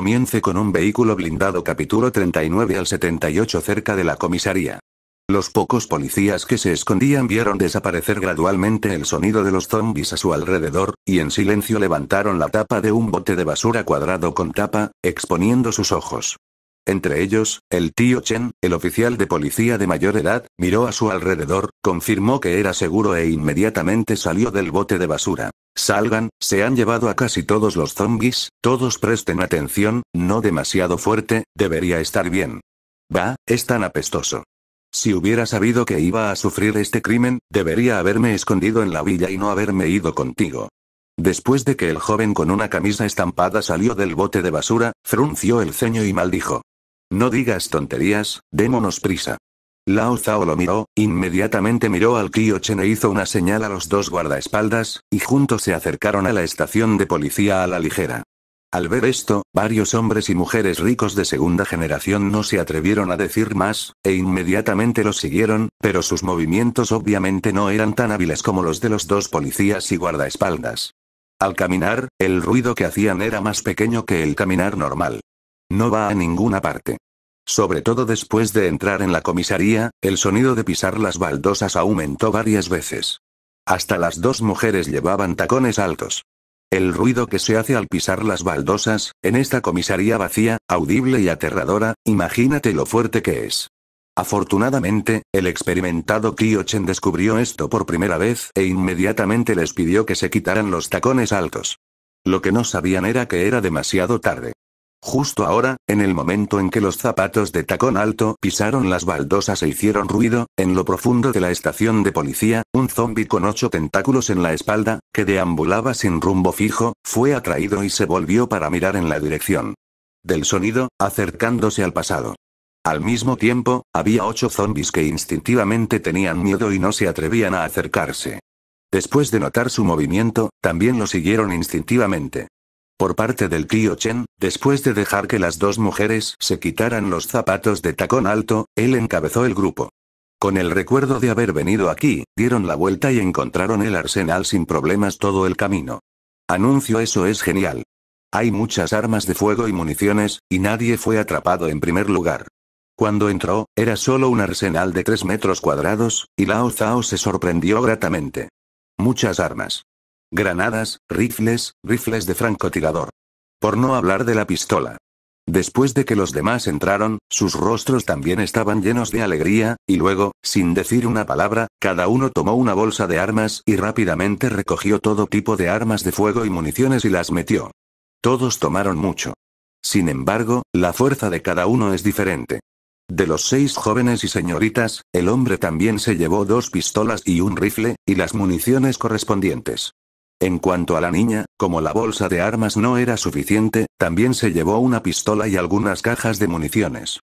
Comience con un vehículo blindado capítulo 39 al 78 cerca de la comisaría. Los pocos policías que se escondían vieron desaparecer gradualmente el sonido de los zombies a su alrededor, y en silencio levantaron la tapa de un bote de basura cuadrado con tapa, exponiendo sus ojos. Entre ellos, el tío Chen, el oficial de policía de mayor edad, miró a su alrededor, confirmó que era seguro e inmediatamente salió del bote de basura. Salgan, se han llevado a casi todos los zombies, todos presten atención, no demasiado fuerte, debería estar bien. Va, es tan apestoso. Si hubiera sabido que iba a sufrir este crimen, debería haberme escondido en la villa y no haberme ido contigo. Después de que el joven con una camisa estampada salió del bote de basura, frunció el ceño y maldijo. No digas tonterías, démonos prisa. Lao Zhao lo miró, inmediatamente miró al Chen e hizo una señal a los dos guardaespaldas, y juntos se acercaron a la estación de policía a la ligera. Al ver esto, varios hombres y mujeres ricos de segunda generación no se atrevieron a decir más, e inmediatamente los siguieron, pero sus movimientos obviamente no eran tan hábiles como los de los dos policías y guardaespaldas. Al caminar, el ruido que hacían era más pequeño que el caminar normal. No va a ninguna parte. Sobre todo después de entrar en la comisaría, el sonido de pisar las baldosas aumentó varias veces. Hasta las dos mujeres llevaban tacones altos. El ruido que se hace al pisar las baldosas, en esta comisaría vacía, audible y aterradora, imagínate lo fuerte que es. Afortunadamente, el experimentado Kiochen descubrió esto por primera vez e inmediatamente les pidió que se quitaran los tacones altos. Lo que no sabían era que era demasiado tarde. Justo ahora, en el momento en que los zapatos de tacón alto pisaron las baldosas e hicieron ruido, en lo profundo de la estación de policía, un zombi con ocho tentáculos en la espalda, que deambulaba sin rumbo fijo, fue atraído y se volvió para mirar en la dirección del sonido, acercándose al pasado. Al mismo tiempo, había ocho zombis que instintivamente tenían miedo y no se atrevían a acercarse. Después de notar su movimiento, también lo siguieron instintivamente por parte del tío Chen, después de dejar que las dos mujeres se quitaran los zapatos de tacón alto, él encabezó el grupo. Con el recuerdo de haber venido aquí, dieron la vuelta y encontraron el arsenal sin problemas todo el camino. Anuncio eso es genial. Hay muchas armas de fuego y municiones, y nadie fue atrapado en primer lugar. Cuando entró, era solo un arsenal de 3 metros cuadrados, y Lao Zhao se sorprendió gratamente. Muchas armas granadas, rifles, rifles de francotirador. Por no hablar de la pistola. Después de que los demás entraron, sus rostros también estaban llenos de alegría, y luego, sin decir una palabra, cada uno tomó una bolsa de armas y rápidamente recogió todo tipo de armas de fuego y municiones y las metió. Todos tomaron mucho. Sin embargo, la fuerza de cada uno es diferente. De los seis jóvenes y señoritas, el hombre también se llevó dos pistolas y un rifle, y las municiones correspondientes. En cuanto a la niña, como la bolsa de armas no era suficiente, también se llevó una pistola y algunas cajas de municiones.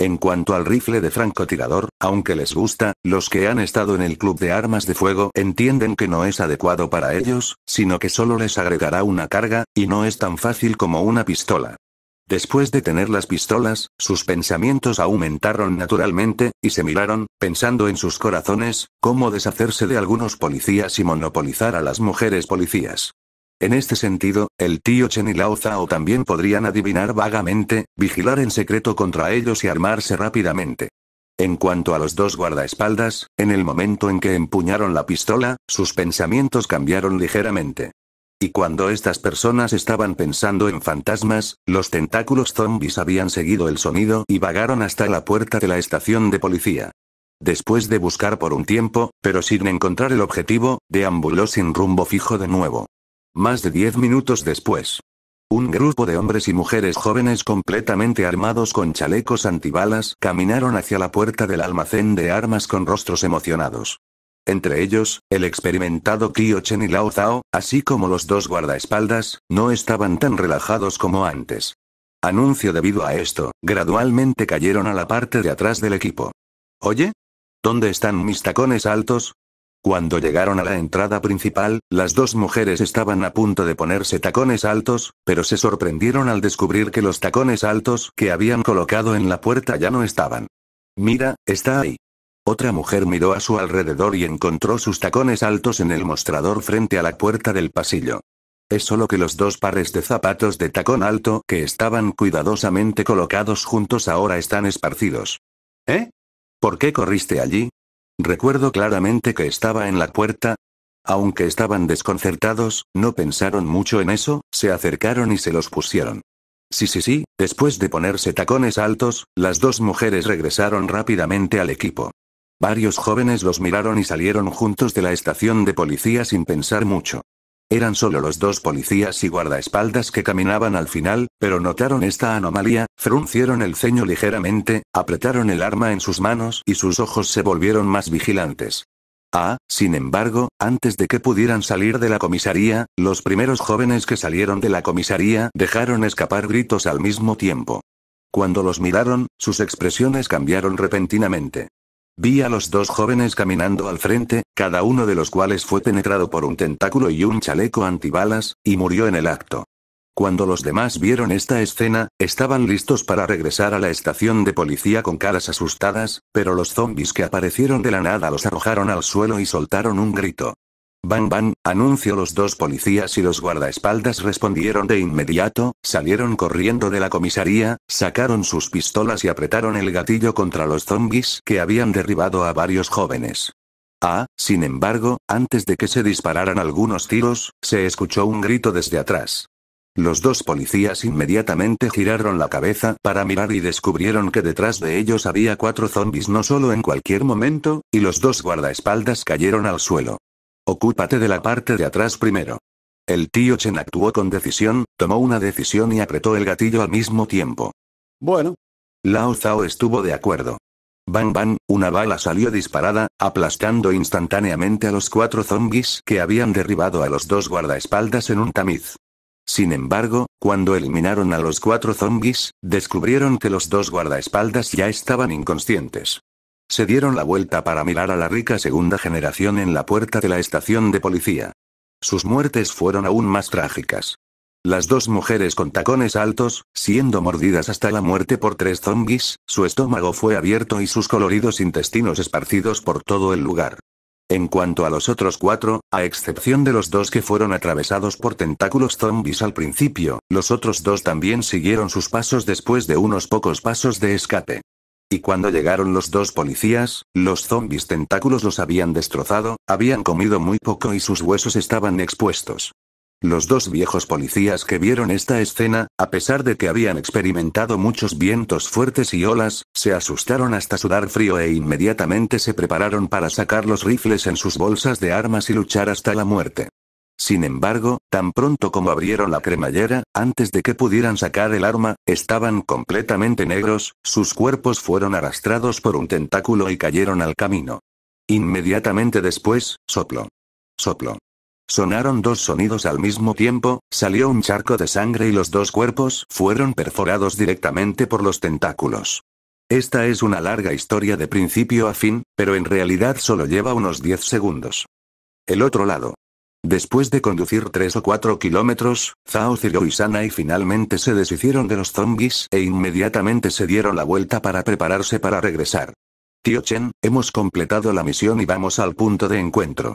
En cuanto al rifle de francotirador, aunque les gusta, los que han estado en el club de armas de fuego entienden que no es adecuado para ellos, sino que solo les agregará una carga, y no es tan fácil como una pistola. Después de tener las pistolas, sus pensamientos aumentaron naturalmente, y se miraron, pensando en sus corazones, cómo deshacerse de algunos policías y monopolizar a las mujeres policías. En este sentido, el tío Chen y Lao Zhao también podrían adivinar vagamente, vigilar en secreto contra ellos y armarse rápidamente. En cuanto a los dos guardaespaldas, en el momento en que empuñaron la pistola, sus pensamientos cambiaron ligeramente. Y cuando estas personas estaban pensando en fantasmas, los tentáculos zombies habían seguido el sonido y vagaron hasta la puerta de la estación de policía. Después de buscar por un tiempo, pero sin encontrar el objetivo, deambuló sin rumbo fijo de nuevo. Más de diez minutos después. Un grupo de hombres y mujeres jóvenes completamente armados con chalecos antibalas caminaron hacia la puerta del almacén de armas con rostros emocionados. Entre ellos, el experimentado Kyo Chen y Lao Zhao, así como los dos guardaespaldas, no estaban tan relajados como antes. Anuncio debido a esto, gradualmente cayeron a la parte de atrás del equipo. Oye, ¿dónde están mis tacones altos? Cuando llegaron a la entrada principal, las dos mujeres estaban a punto de ponerse tacones altos, pero se sorprendieron al descubrir que los tacones altos que habían colocado en la puerta ya no estaban. Mira, está ahí. Otra mujer miró a su alrededor y encontró sus tacones altos en el mostrador frente a la puerta del pasillo. Es solo que los dos pares de zapatos de tacón alto que estaban cuidadosamente colocados juntos ahora están esparcidos. ¿Eh? ¿Por qué corriste allí? Recuerdo claramente que estaba en la puerta. Aunque estaban desconcertados, no pensaron mucho en eso, se acercaron y se los pusieron. Sí, sí, sí, después de ponerse tacones altos, las dos mujeres regresaron rápidamente al equipo. Varios jóvenes los miraron y salieron juntos de la estación de policía sin pensar mucho. Eran solo los dos policías y guardaespaldas que caminaban al final, pero notaron esta anomalía, fruncieron el ceño ligeramente, apretaron el arma en sus manos y sus ojos se volvieron más vigilantes. Ah, sin embargo, antes de que pudieran salir de la comisaría, los primeros jóvenes que salieron de la comisaría dejaron escapar gritos al mismo tiempo. Cuando los miraron, sus expresiones cambiaron repentinamente. Vi a los dos jóvenes caminando al frente, cada uno de los cuales fue penetrado por un tentáculo y un chaleco antibalas, y murió en el acto. Cuando los demás vieron esta escena, estaban listos para regresar a la estación de policía con caras asustadas, pero los zombies que aparecieron de la nada los arrojaron al suelo y soltaron un grito. Van van, anunció los dos policías y los guardaespaldas respondieron de inmediato, salieron corriendo de la comisaría, sacaron sus pistolas y apretaron el gatillo contra los zombis que habían derribado a varios jóvenes. Ah, sin embargo, antes de que se dispararan algunos tiros, se escuchó un grito desde atrás. Los dos policías inmediatamente giraron la cabeza para mirar y descubrieron que detrás de ellos había cuatro zombis no solo en cualquier momento, y los dos guardaespaldas cayeron al suelo. Ocúpate de la parte de atrás primero. El tío Chen actuó con decisión, tomó una decisión y apretó el gatillo al mismo tiempo. Bueno. Lao Zhao estuvo de acuerdo. Bang bang, una bala salió disparada, aplastando instantáneamente a los cuatro zombis que habían derribado a los dos guardaespaldas en un tamiz. Sin embargo, cuando eliminaron a los cuatro zombis, descubrieron que los dos guardaespaldas ya estaban inconscientes. Se dieron la vuelta para mirar a la rica segunda generación en la puerta de la estación de policía. Sus muertes fueron aún más trágicas. Las dos mujeres con tacones altos, siendo mordidas hasta la muerte por tres zombis, su estómago fue abierto y sus coloridos intestinos esparcidos por todo el lugar. En cuanto a los otros cuatro, a excepción de los dos que fueron atravesados por tentáculos zombis al principio, los otros dos también siguieron sus pasos después de unos pocos pasos de escape. Y cuando llegaron los dos policías, los zombies tentáculos los habían destrozado, habían comido muy poco y sus huesos estaban expuestos. Los dos viejos policías que vieron esta escena, a pesar de que habían experimentado muchos vientos fuertes y olas, se asustaron hasta sudar frío e inmediatamente se prepararon para sacar los rifles en sus bolsas de armas y luchar hasta la muerte. Sin embargo, tan pronto como abrieron la cremallera, antes de que pudieran sacar el arma, estaban completamente negros, sus cuerpos fueron arrastrados por un tentáculo y cayeron al camino. Inmediatamente después, soplo. Soplo. Sonaron dos sonidos al mismo tiempo, salió un charco de sangre y los dos cuerpos fueron perforados directamente por los tentáculos. Esta es una larga historia de principio a fin, pero en realidad solo lleva unos 10 segundos. El otro lado. Después de conducir 3 o 4 kilómetros, Zhao Ciro y Sanai finalmente se deshicieron de los zombies e inmediatamente se dieron la vuelta para prepararse para regresar. Tío Chen, hemos completado la misión y vamos al punto de encuentro.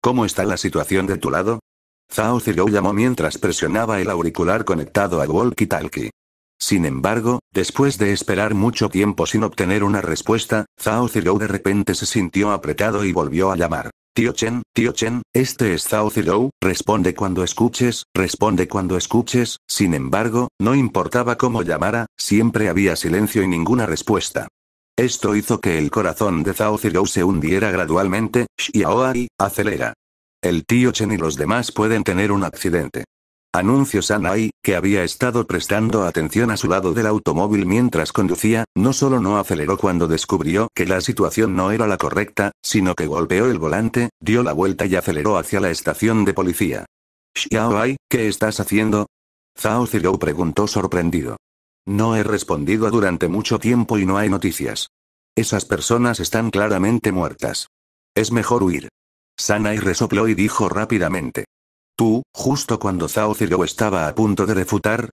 ¿Cómo está la situación de tu lado? Zhao Zirou llamó mientras presionaba el auricular conectado a walkie-talkie. Sin embargo, después de esperar mucho tiempo sin obtener una respuesta, Zhao Zirou de repente se sintió apretado y volvió a llamar. Tío Chen, tío Chen, este es Zhao Zilou, responde cuando escuches, responde cuando escuches, sin embargo, no importaba cómo llamara, siempre había silencio y ninguna respuesta. Esto hizo que el corazón de Zhao Zilou se hundiera gradualmente, Xiaoai, acelera. El tío Chen y los demás pueden tener un accidente. Anuncio Sanai, que había estado prestando atención a su lado del automóvil mientras conducía, no solo no aceleró cuando descubrió que la situación no era la correcta, sino que golpeó el volante, dio la vuelta y aceleró hacia la estación de policía. Xiao ¿qué estás haciendo? Zhao Zirou preguntó sorprendido. No he respondido durante mucho tiempo y no hay noticias. Esas personas están claramente muertas. Es mejor huir. Sanai resopló y dijo rápidamente. Tú, justo cuando Zhao Zirgo estaba a punto de refutar,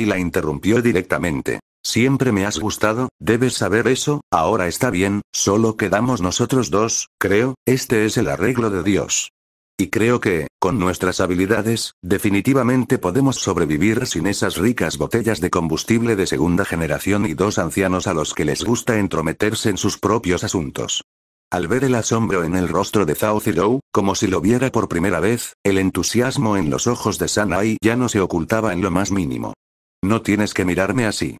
y la interrumpió directamente. Siempre me has gustado, debes saber eso, ahora está bien, solo quedamos nosotros dos, creo, este es el arreglo de Dios. Y creo que, con nuestras habilidades, definitivamente podemos sobrevivir sin esas ricas botellas de combustible de segunda generación y dos ancianos a los que les gusta entrometerse en sus propios asuntos. Al ver el asombro en el rostro de Zhao Zhirou, como si lo viera por primera vez, el entusiasmo en los ojos de Sanai ya no se ocultaba en lo más mínimo. No tienes que mirarme así.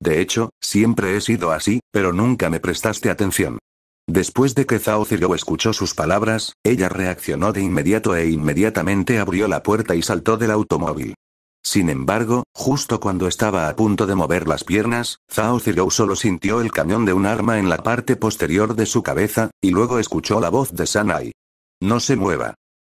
De hecho, siempre he sido así, pero nunca me prestaste atención. Después de que Zhao Zhirou escuchó sus palabras, ella reaccionó de inmediato e inmediatamente abrió la puerta y saltó del automóvil. Sin embargo, justo cuando estaba a punto de mover las piernas, Zhao Zirou solo sintió el cañón de un arma en la parte posterior de su cabeza, y luego escuchó la voz de Sanai. No se mueva.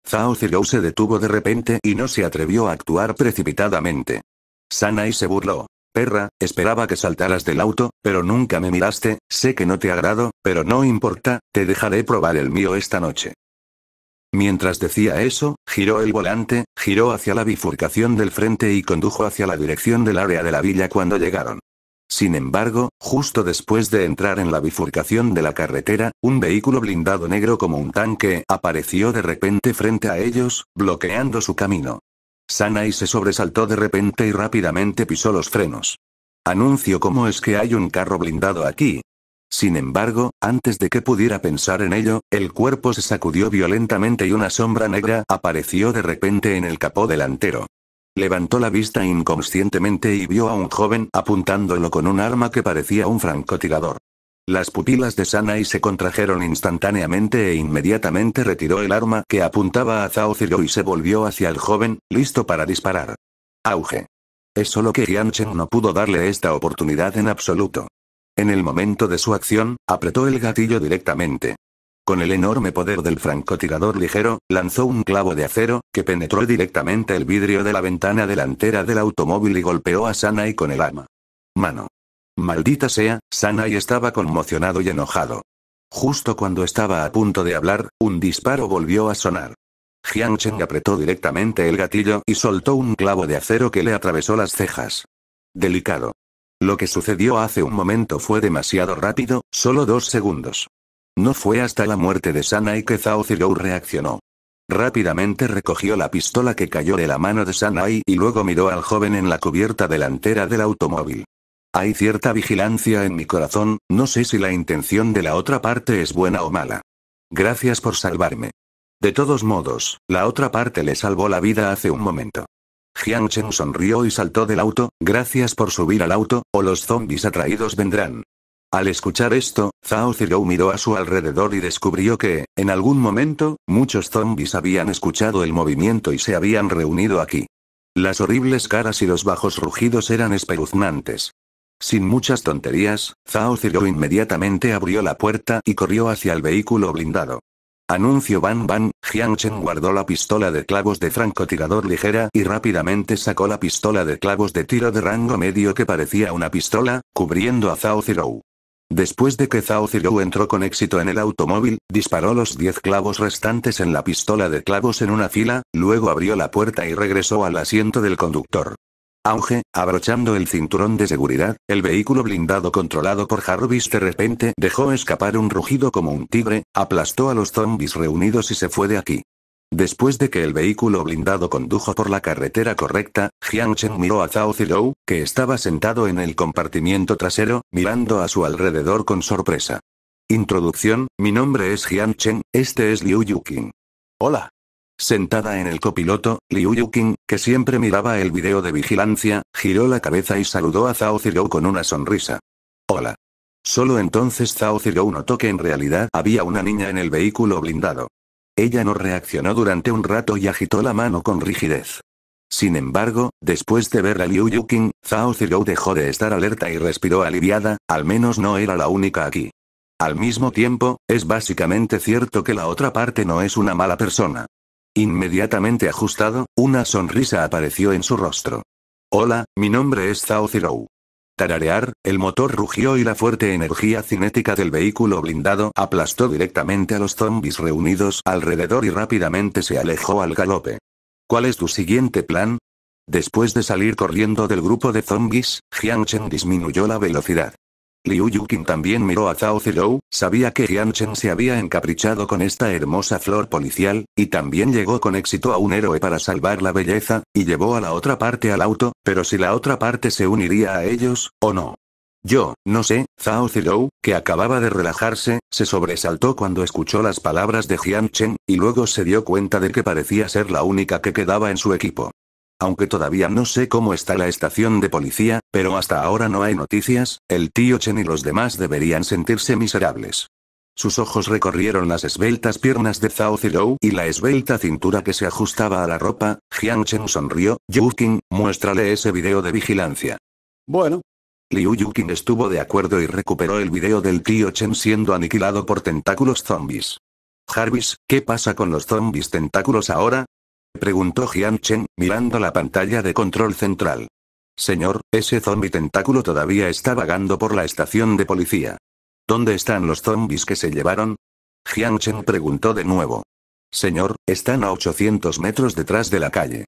Zhao Zirou se detuvo de repente y no se atrevió a actuar precipitadamente. Sanai se burló. Perra, esperaba que saltaras del auto, pero nunca me miraste, sé que no te agrado, pero no importa, te dejaré probar el mío esta noche. Mientras decía eso, giró el volante, giró hacia la bifurcación del frente y condujo hacia la dirección del área de la villa cuando llegaron. Sin embargo, justo después de entrar en la bifurcación de la carretera, un vehículo blindado negro como un tanque apareció de repente frente a ellos, bloqueando su camino. y se sobresaltó de repente y rápidamente pisó los frenos. Anuncio cómo es que hay un carro blindado aquí, sin embargo, antes de que pudiera pensar en ello, el cuerpo se sacudió violentamente y una sombra negra apareció de repente en el capó delantero. Levantó la vista inconscientemente y vio a un joven apuntándolo con un arma que parecía un francotirador. Las pupilas de Sanai se contrajeron instantáneamente e inmediatamente retiró el arma que apuntaba a Zhao Ziro y se volvió hacia el joven, listo para disparar. Auge. Es solo que Yanchen no pudo darle esta oportunidad en absoluto. En el momento de su acción, apretó el gatillo directamente. Con el enorme poder del francotirador ligero, lanzó un clavo de acero, que penetró directamente el vidrio de la ventana delantera del automóvil y golpeó a Sanai con el arma. Mano. Maldita sea, Sanai estaba conmocionado y enojado. Justo cuando estaba a punto de hablar, un disparo volvió a sonar. Jiang Cheng apretó directamente el gatillo y soltó un clavo de acero que le atravesó las cejas. Delicado. Lo que sucedió hace un momento fue demasiado rápido, solo dos segundos. No fue hasta la muerte de Sanai que Zhao Zilou reaccionó. Rápidamente recogió la pistola que cayó de la mano de Sanai y luego miró al joven en la cubierta delantera del automóvil. Hay cierta vigilancia en mi corazón, no sé si la intención de la otra parte es buena o mala. Gracias por salvarme. De todos modos, la otra parte le salvó la vida hace un momento. Jiang Chen sonrió y saltó del auto, gracias por subir al auto, o los zombies atraídos vendrán. Al escuchar esto, Zhao Zirou miró a su alrededor y descubrió que, en algún momento, muchos zombies habían escuchado el movimiento y se habían reunido aquí. Las horribles caras y los bajos rugidos eran espeluznantes. Sin muchas tonterías, Zhao Zirou inmediatamente abrió la puerta y corrió hacia el vehículo blindado. Anuncio Ban Ban, Chen guardó la pistola de clavos de francotirador ligera y rápidamente sacó la pistola de clavos de tiro de rango medio que parecía una pistola, cubriendo a Zhao Zirou. Después de que Zhao Zirou entró con éxito en el automóvil, disparó los 10 clavos restantes en la pistola de clavos en una fila, luego abrió la puerta y regresó al asiento del conductor. Auge, abrochando el cinturón de seguridad, el vehículo blindado controlado por Jarvis de repente dejó escapar un rugido como un tigre, aplastó a los zombies reunidos y se fue de aquí. Después de que el vehículo blindado condujo por la carretera correcta, Jiangchen miró a Zhao Zilou, que estaba sentado en el compartimiento trasero, mirando a su alrededor con sorpresa. Introducción, mi nombre es Jiancheng, este es Liu Yuqing. Hola, Sentada en el copiloto, Liu Yuking, que siempre miraba el video de vigilancia, giró la cabeza y saludó a Zhao Zirou con una sonrisa. Hola. Solo entonces Zhao Zirou notó que en realidad había una niña en el vehículo blindado. Ella no reaccionó durante un rato y agitó la mano con rigidez. Sin embargo, después de ver a Liu Yuking, Zhao Zirou dejó de estar alerta y respiró aliviada, al menos no era la única aquí. Al mismo tiempo, es básicamente cierto que la otra parte no es una mala persona. Inmediatamente ajustado, una sonrisa apareció en su rostro. Hola, mi nombre es Zhao Zero. Tararear, el motor rugió y la fuerte energía cinética del vehículo blindado aplastó directamente a los zombies reunidos alrededor y rápidamente se alejó al galope. ¿Cuál es tu siguiente plan? Después de salir corriendo del grupo de zombies, Jiang disminuyó la velocidad. Liu Yuqing también miró a Zhao Zilou, sabía que Chen se había encaprichado con esta hermosa flor policial, y también llegó con éxito a un héroe para salvar la belleza, y llevó a la otra parte al auto, pero si la otra parte se uniría a ellos, o no. Yo, no sé, Zhao Zilou, que acababa de relajarse, se sobresaltó cuando escuchó las palabras de Jian y luego se dio cuenta de que parecía ser la única que quedaba en su equipo. Aunque todavía no sé cómo está la estación de policía, pero hasta ahora no hay noticias, el tío Chen y los demás deberían sentirse miserables. Sus ojos recorrieron las esbeltas piernas de Zhao Zilou y la esbelta cintura que se ajustaba a la ropa. Jiang Chen sonrió. Qing, muéstrale ese video de vigilancia. Bueno. Liu Yukin estuvo de acuerdo y recuperó el video del tío Chen siendo aniquilado por tentáculos zombies. Jarvis, ¿qué pasa con los zombies tentáculos ahora? preguntó Jian mirando la pantalla de control central. Señor, ese zombie tentáculo todavía está vagando por la estación de policía. ¿Dónde están los zombies que se llevaron? Jian preguntó de nuevo. Señor, están a 800 metros detrás de la calle.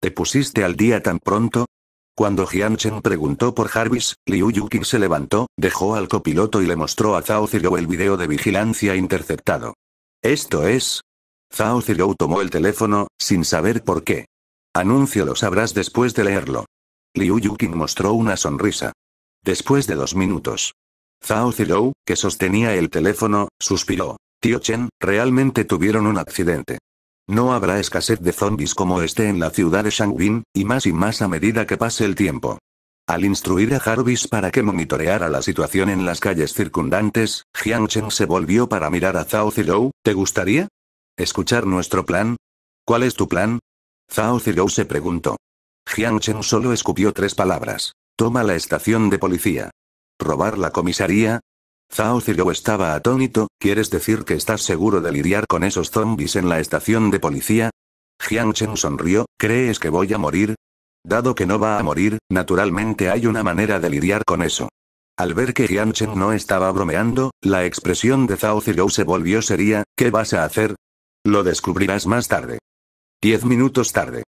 ¿Te pusiste al día tan pronto? Cuando Jian preguntó por Jarvis, Liu Yuki se levantó, dejó al copiloto y le mostró a Zhao el video de vigilancia interceptado. Esto es, Zhao Ziyou tomó el teléfono, sin saber por qué. Anuncio lo sabrás después de leerlo. Liu Yuqin mostró una sonrisa. Después de dos minutos. Zhao Ziyou, que sostenía el teléfono, suspiró. Tío Chen, realmente tuvieron un accidente. No habrá escasez de zombies como este en la ciudad de Shangwin, y más y más a medida que pase el tiempo. Al instruir a Jarvis para que monitoreara la situación en las calles circundantes, Jiang Chen se volvió para mirar a Zhao Zilou, ¿te gustaría? ¿Escuchar nuestro plan? ¿Cuál es tu plan? Zhao Zirou se preguntó. Jiang Chen solo escupió tres palabras. Toma la estación de policía. ¿Robar la comisaría? Zhao Zirou estaba atónito, ¿quieres decir que estás seguro de lidiar con esos zombies en la estación de policía? Jiang Chen sonrió, ¿crees que voy a morir? Dado que no va a morir, naturalmente hay una manera de lidiar con eso. Al ver que Jiang Chen no estaba bromeando, la expresión de Zhao Zirou se volvió seria, ¿qué vas a hacer? Lo descubrirás más tarde. Diez minutos tarde.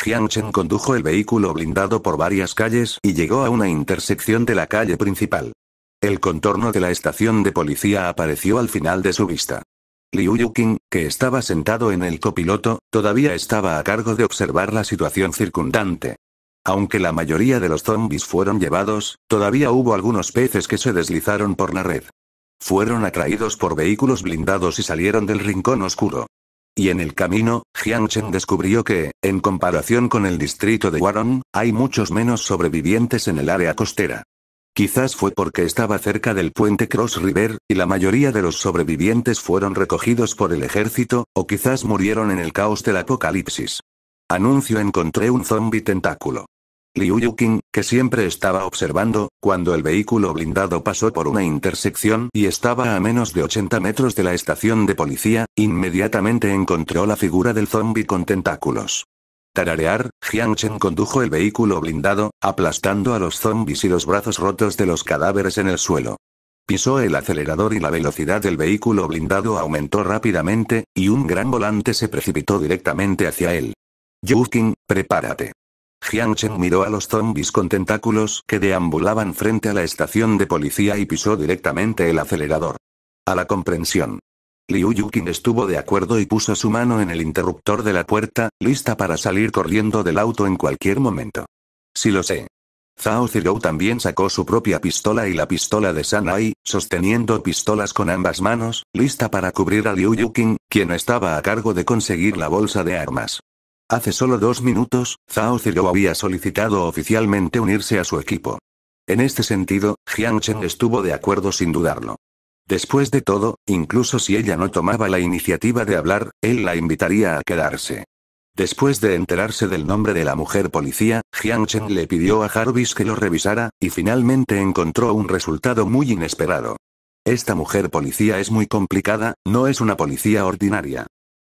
Jiang Chen condujo el vehículo blindado por varias calles y llegó a una intersección de la calle principal. El contorno de la estación de policía apareció al final de su vista. Liu Yuqing, que estaba sentado en el copiloto, todavía estaba a cargo de observar la situación circundante. Aunque la mayoría de los zombies fueron llevados, todavía hubo algunos peces que se deslizaron por la red. Fueron atraídos por vehículos blindados y salieron del rincón oscuro. Y en el camino, Chen descubrió que, en comparación con el distrito de Warong, hay muchos menos sobrevivientes en el área costera. Quizás fue porque estaba cerca del puente Cross River, y la mayoría de los sobrevivientes fueron recogidos por el ejército, o quizás murieron en el caos del apocalipsis. Anuncio encontré un zombie tentáculo. Liu Yuqing, que siempre estaba observando, cuando el vehículo blindado pasó por una intersección y estaba a menos de 80 metros de la estación de policía, inmediatamente encontró la figura del zombi con tentáculos. Tararear, Jiang Chen condujo el vehículo blindado, aplastando a los zombis y los brazos rotos de los cadáveres en el suelo. Pisó el acelerador y la velocidad del vehículo blindado aumentó rápidamente, y un gran volante se precipitó directamente hacia él. Yuking, prepárate. Cheng miró a los zombies con tentáculos que deambulaban frente a la estación de policía y pisó directamente el acelerador. A la comprensión. Liu Yuqin estuvo de acuerdo y puso su mano en el interruptor de la puerta, lista para salir corriendo del auto en cualquier momento. Si lo sé. Zhao Zirou también sacó su propia pistola y la pistola de Sanai, sosteniendo pistolas con ambas manos, lista para cubrir a Liu Yuqin, quien estaba a cargo de conseguir la bolsa de armas. Hace solo dos minutos, Zhao Zirou había solicitado oficialmente unirse a su equipo. En este sentido, Jiang Chen estuvo de acuerdo sin dudarlo. Después de todo, incluso si ella no tomaba la iniciativa de hablar, él la invitaría a quedarse. Después de enterarse del nombre de la mujer policía, Jiang Chen le pidió a Jarvis que lo revisara, y finalmente encontró un resultado muy inesperado. Esta mujer policía es muy complicada, no es una policía ordinaria.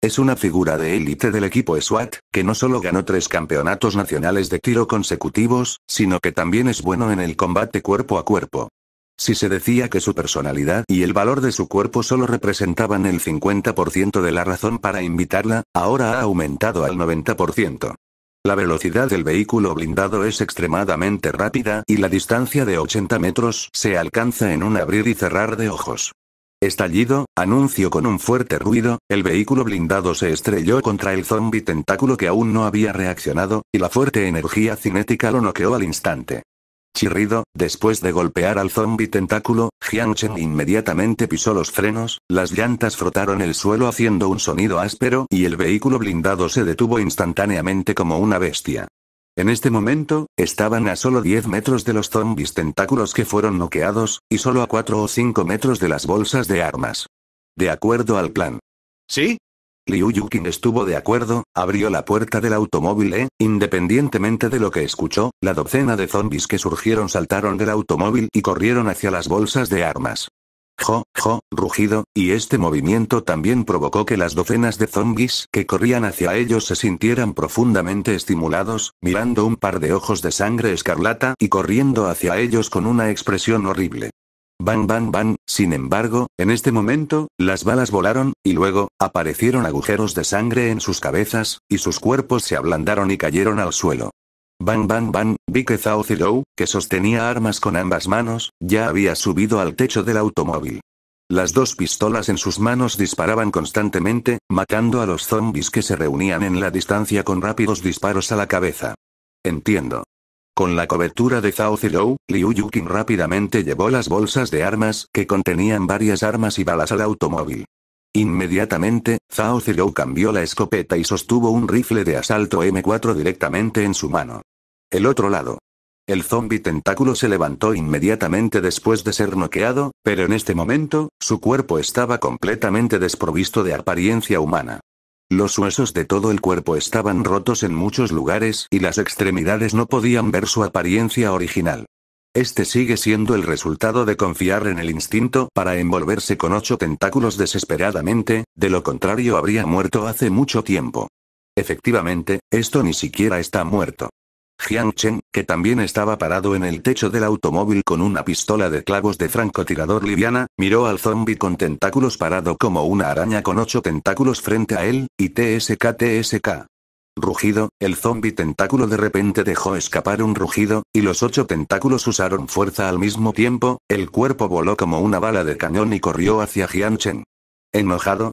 Es una figura de élite del equipo SWAT, que no solo ganó tres campeonatos nacionales de tiro consecutivos, sino que también es bueno en el combate cuerpo a cuerpo. Si se decía que su personalidad y el valor de su cuerpo solo representaban el 50% de la razón para invitarla, ahora ha aumentado al 90%. La velocidad del vehículo blindado es extremadamente rápida y la distancia de 80 metros se alcanza en un abrir y cerrar de ojos. Estallido, anuncio con un fuerte ruido, el vehículo blindado se estrelló contra el zombi tentáculo que aún no había reaccionado, y la fuerte energía cinética lo noqueó al instante. Chirrido, después de golpear al zombi tentáculo, Chen inmediatamente pisó los frenos, las llantas frotaron el suelo haciendo un sonido áspero y el vehículo blindado se detuvo instantáneamente como una bestia. En este momento, estaban a solo 10 metros de los zombies tentáculos que fueron noqueados, y solo a 4 o 5 metros de las bolsas de armas. De acuerdo al plan. ¿Sí? Liu Yukin estuvo de acuerdo, abrió la puerta del automóvil e, independientemente de lo que escuchó, la docena de zombies que surgieron saltaron del automóvil y corrieron hacia las bolsas de armas jo, jo, rugido, y este movimiento también provocó que las docenas de zombis que corrían hacia ellos se sintieran profundamente estimulados, mirando un par de ojos de sangre escarlata y corriendo hacia ellos con una expresión horrible. Bang, bang, bang, sin embargo, en este momento, las balas volaron, y luego, aparecieron agujeros de sangre en sus cabezas, y sus cuerpos se ablandaron y cayeron al suelo. Bang bang bang, vi que Zhao que sostenía armas con ambas manos, ya había subido al techo del automóvil. Las dos pistolas en sus manos disparaban constantemente, matando a los zombis que se reunían en la distancia con rápidos disparos a la cabeza. Entiendo. Con la cobertura de Zhao Zilou, Liu Yuqin rápidamente llevó las bolsas de armas que contenían varias armas y balas al automóvil. Inmediatamente, Zhao Zirou cambió la escopeta y sostuvo un rifle de asalto M4 directamente en su mano. El otro lado. El zombi tentáculo se levantó inmediatamente después de ser noqueado, pero en este momento, su cuerpo estaba completamente desprovisto de apariencia humana. Los huesos de todo el cuerpo estaban rotos en muchos lugares y las extremidades no podían ver su apariencia original. Este sigue siendo el resultado de confiar en el instinto para envolverse con ocho tentáculos desesperadamente, de lo contrario habría muerto hace mucho tiempo. Efectivamente, esto ni siquiera está muerto. Jiang Chen, que también estaba parado en el techo del automóvil con una pistola de clavos de francotirador liviana, miró al zombi con tentáculos parado como una araña con ocho tentáculos frente a él, y TSK TSK. Rugido, el zombi tentáculo de repente dejó escapar un rugido, y los ocho tentáculos usaron fuerza al mismo tiempo, el cuerpo voló como una bala de cañón y corrió hacia Chen. Enojado,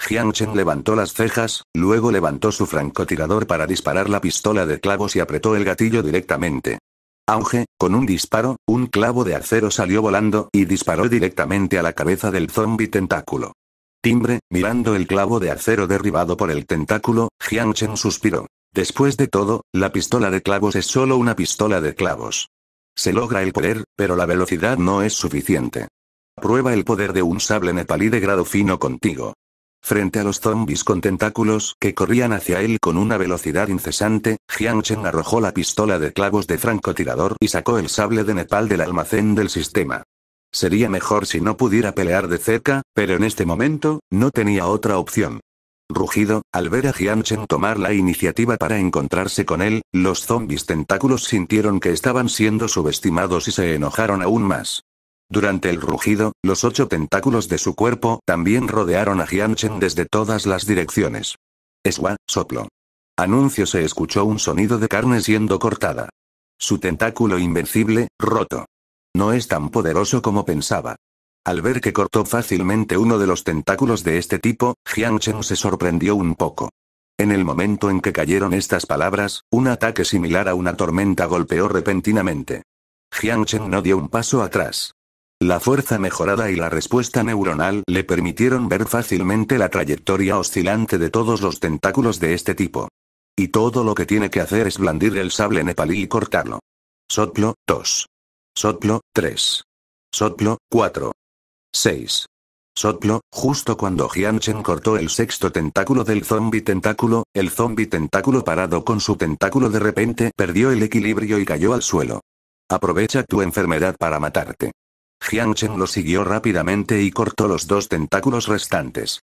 Chen levantó las cejas, luego levantó su francotirador para disparar la pistola de clavos y apretó el gatillo directamente. Auge, con un disparo, un clavo de acero salió volando y disparó directamente a la cabeza del zombi tentáculo. Timbre, mirando el clavo de acero derribado por el tentáculo, Chen suspiró. Después de todo, la pistola de clavos es solo una pistola de clavos. Se logra el poder, pero la velocidad no es suficiente. Prueba el poder de un sable nepalí de grado fino contigo. Frente a los zombies con tentáculos que corrían hacia él con una velocidad incesante, Chen arrojó la pistola de clavos de francotirador y sacó el sable de Nepal del almacén del sistema. Sería mejor si no pudiera pelear de cerca, pero en este momento, no tenía otra opción. Rugido, al ver a Jianchen tomar la iniciativa para encontrarse con él, los zombies tentáculos sintieron que estaban siendo subestimados y se enojaron aún más. Durante el rugido, los ocho tentáculos de su cuerpo también rodearon a Jianchen desde todas las direcciones. Eswa, soplo. Anuncio se escuchó un sonido de carne siendo cortada. Su tentáculo invencible, roto. No es tan poderoso como pensaba. Al ver que cortó fácilmente uno de los tentáculos de este tipo, no se sorprendió un poco. En el momento en que cayeron estas palabras, un ataque similar a una tormenta golpeó repentinamente. Chen no dio un paso atrás. La fuerza mejorada y la respuesta neuronal le permitieron ver fácilmente la trayectoria oscilante de todos los tentáculos de este tipo. Y todo lo que tiene que hacer es blandir el sable nepalí y cortarlo. Soplo, tos. Sotlo, 3. Sotlo, 4. 6. Sotlo, justo cuando Jianchen cortó el sexto tentáculo del zombi tentáculo, el zombi tentáculo parado con su tentáculo de repente perdió el equilibrio y cayó al suelo. Aprovecha tu enfermedad para matarte. Jianchen lo siguió rápidamente y cortó los dos tentáculos restantes.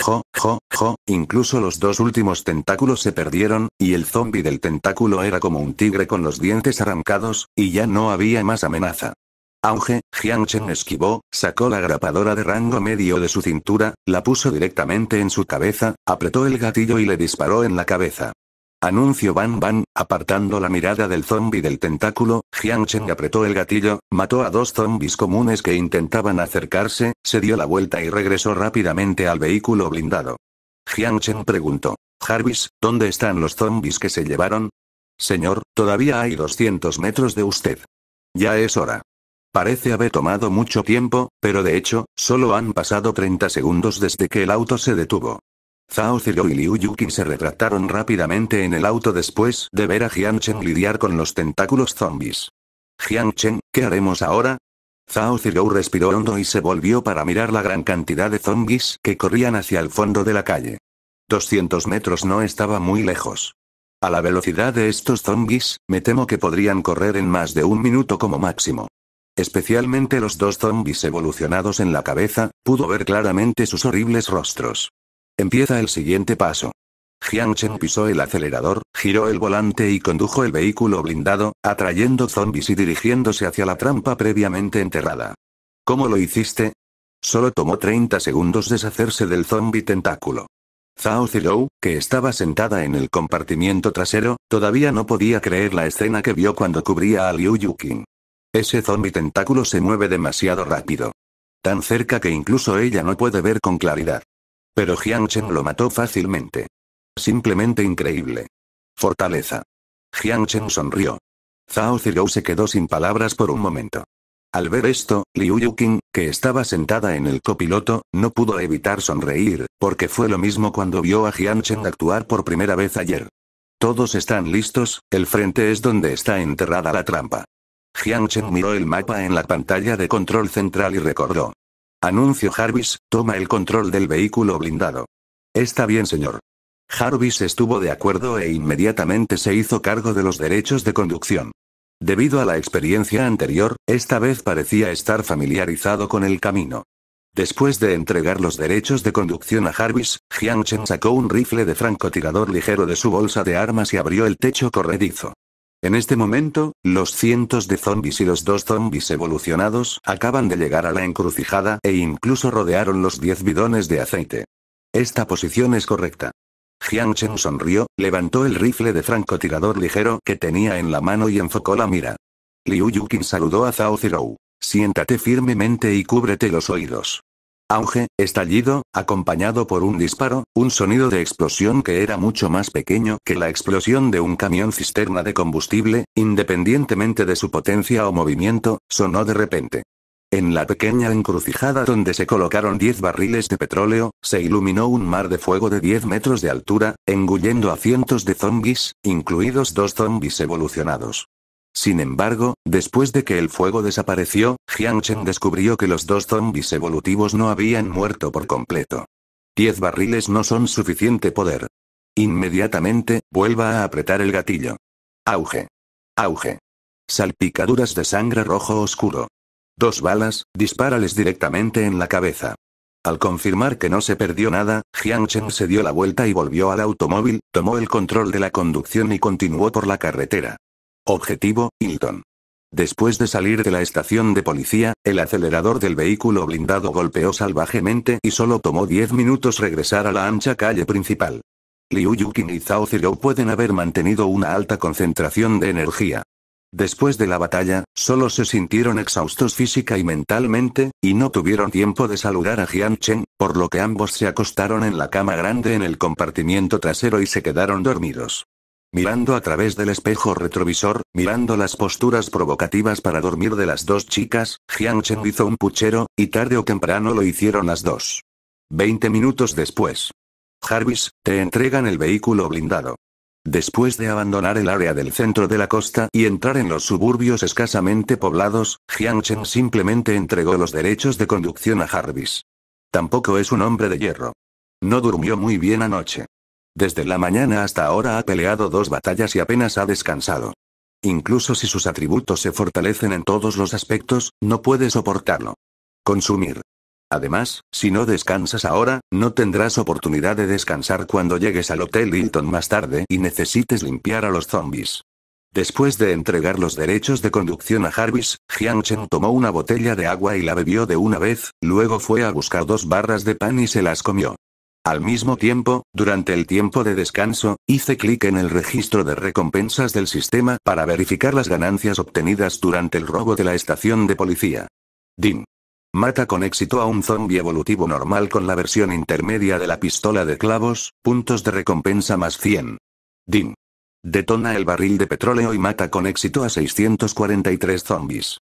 Jo, jo, jo, incluso los dos últimos tentáculos se perdieron, y el zombi del tentáculo era como un tigre con los dientes arrancados, y ya no había más amenaza. Auge, Chen esquivó, sacó la grapadora de rango medio de su cintura, la puso directamente en su cabeza, apretó el gatillo y le disparó en la cabeza. Anunció Van Ban, apartando la mirada del zombi del tentáculo, Cheng apretó el gatillo, mató a dos zombis comunes que intentaban acercarse, se dio la vuelta y regresó rápidamente al vehículo blindado. Cheng preguntó. Jarvis, ¿dónde están los zombis que se llevaron? Señor, todavía hay 200 metros de usted. Ya es hora. Parece haber tomado mucho tiempo, pero de hecho, solo han pasado 30 segundos desde que el auto se detuvo. Zhao Zirou y Liu Yukin se retrataron rápidamente en el auto después de ver a Jianchen lidiar con los tentáculos zombies. Jianchen, ¿qué haremos ahora? Zhao Zirou respiró hondo y se volvió para mirar la gran cantidad de zombies que corrían hacia el fondo de la calle. 200 metros no estaba muy lejos. A la velocidad de estos zombies, me temo que podrían correr en más de un minuto como máximo. Especialmente los dos zombies evolucionados en la cabeza, pudo ver claramente sus horribles rostros. Empieza el siguiente paso. Jiang Chen pisó el acelerador, giró el volante y condujo el vehículo blindado, atrayendo zombies y dirigiéndose hacia la trampa previamente enterrada. ¿Cómo lo hiciste? Solo tomó 30 segundos deshacerse del zombie tentáculo. Zhao Zilou, que estaba sentada en el compartimiento trasero, todavía no podía creer la escena que vio cuando cubría a Liu Yuqing. Ese zombie tentáculo se mueve demasiado rápido. Tan cerca que incluso ella no puede ver con claridad. Pero Jiangchen lo mató fácilmente. Simplemente increíble. Fortaleza. Jiangchen sonrió. Zhao Zirou se quedó sin palabras por un momento. Al ver esto, Liu Yuqing, que estaba sentada en el copiloto, no pudo evitar sonreír, porque fue lo mismo cuando vio a Chen actuar por primera vez ayer. Todos están listos, el frente es donde está enterrada la trampa. Jiangchen miró el mapa en la pantalla de control central y recordó. Anuncio Jarvis, toma el control del vehículo blindado. Está bien, señor. Jarvis estuvo de acuerdo e inmediatamente se hizo cargo de los derechos de conducción. Debido a la experiencia anterior, esta vez parecía estar familiarizado con el camino. Después de entregar los derechos de conducción a Jarvis, Jiang Chen sacó un rifle de francotirador ligero de su bolsa de armas y abrió el techo corredizo. En este momento, los cientos de zombies y los dos zombies evolucionados acaban de llegar a la encrucijada e incluso rodearon los 10 bidones de aceite. Esta posición es correcta. Jiang Chen sonrió, levantó el rifle de francotirador ligero que tenía en la mano y enfocó la mira. Liu Yukin saludó a Zhao Zirou. Siéntate firmemente y cúbrete los oídos. Auge, estallido, acompañado por un disparo, un sonido de explosión que era mucho más pequeño que la explosión de un camión cisterna de combustible, independientemente de su potencia o movimiento, sonó de repente. En la pequeña encrucijada donde se colocaron 10 barriles de petróleo, se iluminó un mar de fuego de 10 metros de altura, engullendo a cientos de zombis, incluidos dos zombis evolucionados. Sin embargo, después de que el fuego desapareció, Jiang Chen descubrió que los dos zombies evolutivos no habían muerto por completo. Diez barriles no son suficiente poder. Inmediatamente, vuelva a apretar el gatillo. Auge. Auge. Salpicaduras de sangre rojo oscuro. Dos balas, dispárales directamente en la cabeza. Al confirmar que no se perdió nada, Jiang Chen se dio la vuelta y volvió al automóvil, tomó el control de la conducción y continuó por la carretera. Objetivo, Hilton. Después de salir de la estación de policía, el acelerador del vehículo blindado golpeó salvajemente y solo tomó 10 minutos regresar a la ancha calle principal. Liu Yuqing y Zhao Zirou pueden haber mantenido una alta concentración de energía. Después de la batalla, solo se sintieron exhaustos física y mentalmente, y no tuvieron tiempo de saludar a Jian por lo que ambos se acostaron en la cama grande en el compartimiento trasero y se quedaron dormidos mirando a través del espejo retrovisor, mirando las posturas provocativas para dormir de las dos chicas, Jiang Chen hizo un puchero, y tarde o temprano lo hicieron las dos. Veinte minutos después. Jarvis, te entregan el vehículo blindado. Después de abandonar el área del centro de la costa y entrar en los suburbios escasamente poblados, Jiang Chen simplemente entregó los derechos de conducción a Jarvis. Tampoco es un hombre de hierro. No durmió muy bien anoche. Desde la mañana hasta ahora ha peleado dos batallas y apenas ha descansado. Incluso si sus atributos se fortalecen en todos los aspectos, no puede soportarlo. Consumir. Además, si no descansas ahora, no tendrás oportunidad de descansar cuando llegues al Hotel Hilton más tarde y necesites limpiar a los zombies. Después de entregar los derechos de conducción a Jarvis, Chen tomó una botella de agua y la bebió de una vez, luego fue a buscar dos barras de pan y se las comió. Al mismo tiempo, durante el tiempo de descanso, hice clic en el registro de recompensas del sistema para verificar las ganancias obtenidas durante el robo de la estación de policía. DIN. Mata con éxito a un zombie evolutivo normal con la versión intermedia de la pistola de clavos, puntos de recompensa más 100. DIN. Detona el barril de petróleo y mata con éxito a 643 zombies.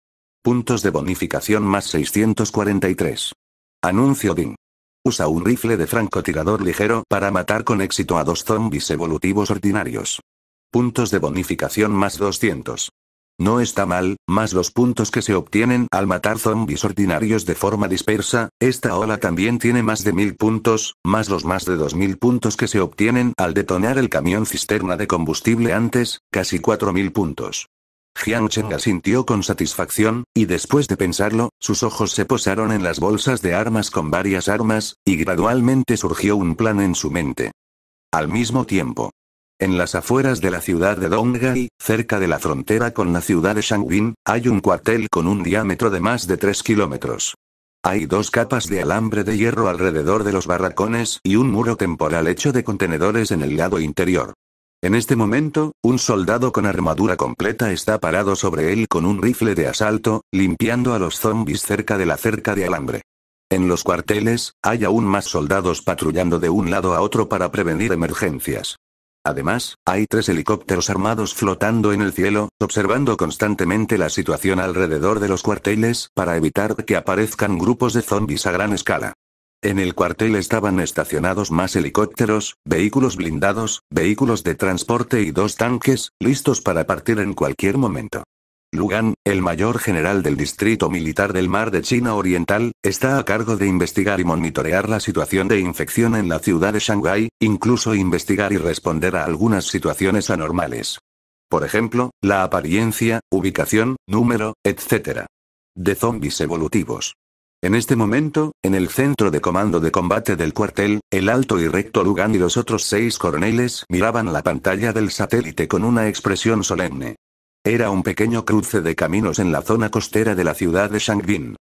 Puntos de bonificación más 643. Anuncio DIN. Usa un rifle de francotirador ligero para matar con éxito a dos zombies evolutivos ordinarios. Puntos de bonificación más 200. No está mal, más los puntos que se obtienen al matar zombies ordinarios de forma dispersa, esta ola también tiene más de 1000 puntos, más los más de 2000 puntos que se obtienen al detonar el camión cisterna de combustible antes, casi 4000 puntos. Jiang Cheng asintió con satisfacción, y después de pensarlo, sus ojos se posaron en las bolsas de armas con varias armas, y gradualmente surgió un plan en su mente. Al mismo tiempo, en las afueras de la ciudad de Donggai, cerca de la frontera con la ciudad de Shangbin, hay un cuartel con un diámetro de más de 3 kilómetros. Hay dos capas de alambre de hierro alrededor de los barracones y un muro temporal hecho de contenedores en el lado interior. En este momento, un soldado con armadura completa está parado sobre él con un rifle de asalto, limpiando a los zombies cerca de la cerca de alambre. En los cuarteles, hay aún más soldados patrullando de un lado a otro para prevenir emergencias. Además, hay tres helicópteros armados flotando en el cielo, observando constantemente la situación alrededor de los cuarteles para evitar que aparezcan grupos de zombies a gran escala. En el cuartel estaban estacionados más helicópteros, vehículos blindados, vehículos de transporte y dos tanques, listos para partir en cualquier momento. Lugan, el mayor general del Distrito Militar del Mar de China Oriental, está a cargo de investigar y monitorear la situación de infección en la ciudad de Shanghái, incluso investigar y responder a algunas situaciones anormales. Por ejemplo, la apariencia, ubicación, número, etc. de zombis evolutivos. En este momento, en el centro de comando de combate del cuartel, el alto y recto Lugan y los otros seis coroneles miraban la pantalla del satélite con una expresión solemne. Era un pequeño cruce de caminos en la zona costera de la ciudad de Shangbin.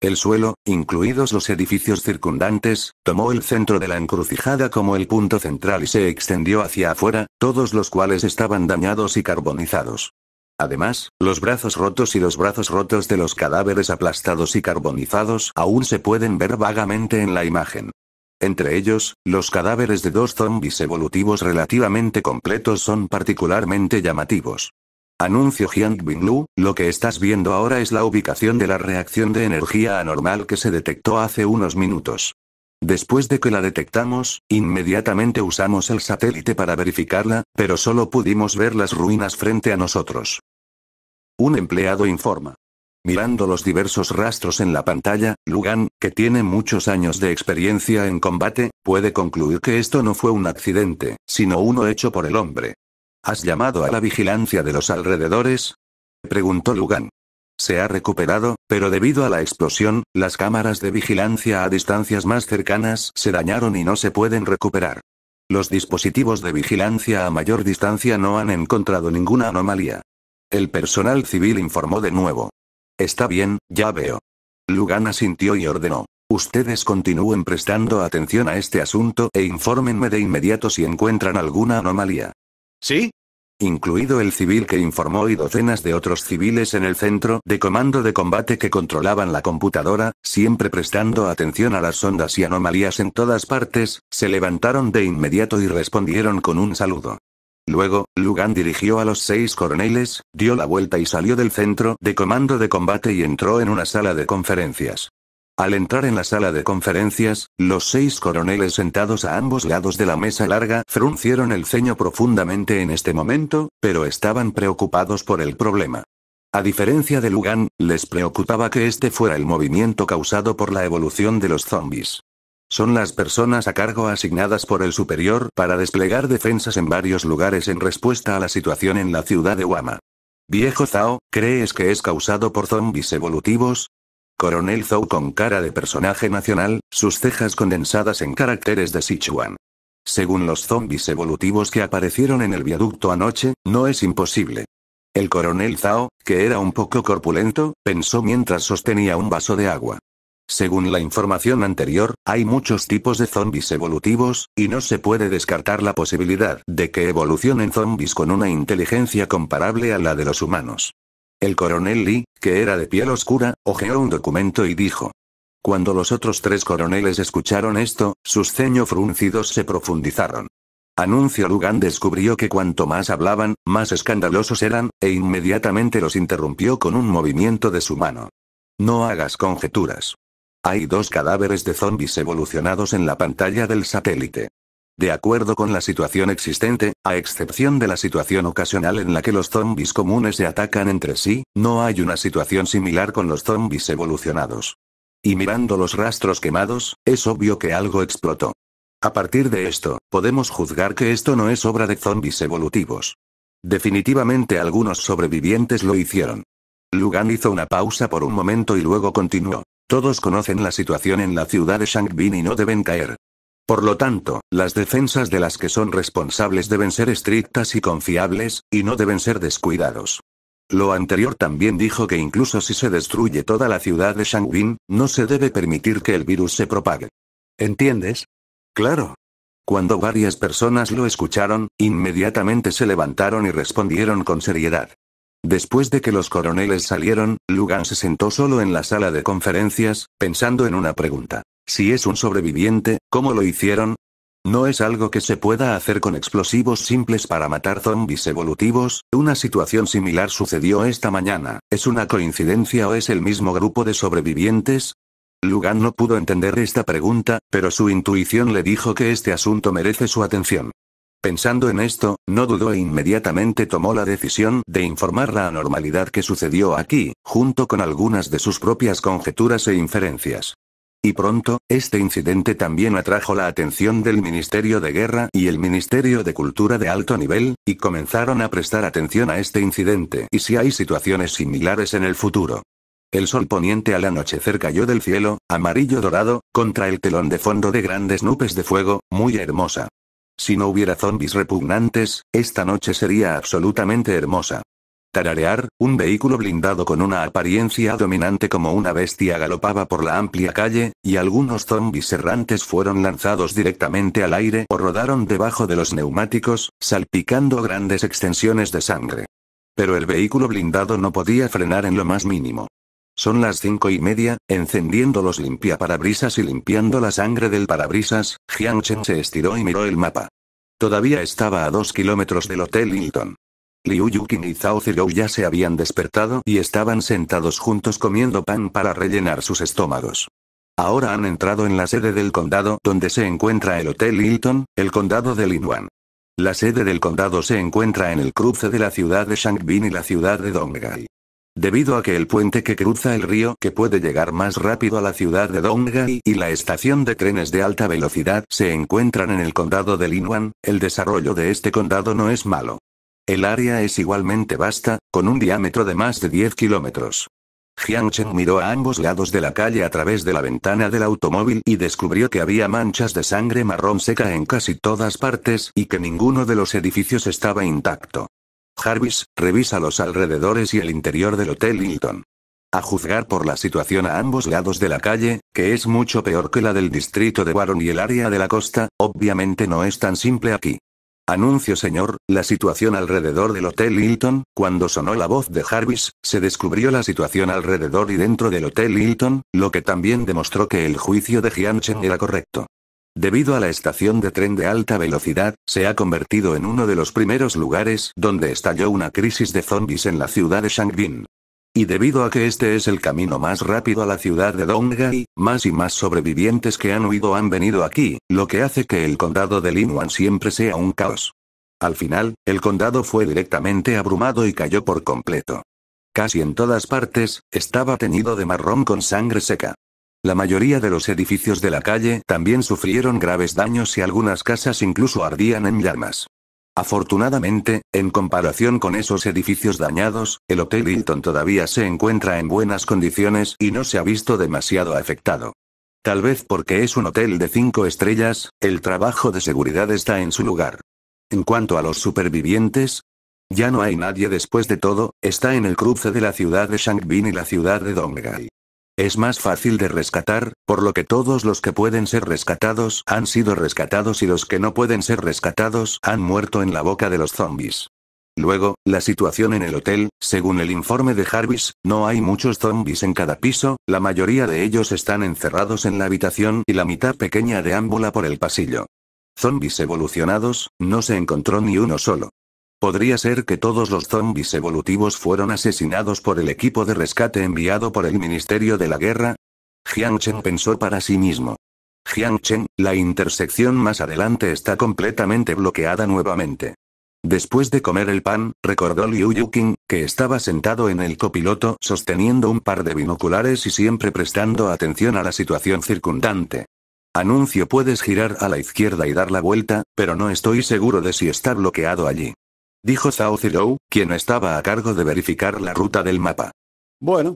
El suelo, incluidos los edificios circundantes, tomó el centro de la encrucijada como el punto central y se extendió hacia afuera, todos los cuales estaban dañados y carbonizados. Además, los brazos rotos y los brazos rotos de los cadáveres aplastados y carbonizados aún se pueden ver vagamente en la imagen. Entre ellos, los cadáveres de dos zombies evolutivos relativamente completos son particularmente llamativos. Anuncio Jiang Binglu, lo que estás viendo ahora es la ubicación de la reacción de energía anormal que se detectó hace unos minutos. Después de que la detectamos, inmediatamente usamos el satélite para verificarla, pero solo pudimos ver las ruinas frente a nosotros. Un empleado informa. Mirando los diversos rastros en la pantalla, Lugan, que tiene muchos años de experiencia en combate, puede concluir que esto no fue un accidente, sino uno hecho por el hombre. ¿Has llamado a la vigilancia de los alrededores? Preguntó Lugan. Se ha recuperado, pero debido a la explosión, las cámaras de vigilancia a distancias más cercanas se dañaron y no se pueden recuperar. Los dispositivos de vigilancia a mayor distancia no han encontrado ninguna anomalía. El personal civil informó de nuevo. Está bien, ya veo. Lugana asintió y ordenó. Ustedes continúen prestando atención a este asunto e infórmenme de inmediato si encuentran alguna anomalía. ¿Sí? Incluido el civil que informó y docenas de otros civiles en el centro de comando de combate que controlaban la computadora, siempre prestando atención a las ondas y anomalías en todas partes, se levantaron de inmediato y respondieron con un saludo. Luego, Lugan dirigió a los seis coroneles, dio la vuelta y salió del centro de comando de combate y entró en una sala de conferencias. Al entrar en la sala de conferencias, los seis coroneles sentados a ambos lados de la mesa larga fruncieron el ceño profundamente en este momento, pero estaban preocupados por el problema. A diferencia de Lugan, les preocupaba que este fuera el movimiento causado por la evolución de los zombies. Son las personas a cargo asignadas por el superior para desplegar defensas en varios lugares en respuesta a la situación en la ciudad de Wama. Viejo Zhao, ¿crees que es causado por zombis evolutivos? Coronel Zhao con cara de personaje nacional, sus cejas condensadas en caracteres de Sichuan. Según los zombis evolutivos que aparecieron en el viaducto anoche, no es imposible. El coronel Zhao, que era un poco corpulento, pensó mientras sostenía un vaso de agua. Según la información anterior, hay muchos tipos de zombies evolutivos, y no se puede descartar la posibilidad de que evolucionen zombies con una inteligencia comparable a la de los humanos. El coronel Lee, que era de piel oscura, hojeó un documento y dijo. Cuando los otros tres coroneles escucharon esto, sus ceños fruncidos se profundizaron. Anuncio Lugan descubrió que cuanto más hablaban, más escandalosos eran, e inmediatamente los interrumpió con un movimiento de su mano. No hagas conjeturas. Hay dos cadáveres de zombies evolucionados en la pantalla del satélite. De acuerdo con la situación existente, a excepción de la situación ocasional en la que los zombies comunes se atacan entre sí, no hay una situación similar con los zombies evolucionados. Y mirando los rastros quemados, es obvio que algo explotó. A partir de esto, podemos juzgar que esto no es obra de zombies evolutivos. Definitivamente algunos sobrevivientes lo hicieron. Lugan hizo una pausa por un momento y luego continuó. Todos conocen la situación en la ciudad de Shangbin y no deben caer. Por lo tanto, las defensas de las que son responsables deben ser estrictas y confiables, y no deben ser descuidados. Lo anterior también dijo que incluso si se destruye toda la ciudad de Shangbin, no se debe permitir que el virus se propague. ¿Entiendes? Claro. Cuando varias personas lo escucharon, inmediatamente se levantaron y respondieron con seriedad. Después de que los coroneles salieron, Lugan se sentó solo en la sala de conferencias, pensando en una pregunta. Si es un sobreviviente, ¿cómo lo hicieron? No es algo que se pueda hacer con explosivos simples para matar zombies evolutivos, una situación similar sucedió esta mañana, ¿es una coincidencia o es el mismo grupo de sobrevivientes? Lugan no pudo entender esta pregunta, pero su intuición le dijo que este asunto merece su atención. Pensando en esto, no dudó e inmediatamente tomó la decisión de informar la anormalidad que sucedió aquí, junto con algunas de sus propias conjeturas e inferencias. Y pronto, este incidente también atrajo la atención del Ministerio de Guerra y el Ministerio de Cultura de alto nivel, y comenzaron a prestar atención a este incidente y si hay situaciones similares en el futuro. El sol poniente al anochecer cayó del cielo, amarillo dorado, contra el telón de fondo de grandes nubes de fuego, muy hermosa. Si no hubiera zombis repugnantes, esta noche sería absolutamente hermosa. Tararear, un vehículo blindado con una apariencia dominante como una bestia galopaba por la amplia calle, y algunos zombis errantes fueron lanzados directamente al aire o rodaron debajo de los neumáticos, salpicando grandes extensiones de sangre. Pero el vehículo blindado no podía frenar en lo más mínimo. Son las cinco y media, encendiendo los limpiaparabrisas y limpiando la sangre del parabrisas, Jiang Chen se estiró y miró el mapa. Todavía estaba a dos kilómetros del Hotel Hilton. Liu Yukin y Zhao Zilou ya se habían despertado y estaban sentados juntos comiendo pan para rellenar sus estómagos. Ahora han entrado en la sede del condado donde se encuentra el Hotel Hilton, el condado de Linwan. La sede del condado se encuentra en el cruce de la ciudad de Shangbin y la ciudad de Donghai. Debido a que el puente que cruza el río que puede llegar más rápido a la ciudad de Dongai y la estación de trenes de alta velocidad se encuentran en el condado de Linwan, el desarrollo de este condado no es malo. El área es igualmente vasta, con un diámetro de más de 10 kilómetros. Cheng miró a ambos lados de la calle a través de la ventana del automóvil y descubrió que había manchas de sangre marrón seca en casi todas partes y que ninguno de los edificios estaba intacto. Jarvis, revisa los alrededores y el interior del Hotel Hilton. A juzgar por la situación a ambos lados de la calle, que es mucho peor que la del distrito de Warren y el área de la costa, obviamente no es tan simple aquí. Anuncio señor, la situación alrededor del Hotel Hilton, cuando sonó la voz de Harvis, se descubrió la situación alrededor y dentro del Hotel Hilton, lo que también demostró que el juicio de Jianchen era correcto. Debido a la estación de tren de alta velocidad, se ha convertido en uno de los primeros lugares donde estalló una crisis de zombies en la ciudad de Shangbin. Y debido a que este es el camino más rápido a la ciudad de Donghai, más y más sobrevivientes que han huido han venido aquí, lo que hace que el condado de Linwan siempre sea un caos. Al final, el condado fue directamente abrumado y cayó por completo. Casi en todas partes, estaba teñido de marrón con sangre seca. La mayoría de los edificios de la calle también sufrieron graves daños y algunas casas incluso ardían en llamas. Afortunadamente, en comparación con esos edificios dañados, el Hotel Hilton todavía se encuentra en buenas condiciones y no se ha visto demasiado afectado. Tal vez porque es un hotel de cinco estrellas, el trabajo de seguridad está en su lugar. En cuanto a los supervivientes, ya no hay nadie después de todo, está en el cruce de la ciudad de Shangbin y la ciudad de Donggai es más fácil de rescatar, por lo que todos los que pueden ser rescatados han sido rescatados y los que no pueden ser rescatados han muerto en la boca de los zombies. Luego, la situación en el hotel, según el informe de Jarvis, no hay muchos zombies en cada piso, la mayoría de ellos están encerrados en la habitación y la mitad pequeña deambula por el pasillo. Zombies evolucionados, no se encontró ni uno solo. Podría ser que todos los zombis evolutivos fueron asesinados por el equipo de rescate enviado por el Ministerio de la Guerra. Jiang Chen pensó para sí mismo. Jiang Chen, la intersección más adelante está completamente bloqueada nuevamente. Después de comer el pan, recordó Liu Yuking, que estaba sentado en el copiloto sosteniendo un par de binoculares y siempre prestando atención a la situación circundante. Anuncio puedes girar a la izquierda y dar la vuelta, pero no estoy seguro de si está bloqueado allí dijo Zhao Zirou, quien estaba a cargo de verificar la ruta del mapa. Bueno.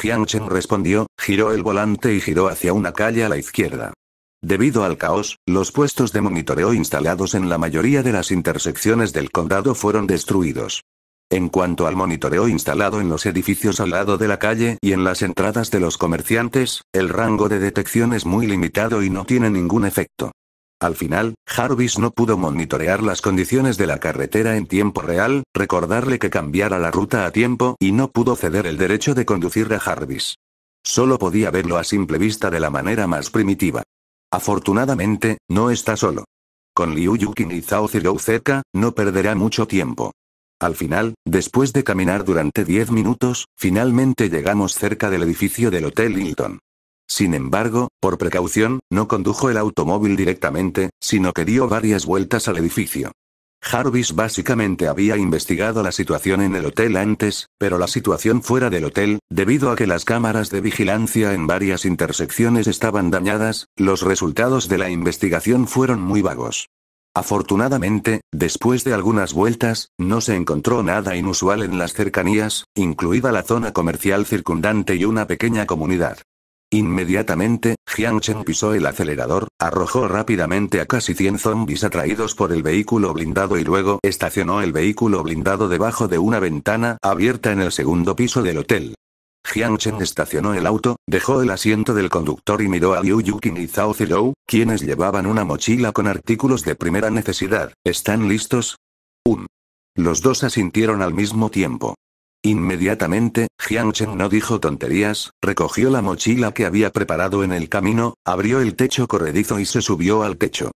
Jiang Chen respondió, giró el volante y giró hacia una calle a la izquierda. Debido al caos, los puestos de monitoreo instalados en la mayoría de las intersecciones del condado fueron destruidos. En cuanto al monitoreo instalado en los edificios al lado de la calle y en las entradas de los comerciantes, el rango de detección es muy limitado y no tiene ningún efecto. Al final, Jarvis no pudo monitorear las condiciones de la carretera en tiempo real, recordarle que cambiara la ruta a tiempo y no pudo ceder el derecho de conducir a Jarvis. Solo podía verlo a simple vista de la manera más primitiva. Afortunadamente, no está solo. Con Liu Yukin y Zhao Zirou cerca, no perderá mucho tiempo. Al final, después de caminar durante 10 minutos, finalmente llegamos cerca del edificio del Hotel Hilton. Sin embargo, por precaución, no condujo el automóvil directamente, sino que dio varias vueltas al edificio. Jarvis básicamente había investigado la situación en el hotel antes, pero la situación fuera del hotel, debido a que las cámaras de vigilancia en varias intersecciones estaban dañadas, los resultados de la investigación fueron muy vagos. Afortunadamente, después de algunas vueltas, no se encontró nada inusual en las cercanías, incluida la zona comercial circundante y una pequeña comunidad. Inmediatamente, Jiangchen pisó el acelerador, arrojó rápidamente a casi 100 zombis atraídos por el vehículo blindado y luego estacionó el vehículo blindado debajo de una ventana abierta en el segundo piso del hotel. Jiangchen estacionó el auto, dejó el asiento del conductor y miró a Liu Yukin y Zhao Zilou, quienes llevaban una mochila con artículos de primera necesidad. ¿Están listos? Un. Los dos asintieron al mismo tiempo. Inmediatamente, Chen no dijo tonterías, recogió la mochila que había preparado en el camino, abrió el techo corredizo y se subió al techo.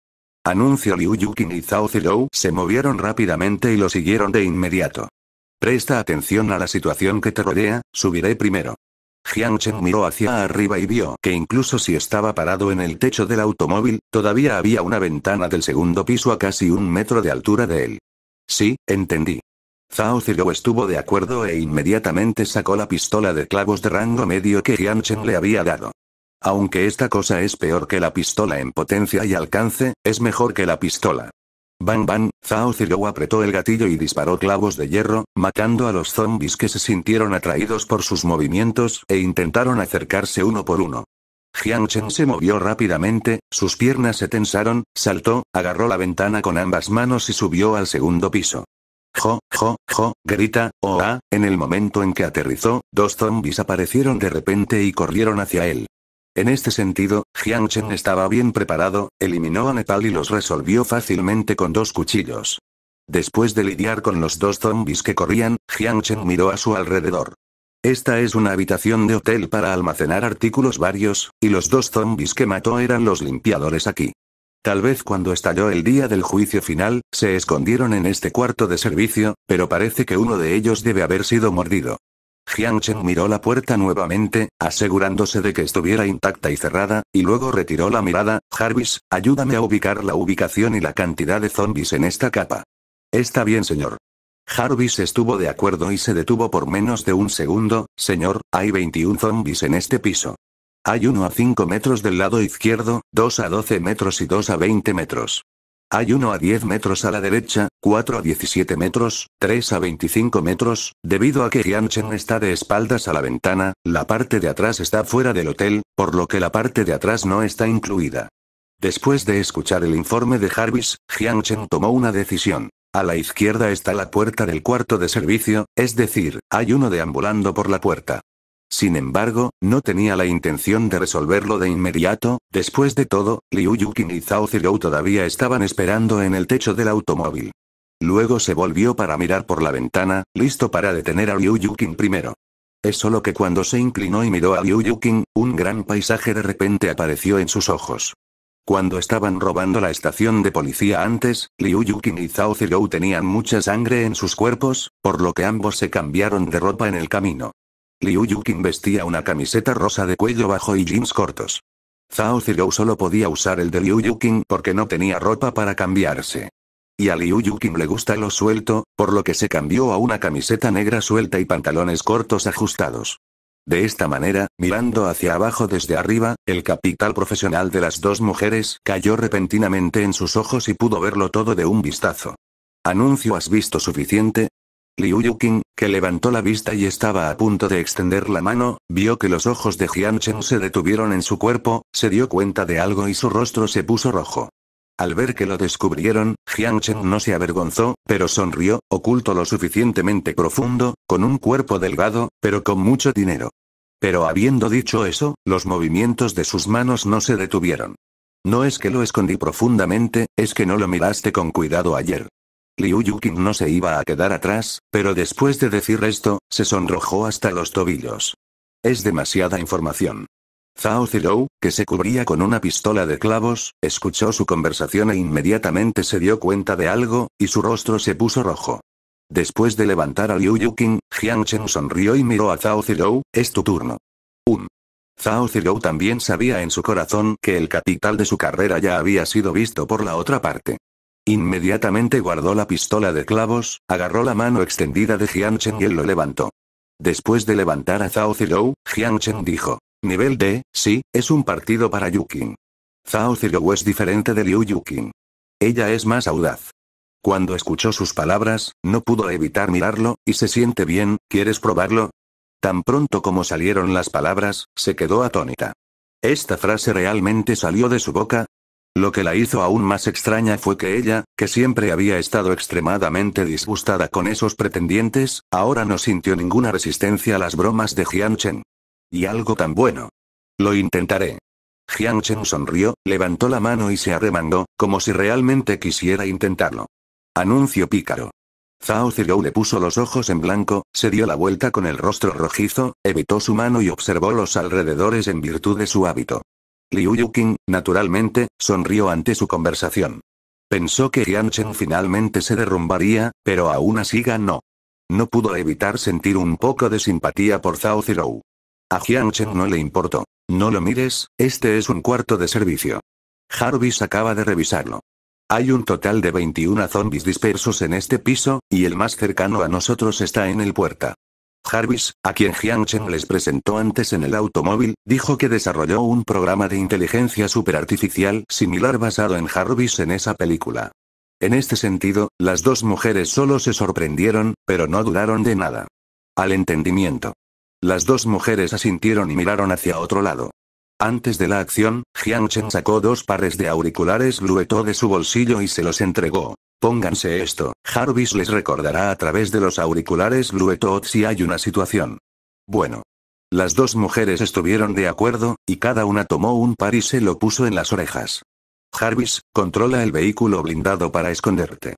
Anuncio Liu Yukin y Zhao Zilou se movieron rápidamente y lo siguieron de inmediato. Presta atención a la situación que te rodea, subiré primero. Jiang Chen miró hacia arriba y vio que incluso si estaba parado en el techo del automóvil, todavía había una ventana del segundo piso a casi un metro de altura de él. Sí, entendí. Zhao Zirou estuvo de acuerdo e inmediatamente sacó la pistola de clavos de rango medio que Chen le había dado. Aunque esta cosa es peor que la pistola en potencia y alcance, es mejor que la pistola. Bang bang, Zhao Zirou apretó el gatillo y disparó clavos de hierro, matando a los zombies que se sintieron atraídos por sus movimientos e intentaron acercarse uno por uno. Jiang Chen se movió rápidamente, sus piernas se tensaron, saltó, agarró la ventana con ambas manos y subió al segundo piso. Jo, jo, jo, grita, oh ah, en el momento en que aterrizó, dos zombies aparecieron de repente y corrieron hacia él. En este sentido, Jiang Chen estaba bien preparado, eliminó a Nepal y los resolvió fácilmente con dos cuchillos. Después de lidiar con los dos zombies que corrían, Jiang Chen miró a su alrededor. Esta es una habitación de hotel para almacenar artículos varios, y los dos zombies que mató eran los limpiadores aquí. Tal vez cuando estalló el día del juicio final, se escondieron en este cuarto de servicio, pero parece que uno de ellos debe haber sido mordido. Jiang miró la puerta nuevamente, asegurándose de que estuviera intacta y cerrada, y luego retiró la mirada. Jarvis, ayúdame a ubicar la ubicación y la cantidad de zombies en esta capa. Está bien, señor. Jarvis estuvo de acuerdo y se detuvo por menos de un segundo. Señor, hay 21 zombies en este piso. Hay uno a 5 metros del lado izquierdo, 2 a 12 metros y 2 a 20 metros. Hay uno a 10 metros a la derecha, 4 a 17 metros, 3 a 25 metros, debido a que Chen está de espaldas a la ventana, la parte de atrás está fuera del hotel, por lo que la parte de atrás no está incluida. Después de escuchar el informe de Jarvis, Chen tomó una decisión. A la izquierda está la puerta del cuarto de servicio, es decir, hay uno deambulando por la puerta. Sin embargo, no tenía la intención de resolverlo de inmediato, después de todo, Liu Yukin y Zhao Zilou todavía estaban esperando en el techo del automóvil. Luego se volvió para mirar por la ventana, listo para detener a Liu Yukin primero. Es solo que cuando se inclinó y miró a Liu Yukin, un gran paisaje de repente apareció en sus ojos. Cuando estaban robando la estación de policía antes, Liu Yukin y Zhao Zilou tenían mucha sangre en sus cuerpos, por lo que ambos se cambiaron de ropa en el camino. Liu yukin vestía una camiseta rosa de cuello bajo y jeans cortos. Zhao Zirou solo podía usar el de Liu yukin porque no tenía ropa para cambiarse. Y a Liu yukin le gusta lo suelto, por lo que se cambió a una camiseta negra suelta y pantalones cortos ajustados. De esta manera, mirando hacia abajo desde arriba, el capital profesional de las dos mujeres cayó repentinamente en sus ojos y pudo verlo todo de un vistazo. Anuncio has visto suficiente, Liu Yuqing, que levantó la vista y estaba a punto de extender la mano, vio que los ojos de Chen se detuvieron en su cuerpo, se dio cuenta de algo y su rostro se puso rojo. Al ver que lo descubrieron, Chen no se avergonzó, pero sonrió, oculto lo suficientemente profundo, con un cuerpo delgado, pero con mucho dinero. Pero habiendo dicho eso, los movimientos de sus manos no se detuvieron. No es que lo escondí profundamente, es que no lo miraste con cuidado ayer. Liu Yuqing no se iba a quedar atrás, pero después de decir esto, se sonrojó hasta los tobillos. Es demasiada información. Zhao Zilou, que se cubría con una pistola de clavos, escuchó su conversación e inmediatamente se dio cuenta de algo, y su rostro se puso rojo. Después de levantar a Liu Yuqing, Jiang Chen sonrió y miró a Zhao Zilou, es tu turno. Un. Zhao Zilou también sabía en su corazón que el capital de su carrera ya había sido visto por la otra parte. Inmediatamente guardó la pistola de clavos, agarró la mano extendida de Chen y él lo levantó. Después de levantar a Zhao Jiang Chen dijo. Nivel D, sí, es un partido para Yukin. Zhao Zilou es diferente de Liu Yukin. Ella es más audaz. Cuando escuchó sus palabras, no pudo evitar mirarlo, y se siente bien, ¿quieres probarlo? Tan pronto como salieron las palabras, se quedó atónita. Esta frase realmente salió de su boca, lo que la hizo aún más extraña fue que ella, que siempre había estado extremadamente disgustada con esos pretendientes, ahora no sintió ninguna resistencia a las bromas de Jian Chen. Y algo tan bueno. Lo intentaré. Jian Chen sonrió, levantó la mano y se arremangó, como si realmente quisiera intentarlo. Anuncio pícaro. Zhao Zigou le puso los ojos en blanco, se dio la vuelta con el rostro rojizo, evitó su mano y observó los alrededores en virtud de su hábito. Liu Yuqing, naturalmente, sonrió ante su conversación. Pensó que Chen finalmente se derrumbaría, pero aún así ganó. No pudo evitar sentir un poco de simpatía por Zhao Zirou. A Chen no le importó. No lo mires, este es un cuarto de servicio. Jarvis acaba de revisarlo. Hay un total de 21 zombies dispersos en este piso, y el más cercano a nosotros está en el puerta. Jarvis, a quien Chen les presentó antes en el automóvil, dijo que desarrolló un programa de inteligencia superartificial similar basado en Jarvis en esa película. En este sentido, las dos mujeres solo se sorprendieron, pero no dudaron de nada. Al entendimiento. Las dos mujeres asintieron y miraron hacia otro lado. Antes de la acción, Jiang Chen sacó dos pares de auriculares blueto de su bolsillo y se los entregó. Pónganse esto, Jarvis les recordará a través de los auriculares Bluetooth si hay una situación. Bueno. Las dos mujeres estuvieron de acuerdo, y cada una tomó un par y se lo puso en las orejas. Jarvis, controla el vehículo blindado para esconderte.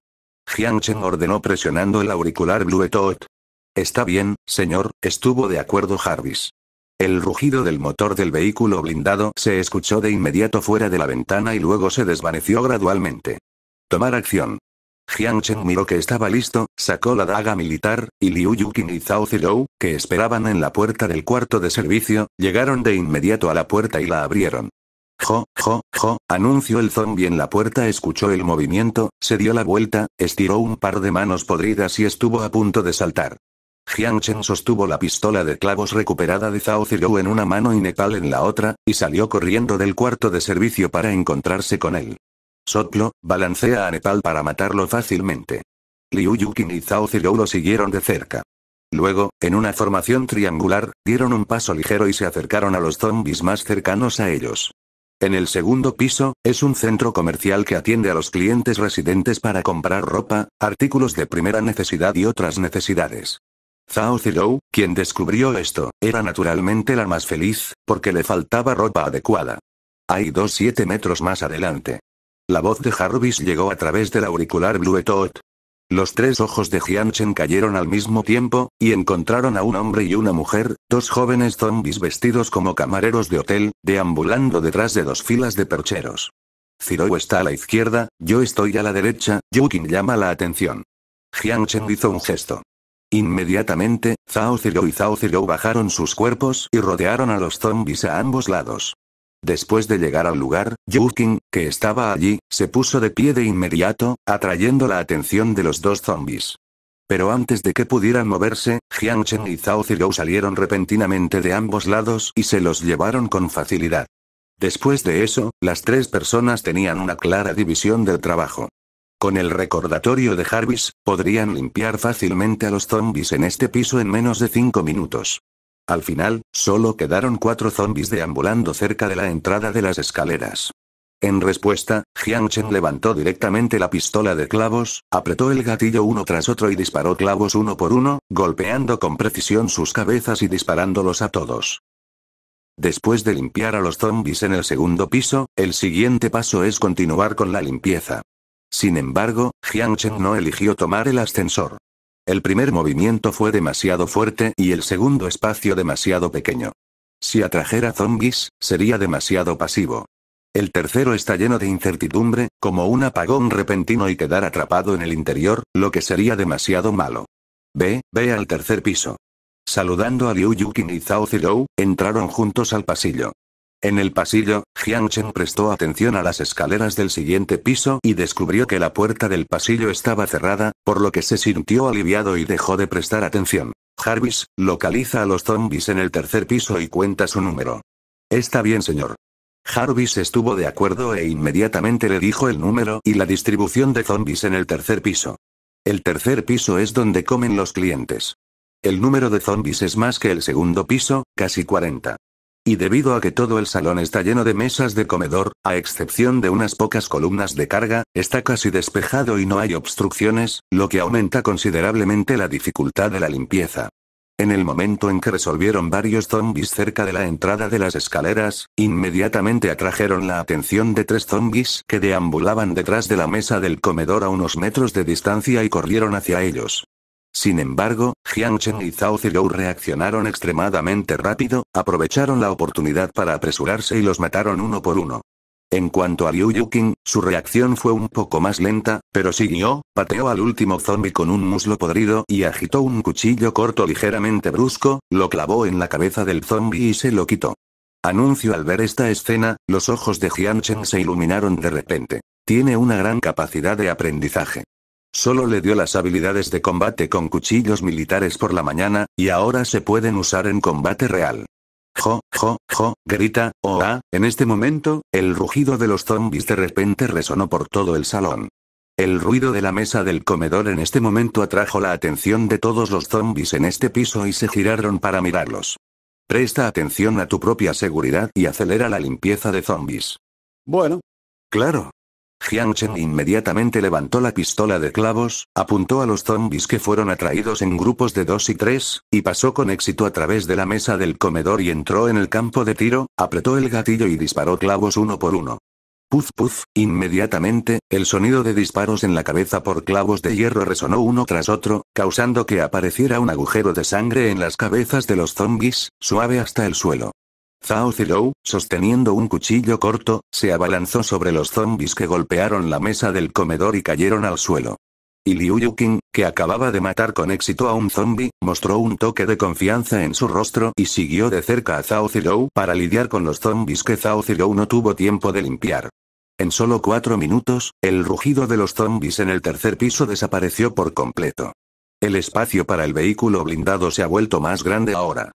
Jiang Chen ordenó presionando el auricular Bluetooth. Está bien, señor, estuvo de acuerdo Jarvis. El rugido del motor del vehículo blindado se escuchó de inmediato fuera de la ventana y luego se desvaneció gradualmente. Tomar acción. Jiang Chen miró que estaba listo, sacó la daga militar, y Liu Yukin y Zhao Zilou, que esperaban en la puerta del cuarto de servicio, llegaron de inmediato a la puerta y la abrieron. Jo, jo, jo, anunció el zombie en la puerta, escuchó el movimiento, se dio la vuelta, estiró un par de manos podridas y estuvo a punto de saltar. Jiang Chen sostuvo la pistola de clavos recuperada de Zhao Zilou en una mano y Nepal en la otra, y salió corriendo del cuarto de servicio para encontrarse con él. Sotlo, balancea a Nepal para matarlo fácilmente. Liu Yukin y Zhao Zirou lo siguieron de cerca. Luego, en una formación triangular, dieron un paso ligero y se acercaron a los zombies más cercanos a ellos. En el segundo piso, es un centro comercial que atiende a los clientes residentes para comprar ropa, artículos de primera necesidad y otras necesidades. Zhao Zilou, quien descubrió esto, era naturalmente la más feliz, porque le faltaba ropa adecuada. Hay dos siete metros más adelante. La voz de Jarvis llegó a través del auricular Blue Bluetooth. Los tres ojos de Hianchen cayeron al mismo tiempo, y encontraron a un hombre y una mujer, dos jóvenes zombies vestidos como camareros de hotel, deambulando detrás de dos filas de percheros. Zirou está a la izquierda, yo estoy a la derecha, Yukin llama la atención. Jiangchen hizo un gesto. Inmediatamente, Zhao Zirou y Zhao Zirou bajaron sus cuerpos y rodearon a los zombies a ambos lados. Después de llegar al lugar, Yukin, que estaba allí, se puso de pie de inmediato, atrayendo la atención de los dos zombies. Pero antes de que pudieran moverse, Jiang Chen y Zhao Zilou salieron repentinamente de ambos lados y se los llevaron con facilidad. Después de eso, las tres personas tenían una clara división del trabajo. Con el recordatorio de Jarvis, podrían limpiar fácilmente a los zombies en este piso en menos de cinco minutos. Al final, solo quedaron cuatro zombis deambulando cerca de la entrada de las escaleras. En respuesta, Chen levantó directamente la pistola de clavos, apretó el gatillo uno tras otro y disparó clavos uno por uno, golpeando con precisión sus cabezas y disparándolos a todos. Después de limpiar a los zombies en el segundo piso, el siguiente paso es continuar con la limpieza. Sin embargo, Chen no eligió tomar el ascensor. El primer movimiento fue demasiado fuerte y el segundo espacio demasiado pequeño. Si atrajera zombies, sería demasiado pasivo. El tercero está lleno de incertidumbre, como un apagón repentino y quedar atrapado en el interior, lo que sería demasiado malo. Ve, ve al tercer piso. Saludando a Liu Yukin y Zhao Zidou, entraron juntos al pasillo. En el pasillo, Chen prestó atención a las escaleras del siguiente piso y descubrió que la puerta del pasillo estaba cerrada, por lo que se sintió aliviado y dejó de prestar atención. Jarvis, localiza a los zombies en el tercer piso y cuenta su número. Está bien, señor. Jarvis estuvo de acuerdo e inmediatamente le dijo el número y la distribución de zombies en el tercer piso. El tercer piso es donde comen los clientes. El número de zombies es más que el segundo piso, casi 40. Y debido a que todo el salón está lleno de mesas de comedor, a excepción de unas pocas columnas de carga, está casi despejado y no hay obstrucciones, lo que aumenta considerablemente la dificultad de la limpieza. En el momento en que resolvieron varios zombies cerca de la entrada de las escaleras, inmediatamente atrajeron la atención de tres zombies que deambulaban detrás de la mesa del comedor a unos metros de distancia y corrieron hacia ellos. Sin embargo, Jiang y Zhao Ziyou reaccionaron extremadamente rápido, aprovecharon la oportunidad para apresurarse y los mataron uno por uno. En cuanto a Liu Yuking, su reacción fue un poco más lenta, pero siguió, pateó al último zombie con un muslo podrido y agitó un cuchillo corto ligeramente brusco, lo clavó en la cabeza del zombie y se lo quitó. Anuncio al ver esta escena, los ojos de Jianchen se iluminaron de repente. Tiene una gran capacidad de aprendizaje. Solo le dio las habilidades de combate con cuchillos militares por la mañana, y ahora se pueden usar en combate real. Jo, jo, jo, grita, oh ah, en este momento, el rugido de los zombies de repente resonó por todo el salón. El ruido de la mesa del comedor en este momento atrajo la atención de todos los zombies en este piso y se giraron para mirarlos. Presta atención a tu propia seguridad y acelera la limpieza de zombies. Bueno. Claro, Jiang Chen inmediatamente levantó la pistola de clavos, apuntó a los zombis que fueron atraídos en grupos de dos y tres, y pasó con éxito a través de la mesa del comedor y entró en el campo de tiro, apretó el gatillo y disparó clavos uno por uno. Puz Puz, inmediatamente, el sonido de disparos en la cabeza por clavos de hierro resonó uno tras otro, causando que apareciera un agujero de sangre en las cabezas de los zombis, suave hasta el suelo. Zhao Zilou, sosteniendo un cuchillo corto, se abalanzó sobre los zombis que golpearon la mesa del comedor y cayeron al suelo. Y Liu Yuqing, que acababa de matar con éxito a un zombie, mostró un toque de confianza en su rostro y siguió de cerca a Zhao Zilou para lidiar con los zombis que Zhao Zilou no tuvo tiempo de limpiar. En solo cuatro minutos, el rugido de los zombis en el tercer piso desapareció por completo. El espacio para el vehículo blindado se ha vuelto más grande ahora.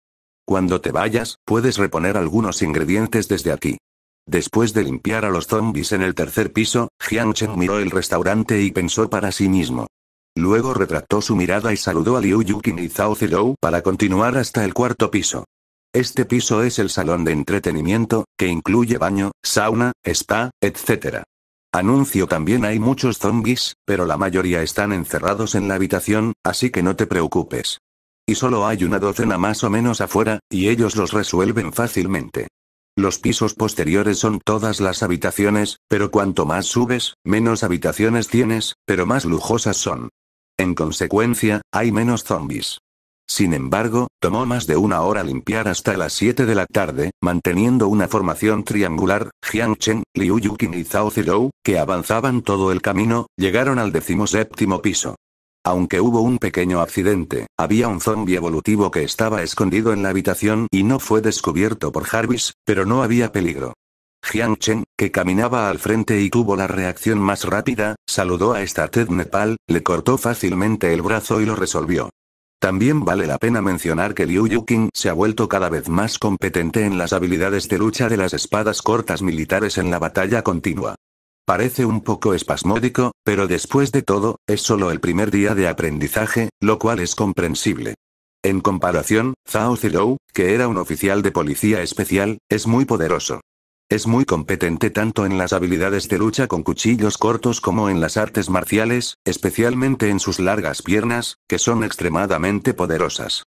Cuando te vayas, puedes reponer algunos ingredientes desde aquí. Después de limpiar a los zombies en el tercer piso, Jiang Chen miró el restaurante y pensó para sí mismo. Luego retractó su mirada y saludó a Liu Yukin y Zhao Zilou para continuar hasta el cuarto piso. Este piso es el salón de entretenimiento, que incluye baño, sauna, spa, etc. Anuncio también hay muchos zombies, pero la mayoría están encerrados en la habitación, así que no te preocupes. Y solo hay una docena más o menos afuera, y ellos los resuelven fácilmente. Los pisos posteriores son todas las habitaciones, pero cuanto más subes, menos habitaciones tienes, pero más lujosas son. En consecuencia, hay menos zombies. Sin embargo, tomó más de una hora limpiar hasta las 7 de la tarde, manteniendo una formación triangular, Jiang Chen, Liu Yukin y Zhao Zilou, que avanzaban todo el camino, llegaron al decimoséptimo piso. Aunque hubo un pequeño accidente, había un zombie evolutivo que estaba escondido en la habitación y no fue descubierto por Jarvis, pero no había peligro. Jiang Chen, que caminaba al frente y tuvo la reacción más rápida, saludó a esta Ted Nepal, le cortó fácilmente el brazo y lo resolvió. También vale la pena mencionar que Liu Yuqing se ha vuelto cada vez más competente en las habilidades de lucha de las espadas cortas militares en la batalla continua. Parece un poco espasmódico, pero después de todo, es solo el primer día de aprendizaje, lo cual es comprensible. En comparación, Zhao Zilou, que era un oficial de policía especial, es muy poderoso. Es muy competente tanto en las habilidades de lucha con cuchillos cortos como en las artes marciales, especialmente en sus largas piernas, que son extremadamente poderosas.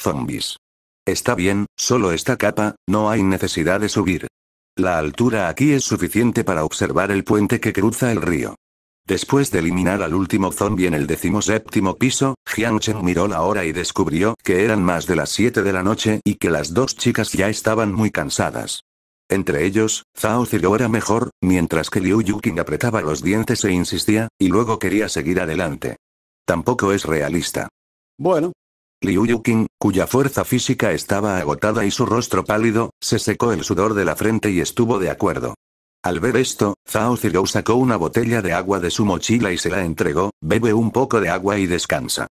Zombies. Está bien, solo esta capa, no hay necesidad de subir. La altura aquí es suficiente para observar el puente que cruza el río. Después de eliminar al último zombie en el decimoséptimo piso, Chen miró la hora y descubrió que eran más de las 7 de la noche y que las dos chicas ya estaban muy cansadas. Entre ellos, Zhao Zero era mejor, mientras que Liu Yuqing apretaba los dientes e insistía, y luego quería seguir adelante. Tampoco es realista. Bueno, Liu Yuqing, cuya fuerza física estaba agotada y su rostro pálido, se secó el sudor de la frente y estuvo de acuerdo. Al ver esto, Zhao Zirou sacó una botella de agua de su mochila y se la entregó, bebe un poco de agua y descansa.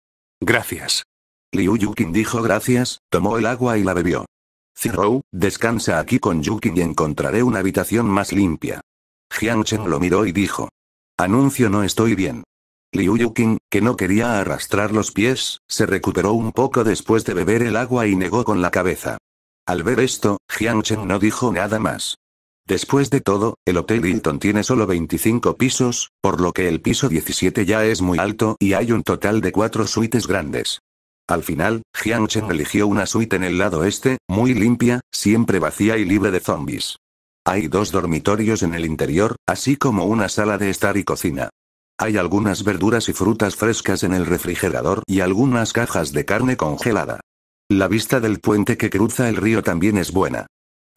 Gracias. Liu Yuqing dijo gracias, tomó el agua y la bebió. Zirou, descansa aquí con Yuqing y encontraré una habitación más limpia. Jiang Chen lo miró y dijo. Anuncio no estoy bien. Liu Yuqing, que no quería arrastrar los pies, se recuperó un poco después de beber el agua y negó con la cabeza. Al ver esto, Jiang Chen no dijo nada más. Después de todo, el Hotel Hilton tiene solo 25 pisos, por lo que el piso 17 ya es muy alto y hay un total de cuatro suites grandes. Al final, Jiang Chen eligió una suite en el lado este, muy limpia, siempre vacía y libre de zombies. Hay dos dormitorios en el interior, así como una sala de estar y cocina. Hay algunas verduras y frutas frescas en el refrigerador y algunas cajas de carne congelada. La vista del puente que cruza el río también es buena.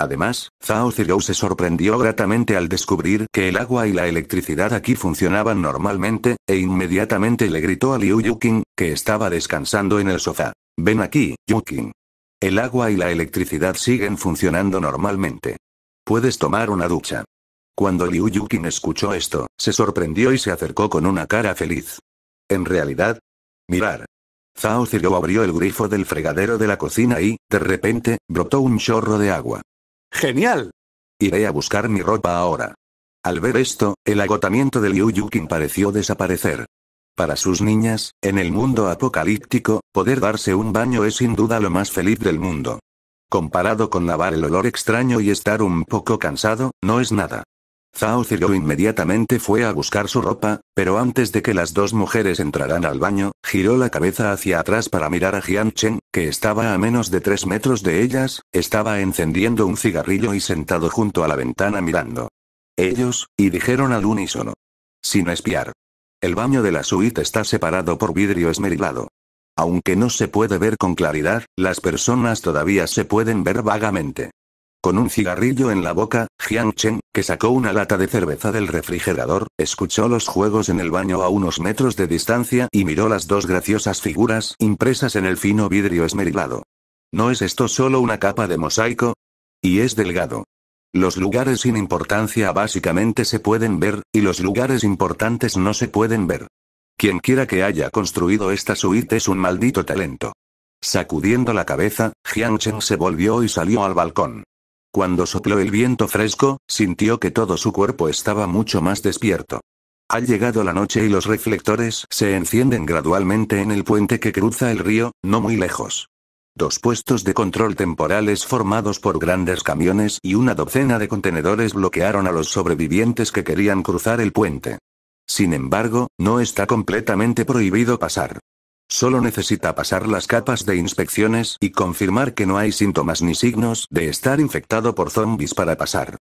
Además, Zhao Zirou se sorprendió gratamente al descubrir que el agua y la electricidad aquí funcionaban normalmente, e inmediatamente le gritó a Liu Yuking, que estaba descansando en el sofá. Ven aquí, Yuking. El agua y la electricidad siguen funcionando normalmente. Puedes tomar una ducha. Cuando Liu Yukin escuchó esto, se sorprendió y se acercó con una cara feliz. En realidad, mirar. Zhao Zirou abrió el grifo del fregadero de la cocina y, de repente, brotó un chorro de agua. ¡Genial! Iré a buscar mi ropa ahora. Al ver esto, el agotamiento de Liu Yukin pareció desaparecer. Para sus niñas, en el mundo apocalíptico, poder darse un baño es sin duda lo más feliz del mundo. Comparado con lavar el olor extraño y estar un poco cansado, no es nada. Zhao dio inmediatamente fue a buscar su ropa, pero antes de que las dos mujeres entraran al baño, giró la cabeza hacia atrás para mirar a Jian que estaba a menos de tres metros de ellas, estaba encendiendo un cigarrillo y sentado junto a la ventana mirando. Ellos, y dijeron al unísono. Sin espiar. El baño de la suite está separado por vidrio esmerilado. Aunque no se puede ver con claridad, las personas todavía se pueden ver vagamente con un cigarrillo en la boca, Jiang Chen, que sacó una lata de cerveza del refrigerador, escuchó los juegos en el baño a unos metros de distancia y miró las dos graciosas figuras impresas en el fino vidrio esmerilado. ¿No es esto solo una capa de mosaico? Y es delgado. Los lugares sin importancia básicamente se pueden ver, y los lugares importantes no se pueden ver. Quienquiera que haya construido esta suite es un maldito talento. Sacudiendo la cabeza, Jiang Chen se volvió y salió al balcón. Cuando sopló el viento fresco, sintió que todo su cuerpo estaba mucho más despierto. Ha llegado la noche y los reflectores se encienden gradualmente en el puente que cruza el río, no muy lejos. Dos puestos de control temporales formados por grandes camiones y una docena de contenedores bloquearon a los sobrevivientes que querían cruzar el puente. Sin embargo, no está completamente prohibido pasar. Solo necesita pasar las capas de inspecciones y confirmar que no hay síntomas ni signos de estar infectado por zombies para pasar.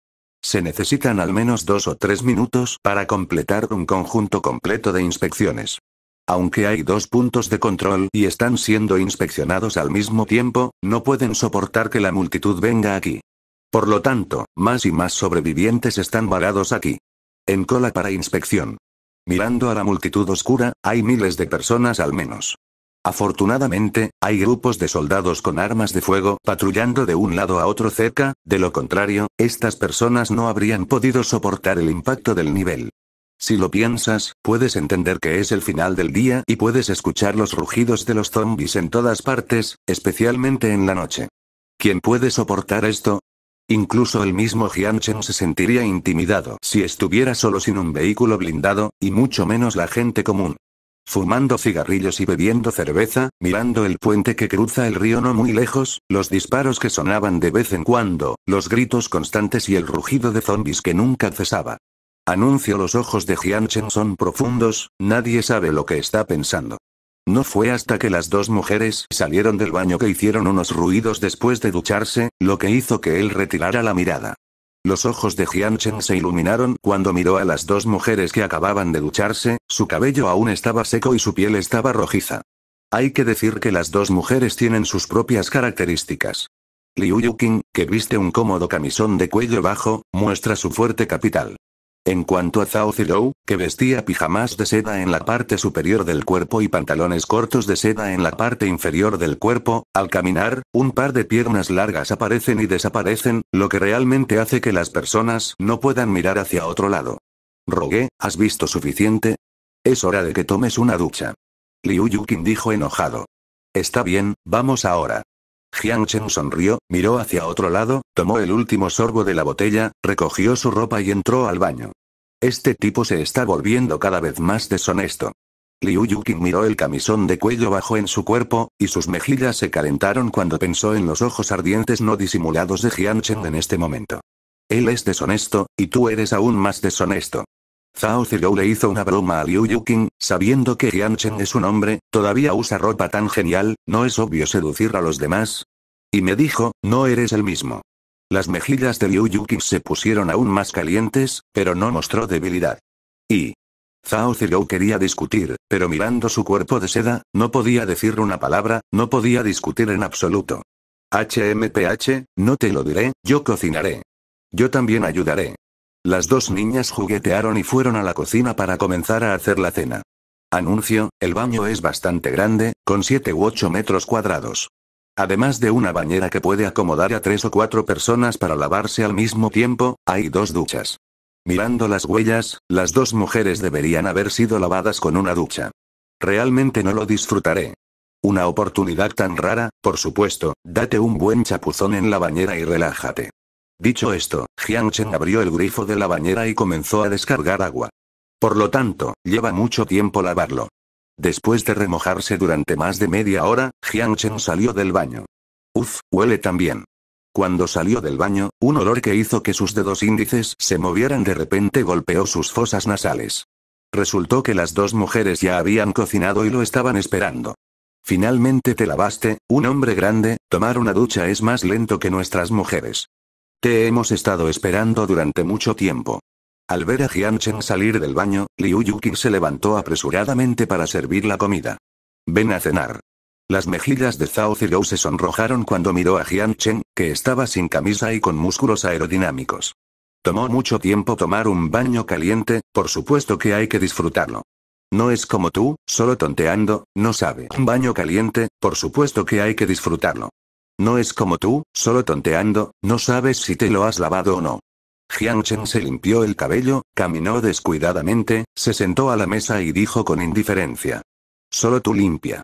Se necesitan al menos dos o tres minutos para completar un conjunto completo de inspecciones. Aunque hay dos puntos de control y están siendo inspeccionados al mismo tiempo, no pueden soportar que la multitud venga aquí. Por lo tanto, más y más sobrevivientes están varados aquí. En cola para inspección. Mirando a la multitud oscura, hay miles de personas al menos. Afortunadamente, hay grupos de soldados con armas de fuego patrullando de un lado a otro cerca, de lo contrario, estas personas no habrían podido soportar el impacto del nivel. Si lo piensas, puedes entender que es el final del día y puedes escuchar los rugidos de los zombies en todas partes, especialmente en la noche. ¿Quién puede soportar esto? Incluso el mismo Jianchen se sentiría intimidado si estuviera solo sin un vehículo blindado, y mucho menos la gente común. Fumando cigarrillos y bebiendo cerveza, mirando el puente que cruza el río no muy lejos, los disparos que sonaban de vez en cuando, los gritos constantes y el rugido de zombis que nunca cesaba. Anuncio los ojos de Jianchen son profundos, nadie sabe lo que está pensando. No fue hasta que las dos mujeres salieron del baño que hicieron unos ruidos después de ducharse, lo que hizo que él retirara la mirada. Los ojos de Jian se iluminaron cuando miró a las dos mujeres que acababan de ducharse, su cabello aún estaba seco y su piel estaba rojiza. Hay que decir que las dos mujeres tienen sus propias características. Liu Yuqing, que viste un cómodo camisón de cuello bajo, muestra su fuerte capital. En cuanto a Zhao Zilou, que vestía pijamas de seda en la parte superior del cuerpo y pantalones cortos de seda en la parte inferior del cuerpo, al caminar, un par de piernas largas aparecen y desaparecen, lo que realmente hace que las personas no puedan mirar hacia otro lado. Rogué, ¿has visto suficiente? Es hora de que tomes una ducha. Liu Yukin dijo enojado. Está bien, vamos ahora. Jiang sonrió, miró hacia otro lado, tomó el último sorbo de la botella, recogió su ropa y entró al baño. Este tipo se está volviendo cada vez más deshonesto. Liu Yuqing miró el camisón de cuello bajo en su cuerpo, y sus mejillas se calentaron cuando pensó en los ojos ardientes no disimulados de Jiang en este momento. Él es deshonesto, y tú eres aún más deshonesto. Zhao Ziyou le hizo una broma a Liu Yuqing, sabiendo que Chen es un hombre, todavía usa ropa tan genial, ¿no es obvio seducir a los demás? Y me dijo, no eres el mismo. Las mejillas de Liu Yuqing se pusieron aún más calientes, pero no mostró debilidad. Y... Zhao Ziyou quería discutir, pero mirando su cuerpo de seda, no podía decir una palabra, no podía discutir en absoluto. HMPH, no te lo diré, yo cocinaré. Yo también ayudaré. Las dos niñas juguetearon y fueron a la cocina para comenzar a hacer la cena. Anuncio, el baño es bastante grande, con 7 u 8 metros cuadrados. Además de una bañera que puede acomodar a tres o cuatro personas para lavarse al mismo tiempo, hay dos duchas. Mirando las huellas, las dos mujeres deberían haber sido lavadas con una ducha. Realmente no lo disfrutaré. Una oportunidad tan rara, por supuesto, date un buen chapuzón en la bañera y relájate. Dicho esto, Chen abrió el grifo de la bañera y comenzó a descargar agua. Por lo tanto, lleva mucho tiempo lavarlo. Después de remojarse durante más de media hora, Chen salió del baño. Uf, huele también. Cuando salió del baño, un olor que hizo que sus dedos índices se movieran de repente golpeó sus fosas nasales. Resultó que las dos mujeres ya habían cocinado y lo estaban esperando. Finalmente te lavaste, un hombre grande, tomar una ducha es más lento que nuestras mujeres. Te hemos estado esperando durante mucho tiempo. Al ver a Jianchen salir del baño, Liu Yuki se levantó apresuradamente para servir la comida. Ven a cenar. Las mejillas de Zhao Zirou se sonrojaron cuando miró a Jianchen, que estaba sin camisa y con músculos aerodinámicos. Tomó mucho tiempo tomar un baño caliente, por supuesto que hay que disfrutarlo. No es como tú, solo tonteando, no sabe. Un baño caliente, por supuesto que hay que disfrutarlo. No es como tú, solo tonteando, no sabes si te lo has lavado o no. Jiangchen se limpió el cabello, caminó descuidadamente, se sentó a la mesa y dijo con indiferencia. Solo tú limpia.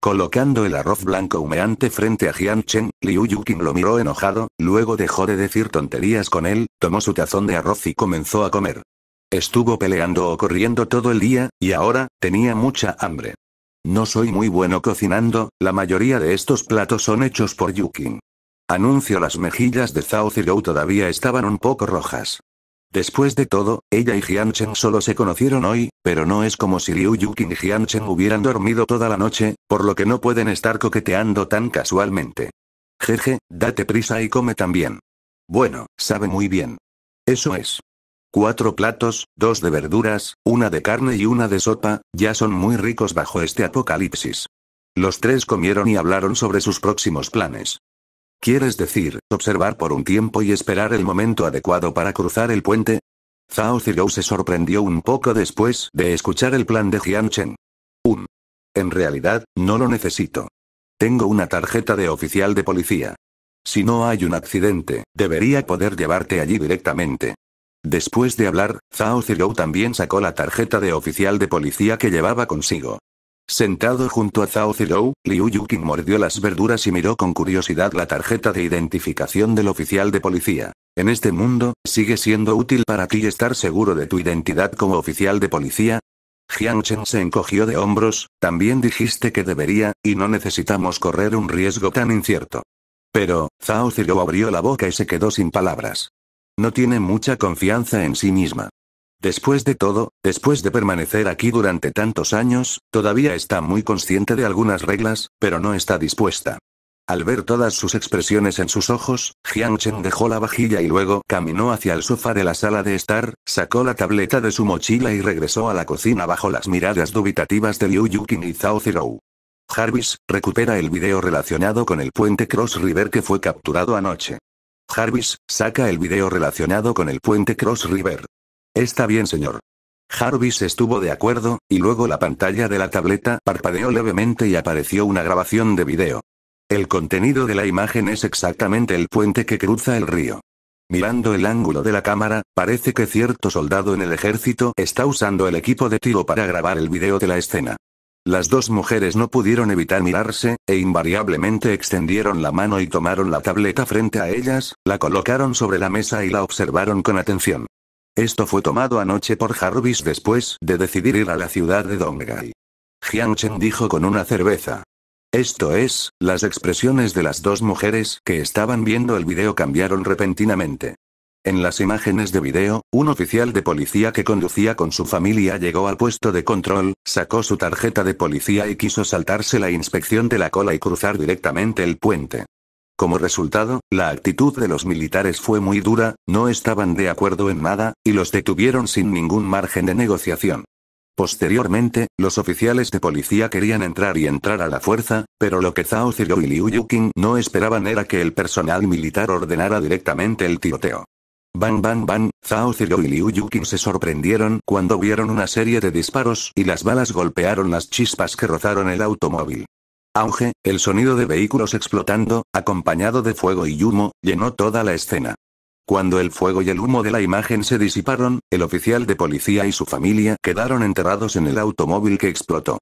Colocando el arroz blanco humeante frente a Chen, Liu Yuqin lo miró enojado, luego dejó de decir tonterías con él, tomó su tazón de arroz y comenzó a comer. Estuvo peleando o corriendo todo el día, y ahora, tenía mucha hambre. No soy muy bueno cocinando, la mayoría de estos platos son hechos por Yukin. Anuncio las mejillas de Zhao Zirou todavía estaban un poco rojas. Después de todo, ella y Jianchen solo se conocieron hoy, pero no es como si Liu Yukin y Jianchen hubieran dormido toda la noche, por lo que no pueden estar coqueteando tan casualmente. Jeje, date prisa y come también. Bueno, sabe muy bien. Eso es. Cuatro platos, dos de verduras, una de carne y una de sopa, ya son muy ricos bajo este apocalipsis. Los tres comieron y hablaron sobre sus próximos planes. ¿Quieres decir, observar por un tiempo y esperar el momento adecuado para cruzar el puente? Zhao Zirou se sorprendió un poco después de escuchar el plan de Jian Chen. Un. En realidad, no lo necesito. Tengo una tarjeta de oficial de policía. Si no hay un accidente, debería poder llevarte allí directamente. Después de hablar, Zhao Ziyou también sacó la tarjeta de oficial de policía que llevaba consigo. Sentado junto a Zhao Zilou, Liu Yuqing mordió las verduras y miró con curiosidad la tarjeta de identificación del oficial de policía. En este mundo, ¿sigue siendo útil para ti estar seguro de tu identidad como oficial de policía? Jiang Chen se encogió de hombros, también dijiste que debería, y no necesitamos correr un riesgo tan incierto. Pero, Zhao Zilou abrió la boca y se quedó sin palabras. No tiene mucha confianza en sí misma. Después de todo, después de permanecer aquí durante tantos años, todavía está muy consciente de algunas reglas, pero no está dispuesta. Al ver todas sus expresiones en sus ojos, Jiang Chen dejó la vajilla y luego caminó hacia el sofá de la sala de estar, sacó la tableta de su mochila y regresó a la cocina bajo las miradas dubitativas de Liu Yukin y Zhao Zerou. Jarvis, recupera el video relacionado con el puente Cross River que fue capturado anoche. Jarvis, saca el video relacionado con el puente Cross River. Está bien, señor. Jarvis estuvo de acuerdo, y luego la pantalla de la tableta parpadeó levemente y apareció una grabación de video. El contenido de la imagen es exactamente el puente que cruza el río. Mirando el ángulo de la cámara, parece que cierto soldado en el ejército está usando el equipo de tiro para grabar el video de la escena. Las dos mujeres no pudieron evitar mirarse, e invariablemente extendieron la mano y tomaron la tableta frente a ellas, la colocaron sobre la mesa y la observaron con atención. Esto fue tomado anoche por Jarvis después de decidir ir a la ciudad de Jiang Chen dijo con una cerveza. Esto es, las expresiones de las dos mujeres que estaban viendo el video cambiaron repentinamente. En las imágenes de video, un oficial de policía que conducía con su familia llegó al puesto de control, sacó su tarjeta de policía y quiso saltarse la inspección de la cola y cruzar directamente el puente. Como resultado, la actitud de los militares fue muy dura, no estaban de acuerdo en nada, y los detuvieron sin ningún margen de negociación. Posteriormente, los oficiales de policía querían entrar y entrar a la fuerza, pero lo que Zhao Zero y Liu Yuking no esperaban era que el personal militar ordenara directamente el tiroteo. Bang bang bang, Zhao Ziro y Liu Yukin se sorprendieron cuando vieron una serie de disparos y las balas golpearon las chispas que rozaron el automóvil. Auge, el sonido de vehículos explotando, acompañado de fuego y humo, llenó toda la escena. Cuando el fuego y el humo de la imagen se disiparon, el oficial de policía y su familia quedaron enterrados en el automóvil que explotó.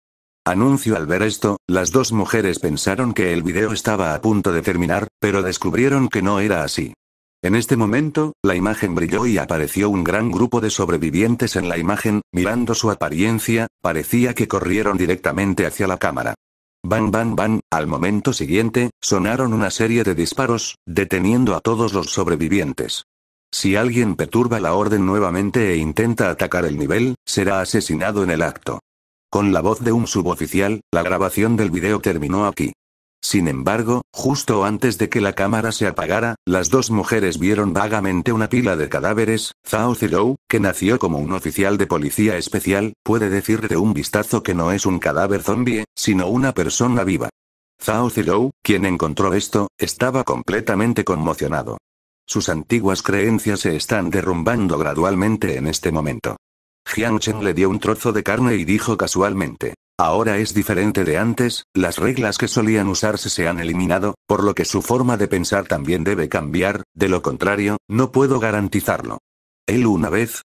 Anuncio al ver esto, las dos mujeres pensaron que el video estaba a punto de terminar, pero descubrieron que no era así. En este momento, la imagen brilló y apareció un gran grupo de sobrevivientes en la imagen, mirando su apariencia, parecía que corrieron directamente hacia la cámara. Bang, bang, bang, al momento siguiente, sonaron una serie de disparos, deteniendo a todos los sobrevivientes. Si alguien perturba la orden nuevamente e intenta atacar el nivel, será asesinado en el acto. Con la voz de un suboficial, la grabación del video terminó aquí. Sin embargo, justo antes de que la cámara se apagara, las dos mujeres vieron vagamente una pila de cadáveres. Zhao Zilou, que nació como un oficial de policía especial, puede decir de un vistazo que no es un cadáver zombie, sino una persona viva. Zhao Zilou, quien encontró esto, estaba completamente conmocionado. Sus antiguas creencias se están derrumbando gradualmente en este momento. Jiang Chen le dio un trozo de carne y dijo casualmente: Ahora es diferente de antes, las reglas que solían usarse se han eliminado, por lo que su forma de pensar también debe cambiar, de lo contrario, no puedo garantizarlo. Él una vez.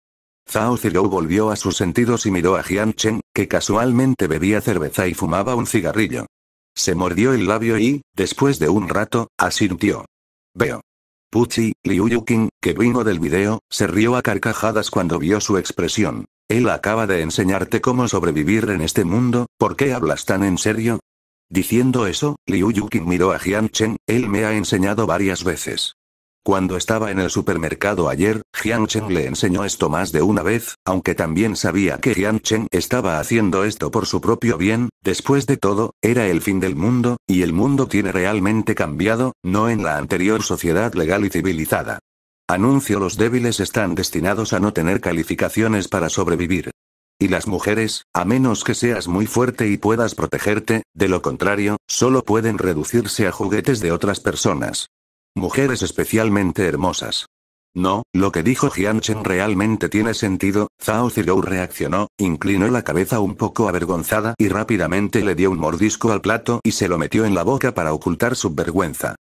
Zhao Zhigou volvió a sus sentidos y miró a Jian Chen, que casualmente bebía cerveza y fumaba un cigarrillo. Se mordió el labio y, después de un rato, asintió. Veo. Puchi, Liu Yukin, que vino del video, se rió a carcajadas cuando vio su expresión. Él acaba de enseñarte cómo sobrevivir en este mundo, ¿por qué hablas tan en serio? Diciendo eso, Liu Yukin miró a Jian él me ha enseñado varias veces. Cuando estaba en el supermercado ayer, Jiang le enseñó esto más de una vez, aunque también sabía que Jiang estaba haciendo esto por su propio bien, después de todo, era el fin del mundo, y el mundo tiene realmente cambiado, no en la anterior sociedad legal y civilizada. Anuncio los débiles están destinados a no tener calificaciones para sobrevivir. Y las mujeres, a menos que seas muy fuerte y puedas protegerte, de lo contrario, solo pueden reducirse a juguetes de otras personas. Mujeres especialmente hermosas. No, lo que dijo Jianchen realmente tiene sentido, Zhao Zilou reaccionó, inclinó la cabeza un poco avergonzada y rápidamente le dio un mordisco al plato y se lo metió en la boca para ocultar su vergüenza.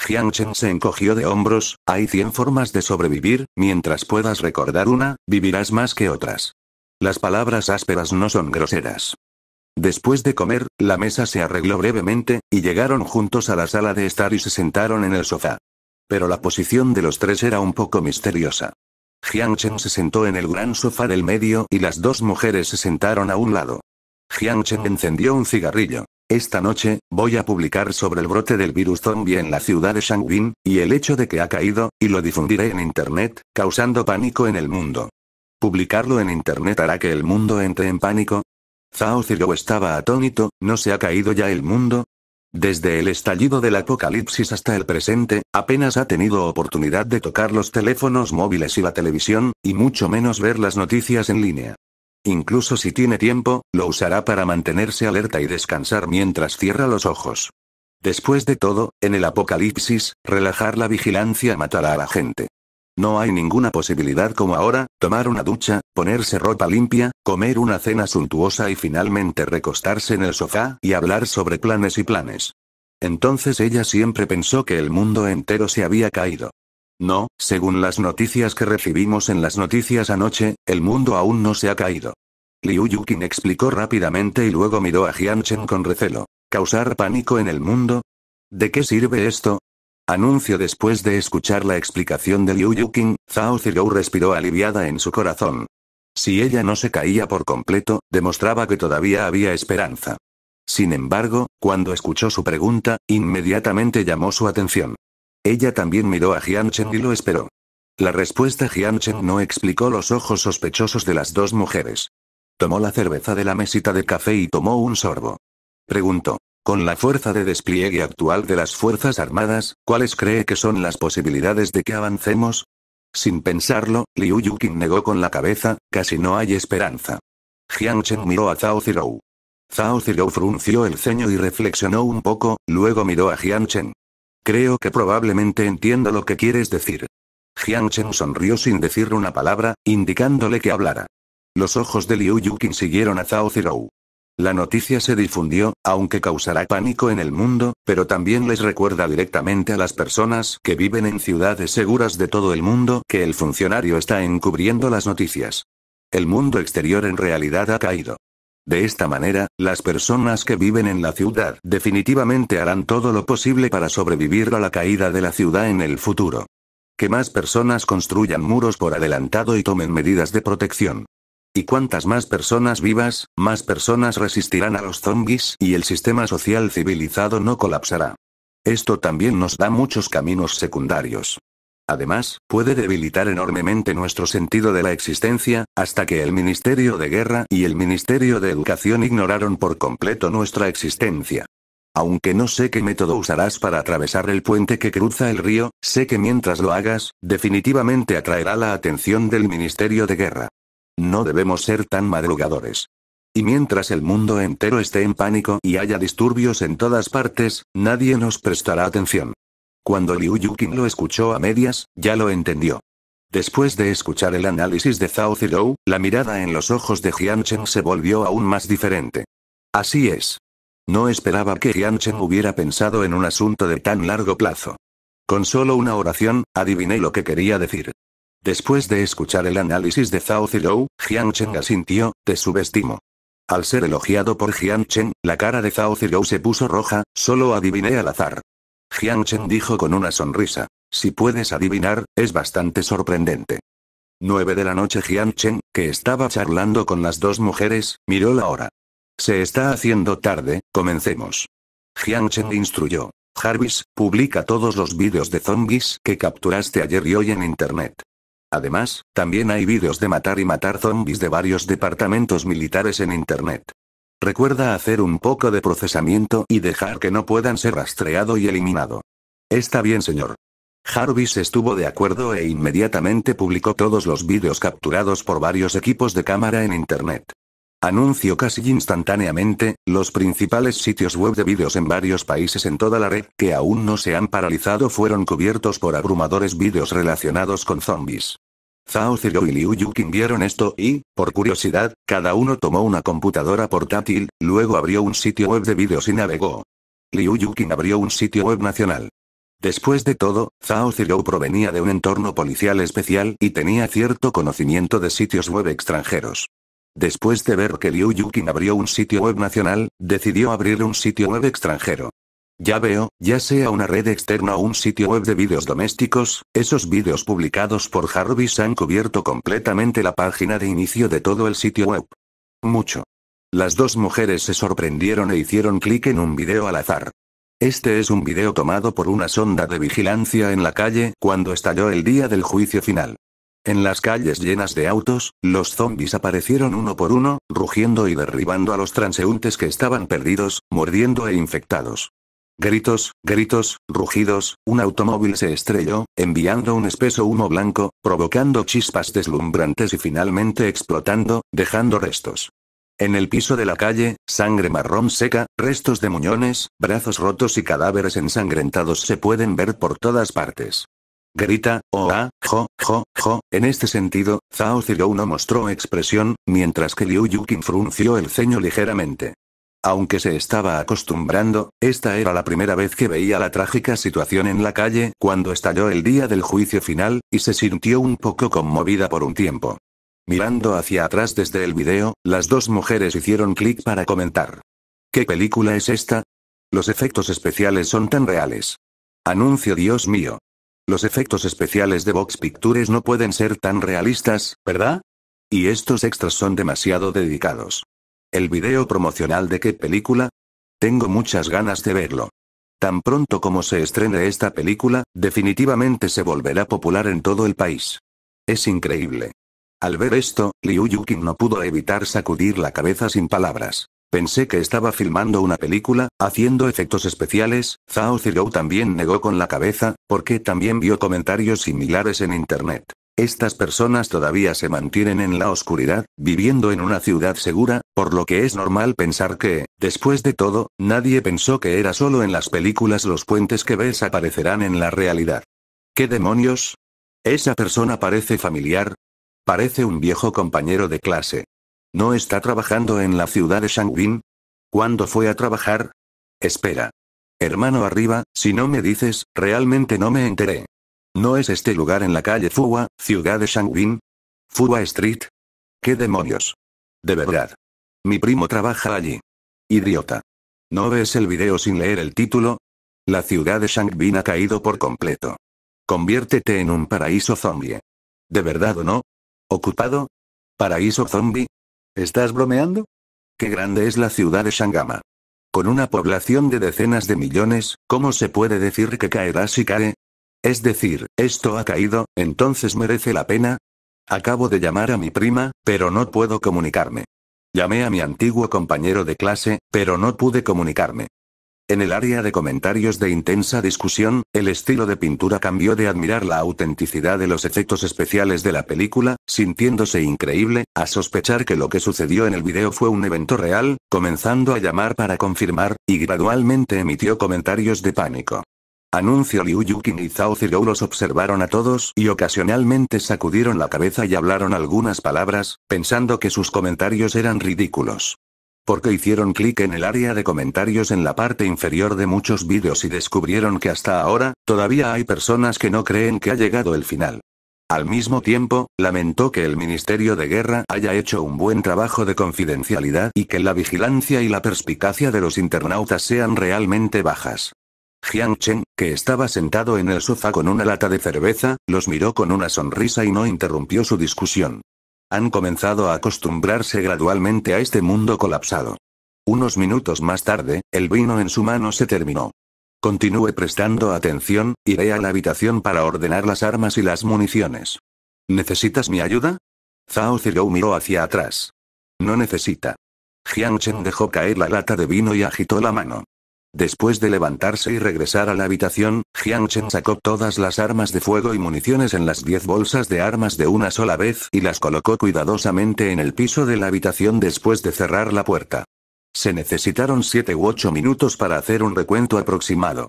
Jianchen se encogió de hombros, hay cien formas de sobrevivir, mientras puedas recordar una, vivirás más que otras. Las palabras ásperas no son groseras. Después de comer, la mesa se arregló brevemente, y llegaron juntos a la sala de estar y se sentaron en el sofá. Pero la posición de los tres era un poco misteriosa. Jiang Chen se sentó en el gran sofá del medio y las dos mujeres se sentaron a un lado. Jiang Chen encendió un cigarrillo. Esta noche, voy a publicar sobre el brote del virus zombie en la ciudad de Shangbin, y el hecho de que ha caído, y lo difundiré en Internet, causando pánico en el mundo. Publicarlo en Internet hará que el mundo entre en pánico, Zhao estaba atónito, ¿no se ha caído ya el mundo? Desde el estallido del apocalipsis hasta el presente, apenas ha tenido oportunidad de tocar los teléfonos móviles y la televisión, y mucho menos ver las noticias en línea. Incluso si tiene tiempo, lo usará para mantenerse alerta y descansar mientras cierra los ojos. Después de todo, en el apocalipsis, relajar la vigilancia matará a la gente. No hay ninguna posibilidad como ahora, tomar una ducha, ponerse ropa limpia, comer una cena suntuosa y finalmente recostarse en el sofá y hablar sobre planes y planes. Entonces ella siempre pensó que el mundo entero se había caído. No, según las noticias que recibimos en las noticias anoche, el mundo aún no se ha caído. Liu Yukin explicó rápidamente y luego miró a Jianchen con recelo. ¿Causar pánico en el mundo? ¿De qué sirve esto? Anuncio después de escuchar la explicación de Liu Yuqing, Zhao Zirou respiró aliviada en su corazón. Si ella no se caía por completo, demostraba que todavía había esperanza. Sin embargo, cuando escuchó su pregunta, inmediatamente llamó su atención. Ella también miró a Jianchen y lo esperó. La respuesta Jianchen no explicó los ojos sospechosos de las dos mujeres. Tomó la cerveza de la mesita de café y tomó un sorbo. Preguntó. Con la fuerza de despliegue actual de las Fuerzas Armadas, ¿cuáles cree que son las posibilidades de que avancemos? Sin pensarlo, Liu Yuqin negó con la cabeza, casi no hay esperanza. Jiang miró a Zhao Zirou. Zhao Zirou frunció el ceño y reflexionó un poco, luego miró a Jiang Creo que probablemente entiendo lo que quieres decir. Jiang sonrió sin decir una palabra, indicándole que hablara. Los ojos de Liu Yuqin siguieron a Zhao Zirou. La noticia se difundió, aunque causará pánico en el mundo, pero también les recuerda directamente a las personas que viven en ciudades seguras de todo el mundo que el funcionario está encubriendo las noticias. El mundo exterior en realidad ha caído. De esta manera, las personas que viven en la ciudad definitivamente harán todo lo posible para sobrevivir a la caída de la ciudad en el futuro. Que más personas construyan muros por adelantado y tomen medidas de protección. Y cuantas más personas vivas, más personas resistirán a los zombies y el sistema social civilizado no colapsará. Esto también nos da muchos caminos secundarios. Además, puede debilitar enormemente nuestro sentido de la existencia, hasta que el Ministerio de Guerra y el Ministerio de Educación ignoraron por completo nuestra existencia. Aunque no sé qué método usarás para atravesar el puente que cruza el río, sé que mientras lo hagas, definitivamente atraerá la atención del Ministerio de Guerra. No debemos ser tan madrugadores. Y mientras el mundo entero esté en pánico y haya disturbios en todas partes, nadie nos prestará atención. Cuando Liu Yuqing lo escuchó a medias, ya lo entendió. Después de escuchar el análisis de Zhao Zilou, la mirada en los ojos de Jianchen se volvió aún más diferente. Así es. No esperaba que Jianchen hubiera pensado en un asunto de tan largo plazo. Con solo una oración, adiviné lo que quería decir. Después de escuchar el análisis de Zhao Zilou, Jiang Chen ah. asintió, te subestimo. Al ser elogiado por Jiang Chen, la cara de Zhao Zilou se puso roja, solo adiviné al azar. Jiang Chen ah. dijo con una sonrisa. Si puedes adivinar, es bastante sorprendente. 9 de la noche Jiang Chen, que estaba charlando con las dos mujeres, miró la hora. Se está haciendo tarde, comencemos. Jiang Chen ah. instruyó. Jarvis, publica todos los vídeos de zombies que capturaste ayer y hoy en internet. Además, también hay vídeos de matar y matar zombies de varios departamentos militares en Internet. Recuerda hacer un poco de procesamiento y dejar que no puedan ser rastreado y eliminado. Está bien, señor. Jarvis estuvo de acuerdo e inmediatamente publicó todos los vídeos capturados por varios equipos de cámara en Internet. Anunció casi instantáneamente, los principales sitios web de vídeos en varios países en toda la red que aún no se han paralizado fueron cubiertos por abrumadores vídeos relacionados con zombies. Zhao Zero y Liu Yukin vieron esto y, por curiosidad, cada uno tomó una computadora portátil, luego abrió un sitio web de vídeos y navegó. Liu Yukin abrió un sitio web nacional. Después de todo, Zhao Zero provenía de un entorno policial especial y tenía cierto conocimiento de sitios web extranjeros. Después de ver que Liu Yukin abrió un sitio web nacional, decidió abrir un sitio web extranjero. Ya veo, ya sea una red externa o un sitio web de vídeos domésticos, esos vídeos publicados por Jarvis han cubierto completamente la página de inicio de todo el sitio web. Mucho. Las dos mujeres se sorprendieron e hicieron clic en un video al azar. Este es un video tomado por una sonda de vigilancia en la calle cuando estalló el día del juicio final. En las calles llenas de autos, los zombies aparecieron uno por uno, rugiendo y derribando a los transeúntes que estaban perdidos, mordiendo e infectados. Gritos, gritos, rugidos, un automóvil se estrelló, enviando un espeso humo blanco, provocando chispas deslumbrantes y finalmente explotando, dejando restos. En el piso de la calle, sangre marrón seca, restos de muñones, brazos rotos y cadáveres ensangrentados se pueden ver por todas partes grita, oh ah, jo, jo, jo. En este sentido, Zhao Zilou no mostró expresión, mientras que Liu Yukin frunció el ceño ligeramente. Aunque se estaba acostumbrando, esta era la primera vez que veía la trágica situación en la calle cuando estalló el día del juicio final, y se sintió un poco conmovida por un tiempo. Mirando hacia atrás desde el video, las dos mujeres hicieron clic para comentar. ¿Qué película es esta? Los efectos especiales son tan reales. Anuncio Dios mío. Los efectos especiales de Vox Pictures no pueden ser tan realistas, ¿verdad? Y estos extras son demasiado dedicados. ¿El video promocional de qué película? Tengo muchas ganas de verlo. Tan pronto como se estrene esta película, definitivamente se volverá popular en todo el país. Es increíble. Al ver esto, Liu Yukin no pudo evitar sacudir la cabeza sin palabras. Pensé que estaba filmando una película, haciendo efectos especiales, Zhao Zirou también negó con la cabeza, porque también vio comentarios similares en internet. Estas personas todavía se mantienen en la oscuridad, viviendo en una ciudad segura, por lo que es normal pensar que, después de todo, nadie pensó que era solo en las películas los puentes que ves aparecerán en la realidad. ¿Qué demonios? Esa persona parece familiar. Parece un viejo compañero de clase. ¿No está trabajando en la ciudad de Shangbin? ¿Cuándo fue a trabajar? Espera. Hermano arriba, si no me dices, realmente no me enteré. ¿No es este lugar en la calle Fuwa, ciudad de Shangbin? ¿Fuwa Street? ¿Qué demonios? De verdad. Mi primo trabaja allí. Idiota. ¿No ves el video sin leer el título? La ciudad de Shangbin ha caído por completo. Conviértete en un paraíso zombie. ¿De verdad o no? ¿Ocupado? ¿Paraíso zombie? ¿Estás bromeando? Qué grande es la ciudad de Shangama. Con una población de decenas de millones, ¿cómo se puede decir que caerá si cae? Es decir, esto ha caído, entonces merece la pena. Acabo de llamar a mi prima, pero no puedo comunicarme. Llamé a mi antiguo compañero de clase, pero no pude comunicarme. En el área de comentarios de intensa discusión, el estilo de pintura cambió de admirar la autenticidad de los efectos especiales de la película, sintiéndose increíble, a sospechar que lo que sucedió en el video fue un evento real, comenzando a llamar para confirmar, y gradualmente emitió comentarios de pánico. Anuncio Liu Yukin y Zhao Zirou los observaron a todos y ocasionalmente sacudieron la cabeza y hablaron algunas palabras, pensando que sus comentarios eran ridículos porque hicieron clic en el área de comentarios en la parte inferior de muchos vídeos y descubrieron que hasta ahora, todavía hay personas que no creen que ha llegado el final. Al mismo tiempo, lamentó que el Ministerio de Guerra haya hecho un buen trabajo de confidencialidad y que la vigilancia y la perspicacia de los internautas sean realmente bajas. Jiang Chen, que estaba sentado en el sofá con una lata de cerveza, los miró con una sonrisa y no interrumpió su discusión. Han comenzado a acostumbrarse gradualmente a este mundo colapsado. Unos minutos más tarde, el vino en su mano se terminó. Continúe prestando atención, iré a la habitación para ordenar las armas y las municiones. ¿Necesitas mi ayuda? Zhao Zigou miró hacia atrás. No necesita. Jiang Chen dejó caer la lata de vino y agitó la mano. Después de levantarse y regresar a la habitación, Jiang Chen sacó todas las armas de fuego y municiones en las 10 bolsas de armas de una sola vez y las colocó cuidadosamente en el piso de la habitación después de cerrar la puerta. Se necesitaron 7 u 8 minutos para hacer un recuento aproximado.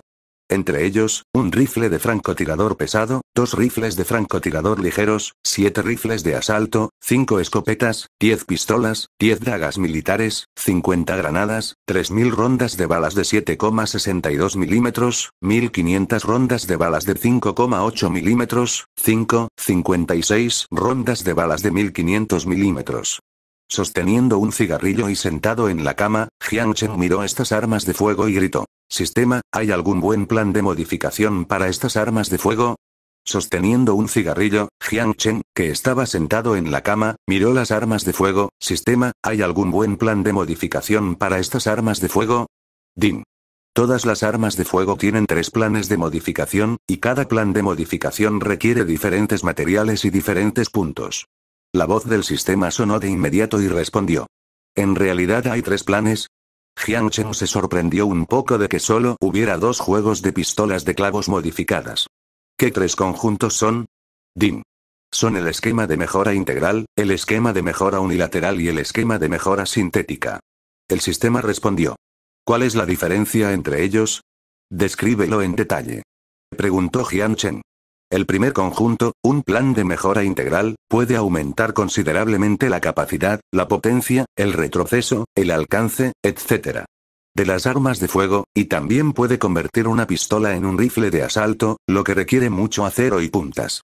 Entre ellos, un rifle de francotirador pesado, dos rifles de francotirador ligeros, siete rifles de asalto, cinco escopetas, diez pistolas, diez dagas militares, 50 granadas, 3.000 rondas de balas de 7,62 milímetros, 1.500 rondas de balas de 5,8 milímetros, 5,56 rondas de balas de 1.500 milímetros, Sosteniendo un cigarrillo y sentado en la cama, Jiang Chen miró estas armas de fuego y gritó. Sistema, ¿hay algún buen plan de modificación para estas armas de fuego? Sosteniendo un cigarrillo, Jiang Chen, que estaba sentado en la cama, miró las armas de fuego. Sistema, ¿hay algún buen plan de modificación para estas armas de fuego? Ding. Todas las armas de fuego tienen tres planes de modificación, y cada plan de modificación requiere diferentes materiales y diferentes puntos. La voz del sistema sonó de inmediato y respondió. En realidad hay tres planes. Jiang Chen se sorprendió un poco de que solo hubiera dos juegos de pistolas de clavos modificadas. ¿Qué tres conjuntos son? Din. Son el esquema de mejora integral, el esquema de mejora unilateral y el esquema de mejora sintética. El sistema respondió. ¿Cuál es la diferencia entre ellos? Descríbelo en detalle. Preguntó Jiang Chen. El primer conjunto, un plan de mejora integral, puede aumentar considerablemente la capacidad, la potencia, el retroceso, el alcance, etc. De las armas de fuego, y también puede convertir una pistola en un rifle de asalto, lo que requiere mucho acero y puntas.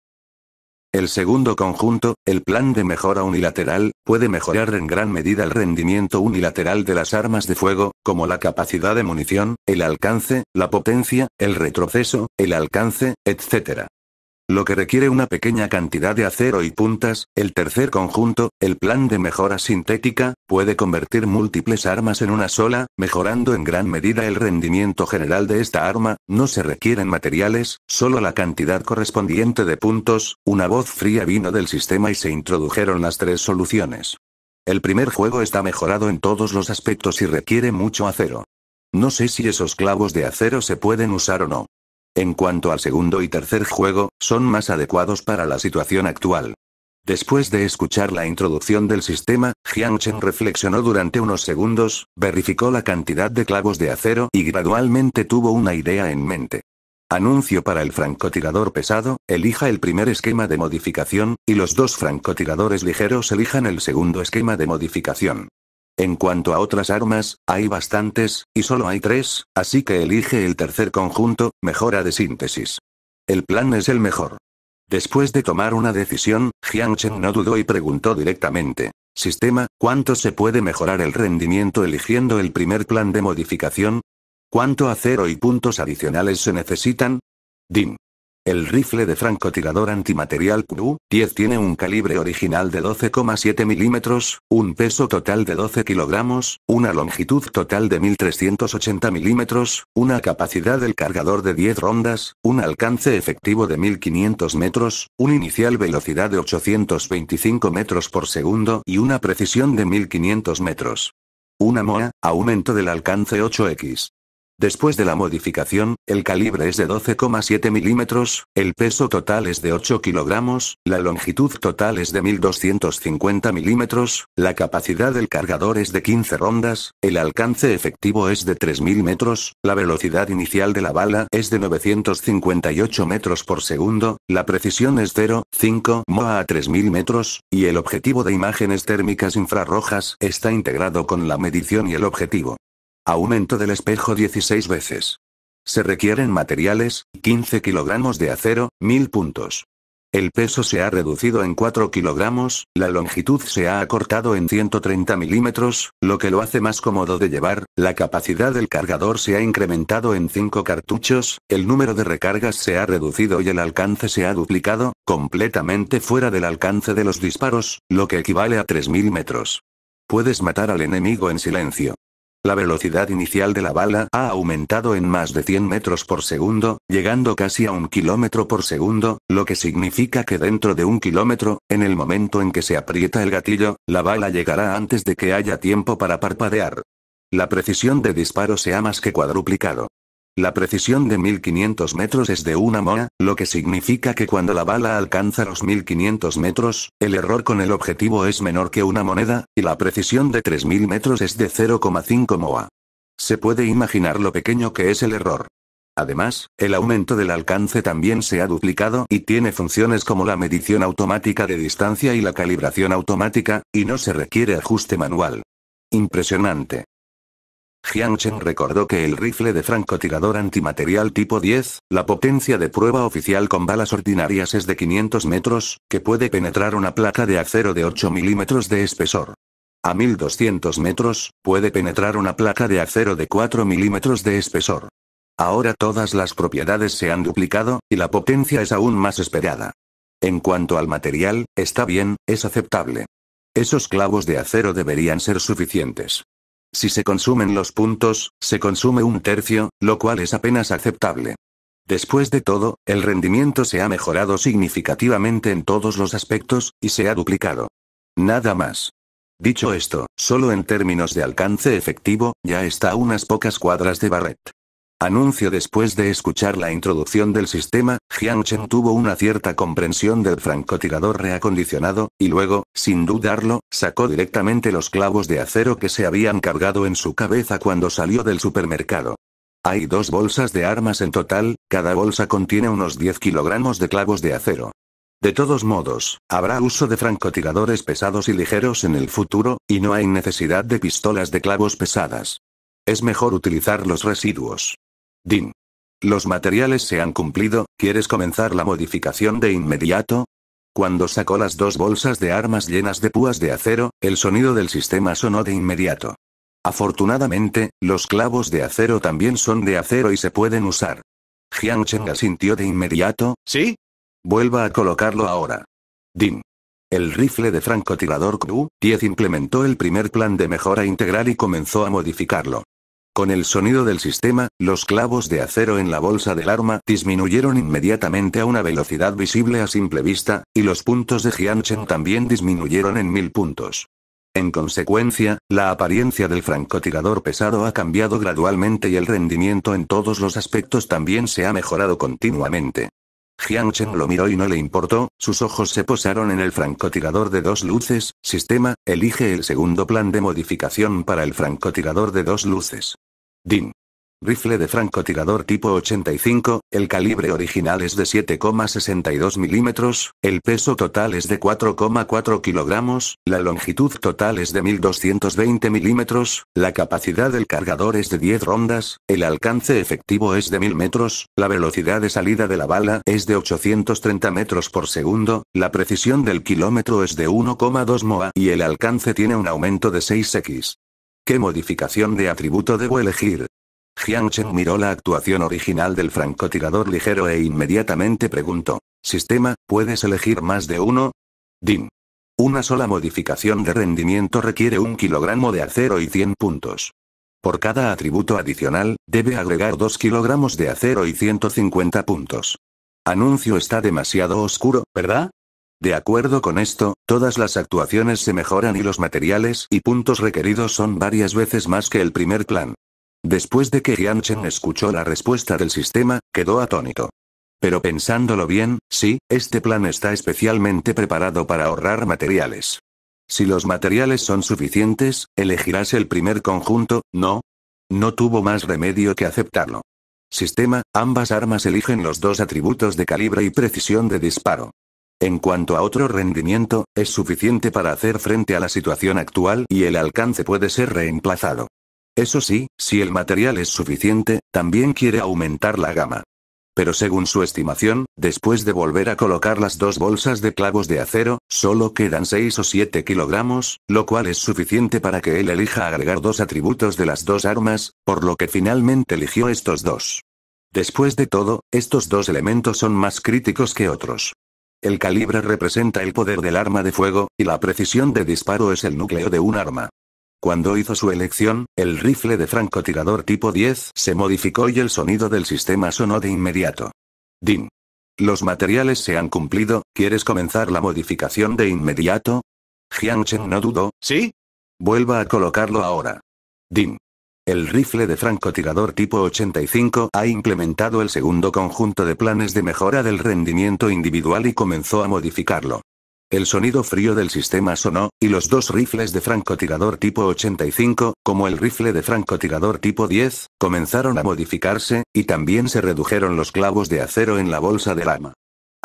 El segundo conjunto, el plan de mejora unilateral, puede mejorar en gran medida el rendimiento unilateral de las armas de fuego, como la capacidad de munición, el alcance, la potencia, el retroceso, el alcance, etc lo que requiere una pequeña cantidad de acero y puntas, el tercer conjunto, el plan de mejora sintética, puede convertir múltiples armas en una sola, mejorando en gran medida el rendimiento general de esta arma, no se requieren materiales, solo la cantidad correspondiente de puntos, una voz fría vino del sistema y se introdujeron las tres soluciones. El primer juego está mejorado en todos los aspectos y requiere mucho acero. No sé si esos clavos de acero se pueden usar o no. En cuanto al segundo y tercer juego, son más adecuados para la situación actual. Después de escuchar la introducción del sistema, Chen reflexionó durante unos segundos, verificó la cantidad de clavos de acero y gradualmente tuvo una idea en mente. Anuncio para el francotirador pesado, elija el primer esquema de modificación, y los dos francotiradores ligeros elijan el segundo esquema de modificación. En cuanto a otras armas, hay bastantes, y solo hay tres, así que elige el tercer conjunto, mejora de síntesis. El plan es el mejor. Después de tomar una decisión, Chen no dudó y preguntó directamente. Sistema, ¿cuánto se puede mejorar el rendimiento eligiendo el primer plan de modificación? ¿Cuánto acero y puntos adicionales se necesitan? Din. El rifle de francotirador antimaterial q 10 tiene un calibre original de 12,7 milímetros, un peso total de 12 kilogramos, una longitud total de 1380 milímetros, una capacidad del cargador de 10 rondas, un alcance efectivo de 1500 metros, una inicial velocidad de 825 metros por segundo y una precisión de 1500 metros. Una MOA, aumento del alcance 8X. Después de la modificación, el calibre es de 12,7 milímetros, el peso total es de 8 kilogramos, la longitud total es de 1250 milímetros, la capacidad del cargador es de 15 rondas, el alcance efectivo es de 3000 metros, la velocidad inicial de la bala es de 958 metros por segundo, la precisión es 0,5 MOA a 3000 metros, y el objetivo de imágenes térmicas infrarrojas está integrado con la medición y el objetivo. Aumento del espejo 16 veces. Se requieren materiales, 15 kilogramos de acero, 1000 puntos. El peso se ha reducido en 4 kilogramos, la longitud se ha acortado en 130 milímetros, lo que lo hace más cómodo de llevar, la capacidad del cargador se ha incrementado en 5 cartuchos, el número de recargas se ha reducido y el alcance se ha duplicado, completamente fuera del alcance de los disparos, lo que equivale a 3.000 metros. Puedes matar al enemigo en silencio. La velocidad inicial de la bala ha aumentado en más de 100 metros por segundo, llegando casi a un kilómetro por segundo, lo que significa que dentro de un kilómetro, en el momento en que se aprieta el gatillo, la bala llegará antes de que haya tiempo para parpadear. La precisión de disparo se ha más que cuadruplicado. La precisión de 1500 metros es de una moa, lo que significa que cuando la bala alcanza los 1500 metros, el error con el objetivo es menor que una moneda, y la precisión de 3000 metros es de 0,5 moa. Se puede imaginar lo pequeño que es el error. Además, el aumento del alcance también se ha duplicado y tiene funciones como la medición automática de distancia y la calibración automática, y no se requiere ajuste manual. Impresionante. Jiang Chen recordó que el rifle de francotirador antimaterial tipo 10, la potencia de prueba oficial con balas ordinarias es de 500 metros, que puede penetrar una placa de acero de 8 milímetros de espesor. A 1200 metros, puede penetrar una placa de acero de 4 milímetros de espesor. Ahora todas las propiedades se han duplicado, y la potencia es aún más esperada. En cuanto al material, está bien, es aceptable. Esos clavos de acero deberían ser suficientes. Si se consumen los puntos, se consume un tercio, lo cual es apenas aceptable. Después de todo, el rendimiento se ha mejorado significativamente en todos los aspectos, y se ha duplicado. Nada más. Dicho esto, solo en términos de alcance efectivo, ya está a unas pocas cuadras de Barrett. Anuncio Después de escuchar la introducción del sistema, Chen tuvo una cierta comprensión del francotirador reacondicionado, y luego, sin dudarlo, sacó directamente los clavos de acero que se habían cargado en su cabeza cuando salió del supermercado. Hay dos bolsas de armas en total, cada bolsa contiene unos 10 kilogramos de clavos de acero. De todos modos, habrá uso de francotiradores pesados y ligeros en el futuro, y no hay necesidad de pistolas de clavos pesadas. Es mejor utilizar los residuos. Din. Los materiales se han cumplido, ¿quieres comenzar la modificación de inmediato? Cuando sacó las dos bolsas de armas llenas de púas de acero, el sonido del sistema sonó de inmediato. Afortunadamente, los clavos de acero también son de acero y se pueden usar. Jiang Cheng asintió de inmediato, ¿sí? Vuelva a colocarlo ahora. Din. El rifle de francotirador Q-10 implementó el primer plan de mejora integral y comenzó a modificarlo. Con el sonido del sistema, los clavos de acero en la bolsa del arma disminuyeron inmediatamente a una velocidad visible a simple vista, y los puntos de Jianchen también disminuyeron en mil puntos. En consecuencia, la apariencia del francotirador pesado ha cambiado gradualmente y el rendimiento en todos los aspectos también se ha mejorado continuamente. Jiangchen lo miró y no le importó, sus ojos se posaron en el francotirador de dos luces, sistema, elige el segundo plan de modificación para el francotirador de dos luces. DIN. Rifle de francotirador tipo 85, el calibre original es de 7,62 milímetros, el peso total es de 4,4 kilogramos, la longitud total es de 1220 milímetros, la capacidad del cargador es de 10 rondas, el alcance efectivo es de 1000 metros, la velocidad de salida de la bala es de 830 metros por segundo, la precisión del kilómetro es de 1,2 MOA y el alcance tiene un aumento de 6x. ¿Qué modificación de atributo debo elegir? Jiang Chen miró la actuación original del francotirador ligero e inmediatamente preguntó. Sistema, ¿puedes elegir más de uno? Dim. Una sola modificación de rendimiento requiere un kilogramo de acero y 100 puntos. Por cada atributo adicional, debe agregar 2 kilogramos de acero y 150 puntos. Anuncio está demasiado oscuro, ¿verdad? De acuerdo con esto, todas las actuaciones se mejoran y los materiales y puntos requeridos son varias veces más que el primer plan. Después de que Chen escuchó la respuesta del sistema, quedó atónito. Pero pensándolo bien, sí, este plan está especialmente preparado para ahorrar materiales. Si los materiales son suficientes, elegirás el primer conjunto, ¿no? No tuvo más remedio que aceptarlo. Sistema, ambas armas eligen los dos atributos de calibre y precisión de disparo. En cuanto a otro rendimiento, es suficiente para hacer frente a la situación actual y el alcance puede ser reemplazado. Eso sí, si el material es suficiente, también quiere aumentar la gama. Pero según su estimación, después de volver a colocar las dos bolsas de clavos de acero, solo quedan 6 o 7 kilogramos, lo cual es suficiente para que él elija agregar dos atributos de las dos armas, por lo que finalmente eligió estos dos. Después de todo, estos dos elementos son más críticos que otros. El calibre representa el poder del arma de fuego, y la precisión de disparo es el núcleo de un arma. Cuando hizo su elección, el rifle de francotirador tipo 10 se modificó y el sonido del sistema sonó de inmediato. Din. Los materiales se han cumplido, ¿quieres comenzar la modificación de inmediato? Jiang Chen no dudó, ¿sí? Vuelva a colocarlo ahora. Din. El rifle de francotirador tipo 85 ha implementado el segundo conjunto de planes de mejora del rendimiento individual y comenzó a modificarlo. El sonido frío del sistema sonó, y los dos rifles de francotirador tipo 85, como el rifle de francotirador tipo 10, comenzaron a modificarse, y también se redujeron los clavos de acero en la bolsa del arma.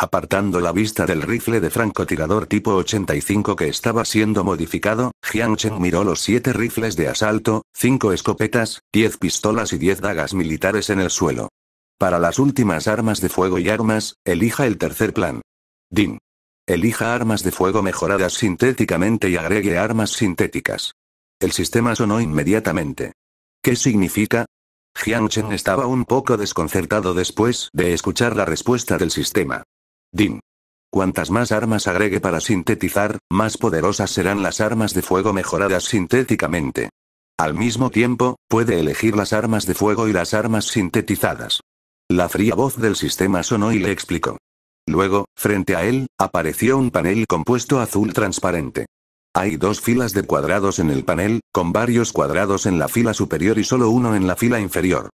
Apartando la vista del rifle de francotirador tipo 85 que estaba siendo modificado, Jiang Chen miró los siete rifles de asalto, cinco escopetas, diez pistolas y diez dagas militares en el suelo. Para las últimas armas de fuego y armas, elija el tercer plan. Din. Elija armas de fuego mejoradas sintéticamente y agregue armas sintéticas. El sistema sonó inmediatamente. ¿Qué significa? Jiang Chen estaba un poco desconcertado después de escuchar la respuesta del sistema. Din. Cuantas más armas agregue para sintetizar, más poderosas serán las armas de fuego mejoradas sintéticamente. Al mismo tiempo, puede elegir las armas de fuego y las armas sintetizadas. La fría voz del sistema sonó y le explicó. Luego, frente a él, apareció un panel compuesto azul transparente. Hay dos filas de cuadrados en el panel, con varios cuadrados en la fila superior y solo uno en la fila inferior.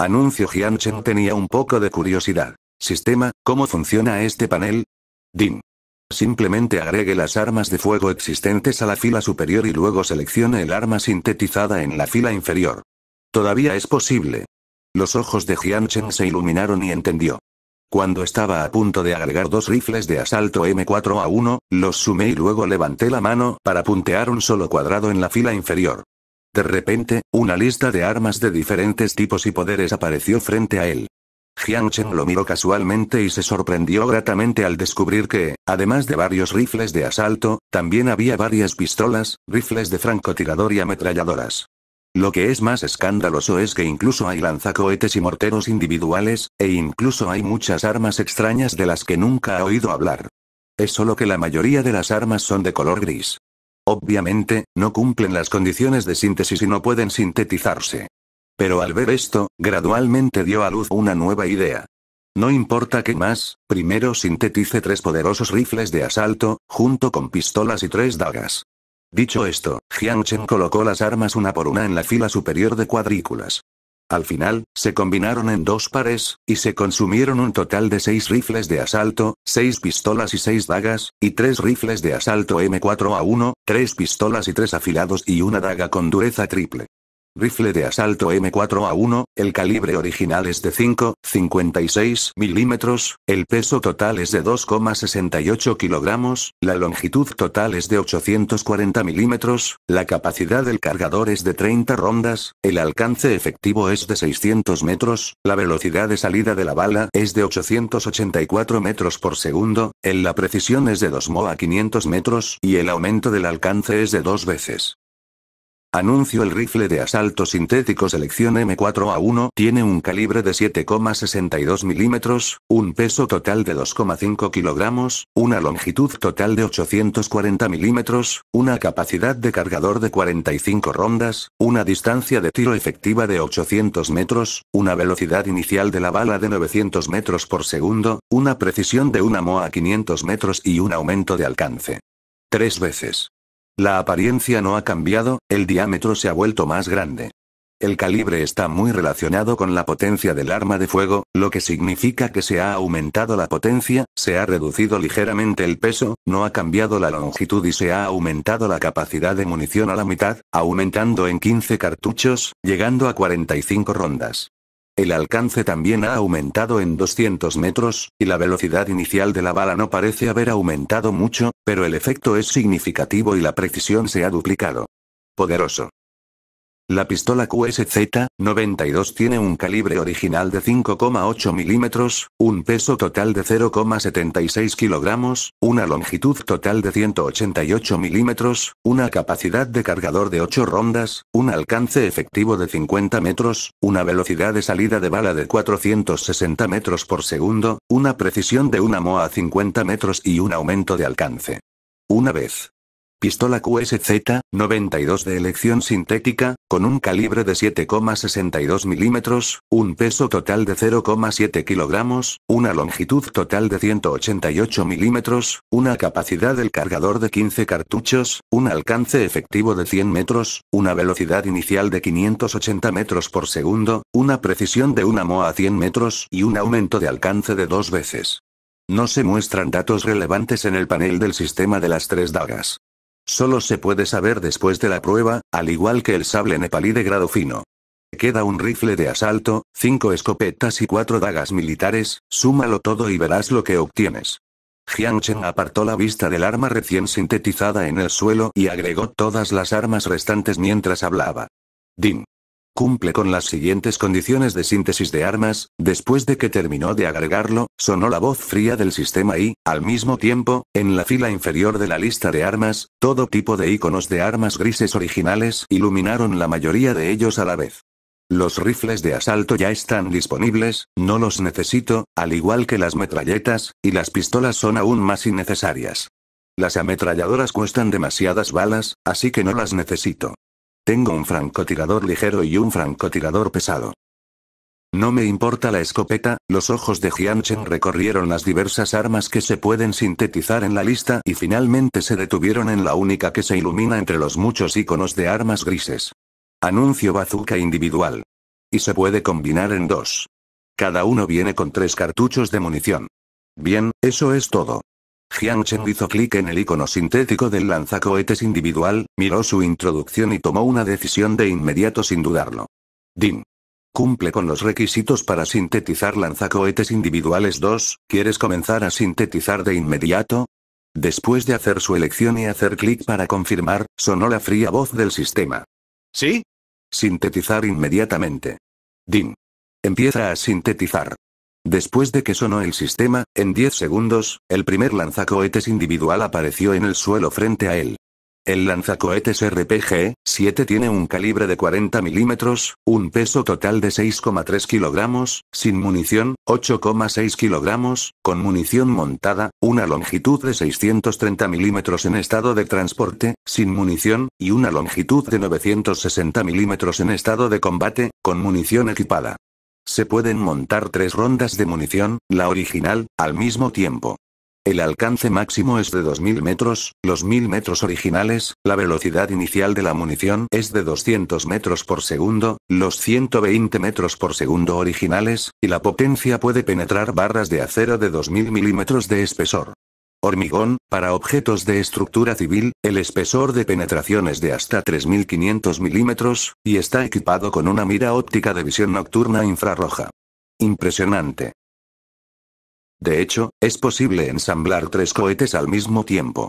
Anuncio Jianchen tenía un poco de curiosidad. Sistema, ¿cómo funciona este panel? DIN. Simplemente agregue las armas de fuego existentes a la fila superior y luego seleccione el arma sintetizada en la fila inferior. Todavía es posible. Los ojos de Jianchen se iluminaron y entendió. Cuando estaba a punto de agregar dos rifles de asalto M4 a 1, los sumé y luego levanté la mano para puntear un solo cuadrado en la fila inferior. De repente, una lista de armas de diferentes tipos y poderes apareció frente a él. Jiang lo miró casualmente y se sorprendió gratamente al descubrir que, además de varios rifles de asalto, también había varias pistolas, rifles de francotirador y ametralladoras. Lo que es más escandaloso es que incluso hay lanzacohetes y morteros individuales, e incluso hay muchas armas extrañas de las que nunca ha oído hablar. Es solo que la mayoría de las armas son de color gris. Obviamente, no cumplen las condiciones de síntesis y no pueden sintetizarse. Pero al ver esto, gradualmente dio a luz una nueva idea. No importa qué más, primero sintetice tres poderosos rifles de asalto, junto con pistolas y tres dagas. Dicho esto, Chen colocó las armas una por una en la fila superior de cuadrículas. Al final, se combinaron en dos pares, y se consumieron un total de seis rifles de asalto, seis pistolas y seis dagas, y tres rifles de asalto M4A1, tres pistolas y tres afilados y una daga con dureza triple. Rifle de asalto M4A1, el calibre original es de 5,56 milímetros, el peso total es de 2,68 kilogramos, la longitud total es de 840 milímetros, la capacidad del cargador es de 30 rondas, el alcance efectivo es de 600 metros, la velocidad de salida de la bala es de 884 metros por segundo, en la precisión es de 2 mo a 500 metros y el aumento del alcance es de dos veces. Anuncio el rifle de asalto sintético selección M4A1 tiene un calibre de 7,62 milímetros, un peso total de 2,5 kilogramos, una longitud total de 840 milímetros, una capacidad de cargador de 45 rondas, una distancia de tiro efectiva de 800 metros, una velocidad inicial de la bala de 900 metros por segundo, una precisión de una MOA a 500 metros y un aumento de alcance. Tres veces. La apariencia no ha cambiado, el diámetro se ha vuelto más grande. El calibre está muy relacionado con la potencia del arma de fuego, lo que significa que se ha aumentado la potencia, se ha reducido ligeramente el peso, no ha cambiado la longitud y se ha aumentado la capacidad de munición a la mitad, aumentando en 15 cartuchos, llegando a 45 rondas. El alcance también ha aumentado en 200 metros, y la velocidad inicial de la bala no parece haber aumentado mucho, pero el efecto es significativo y la precisión se ha duplicado. Poderoso. La pistola QSZ-92 tiene un calibre original de 5,8 milímetros, un peso total de 0,76 kilogramos, una longitud total de 188 milímetros, una capacidad de cargador de 8 rondas, un alcance efectivo de 50 metros, una velocidad de salida de bala de 460 metros por segundo, una precisión de una moa a 50 metros y un aumento de alcance. Una vez Pistola QSZ, 92 de elección sintética, con un calibre de 7,62 milímetros, un peso total de 0,7 kilogramos, una longitud total de 188 milímetros, una capacidad del cargador de 15 cartuchos, un alcance efectivo de 100 metros, una velocidad inicial de 580 metros por segundo, una precisión de una MOA a 100 metros y un aumento de alcance de dos veces. No se muestran datos relevantes en el panel del sistema de las tres dagas. Solo se puede saber después de la prueba, al igual que el sable nepalí de grado fino. Queda un rifle de asalto, cinco escopetas y cuatro dagas militares, súmalo todo y verás lo que obtienes. Chen apartó la vista del arma recién sintetizada en el suelo y agregó todas las armas restantes mientras hablaba. Ding. Cumple con las siguientes condiciones de síntesis de armas, después de que terminó de agregarlo, sonó la voz fría del sistema y, al mismo tiempo, en la fila inferior de la lista de armas, todo tipo de iconos de armas grises originales iluminaron la mayoría de ellos a la vez. Los rifles de asalto ya están disponibles, no los necesito, al igual que las metralletas, y las pistolas son aún más innecesarias. Las ametralladoras cuestan demasiadas balas, así que no las necesito. Tengo un francotirador ligero y un francotirador pesado. No me importa la escopeta, los ojos de Jianchen recorrieron las diversas armas que se pueden sintetizar en la lista y finalmente se detuvieron en la única que se ilumina entre los muchos iconos de armas grises. Anuncio bazooka individual. Y se puede combinar en dos. Cada uno viene con tres cartuchos de munición. Bien, eso es todo. Chen hizo clic en el icono sintético del lanzacohetes individual, miró su introducción y tomó una decisión de inmediato sin dudarlo. Din. Cumple con los requisitos para sintetizar lanzacohetes individuales 2, ¿quieres comenzar a sintetizar de inmediato? Después de hacer su elección y hacer clic para confirmar, sonó la fría voz del sistema. ¿Sí? Sintetizar inmediatamente. Din. Empieza a sintetizar. Después de que sonó el sistema, en 10 segundos, el primer lanzacohetes individual apareció en el suelo frente a él. El lanzacohetes RPG-7 tiene un calibre de 40 milímetros, un peso total de 6,3 kilogramos, sin munición, 8,6 kilogramos, con munición montada, una longitud de 630 milímetros en estado de transporte, sin munición, y una longitud de 960 milímetros en estado de combate, con munición equipada. Se pueden montar tres rondas de munición, la original, al mismo tiempo. El alcance máximo es de 2.000 metros, los 1.000 metros originales, la velocidad inicial de la munición es de 200 metros por segundo, los 120 metros por segundo originales, y la potencia puede penetrar barras de acero de 2.000 milímetros de espesor hormigón, para objetos de estructura civil, el espesor de penetración es de hasta 3.500 milímetros, y está equipado con una mira óptica de visión nocturna infrarroja. Impresionante. De hecho, es posible ensamblar tres cohetes al mismo tiempo.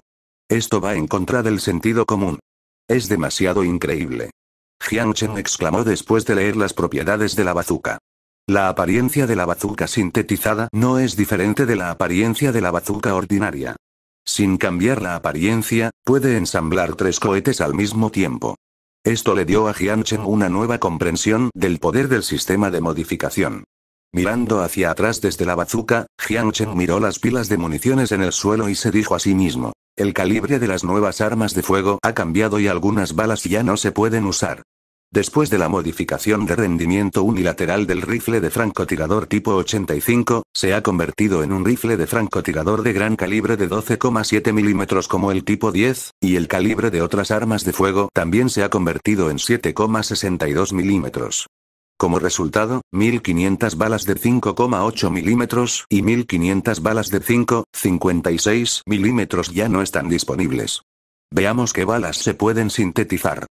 Esto va en contra del sentido común. Es demasiado increíble. Jiang exclamó después de leer las propiedades de la bazuca. La apariencia de la bazuca sintetizada no es diferente de la apariencia de la bazuca ordinaria. Sin cambiar la apariencia, puede ensamblar tres cohetes al mismo tiempo. Esto le dio a Jianchen una nueva comprensión del poder del sistema de modificación. Mirando hacia atrás desde la bazuca, Jianchen miró las pilas de municiones en el suelo y se dijo a sí mismo, el calibre de las nuevas armas de fuego ha cambiado y algunas balas ya no se pueden usar. Después de la modificación de rendimiento unilateral del rifle de francotirador tipo 85, se ha convertido en un rifle de francotirador de gran calibre de 12,7 milímetros como el tipo 10, y el calibre de otras armas de fuego también se ha convertido en 7,62 milímetros. Como resultado, 1500 balas de 5,8 milímetros y 1500 balas de 5,56 milímetros ya no están disponibles. Veamos qué balas se pueden sintetizar.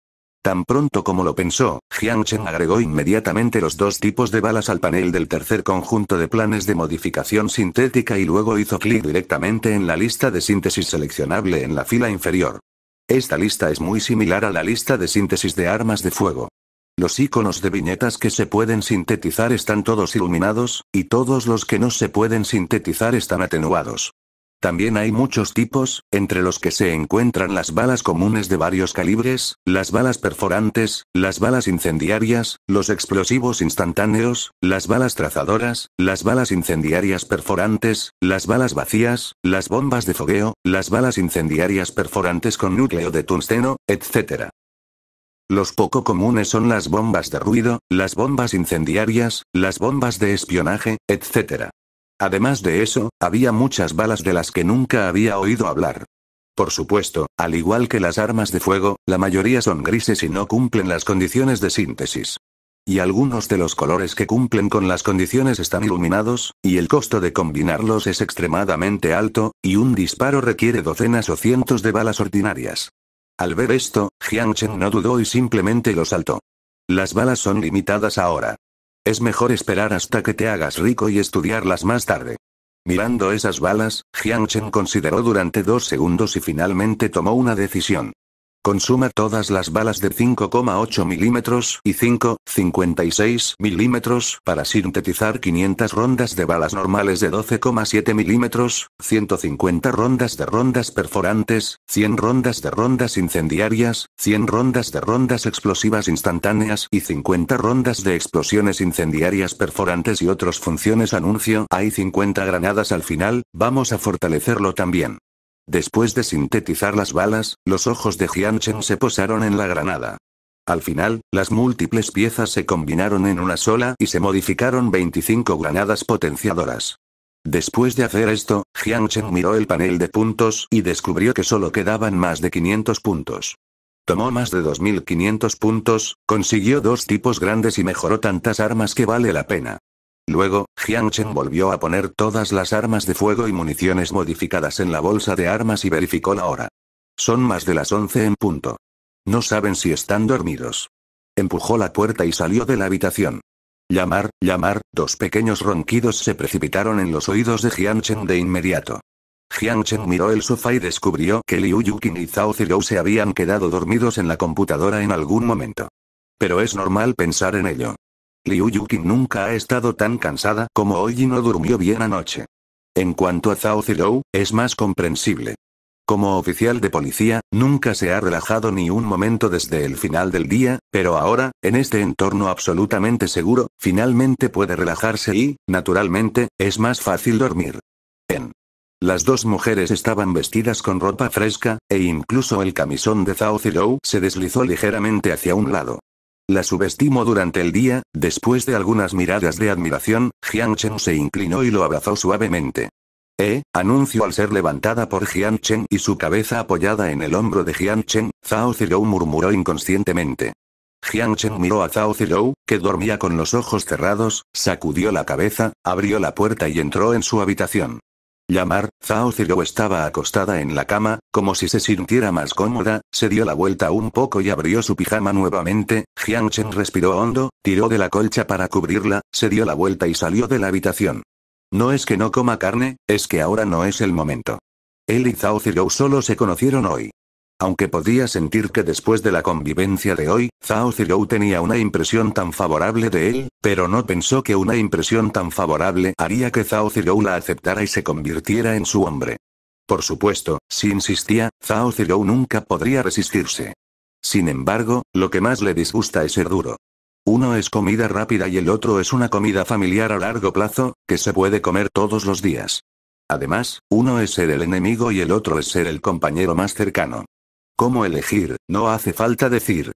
Tan pronto como lo pensó, Jiang Chen agregó inmediatamente los dos tipos de balas al panel del tercer conjunto de planes de modificación sintética y luego hizo clic directamente en la lista de síntesis seleccionable en la fila inferior. Esta lista es muy similar a la lista de síntesis de armas de fuego. Los iconos de viñetas que se pueden sintetizar están todos iluminados, y todos los que no se pueden sintetizar están atenuados. También hay muchos tipos, entre los que se encuentran las balas comunes de varios calibres, las balas perforantes, las balas incendiarias, los explosivos instantáneos, las balas trazadoras, las balas incendiarias perforantes, las balas vacías, las bombas de fogueo, las balas incendiarias perforantes con núcleo de tungsteno, etc. Los poco comunes son las bombas de ruido, las bombas incendiarias, las bombas de espionaje, etc. Además de eso, había muchas balas de las que nunca había oído hablar. Por supuesto, al igual que las armas de fuego, la mayoría son grises y no cumplen las condiciones de síntesis. Y algunos de los colores que cumplen con las condiciones están iluminados, y el costo de combinarlos es extremadamente alto, y un disparo requiere docenas o cientos de balas ordinarias. Al ver esto, Jiang Chen no dudó y simplemente lo saltó. Las balas son limitadas ahora. Es mejor esperar hasta que te hagas rico y estudiarlas más tarde. Mirando esas balas, Jiang Chen consideró durante dos segundos y finalmente tomó una decisión. Consuma todas las balas de 5,8 milímetros y 5,56 milímetros para sintetizar 500 rondas de balas normales de 12,7 milímetros, 150 rondas de rondas perforantes, 100 rondas de rondas incendiarias, 100 rondas de rondas explosivas instantáneas y 50 rondas de explosiones incendiarias perforantes y otras funciones anuncio. Hay 50 granadas al final, vamos a fortalecerlo también. Después de sintetizar las balas, los ojos de Jianchen se posaron en la granada. Al final, las múltiples piezas se combinaron en una sola y se modificaron 25 granadas potenciadoras. Después de hacer esto, Jianchen miró el panel de puntos y descubrió que solo quedaban más de 500 puntos. Tomó más de 2.500 puntos, consiguió dos tipos grandes y mejoró tantas armas que vale la pena. Luego, jianchen volvió a poner todas las armas de fuego y municiones modificadas en la bolsa de armas y verificó la hora. Son más de las once en punto. No saben si están dormidos. Empujó la puerta y salió de la habitación. Llamar, llamar, dos pequeños ronquidos se precipitaron en los oídos de Jiangchen de inmediato. Jiangchen miró el sofá y descubrió que Liu Yukin y Zhao Zirou se habían quedado dormidos en la computadora en algún momento. Pero es normal pensar en ello. Liu Yuki nunca ha estado tan cansada como hoy y no durmió bien anoche. En cuanto a Zhao Zilou, es más comprensible. Como oficial de policía, nunca se ha relajado ni un momento desde el final del día, pero ahora, en este entorno absolutamente seguro, finalmente puede relajarse y, naturalmente, es más fácil dormir. En. Las dos mujeres estaban vestidas con ropa fresca, e incluso el camisón de Zhao Zilou se deslizó ligeramente hacia un lado. La subestimó durante el día, después de algunas miradas de admiración, Jiang Cheng se inclinó y lo abrazó suavemente. Eh, anunció al ser levantada por Jiang Cheng y su cabeza apoyada en el hombro de Jiang Cheng, Zhao Zirou murmuró inconscientemente. Jiang Cheng miró a Zhao Zirou, que dormía con los ojos cerrados, sacudió la cabeza, abrió la puerta y entró en su habitación llamar, Zhao Ziyou estaba acostada en la cama, como si se sintiera más cómoda, se dio la vuelta un poco y abrió su pijama nuevamente, Jiang Chen respiró hondo, tiró de la colcha para cubrirla, se dio la vuelta y salió de la habitación. No es que no coma carne, es que ahora no es el momento. Él y Zhao Ziyou solo se conocieron hoy. Aunque podía sentir que después de la convivencia de hoy, Zhao Ziyou tenía una impresión tan favorable de él, pero no pensó que una impresión tan favorable haría que Zhao Ziyou la aceptara y se convirtiera en su hombre. Por supuesto, si insistía, Zhao Ziyou nunca podría resistirse. Sin embargo, lo que más le disgusta es ser duro. Uno es comida rápida y el otro es una comida familiar a largo plazo, que se puede comer todos los días. Además, uno es ser el enemigo y el otro es ser el compañero más cercano. ¿Cómo elegir? No hace falta decir.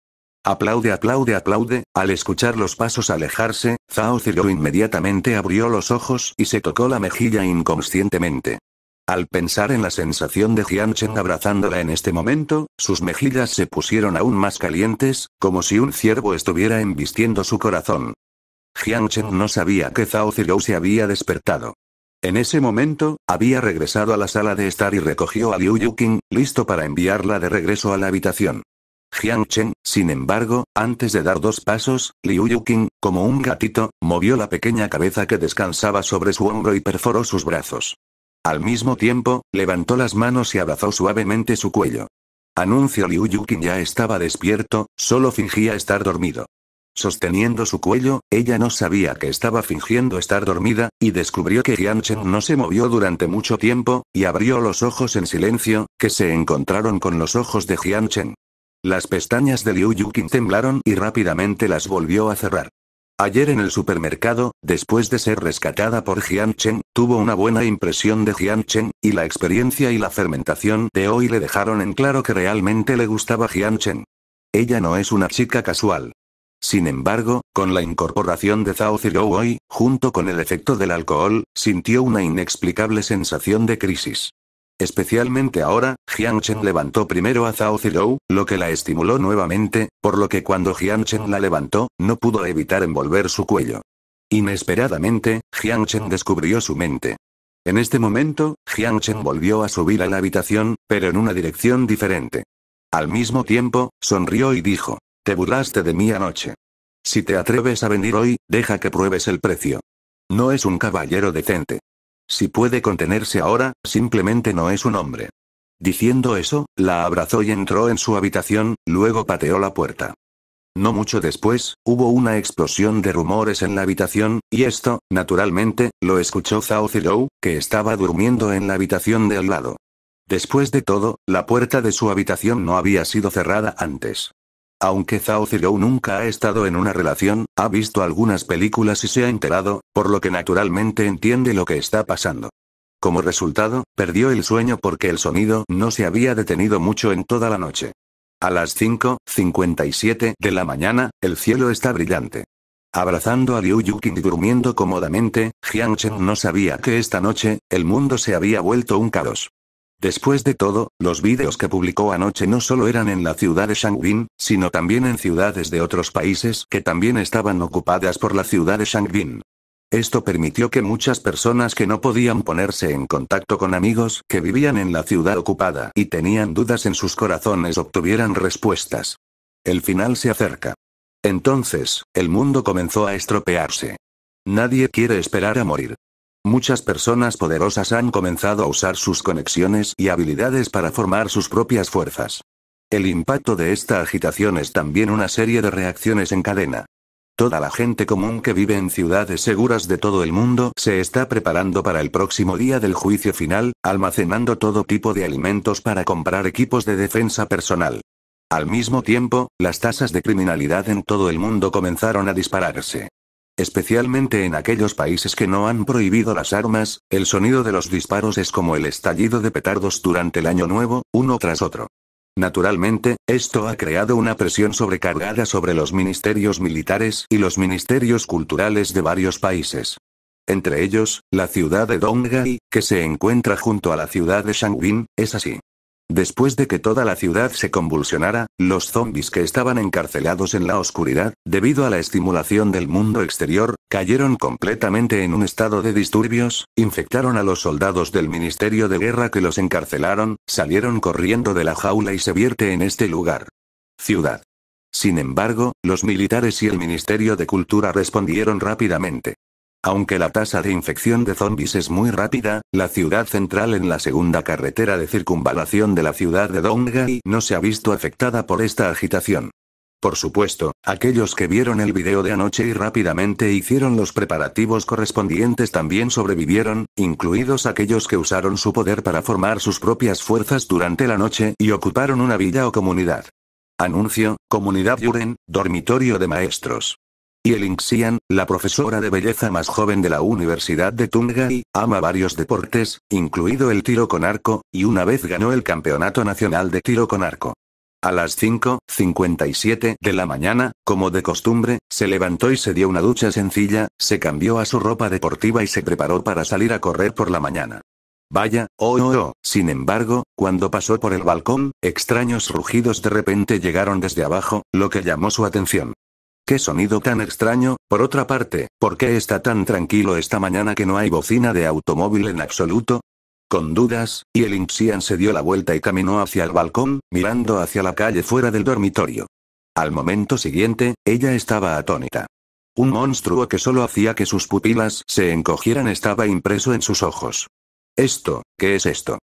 Aplaude, aplaude, aplaude. Al escuchar los pasos alejarse, Zhao Zilou inmediatamente abrió los ojos y se tocó la mejilla inconscientemente. Al pensar en la sensación de Chen abrazándola en este momento, sus mejillas se pusieron aún más calientes, como si un ciervo estuviera embistiendo su corazón. Jianchen no sabía que Zhao Zilou se había despertado. En ese momento, había regresado a la sala de estar y recogió a Liu Yuqing, listo para enviarla de regreso a la habitación. Jiang Chen, sin embargo, antes de dar dos pasos, Liu Yuqing, como un gatito, movió la pequeña cabeza que descansaba sobre su hombro y perforó sus brazos. Al mismo tiempo, levantó las manos y abrazó suavemente su cuello. Anuncio Liu Yuqing ya estaba despierto, solo fingía estar dormido. Sosteniendo su cuello, ella no sabía que estaba fingiendo estar dormida, y descubrió que Chen no se movió durante mucho tiempo, y abrió los ojos en silencio, que se encontraron con los ojos de Chen. Las pestañas de Liu Yukin temblaron y rápidamente las volvió a cerrar. Ayer en el supermercado, después de ser rescatada por Chen, tuvo una buena impresión de Chen, y la experiencia y la fermentación de hoy le dejaron en claro que realmente le gustaba Chen. Ella no es una chica casual. Sin embargo, con la incorporación de Zhao hoy, junto con el efecto del alcohol, sintió una inexplicable sensación de crisis. Especialmente ahora, Jiang Chen levantó primero a Zhao Zirou, lo que la estimuló nuevamente, por lo que cuando Jiang Chen la levantó, no pudo evitar envolver su cuello. Inesperadamente, Chen descubrió su mente. En este momento, Jiang Chen volvió a subir a la habitación, pero en una dirección diferente. Al mismo tiempo, sonrió y dijo: te burlaste de mí anoche. Si te atreves a venir hoy, deja que pruebes el precio. No es un caballero decente. Si puede contenerse ahora, simplemente no es un hombre. Diciendo eso, la abrazó y entró en su habitación, luego pateó la puerta. No mucho después, hubo una explosión de rumores en la habitación, y esto, naturalmente, lo escuchó Zhao Zilou, que estaba durmiendo en la habitación de al lado. Después de todo, la puerta de su habitación no había sido cerrada antes. Aunque Zhao Ziyou nunca ha estado en una relación, ha visto algunas películas y se ha enterado, por lo que naturalmente entiende lo que está pasando. Como resultado, perdió el sueño porque el sonido no se había detenido mucho en toda la noche. A las 5.57 de la mañana, el cielo está brillante. Abrazando a Liu Yukin y durmiendo cómodamente, Jiang Chen no sabía que esta noche, el mundo se había vuelto un caos. Después de todo, los vídeos que publicó anoche no solo eran en la ciudad de Shangbin, sino también en ciudades de otros países que también estaban ocupadas por la ciudad de Shangbin. Esto permitió que muchas personas que no podían ponerse en contacto con amigos que vivían en la ciudad ocupada y tenían dudas en sus corazones obtuvieran respuestas. El final se acerca. Entonces, el mundo comenzó a estropearse. Nadie quiere esperar a morir. Muchas personas poderosas han comenzado a usar sus conexiones y habilidades para formar sus propias fuerzas. El impacto de esta agitación es también una serie de reacciones en cadena. Toda la gente común que vive en ciudades seguras de todo el mundo se está preparando para el próximo día del juicio final, almacenando todo tipo de alimentos para comprar equipos de defensa personal. Al mismo tiempo, las tasas de criminalidad en todo el mundo comenzaron a dispararse. Especialmente en aquellos países que no han prohibido las armas, el sonido de los disparos es como el estallido de petardos durante el año nuevo, uno tras otro. Naturalmente, esto ha creado una presión sobrecargada sobre los ministerios militares y los ministerios culturales de varios países. Entre ellos, la ciudad de Donghai, que se encuentra junto a la ciudad de Shangwin, es así. Después de que toda la ciudad se convulsionara, los zombis que estaban encarcelados en la oscuridad, debido a la estimulación del mundo exterior, cayeron completamente en un estado de disturbios, infectaron a los soldados del Ministerio de Guerra que los encarcelaron, salieron corriendo de la jaula y se vierte en este lugar. Ciudad. Sin embargo, los militares y el Ministerio de Cultura respondieron rápidamente. Aunque la tasa de infección de zombies es muy rápida, la ciudad central en la segunda carretera de circunvalación de la ciudad de Dongai no se ha visto afectada por esta agitación. Por supuesto, aquellos que vieron el video de anoche y rápidamente hicieron los preparativos correspondientes también sobrevivieron, incluidos aquellos que usaron su poder para formar sus propias fuerzas durante la noche y ocuparon una villa o comunidad. Anuncio, Comunidad Yuren, Dormitorio de Maestros. Y el Inxian, la profesora de belleza más joven de la Universidad de Tungay, ama varios deportes, incluido el tiro con arco, y una vez ganó el Campeonato Nacional de Tiro con Arco. A las 5.57 de la mañana, como de costumbre, se levantó y se dio una ducha sencilla, se cambió a su ropa deportiva y se preparó para salir a correr por la mañana. Vaya, oh oh oh, sin embargo, cuando pasó por el balcón, extraños rugidos de repente llegaron desde abajo, lo que llamó su atención. Qué sonido tan extraño, por otra parte, ¿por qué está tan tranquilo esta mañana que no hay bocina de automóvil en absoluto? Con dudas, y el se dio la vuelta y caminó hacia el balcón, mirando hacia la calle fuera del dormitorio. Al momento siguiente, ella estaba atónita. Un monstruo que solo hacía que sus pupilas se encogieran estaba impreso en sus ojos. Esto, ¿qué es esto?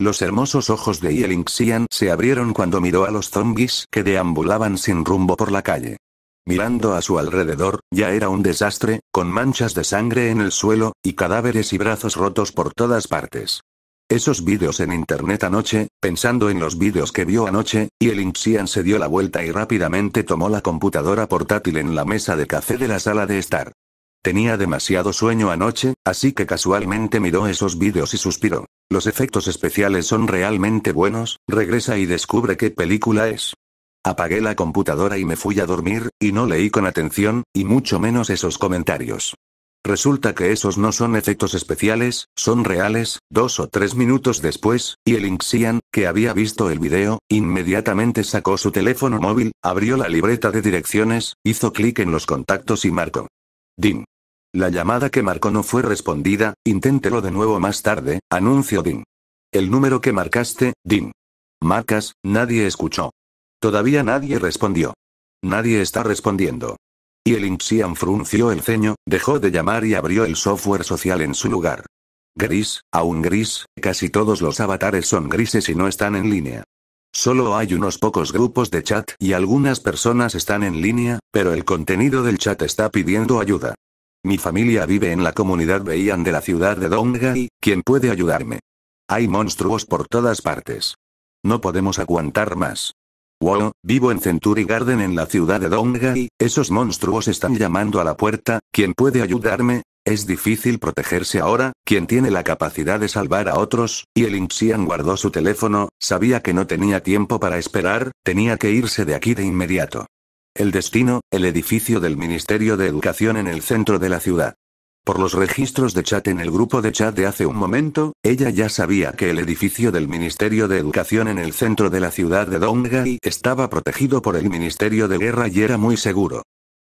Los hermosos ojos de Yelinxian se abrieron cuando miró a los zombies que deambulaban sin rumbo por la calle. Mirando a su alrededor, ya era un desastre, con manchas de sangre en el suelo, y cadáveres y brazos rotos por todas partes. Esos vídeos en internet anoche, pensando en los vídeos que vio anoche, y el Inxian se dio la vuelta y rápidamente tomó la computadora portátil en la mesa de café de la sala de estar. Tenía demasiado sueño anoche, así que casualmente miró esos vídeos y suspiró. Los efectos especiales son realmente buenos, regresa y descubre qué película es. Apagué la computadora y me fui a dormir, y no leí con atención, y mucho menos esos comentarios. Resulta que esos no son efectos especiales, son reales, dos o tres minutos después, y el Inxian, que había visto el video, inmediatamente sacó su teléfono móvil, abrió la libreta de direcciones, hizo clic en los contactos y marcó. Din. La llamada que marcó no fue respondida, inténtelo de nuevo más tarde, Anuncio. Din. El número que marcaste, Din. Marcas, nadie escuchó. Todavía nadie respondió. Nadie está respondiendo. Y el Inxian frunció el ceño, dejó de llamar y abrió el software social en su lugar. Gris, aún gris, casi todos los avatares son grises y no están en línea. Solo hay unos pocos grupos de chat y algunas personas están en línea, pero el contenido del chat está pidiendo ayuda. Mi familia vive en la comunidad veían de la ciudad de y ¿quién puede ayudarme? Hay monstruos por todas partes. No podemos aguantar más. Wow, vivo en Century Garden en la ciudad de y esos monstruos están llamando a la puerta, ¿quién puede ayudarme? Es difícil protegerse ahora, quien tiene la capacidad de salvar a otros, y el Inxian guardó su teléfono, sabía que no tenía tiempo para esperar, tenía que irse de aquí de inmediato. El destino, el edificio del Ministerio de Educación en el centro de la ciudad. Por los registros de chat en el grupo de chat de hace un momento, ella ya sabía que el edificio del Ministerio de Educación en el centro de la ciudad de Dongai estaba protegido por el Ministerio de Guerra y era muy seguro.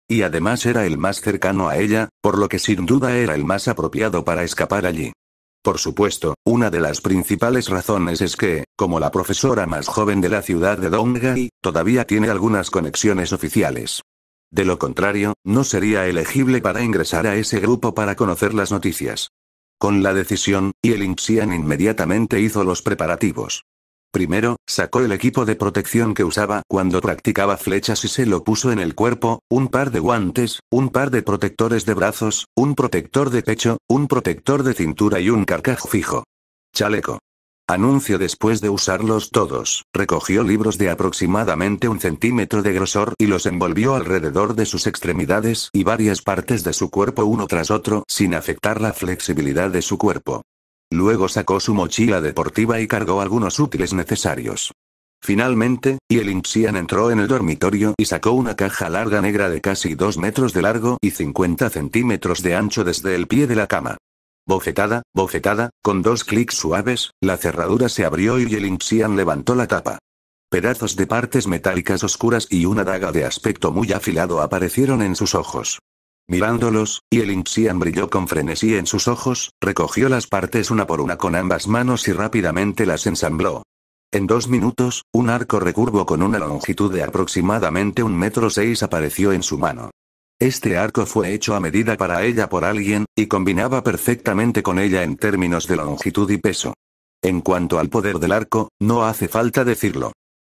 Y además era el más cercano a ella, por lo que sin duda era el más apropiado para escapar allí. Por supuesto, una de las principales razones es que, como la profesora más joven de la ciudad de Dongai, todavía tiene algunas conexiones oficiales. De lo contrario, no sería elegible para ingresar a ese grupo para conocer las noticias. Con la decisión, y el inmediatamente hizo los preparativos. Primero, sacó el equipo de protección que usaba cuando practicaba flechas y se lo puso en el cuerpo, un par de guantes, un par de protectores de brazos, un protector de pecho, un protector de cintura y un carcaj fijo. Chaleco. Anuncio después de usarlos todos, recogió libros de aproximadamente un centímetro de grosor y los envolvió alrededor de sus extremidades y varias partes de su cuerpo uno tras otro sin afectar la flexibilidad de su cuerpo. Luego sacó su mochila deportiva y cargó algunos útiles necesarios. Finalmente, el entró en el dormitorio y sacó una caja larga negra de casi 2 metros de largo y 50 centímetros de ancho desde el pie de la cama. Bofetada, bofetada, con dos clics suaves, la cerradura se abrió y el levantó la tapa. Pedazos de partes metálicas oscuras y una daga de aspecto muy afilado aparecieron en sus ojos. Mirándolos, y el brilló con frenesí en sus ojos, recogió las partes una por una con ambas manos y rápidamente las ensambló. En dos minutos, un arco recurvo con una longitud de aproximadamente un metro seis apareció en su mano. Este arco fue hecho a medida para ella por alguien, y combinaba perfectamente con ella en términos de longitud y peso. En cuanto al poder del arco, no hace falta decirlo.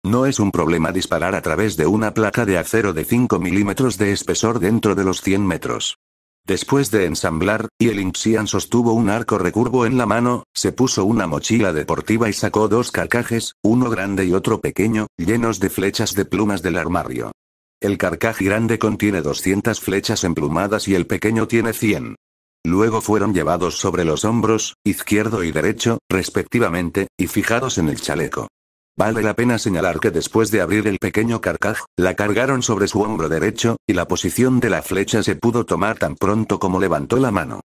No es un problema disparar a través de una placa de acero de 5 milímetros de espesor dentro de los 100 metros. Después de ensamblar, y el Inxian sostuvo un arco recurvo en la mano, se puso una mochila deportiva y sacó dos carcajes, uno grande y otro pequeño, llenos de flechas de plumas del armario. El carcaj grande contiene 200 flechas emplumadas y el pequeño tiene 100. Luego fueron llevados sobre los hombros, izquierdo y derecho, respectivamente, y fijados en el chaleco. Vale la pena señalar que después de abrir el pequeño carcaj, la cargaron sobre su hombro derecho, y la posición de la flecha se pudo tomar tan pronto como levantó la mano.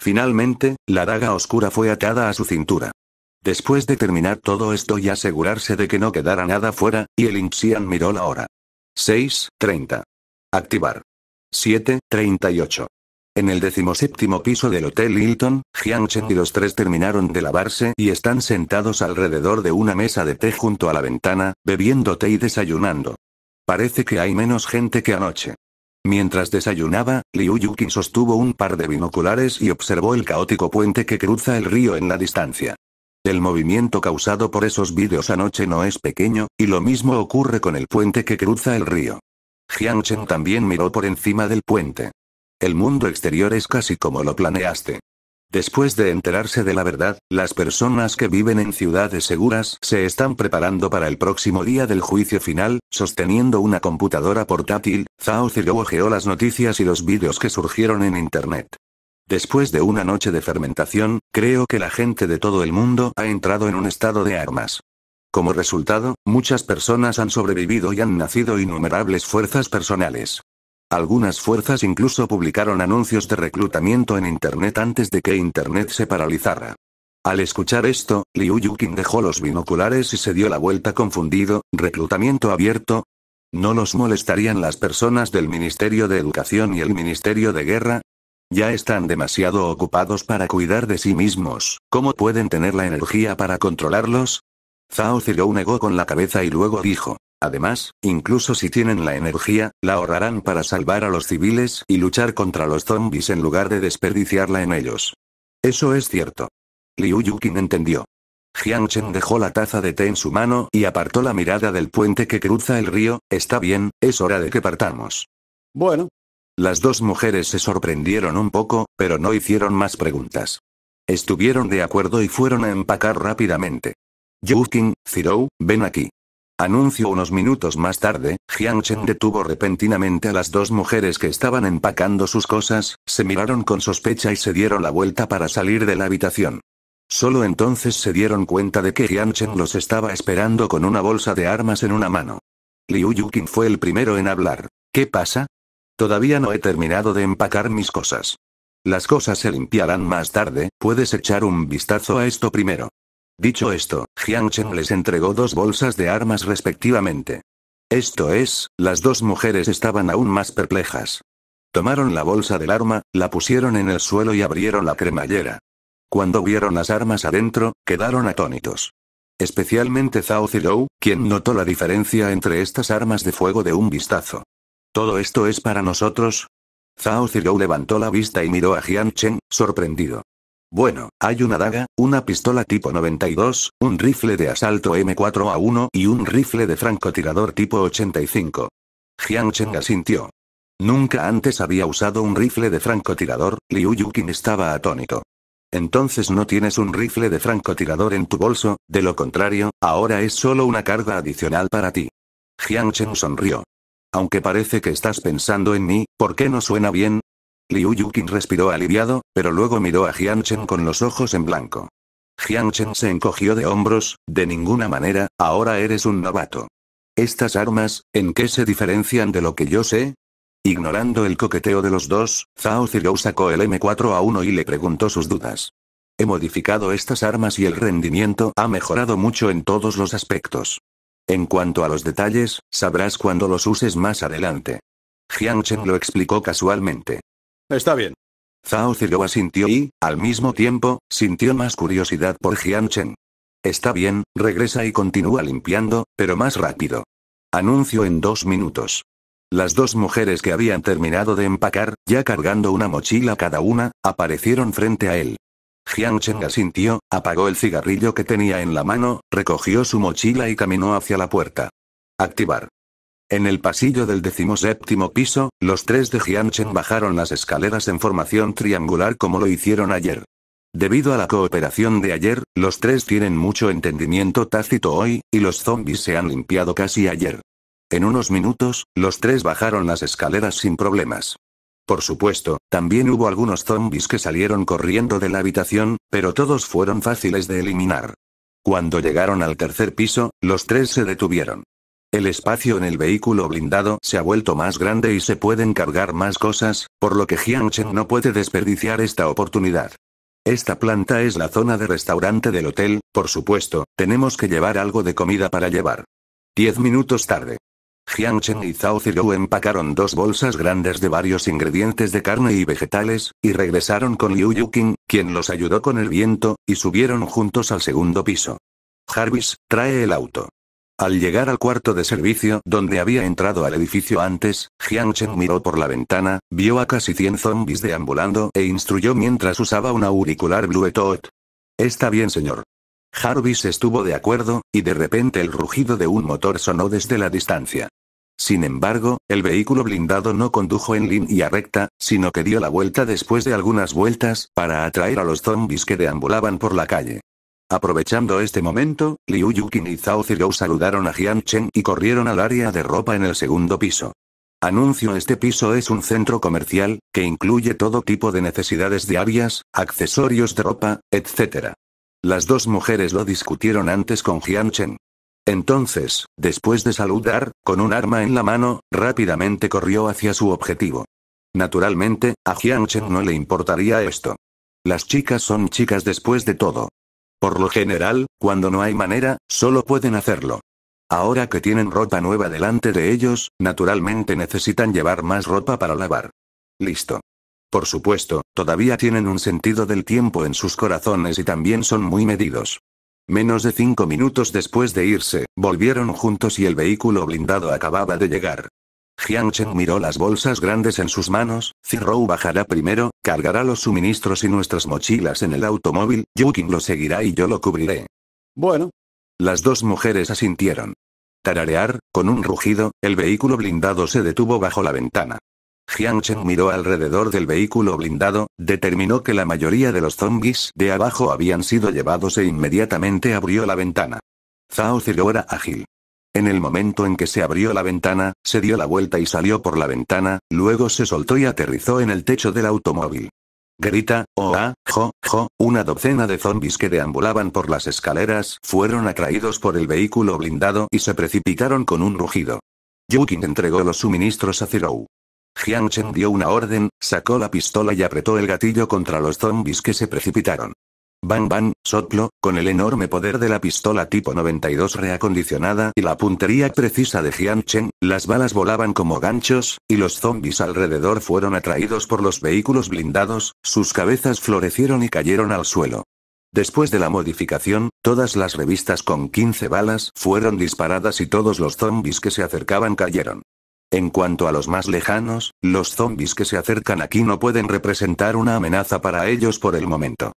Finalmente, la daga oscura fue atada a su cintura. Después de terminar todo esto y asegurarse de que no quedara nada fuera, y el Inxian miró la hora. 6.30. Activar. 7.38. En el decimoséptimo piso del Hotel Hilton, Chen y los tres terminaron de lavarse y están sentados alrededor de una mesa de té junto a la ventana, bebiendo té y desayunando. Parece que hay menos gente que anoche. Mientras desayunaba, Liu Yuki sostuvo un par de binoculares y observó el caótico puente que cruza el río en la distancia. El movimiento causado por esos vídeos anoche no es pequeño, y lo mismo ocurre con el puente que cruza el río. Jiang Chen también miró por encima del puente. El mundo exterior es casi como lo planeaste. Después de enterarse de la verdad, las personas que viven en ciudades seguras se están preparando para el próximo día del juicio final, sosteniendo una computadora portátil, Zhao geó las noticias y los vídeos que surgieron en Internet. Después de una noche de fermentación, creo que la gente de todo el mundo ha entrado en un estado de armas. Como resultado, muchas personas han sobrevivido y han nacido innumerables fuerzas personales. Algunas fuerzas incluso publicaron anuncios de reclutamiento en Internet antes de que Internet se paralizara. Al escuchar esto, Liu yukin dejó los binoculares y se dio la vuelta confundido, reclutamiento abierto. ¿No los molestarían las personas del Ministerio de Educación y el Ministerio de Guerra? Ya están demasiado ocupados para cuidar de sí mismos, ¿cómo pueden tener la energía para controlarlos? Zhao Zirou negó con la cabeza y luego dijo. Además, incluso si tienen la energía, la ahorrarán para salvar a los civiles y luchar contra los zombies en lugar de desperdiciarla en ellos. Eso es cierto. Liu Yukin entendió. Jiang Chen dejó la taza de té en su mano y apartó la mirada del puente que cruza el río. Está bien, es hora de que partamos. Bueno, las dos mujeres se sorprendieron un poco, pero no hicieron más preguntas. Estuvieron de acuerdo y fueron a empacar rápidamente. Yukin, Zirou, ven aquí. Anuncio unos minutos más tarde, Jiang detuvo repentinamente a las dos mujeres que estaban empacando sus cosas, se miraron con sospecha y se dieron la vuelta para salir de la habitación. Solo entonces se dieron cuenta de que Jiang los estaba esperando con una bolsa de armas en una mano. Liu Yukin fue el primero en hablar. ¿Qué pasa? Todavía no he terminado de empacar mis cosas. Las cosas se limpiarán más tarde, puedes echar un vistazo a esto primero. Dicho esto, Jiang Chen les entregó dos bolsas de armas respectivamente. Esto es, las dos mujeres estaban aún más perplejas. Tomaron la bolsa del arma, la pusieron en el suelo y abrieron la cremallera. Cuando vieron las armas adentro, quedaron atónitos. Especialmente Zhao Zilou, quien notó la diferencia entre estas armas de fuego de un vistazo. ¿Todo esto es para nosotros? Zhao Zirou levantó la vista y miró a Jian Chen, sorprendido. Bueno, hay una daga, una pistola tipo 92, un rifle de asalto M4A1 y un rifle de francotirador tipo 85. Jiang Cheng asintió. Nunca antes había usado un rifle de francotirador, Liu Yukin estaba atónito. Entonces no tienes un rifle de francotirador en tu bolso, de lo contrario, ahora es solo una carga adicional para ti. Jiang Chen sonrió. Aunque parece que estás pensando en mí, ¿por qué no suena bien? Liu Yukin respiró aliviado, pero luego miró a Jianchen con los ojos en blanco. Jianchen se encogió de hombros, de ninguna manera, ahora eres un novato. Estas armas, ¿en qué se diferencian de lo que yo sé? Ignorando el coqueteo de los dos, Zhao Zirou sacó el M4A1 y le preguntó sus dudas. He modificado estas armas y el rendimiento ha mejorado mucho en todos los aspectos. En cuanto a los detalles, sabrás cuando los uses más adelante. Jianchen lo explicó casualmente. Está bien. Zhao Zilou asintió y, al mismo tiempo, sintió más curiosidad por Jianchen. Está bien, regresa y continúa limpiando, pero más rápido. Anuncio en dos minutos. Las dos mujeres que habían terminado de empacar, ya cargando una mochila cada una, aparecieron frente a él. Jianchen asintió, apagó el cigarrillo que tenía en la mano, recogió su mochila y caminó hacia la puerta. Activar. En el pasillo del decimoséptimo piso, los tres de Jianchen bajaron las escaleras en formación triangular como lo hicieron ayer. Debido a la cooperación de ayer, los tres tienen mucho entendimiento tácito hoy, y los zombies se han limpiado casi ayer. En unos minutos, los tres bajaron las escaleras sin problemas. Por supuesto, también hubo algunos zombies que salieron corriendo de la habitación, pero todos fueron fáciles de eliminar. Cuando llegaron al tercer piso, los tres se detuvieron. El espacio en el vehículo blindado se ha vuelto más grande y se pueden cargar más cosas, por lo que Jiangchen no puede desperdiciar esta oportunidad. Esta planta es la zona de restaurante del hotel, por supuesto, tenemos que llevar algo de comida para llevar. Diez minutos tarde. Jiang y Zhao empacaron dos bolsas grandes de varios ingredientes de carne y vegetales, y regresaron con Liu Yuqing, quien los ayudó con el viento, y subieron juntos al segundo piso. Jarvis, trae el auto. Al llegar al cuarto de servicio donde había entrado al edificio antes, Jiang miró por la ventana, vio a casi 100 zombies deambulando e instruyó mientras usaba un auricular Bluetooth. Está bien señor. Jarvis estuvo de acuerdo, y de repente el rugido de un motor sonó desde la distancia. Sin embargo, el vehículo blindado no condujo en línea recta, sino que dio la vuelta después de algunas vueltas, para atraer a los zombies que deambulaban por la calle. Aprovechando este momento, Liu Yukin y Zhao Zirou saludaron a Jian y corrieron al área de ropa en el segundo piso. Anuncio este piso es un centro comercial, que incluye todo tipo de necesidades diarias, accesorios de ropa, etc. Las dos mujeres lo discutieron antes con Jianchen. Entonces, después de saludar, con un arma en la mano, rápidamente corrió hacia su objetivo. Naturalmente, a Jianchen no le importaría esto. Las chicas son chicas después de todo. Por lo general, cuando no hay manera, solo pueden hacerlo. Ahora que tienen ropa nueva delante de ellos, naturalmente necesitan llevar más ropa para lavar. Listo. Por supuesto, todavía tienen un sentido del tiempo en sus corazones y también son muy medidos. Menos de cinco minutos después de irse, volvieron juntos y el vehículo blindado acababa de llegar. Jiang Chen miró las bolsas grandes en sus manos, Zirou bajará primero, cargará los suministros y nuestras mochilas en el automóvil, Yukin lo seguirá y yo lo cubriré. Bueno. Las dos mujeres asintieron. Tararear, con un rugido, el vehículo blindado se detuvo bajo la ventana. Jiang Chen miró alrededor del vehículo blindado, determinó que la mayoría de los zombis de abajo habían sido llevados e inmediatamente abrió la ventana. Zhao Zero era ágil. En el momento en que se abrió la ventana, se dio la vuelta y salió por la ventana, luego se soltó y aterrizó en el techo del automóvil. Grita, oh ah, jo, jo, una docena de zombis que deambulaban por las escaleras fueron atraídos por el vehículo blindado y se precipitaron con un rugido. Yukin entregó los suministros a Zero. Jiang dio una orden, sacó la pistola y apretó el gatillo contra los zombies que se precipitaron. Bang bang, soplo, con el enorme poder de la pistola tipo 92 reacondicionada y la puntería precisa de Jiang las balas volaban como ganchos, y los zombies alrededor fueron atraídos por los vehículos blindados, sus cabezas florecieron y cayeron al suelo. Después de la modificación, todas las revistas con 15 balas fueron disparadas y todos los zombies que se acercaban cayeron. En cuanto a los más lejanos, los zombis que se acercan aquí no pueden representar una amenaza para ellos por el momento.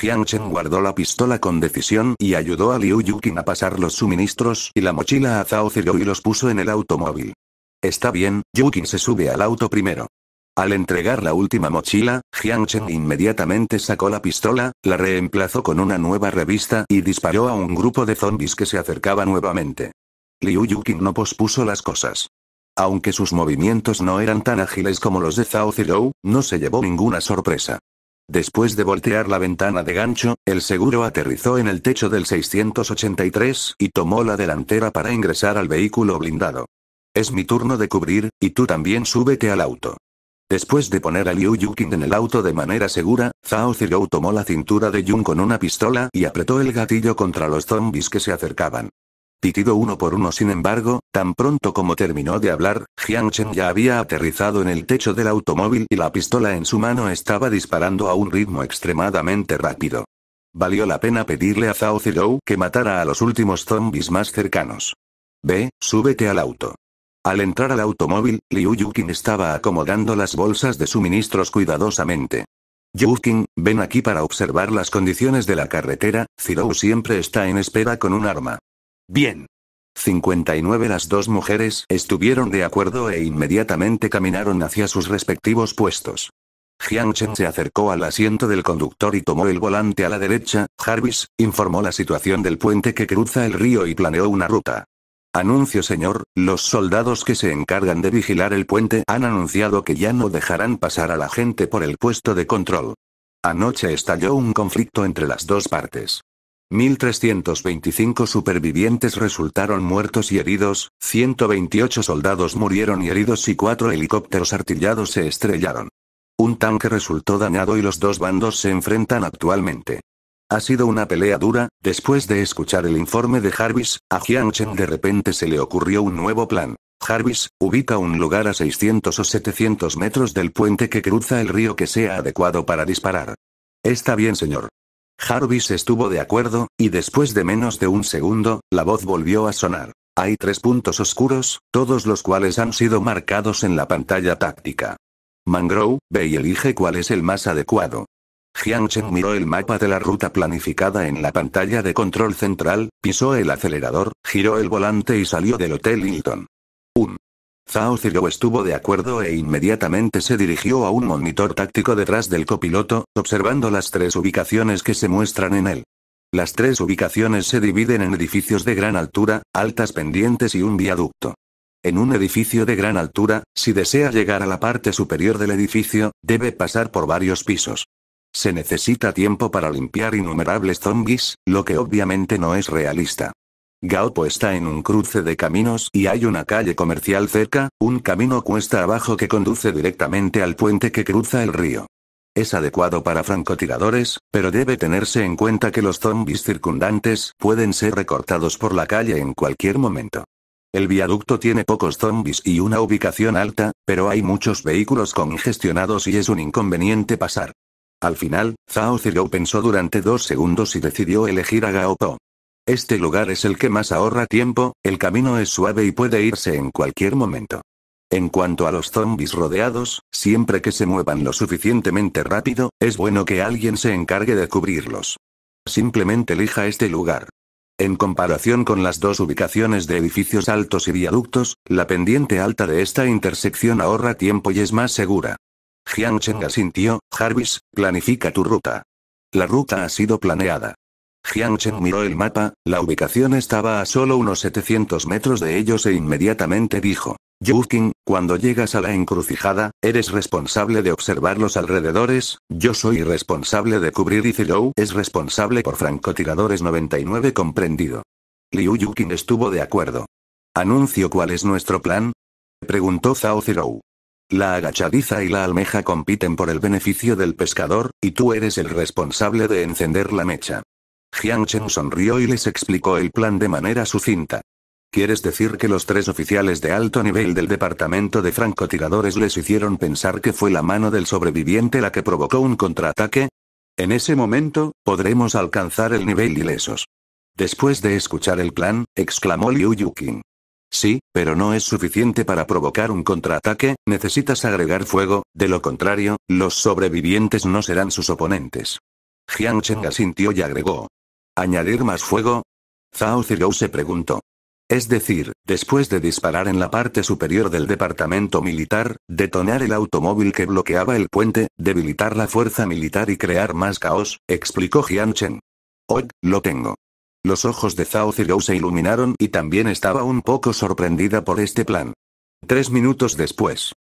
Jiang Chen guardó la pistola con decisión y ayudó a Liu Yukin a pasar los suministros y la mochila a Zhao y los puso en el automóvil. Está bien, Yukin se sube al auto primero. Al entregar la última mochila, Jiang Chen inmediatamente sacó la pistola, la reemplazó con una nueva revista y disparó a un grupo de zombis que se acercaba nuevamente. Liu Yukin no pospuso las cosas. Aunque sus movimientos no eran tan ágiles como los de Zhao Zilou, no se llevó ninguna sorpresa. Después de voltear la ventana de gancho, el seguro aterrizó en el techo del 683 y tomó la delantera para ingresar al vehículo blindado. Es mi turno de cubrir, y tú también súbete al auto. Después de poner a Liu Yuqing en el auto de manera segura, Zhao Zilou tomó la cintura de Jun con una pistola y apretó el gatillo contra los zombies que se acercaban. Pitido uno por uno sin embargo, tan pronto como terminó de hablar, Jiang Chen ya había aterrizado en el techo del automóvil y la pistola en su mano estaba disparando a un ritmo extremadamente rápido. Valió la pena pedirle a Zhao Zilou que matara a los últimos zombies más cercanos. Ve, súbete al auto. Al entrar al automóvil, Liu yukin estaba acomodando las bolsas de suministros cuidadosamente. Yuqing, ven aquí para observar las condiciones de la carretera, Zilou siempre está en espera con un arma. Bien. 59 Las dos mujeres estuvieron de acuerdo e inmediatamente caminaron hacia sus respectivos puestos. Jiang Chen se acercó al asiento del conductor y tomó el volante a la derecha, Jarvis, informó la situación del puente que cruza el río y planeó una ruta. Anuncio señor, los soldados que se encargan de vigilar el puente han anunciado que ya no dejarán pasar a la gente por el puesto de control. Anoche estalló un conflicto entre las dos partes. 1.325 supervivientes resultaron muertos y heridos, 128 soldados murieron y heridos y cuatro helicópteros artillados se estrellaron. Un tanque resultó dañado y los dos bandos se enfrentan actualmente. Ha sido una pelea dura, después de escuchar el informe de Jarvis, a Jiangchen de repente se le ocurrió un nuevo plan. Jarvis, ubica un lugar a 600 o 700 metros del puente que cruza el río que sea adecuado para disparar. Está bien señor. Jarvis estuvo de acuerdo, y después de menos de un segundo, la voz volvió a sonar. Hay tres puntos oscuros, todos los cuales han sido marcados en la pantalla táctica. Mangrove, ve y elige cuál es el más adecuado. Chen miró el mapa de la ruta planificada en la pantalla de control central, pisó el acelerador, giró el volante y salió del Hotel Hilton. Zhao Zirou estuvo de acuerdo e inmediatamente se dirigió a un monitor táctico detrás del copiloto, observando las tres ubicaciones que se muestran en él. Las tres ubicaciones se dividen en edificios de gran altura, altas pendientes y un viaducto. En un edificio de gran altura, si desea llegar a la parte superior del edificio, debe pasar por varios pisos. Se necesita tiempo para limpiar innumerables zombies, lo que obviamente no es realista. Gaopo está en un cruce de caminos y hay una calle comercial cerca, un camino cuesta abajo que conduce directamente al puente que cruza el río. Es adecuado para francotiradores, pero debe tenerse en cuenta que los zombis circundantes pueden ser recortados por la calle en cualquier momento. El viaducto tiene pocos zombies y una ubicación alta, pero hay muchos vehículos congestionados y es un inconveniente pasar. Al final, Zhao Zirou pensó durante dos segundos y decidió elegir a Gaopo. Este lugar es el que más ahorra tiempo, el camino es suave y puede irse en cualquier momento. En cuanto a los zombies rodeados, siempre que se muevan lo suficientemente rápido, es bueno que alguien se encargue de cubrirlos. Simplemente elija este lugar. En comparación con las dos ubicaciones de edificios altos y viaductos, la pendiente alta de esta intersección ahorra tiempo y es más segura. Jiang Cheng asintió, Jarvis, planifica tu ruta. La ruta ha sido planeada. Chen miró el mapa, la ubicación estaba a solo unos 700 metros de ellos e inmediatamente dijo. Yukin, cuando llegas a la encrucijada, eres responsable de observar los alrededores, yo soy responsable de cubrir y Zirou es responsable por francotiradores 99 comprendido. Liu Yukin estuvo de acuerdo. ¿Anuncio cuál es nuestro plan? Preguntó Zhao Zirou. La agachadiza y la almeja compiten por el beneficio del pescador, y tú eres el responsable de encender la mecha. Chen sonrió y les explicó el plan de manera sucinta. ¿Quieres decir que los tres oficiales de alto nivel del departamento de francotiradores les hicieron pensar que fue la mano del sobreviviente la que provocó un contraataque? En ese momento, podremos alcanzar el nivel ilesos. Después de escuchar el plan, exclamó Liu Yuqin. Sí, pero no es suficiente para provocar un contraataque, necesitas agregar fuego, de lo contrario, los sobrevivientes no serán sus oponentes. Jiang asintió y agregó, ¿Añadir más fuego? Zhao Zirou se preguntó. Es decir, después de disparar en la parte superior del departamento militar, detonar el automóvil que bloqueaba el puente, debilitar la fuerza militar y crear más caos, explicó Jian Chen. lo tengo. Los ojos de Zhao Zirou se iluminaron y también estaba un poco sorprendida por este plan. Tres minutos después.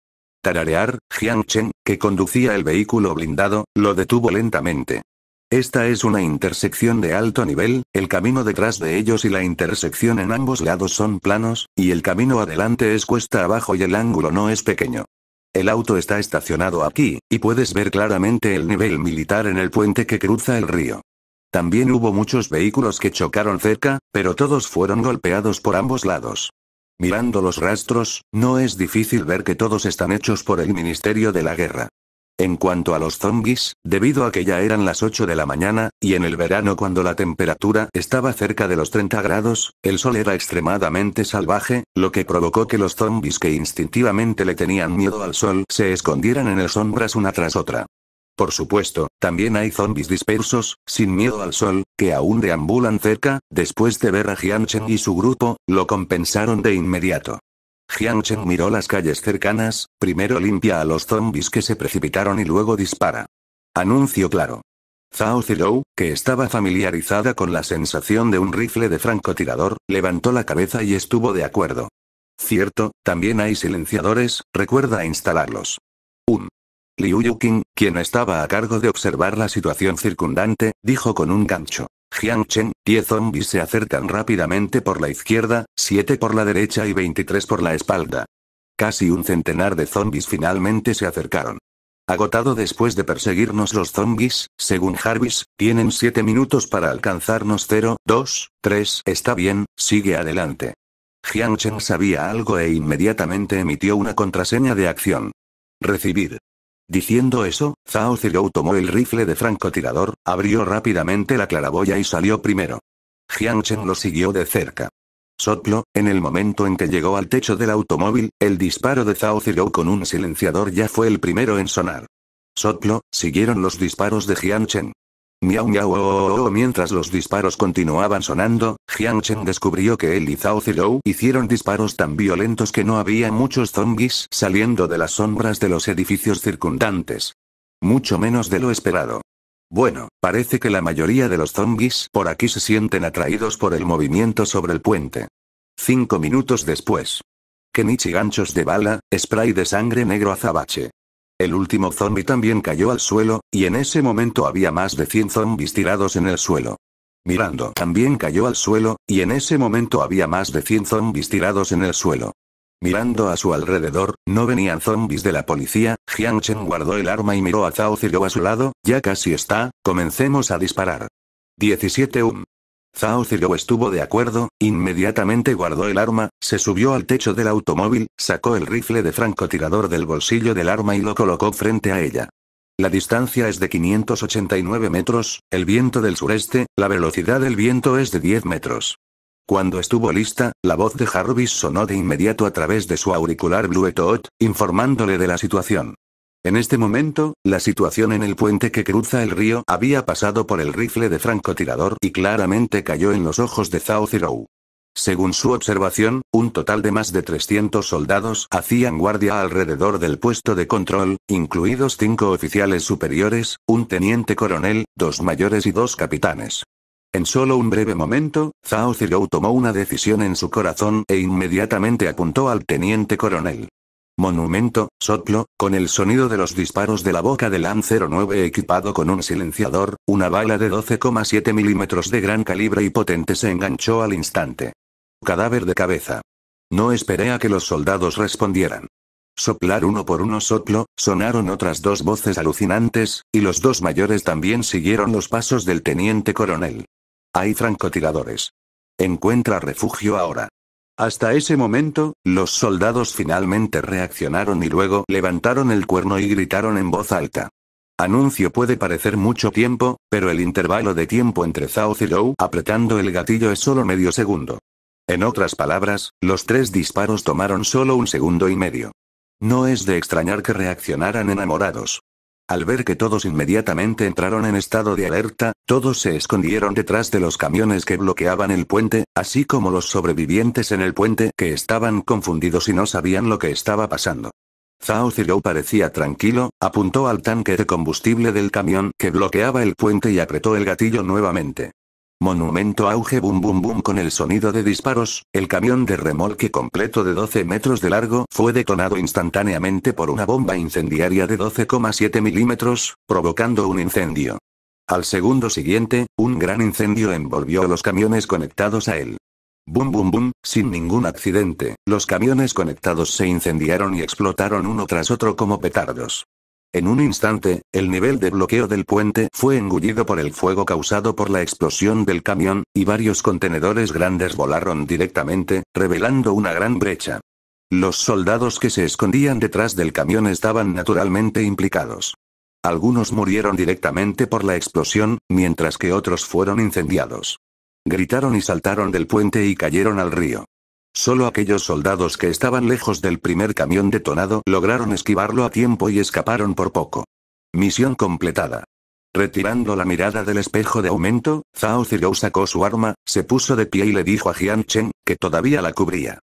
Tararear, Jiang Chen, que conducía el vehículo blindado, lo detuvo lentamente. Esta es una intersección de alto nivel, el camino detrás de ellos y la intersección en ambos lados son planos, y el camino adelante es cuesta abajo y el ángulo no es pequeño. El auto está estacionado aquí, y puedes ver claramente el nivel militar en el puente que cruza el río. También hubo muchos vehículos que chocaron cerca, pero todos fueron golpeados por ambos lados. Mirando los rastros, no es difícil ver que todos están hechos por el Ministerio de la Guerra. En cuanto a los zombis, debido a que ya eran las 8 de la mañana, y en el verano cuando la temperatura estaba cerca de los 30 grados, el sol era extremadamente salvaje, lo que provocó que los zombis que instintivamente le tenían miedo al sol se escondieran en el sombras una tras otra. Por supuesto, también hay zombis dispersos, sin miedo al sol, que aún deambulan cerca, después de ver a Jianchen y su grupo, lo compensaron de inmediato. Jiang miró las calles cercanas, primero limpia a los zombis que se precipitaron y luego dispara. Anuncio claro. Zhao Zilou, que estaba familiarizada con la sensación de un rifle de francotirador, levantó la cabeza y estuvo de acuerdo. Cierto, también hay silenciadores, recuerda instalarlos. Un. Liu Yuqing, quien estaba a cargo de observar la situación circundante, dijo con un gancho. Chen, 10 zombies se acercan rápidamente por la izquierda, 7 por la derecha y 23 por la espalda. Casi un centenar de zombies finalmente se acercaron. Agotado después de perseguirnos los zombies, según Jarvis, tienen 7 minutos para alcanzarnos 0, 2, 3, está bien, sigue adelante. Chen sabía algo e inmediatamente emitió una contraseña de acción. Recibir. Diciendo eso, Zhao Zirou tomó el rifle de francotirador, abrió rápidamente la claraboya y salió primero. Jiang Chen lo siguió de cerca. Soplo, en el momento en que llegó al techo del automóvil, el disparo de Zhao Zigou con un silenciador ya fue el primero en sonar. Soplo, siguieron los disparos de Jiang Chen. Miau miau oh, oh, oh, Mientras los disparos continuaban sonando, Jiang Chen descubrió que él y Zhao Zilou hicieron disparos tan violentos que no había muchos zombies saliendo de las sombras de los edificios circundantes. Mucho menos de lo esperado. Bueno, parece que la mayoría de los zombies por aquí se sienten atraídos por el movimiento sobre el puente. Cinco minutos después. Kenichi ganchos de bala, spray de sangre negro azabache. El último zombi también cayó al suelo, y en ese momento había más de 100 zombis tirados en el suelo. Mirando también cayó al suelo, y en ese momento había más de 100 zombis tirados en el suelo. Mirando a su alrededor, no venían zombis de la policía, Jiang Chen guardó el arma y miró a Zhao Zirou a su lado, ya casi está, comencemos a disparar. 17 Um. Zhao estuvo de acuerdo, inmediatamente guardó el arma, se subió al techo del automóvil, sacó el rifle de francotirador del bolsillo del arma y lo colocó frente a ella. La distancia es de 589 metros, el viento del sureste, la velocidad del viento es de 10 metros. Cuando estuvo lista, la voz de Jarvis sonó de inmediato a través de su auricular Bluetooth, informándole de la situación. En este momento, la situación en el puente que cruza el río había pasado por el rifle de francotirador y claramente cayó en los ojos de Zhao Zirou. Según su observación, un total de más de 300 soldados hacían guardia alrededor del puesto de control, incluidos cinco oficiales superiores, un teniente coronel, dos mayores y dos capitanes. En solo un breve momento, Zhao Zirou tomó una decisión en su corazón e inmediatamente apuntó al teniente coronel. Monumento, soplo, con el sonido de los disparos de la boca del an 09 equipado con un silenciador, una bala de 12,7 milímetros de gran calibre y potente se enganchó al instante. Cadáver de cabeza. No esperé a que los soldados respondieran. Soplar uno por uno soplo, sonaron otras dos voces alucinantes, y los dos mayores también siguieron los pasos del teniente coronel. Hay francotiradores. Encuentra refugio ahora. Hasta ese momento, los soldados finalmente reaccionaron y luego levantaron el cuerno y gritaron en voz alta. Anuncio puede parecer mucho tiempo, pero el intervalo de tiempo entre Zhao Zilou apretando el gatillo es solo medio segundo. En otras palabras, los tres disparos tomaron solo un segundo y medio. No es de extrañar que reaccionaran enamorados. Al ver que todos inmediatamente entraron en estado de alerta, todos se escondieron detrás de los camiones que bloqueaban el puente, así como los sobrevivientes en el puente que estaban confundidos y no sabían lo que estaba pasando. Zhao Zirou parecía tranquilo, apuntó al tanque de combustible del camión que bloqueaba el puente y apretó el gatillo nuevamente. Monumento auge bum bum bum con el sonido de disparos, el camión de remolque completo de 12 metros de largo fue detonado instantáneamente por una bomba incendiaria de 12,7 milímetros, provocando un incendio. Al segundo siguiente, un gran incendio envolvió los camiones conectados a él. Bum bum bum, sin ningún accidente, los camiones conectados se incendiaron y explotaron uno tras otro como petardos. En un instante, el nivel de bloqueo del puente fue engullido por el fuego causado por la explosión del camión, y varios contenedores grandes volaron directamente, revelando una gran brecha. Los soldados que se escondían detrás del camión estaban naturalmente implicados. Algunos murieron directamente por la explosión, mientras que otros fueron incendiados. Gritaron y saltaron del puente y cayeron al río. Solo aquellos soldados que estaban lejos del primer camión detonado lograron esquivarlo a tiempo y escaparon por poco. Misión completada. Retirando la mirada del espejo de aumento, Zhao Zirou sacó su arma, se puso de pie y le dijo a Jiang Chen, que todavía la cubría.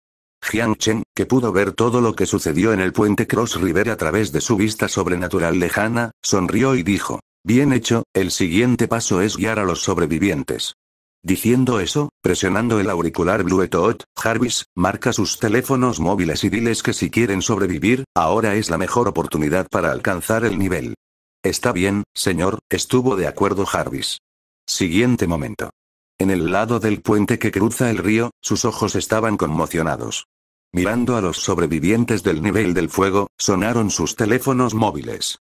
Jiang Chen, que pudo ver todo lo que sucedió en el puente Cross River a través de su vista sobrenatural lejana, sonrió y dijo, Bien hecho, el siguiente paso es guiar a los sobrevivientes. Diciendo eso, presionando el auricular Bluetooth, Jarvis, marca sus teléfonos móviles y diles que si quieren sobrevivir, ahora es la mejor oportunidad para alcanzar el nivel. Está bien, señor, estuvo de acuerdo Jarvis. Siguiente momento. En el lado del puente que cruza el río, sus ojos estaban conmocionados. Mirando a los sobrevivientes del nivel del fuego, sonaron sus teléfonos móviles.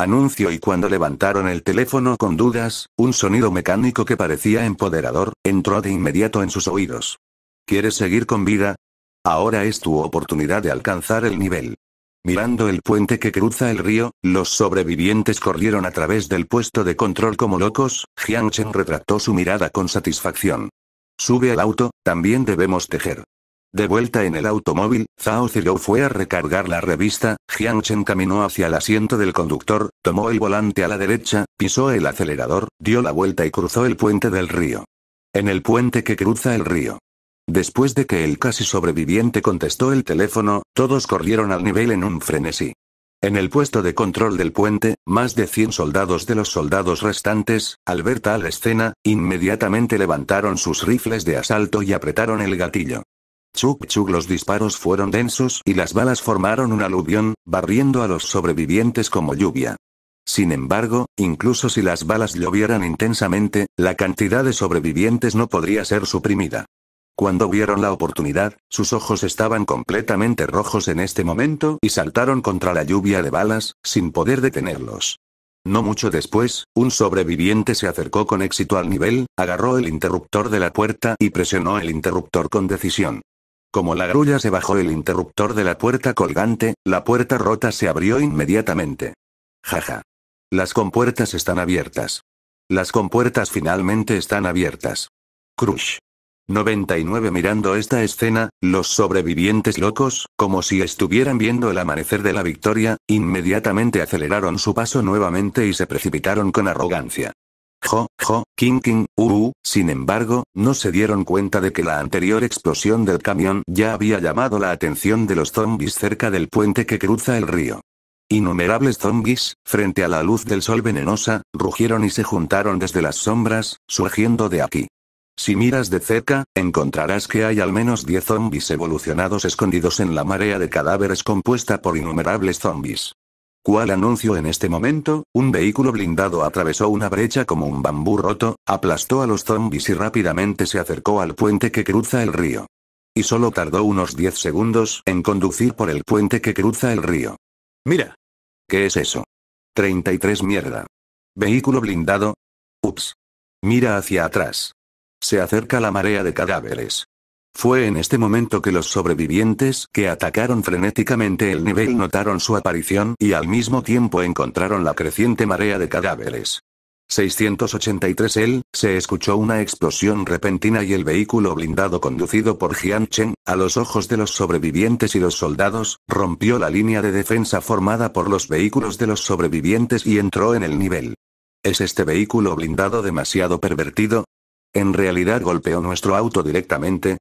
Anuncio y cuando levantaron el teléfono con dudas, un sonido mecánico que parecía empoderador, entró de inmediato en sus oídos. ¿Quieres seguir con vida? Ahora es tu oportunidad de alcanzar el nivel. Mirando el puente que cruza el río, los sobrevivientes corrieron a través del puesto de control como locos, Jiang Chen retractó su mirada con satisfacción. Sube al auto, también debemos tejer. De vuelta en el automóvil, Zhao Zirou fue a recargar la revista, Chen caminó hacia el asiento del conductor, tomó el volante a la derecha, pisó el acelerador, dio la vuelta y cruzó el puente del río. En el puente que cruza el río. Después de que el casi sobreviviente contestó el teléfono, todos corrieron al nivel en un frenesí. En el puesto de control del puente, más de 100 soldados de los soldados restantes, al ver tal escena, inmediatamente levantaron sus rifles de asalto y apretaron el gatillo. Chug chug los disparos fueron densos y las balas formaron un aluvión, barriendo a los sobrevivientes como lluvia. Sin embargo, incluso si las balas llovieran intensamente, la cantidad de sobrevivientes no podría ser suprimida. Cuando vieron la oportunidad, sus ojos estaban completamente rojos en este momento y saltaron contra la lluvia de balas, sin poder detenerlos. No mucho después, un sobreviviente se acercó con éxito al nivel, agarró el interruptor de la puerta y presionó el interruptor con decisión. Como la grulla se bajó el interruptor de la puerta colgante, la puerta rota se abrió inmediatamente. Jaja. Las compuertas están abiertas. Las compuertas finalmente están abiertas. Crush. 99 Mirando esta escena, los sobrevivientes locos, como si estuvieran viendo el amanecer de la victoria, inmediatamente aceleraron su paso nuevamente y se precipitaron con arrogancia. Jo, jo, King King, Uru, sin embargo, no se dieron cuenta de que la anterior explosión del camión ya había llamado la atención de los zombies cerca del puente que cruza el río. Innumerables zombies, frente a la luz del sol venenosa, rugieron y se juntaron desde las sombras, surgiendo de aquí. Si miras de cerca, encontrarás que hay al menos 10 zombies evolucionados escondidos en la marea de cadáveres compuesta por innumerables zombies. ¿Cuál anuncio en este momento? Un vehículo blindado atravesó una brecha como un bambú roto, aplastó a los zombies y rápidamente se acercó al puente que cruza el río. Y solo tardó unos 10 segundos en conducir por el puente que cruza el río. Mira. ¿Qué es eso? 33 mierda. Vehículo blindado. Ups. Mira hacia atrás. Se acerca la marea de cadáveres. Fue en este momento que los sobrevivientes que atacaron frenéticamente el nivel notaron su aparición y al mismo tiempo encontraron la creciente marea de cadáveres. 683 El se escuchó una explosión repentina y el vehículo blindado conducido por Jian Chen, a los ojos de los sobrevivientes y los soldados, rompió la línea de defensa formada por los vehículos de los sobrevivientes y entró en el nivel. ¿Es este vehículo blindado demasiado pervertido? En realidad golpeó nuestro auto directamente,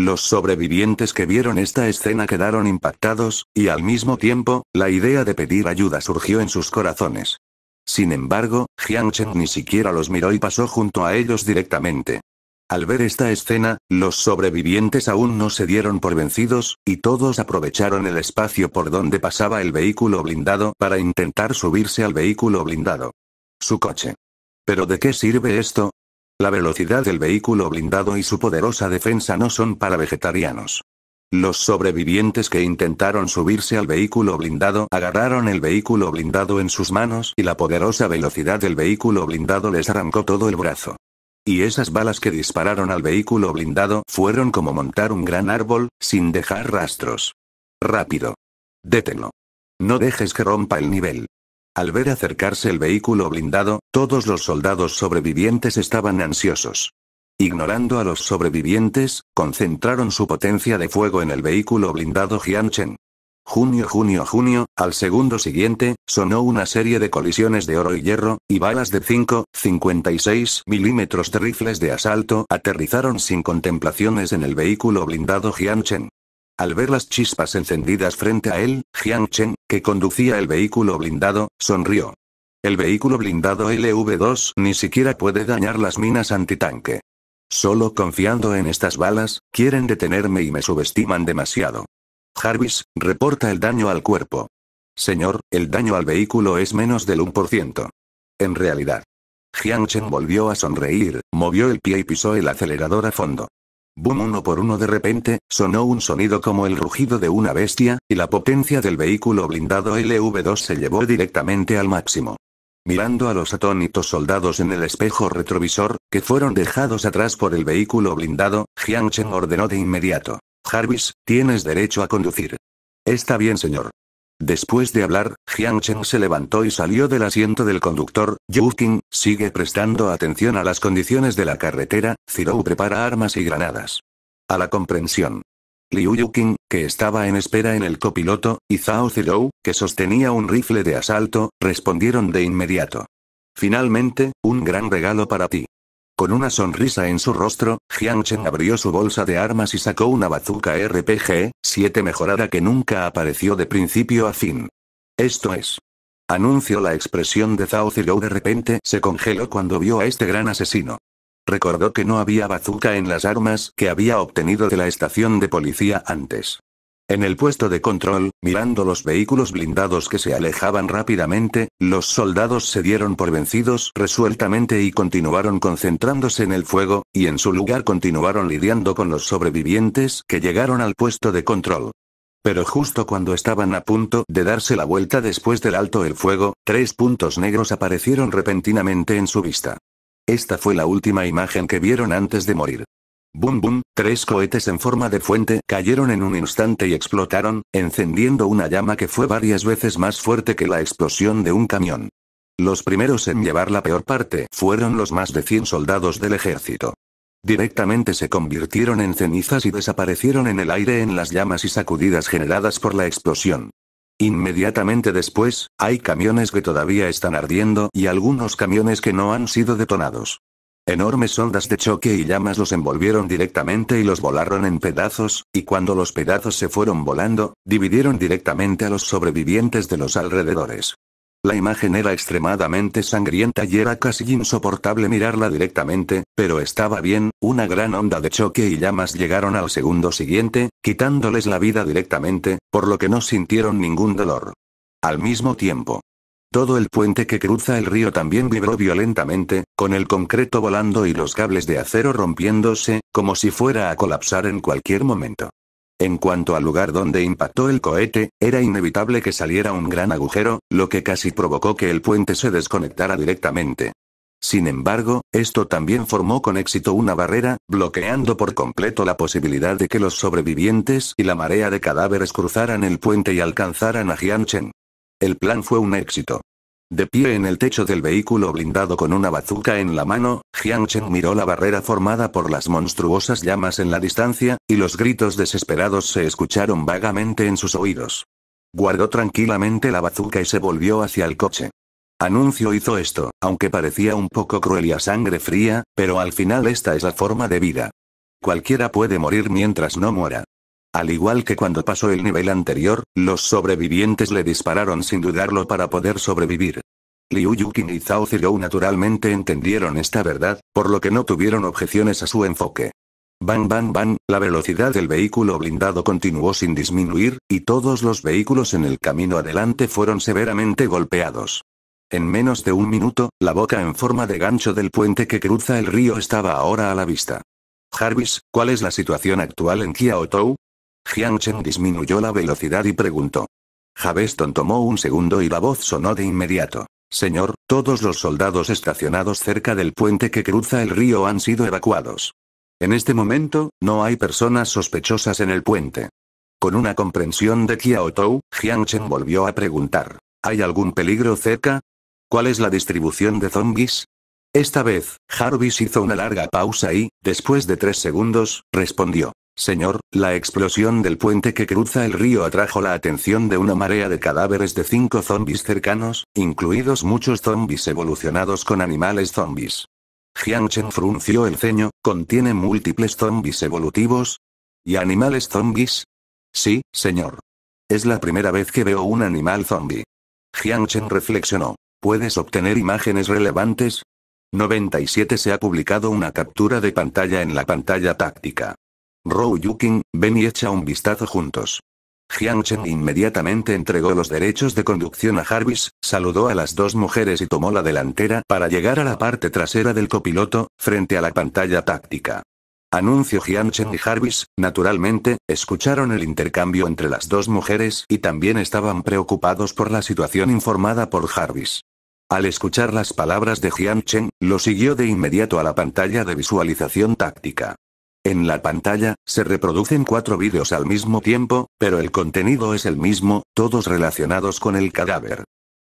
los sobrevivientes que vieron esta escena quedaron impactados, y al mismo tiempo, la idea de pedir ayuda surgió en sus corazones. Sin embargo, Cheng ni siquiera los miró y pasó junto a ellos directamente. Al ver esta escena, los sobrevivientes aún no se dieron por vencidos, y todos aprovecharon el espacio por donde pasaba el vehículo blindado para intentar subirse al vehículo blindado. Su coche. ¿Pero de qué sirve esto? La velocidad del vehículo blindado y su poderosa defensa no son para vegetarianos. Los sobrevivientes que intentaron subirse al vehículo blindado agarraron el vehículo blindado en sus manos y la poderosa velocidad del vehículo blindado les arrancó todo el brazo. Y esas balas que dispararon al vehículo blindado fueron como montar un gran árbol, sin dejar rastros. Rápido. Dételo. No dejes que rompa el nivel. Al ver acercarse el vehículo blindado, todos los soldados sobrevivientes estaban ansiosos. Ignorando a los sobrevivientes, concentraron su potencia de fuego en el vehículo blindado Jianchen. Junio, junio, junio, al segundo siguiente, sonó una serie de colisiones de oro y hierro, y balas de 5, 56 milímetros de rifles de asalto aterrizaron sin contemplaciones en el vehículo blindado Jianchen. Al ver las chispas encendidas frente a él, Jiang Chen, que conducía el vehículo blindado, sonrió. El vehículo blindado LV-2 ni siquiera puede dañar las minas antitanque. Solo confiando en estas balas, quieren detenerme y me subestiman demasiado. Jarvis, reporta el daño al cuerpo. Señor, el daño al vehículo es menos del 1%. En realidad. Jiang Chen volvió a sonreír, movió el pie y pisó el acelerador a fondo. Boom uno por uno de repente, sonó un sonido como el rugido de una bestia, y la potencia del vehículo blindado LV-2 se llevó directamente al máximo. Mirando a los atónitos soldados en el espejo retrovisor, que fueron dejados atrás por el vehículo blindado, Jiang Chen ordenó de inmediato. Jarvis, tienes derecho a conducir. Está bien señor. Después de hablar, Jiang Cheng se levantó y salió del asiento del conductor. Yu Qing, sigue prestando atención a las condiciones de la carretera, Zirou prepara armas y granadas. A la comprensión. Liu Yuqing, que estaba en espera en el copiloto, y Zhao Zirou, que sostenía un rifle de asalto, respondieron de inmediato. Finalmente, un gran regalo para ti. Con una sonrisa en su rostro, Jiangchen abrió su bolsa de armas y sacó una bazuca RPG, 7 mejorada que nunca apareció de principio a fin. Esto es. Anunció la expresión de Zhao Zilou de repente se congeló cuando vio a este gran asesino. Recordó que no había bazuca en las armas que había obtenido de la estación de policía antes. En el puesto de control, mirando los vehículos blindados que se alejaban rápidamente, los soldados se dieron por vencidos resueltamente y continuaron concentrándose en el fuego, y en su lugar continuaron lidiando con los sobrevivientes que llegaron al puesto de control. Pero justo cuando estaban a punto de darse la vuelta después del alto el fuego, tres puntos negros aparecieron repentinamente en su vista. Esta fue la última imagen que vieron antes de morir. Bum bum, tres cohetes en forma de fuente cayeron en un instante y explotaron, encendiendo una llama que fue varias veces más fuerte que la explosión de un camión. Los primeros en llevar la peor parte fueron los más de 100 soldados del ejército. Directamente se convirtieron en cenizas y desaparecieron en el aire en las llamas y sacudidas generadas por la explosión. Inmediatamente después, hay camiones que todavía están ardiendo y algunos camiones que no han sido detonados. Enormes ondas de choque y llamas los envolvieron directamente y los volaron en pedazos, y cuando los pedazos se fueron volando, dividieron directamente a los sobrevivientes de los alrededores. La imagen era extremadamente sangrienta y era casi insoportable mirarla directamente, pero estaba bien, una gran onda de choque y llamas llegaron al segundo siguiente, quitándoles la vida directamente, por lo que no sintieron ningún dolor. Al mismo tiempo, todo el puente que cruza el río también vibró violentamente, con el concreto volando y los cables de acero rompiéndose, como si fuera a colapsar en cualquier momento. En cuanto al lugar donde impactó el cohete, era inevitable que saliera un gran agujero, lo que casi provocó que el puente se desconectara directamente. Sin embargo, esto también formó con éxito una barrera, bloqueando por completo la posibilidad de que los sobrevivientes y la marea de cadáveres cruzaran el puente y alcanzaran a Jianchen. El plan fue un éxito. De pie en el techo del vehículo blindado con una bazuca en la mano, Jiang Chen miró la barrera formada por las monstruosas llamas en la distancia, y los gritos desesperados se escucharon vagamente en sus oídos. Guardó tranquilamente la bazuca y se volvió hacia el coche. Anuncio hizo esto, aunque parecía un poco cruel y a sangre fría, pero al final esta es la forma de vida. Cualquiera puede morir mientras no muera. Al igual que cuando pasó el nivel anterior, los sobrevivientes le dispararon sin dudarlo para poder sobrevivir. Liu Yukin y Zhao Ziyou naturalmente entendieron esta verdad, por lo que no tuvieron objeciones a su enfoque. Bang bang bang, la velocidad del vehículo blindado continuó sin disminuir, y todos los vehículos en el camino adelante fueron severamente golpeados. En menos de un minuto, la boca en forma de gancho del puente que cruza el río estaba ahora a la vista. Jarvis, ¿cuál es la situación actual en Kiaotou? Jiangchen disminuyó la velocidad y preguntó. Javeston tomó un segundo y la voz sonó de inmediato. Señor, todos los soldados estacionados cerca del puente que cruza el río han sido evacuados. En este momento, no hay personas sospechosas en el puente. Con una comprensión de Kiao Tou, Jiangchen volvió a preguntar. ¿Hay algún peligro cerca? ¿Cuál es la distribución de zombies? Esta vez, Jarvis hizo una larga pausa y, después de tres segundos, respondió. Señor, la explosión del puente que cruza el río atrajo la atención de una marea de cadáveres de cinco zombis cercanos, incluidos muchos zombis evolucionados con animales zombis. Chen frunció el ceño, ¿contiene múltiples zombis evolutivos? ¿Y animales zombis? Sí, señor. Es la primera vez que veo un animal zombie. Chen reflexionó. ¿Puedes obtener imágenes relevantes? 97 Se ha publicado una captura de pantalla en la pantalla táctica. Rou Yuking, ven y echa un vistazo juntos. Jiang Chen inmediatamente entregó los derechos de conducción a Jarvis, saludó a las dos mujeres y tomó la delantera para llegar a la parte trasera del copiloto, frente a la pantalla táctica. Anuncio Jiang Chen y Jarvis, naturalmente, escucharon el intercambio entre las dos mujeres y también estaban preocupados por la situación informada por Jarvis. Al escuchar las palabras de Jiang Chen, lo siguió de inmediato a la pantalla de visualización táctica. En la pantalla, se reproducen cuatro vídeos al mismo tiempo, pero el contenido es el mismo, todos relacionados con el cadáver.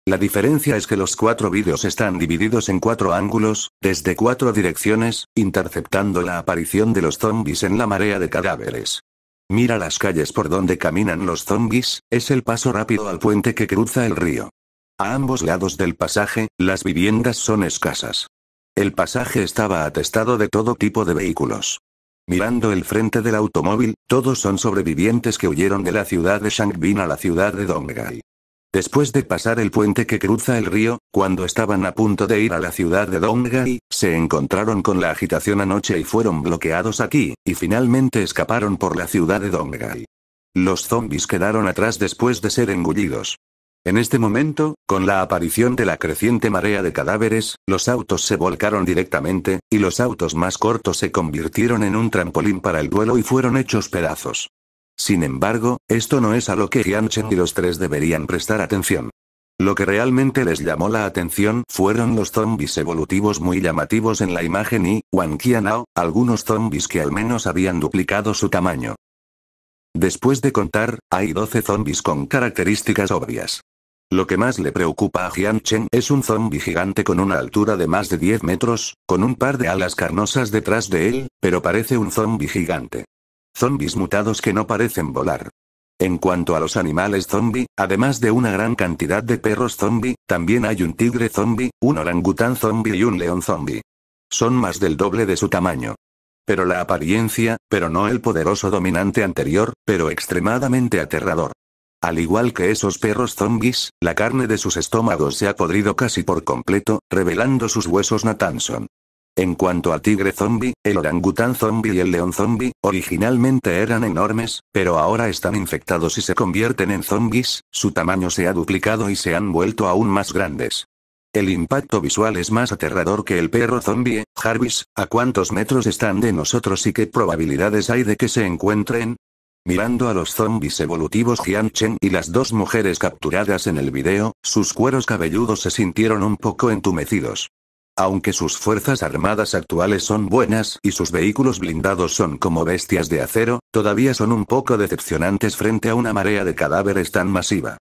La diferencia es que los cuatro vídeos están divididos en cuatro ángulos, desde cuatro direcciones, interceptando la aparición de los zombies en la marea de cadáveres. Mira las calles por donde caminan los zombies, es el paso rápido al puente que cruza el río. A ambos lados del pasaje, las viviendas son escasas. El pasaje estaba atestado de todo tipo de vehículos. Mirando el frente del automóvil, todos son sobrevivientes que huyeron de la ciudad de Shangbin a la ciudad de Donghai. Después de pasar el puente que cruza el río, cuando estaban a punto de ir a la ciudad de Donghai, se encontraron con la agitación anoche y fueron bloqueados aquí, y finalmente escaparon por la ciudad de Donghai. Los zombies quedaron atrás después de ser engullidos. En este momento, con la aparición de la creciente marea de cadáveres, los autos se volcaron directamente, y los autos más cortos se convirtieron en un trampolín para el duelo y fueron hechos pedazos. Sin embargo, esto no es a lo que Jianchen y los tres deberían prestar atención. Lo que realmente les llamó la atención fueron los zombies evolutivos muy llamativos en la imagen y, Wang Qianao, algunos zombies que al menos habían duplicado su tamaño. Después de contar, hay 12 zombies con características obvias. Lo que más le preocupa a Jian es un zombi gigante con una altura de más de 10 metros, con un par de alas carnosas detrás de él, pero parece un zombi gigante. Zombis mutados que no parecen volar. En cuanto a los animales zombie, además de una gran cantidad de perros zombi, también hay un tigre zombie, un orangután zombie y un león zombie. Son más del doble de su tamaño. Pero la apariencia, pero no el poderoso dominante anterior, pero extremadamente aterrador. Al igual que esos perros zombis, la carne de sus estómagos se ha podrido casi por completo, revelando sus huesos Natanson. En cuanto al tigre zombie, el orangután zombie y el león zombie, originalmente eran enormes, pero ahora están infectados y se convierten en zombies, su tamaño se ha duplicado y se han vuelto aún más grandes. El impacto visual es más aterrador que el perro zombie, Jarvis, ¿a cuántos metros están de nosotros y qué probabilidades hay de que se encuentren? Mirando a los zombis evolutivos Chen y las dos mujeres capturadas en el video, sus cueros cabelludos se sintieron un poco entumecidos. Aunque sus fuerzas armadas actuales son buenas y sus vehículos blindados son como bestias de acero, todavía son un poco decepcionantes frente a una marea de cadáveres tan masiva.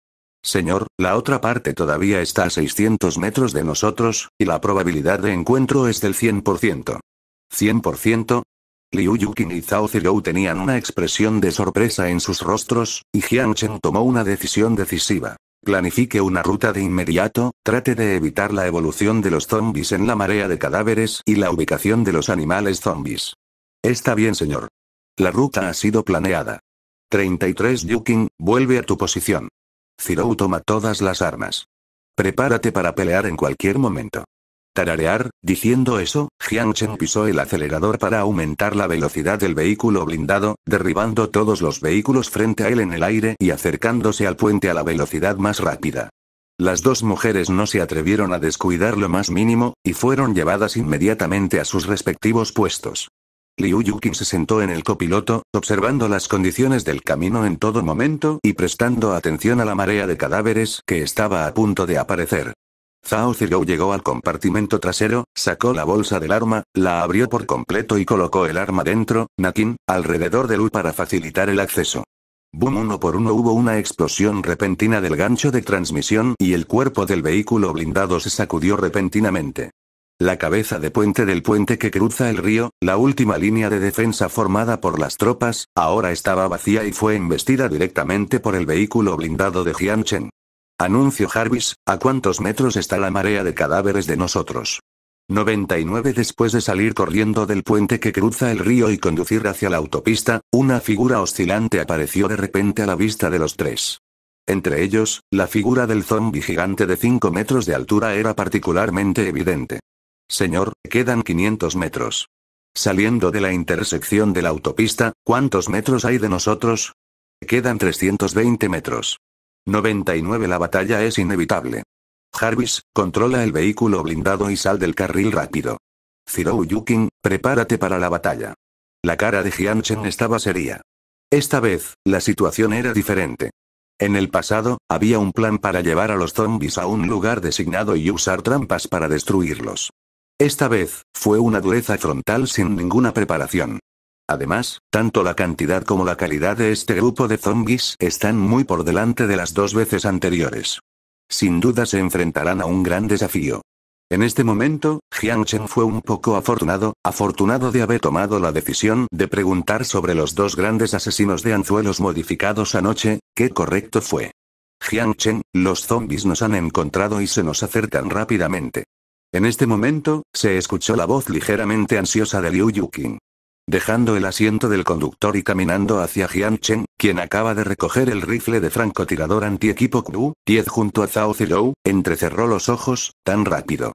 Señor, la otra parte todavía está a 600 metros de nosotros, y la probabilidad de encuentro es del 100%. ¿100%? Liu Yukin y Zhao Zirou tenían una expresión de sorpresa en sus rostros, y Jiang Chen tomó una decisión decisiva. Planifique una ruta de inmediato, trate de evitar la evolución de los zombies en la marea de cadáveres y la ubicación de los animales zombies. Está bien, señor. La ruta ha sido planeada. 33 Yukin, vuelve a tu posición. Zirou toma todas las armas. Prepárate para pelear en cualquier momento tararear, diciendo eso, Jiangchen pisó el acelerador para aumentar la velocidad del vehículo blindado, derribando todos los vehículos frente a él en el aire y acercándose al puente a la velocidad más rápida. Las dos mujeres no se atrevieron a descuidar lo más mínimo, y fueron llevadas inmediatamente a sus respectivos puestos. Liu Yukin se sentó en el copiloto, observando las condiciones del camino en todo momento y prestando atención a la marea de cadáveres que estaba a punto de aparecer. Zhao Zirou llegó al compartimento trasero, sacó la bolsa del arma, la abrió por completo y colocó el arma dentro, Nakin, alrededor de Lu para facilitar el acceso. Boom uno por uno hubo una explosión repentina del gancho de transmisión y el cuerpo del vehículo blindado se sacudió repentinamente. La cabeza de puente del puente que cruza el río, la última línea de defensa formada por las tropas, ahora estaba vacía y fue investida directamente por el vehículo blindado de Jianchen. Anuncio Jarvis, ¿a cuántos metros está la marea de cadáveres de nosotros? 99 Después de salir corriendo del puente que cruza el río y conducir hacia la autopista, una figura oscilante apareció de repente a la vista de los tres. Entre ellos, la figura del zombi gigante de 5 metros de altura era particularmente evidente. Señor, quedan 500 metros. Saliendo de la intersección de la autopista, ¿cuántos metros hay de nosotros? Quedan 320 metros. 99 La batalla es inevitable. Harvis controla el vehículo blindado y sal del carril rápido. Zirou Yukin, prepárate para la batalla. La cara de Jianchen estaba seria. Esta vez, la situación era diferente. En el pasado, había un plan para llevar a los zombies a un lugar designado y usar trampas para destruirlos. Esta vez, fue una dureza frontal sin ninguna preparación. Además, tanto la cantidad como la calidad de este grupo de zombies están muy por delante de las dos veces anteriores. Sin duda se enfrentarán a un gran desafío. En este momento, Jiang Chen fue un poco afortunado, afortunado de haber tomado la decisión de preguntar sobre los dos grandes asesinos de anzuelos modificados anoche, qué correcto fue. Jiang Chen, los zombies nos han encontrado y se nos acercan rápidamente. En este momento, se escuchó la voz ligeramente ansiosa de Liu Yuqing dejando el asiento del conductor y caminando hacia Jian quien acaba de recoger el rifle de francotirador antiequipo Kru, 10 junto a Zhao Zilou, entrecerró los ojos, tan rápido.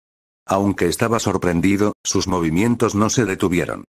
Aunque estaba sorprendido, sus movimientos no se detuvieron.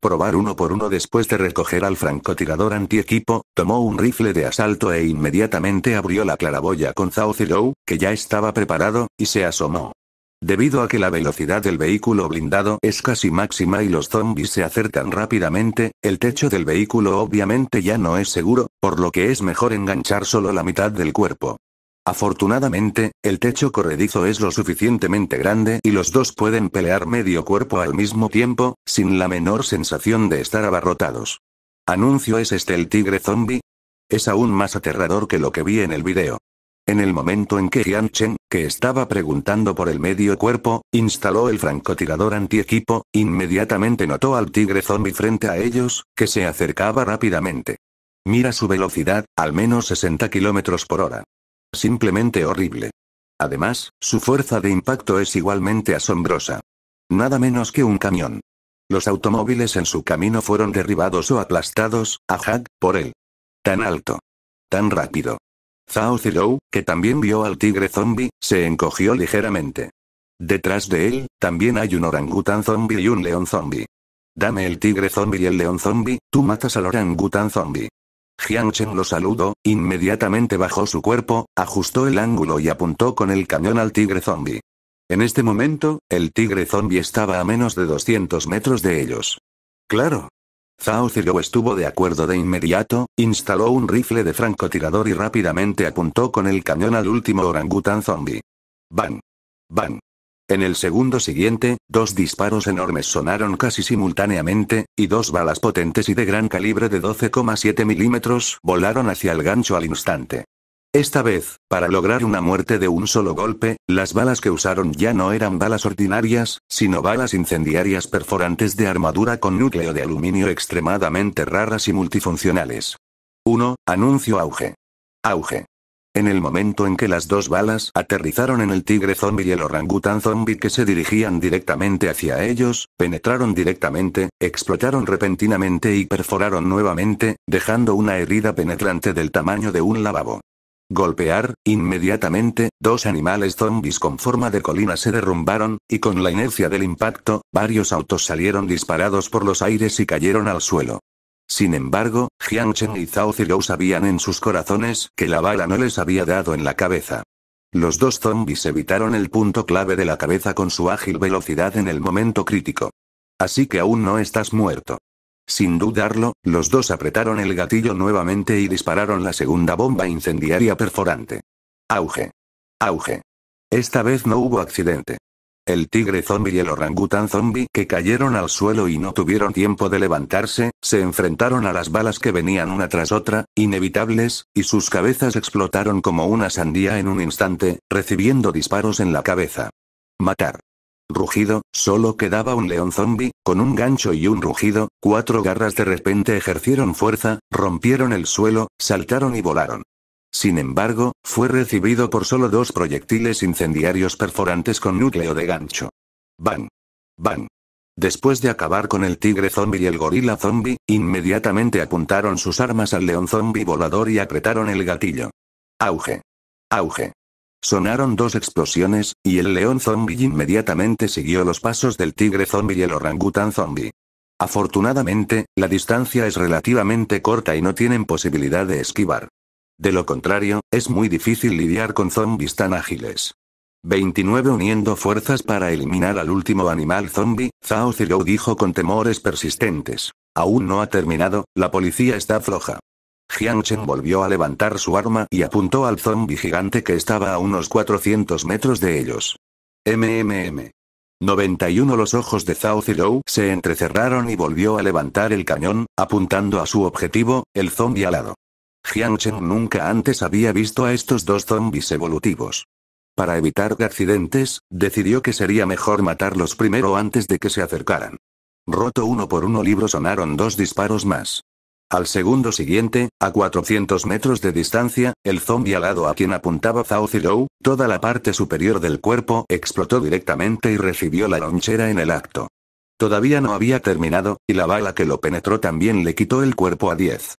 Probar uno por uno después de recoger al francotirador antiequipo, tomó un rifle de asalto e inmediatamente abrió la claraboya con Zhao Zilou, que ya estaba preparado, y se asomó. Debido a que la velocidad del vehículo blindado es casi máxima y los zombies se acercan rápidamente, el techo del vehículo obviamente ya no es seguro, por lo que es mejor enganchar solo la mitad del cuerpo. Afortunadamente, el techo corredizo es lo suficientemente grande y los dos pueden pelear medio cuerpo al mismo tiempo, sin la menor sensación de estar abarrotados. Anuncio es este el tigre zombie. Es aún más aterrador que lo que vi en el video. En el momento en que Chen, que estaba preguntando por el medio cuerpo, instaló el francotirador antiequipo, inmediatamente notó al tigre zombie frente a ellos, que se acercaba rápidamente. Mira su velocidad, al menos 60 km por hora. Simplemente horrible. Además, su fuerza de impacto es igualmente asombrosa. Nada menos que un camión. Los automóviles en su camino fueron derribados o aplastados, a por él. Tan alto. Tan rápido. Zhao Zilou, que también vio al tigre zombie, se encogió ligeramente. Detrás de él, también hay un orangután zombie y un león zombie. Dame el tigre zombie y el león zombie, tú matas al orangután zombie. Jiang Chen lo saludó, inmediatamente bajó su cuerpo, ajustó el ángulo y apuntó con el cañón al tigre zombie. En este momento, el tigre zombie estaba a menos de 200 metros de ellos. Claro, Zhao estuvo de acuerdo de inmediato, instaló un rifle de francotirador y rápidamente apuntó con el cañón al último orangután zombie. ¡Bang! ¡Bang! En el segundo siguiente, dos disparos enormes sonaron casi simultáneamente, y dos balas potentes y de gran calibre de 12,7 milímetros volaron hacia el gancho al instante. Esta vez, para lograr una muerte de un solo golpe, las balas que usaron ya no eran balas ordinarias, sino balas incendiarias perforantes de armadura con núcleo de aluminio extremadamente raras y multifuncionales. 1. Anuncio auge. Auge. En el momento en que las dos balas aterrizaron en el tigre zombie y el orangután zombie que se dirigían directamente hacia ellos, penetraron directamente, explotaron repentinamente y perforaron nuevamente, dejando una herida penetrante del tamaño de un lavabo. Golpear, inmediatamente, dos animales zombis con forma de colina se derrumbaron, y con la inercia del impacto, varios autos salieron disparados por los aires y cayeron al suelo. Sin embargo, Chen y Zhao Zilou sabían en sus corazones que la bala no les había dado en la cabeza. Los dos zombis evitaron el punto clave de la cabeza con su ágil velocidad en el momento crítico. Así que aún no estás muerto. Sin dudarlo, los dos apretaron el gatillo nuevamente y dispararon la segunda bomba incendiaria perforante. Auge. Auge. Esta vez no hubo accidente. El tigre zombie y el orangután zombie que cayeron al suelo y no tuvieron tiempo de levantarse, se enfrentaron a las balas que venían una tras otra, inevitables, y sus cabezas explotaron como una sandía en un instante, recibiendo disparos en la cabeza. Matar rugido, solo quedaba un león zombie, con un gancho y un rugido, cuatro garras de repente ejercieron fuerza, rompieron el suelo, saltaron y volaron. Sin embargo, fue recibido por solo dos proyectiles incendiarios perforantes con núcleo de gancho. Van. Van. Después de acabar con el tigre zombie y el gorila zombie, inmediatamente apuntaron sus armas al león zombie volador y apretaron el gatillo. Auge. Auge. Sonaron dos explosiones, y el león zombie inmediatamente siguió los pasos del tigre zombie y el orangután zombie. Afortunadamente, la distancia es relativamente corta y no tienen posibilidad de esquivar. De lo contrario, es muy difícil lidiar con zombies tan ágiles. 29 Uniendo fuerzas para eliminar al último animal zombie, Zhao Zirou dijo con temores persistentes. Aún no ha terminado, la policía está floja. Jiangchen volvió a levantar su arma y apuntó al zombi gigante que estaba a unos 400 metros de ellos. MMM. 91 Los ojos de Zhao Zilou se entrecerraron y volvió a levantar el cañón, apuntando a su objetivo, el zombi alado. Jiangchen nunca antes había visto a estos dos zombis evolutivos. Para evitar accidentes, decidió que sería mejor matarlos primero antes de que se acercaran. Roto uno por uno libro sonaron dos disparos más. Al segundo siguiente, a 400 metros de distancia, el zombi alado a quien apuntaba Zhao Zirou, toda la parte superior del cuerpo explotó directamente y recibió la lonchera en el acto. Todavía no había terminado, y la bala que lo penetró también le quitó el cuerpo a 10.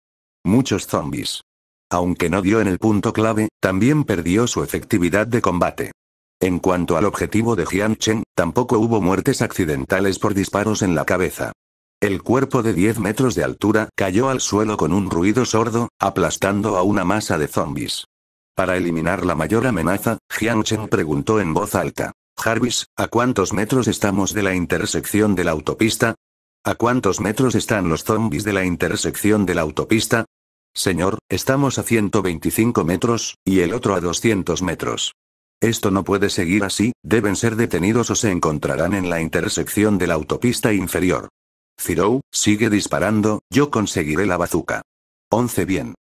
Muchos zombis. Aunque no dio en el punto clave, también perdió su efectividad de combate. En cuanto al objetivo de Jian tampoco hubo muertes accidentales por disparos en la cabeza. El cuerpo de 10 metros de altura cayó al suelo con un ruido sordo, aplastando a una masa de zombies. Para eliminar la mayor amenaza, Chen preguntó en voz alta. Jarvis, ¿a cuántos metros estamos de la intersección de la autopista? ¿A cuántos metros están los zombies de la intersección de la autopista? Señor, estamos a 125 metros, y el otro a 200 metros. Esto no puede seguir así, deben ser detenidos o se encontrarán en la intersección de la autopista inferior. Zirou, sigue disparando, yo conseguiré la bazuca. 11 bien.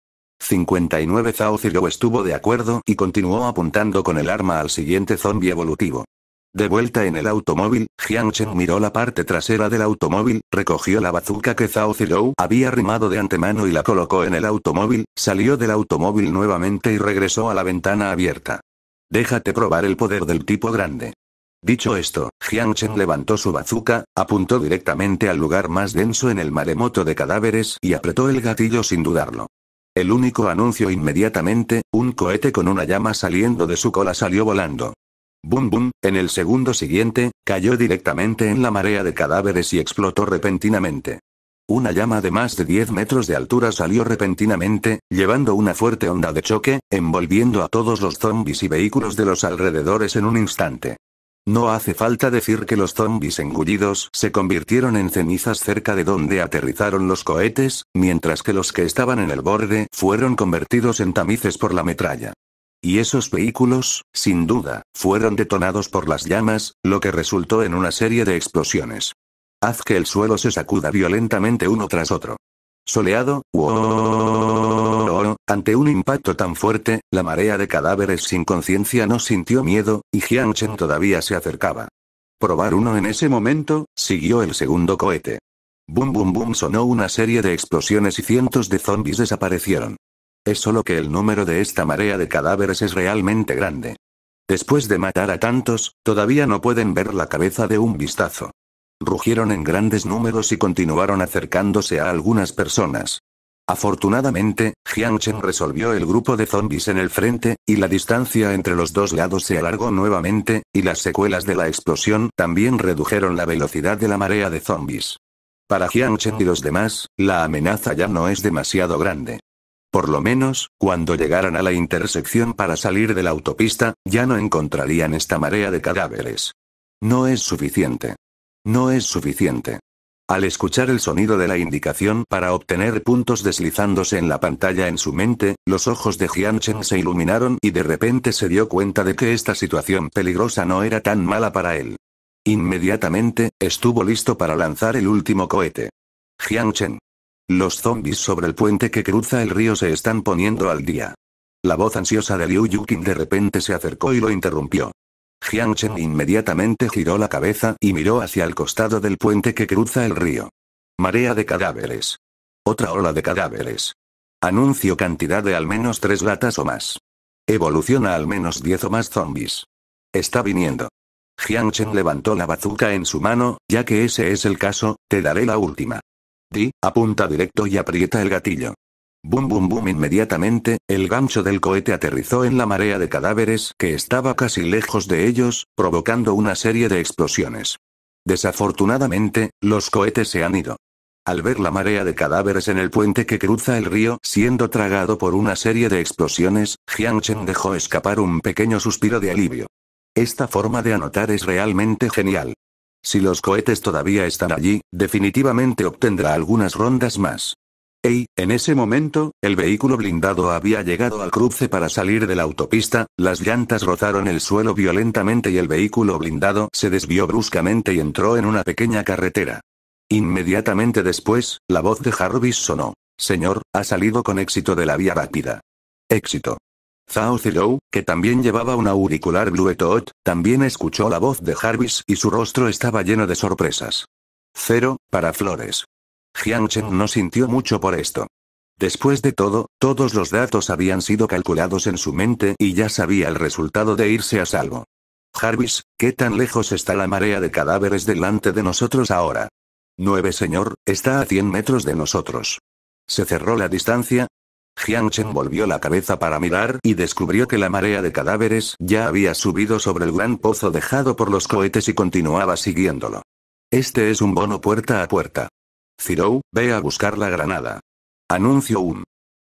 59 Zhao Zirou estuvo de acuerdo y continuó apuntando con el arma al siguiente zombie evolutivo. De vuelta en el automóvil, Cheng miró la parte trasera del automóvil, recogió la bazuca que Zhao Zirou había arrimado de antemano y la colocó en el automóvil, salió del automóvil nuevamente y regresó a la ventana abierta. Déjate probar el poder del tipo grande. Dicho esto, Jiang Chen levantó su bazooka, apuntó directamente al lugar más denso en el maremoto de cadáveres y apretó el gatillo sin dudarlo. El único anuncio inmediatamente, un cohete con una llama saliendo de su cola salió volando. Bum bum, en el segundo siguiente, cayó directamente en la marea de cadáveres y explotó repentinamente. Una llama de más de 10 metros de altura salió repentinamente, llevando una fuerte onda de choque, envolviendo a todos los zombies y vehículos de los alrededores en un instante. No hace falta decir que los zombis engullidos se convirtieron en cenizas cerca de donde aterrizaron los cohetes, mientras que los que estaban en el borde fueron convertidos en tamices por la metralla. Y esos vehículos, sin duda, fueron detonados por las llamas, lo que resultó en una serie de explosiones. Haz que el suelo se sacuda violentamente uno tras otro. Soleado, wow. Ante un impacto tan fuerte, la marea de cadáveres sin conciencia no sintió miedo, y Chen todavía se acercaba. Probar uno en ese momento, siguió el segundo cohete. Bum bum bum sonó una serie de explosiones y cientos de zombies desaparecieron. Es solo que el número de esta marea de cadáveres es realmente grande. Después de matar a tantos, todavía no pueden ver la cabeza de un vistazo. Rugieron en grandes números y continuaron acercándose a algunas personas. Afortunadamente, Jiangchen resolvió el grupo de zombies en el frente, y la distancia entre los dos lados se alargó nuevamente, y las secuelas de la explosión también redujeron la velocidad de la marea de zombies. Para Jiangchen y los demás, la amenaza ya no es demasiado grande. Por lo menos, cuando llegaran a la intersección para salir de la autopista, ya no encontrarían esta marea de cadáveres. No es suficiente. No es suficiente. Al escuchar el sonido de la indicación para obtener puntos deslizándose en la pantalla en su mente, los ojos de Jianchen se iluminaron y de repente se dio cuenta de que esta situación peligrosa no era tan mala para él. Inmediatamente, estuvo listo para lanzar el último cohete. Jianchen. Los zombies sobre el puente que cruza el río se están poniendo al día. La voz ansiosa de Liu Yukin de repente se acercó y lo interrumpió. Jiang inmediatamente giró la cabeza y miró hacia el costado del puente que cruza el río. Marea de cadáveres. Otra ola de cadáveres. Anuncio cantidad de al menos tres gatas o más. Evoluciona al menos diez o más zombies. Está viniendo. Jiang Chen levantó la bazuca en su mano, ya que ese es el caso, te daré la última. Di, apunta directo y aprieta el gatillo. Bum bum bum inmediatamente, el gancho del cohete aterrizó en la marea de cadáveres que estaba casi lejos de ellos, provocando una serie de explosiones. Desafortunadamente, los cohetes se han ido. Al ver la marea de cadáveres en el puente que cruza el río, siendo tragado por una serie de explosiones, Jiang Chen dejó escapar un pequeño suspiro de alivio. Esta forma de anotar es realmente genial. Si los cohetes todavía están allí, definitivamente obtendrá algunas rondas más. Ey, en ese momento, el vehículo blindado había llegado al cruce para salir de la autopista, las llantas rozaron el suelo violentamente y el vehículo blindado se desvió bruscamente y entró en una pequeña carretera. Inmediatamente después, la voz de Jarvis sonó. Señor, ha salido con éxito de la vía rápida. Éxito. Zhao Zilou, que también llevaba un auricular Bluetooth, también escuchó la voz de Jarvis y su rostro estaba lleno de sorpresas. Cero, para Flores. Jiang no sintió mucho por esto. Después de todo, todos los datos habían sido calculados en su mente y ya sabía el resultado de irse a salvo. Jarvis, ¿qué tan lejos está la marea de cadáveres delante de nosotros ahora? Nueve, señor, está a 100 metros de nosotros. ¿Se cerró la distancia? Jiang volvió la cabeza para mirar y descubrió que la marea de cadáveres ya había subido sobre el gran pozo dejado por los cohetes y continuaba siguiéndolo. Este es un bono puerta a puerta. Zirou, ve a buscar la granada. Anuncio un.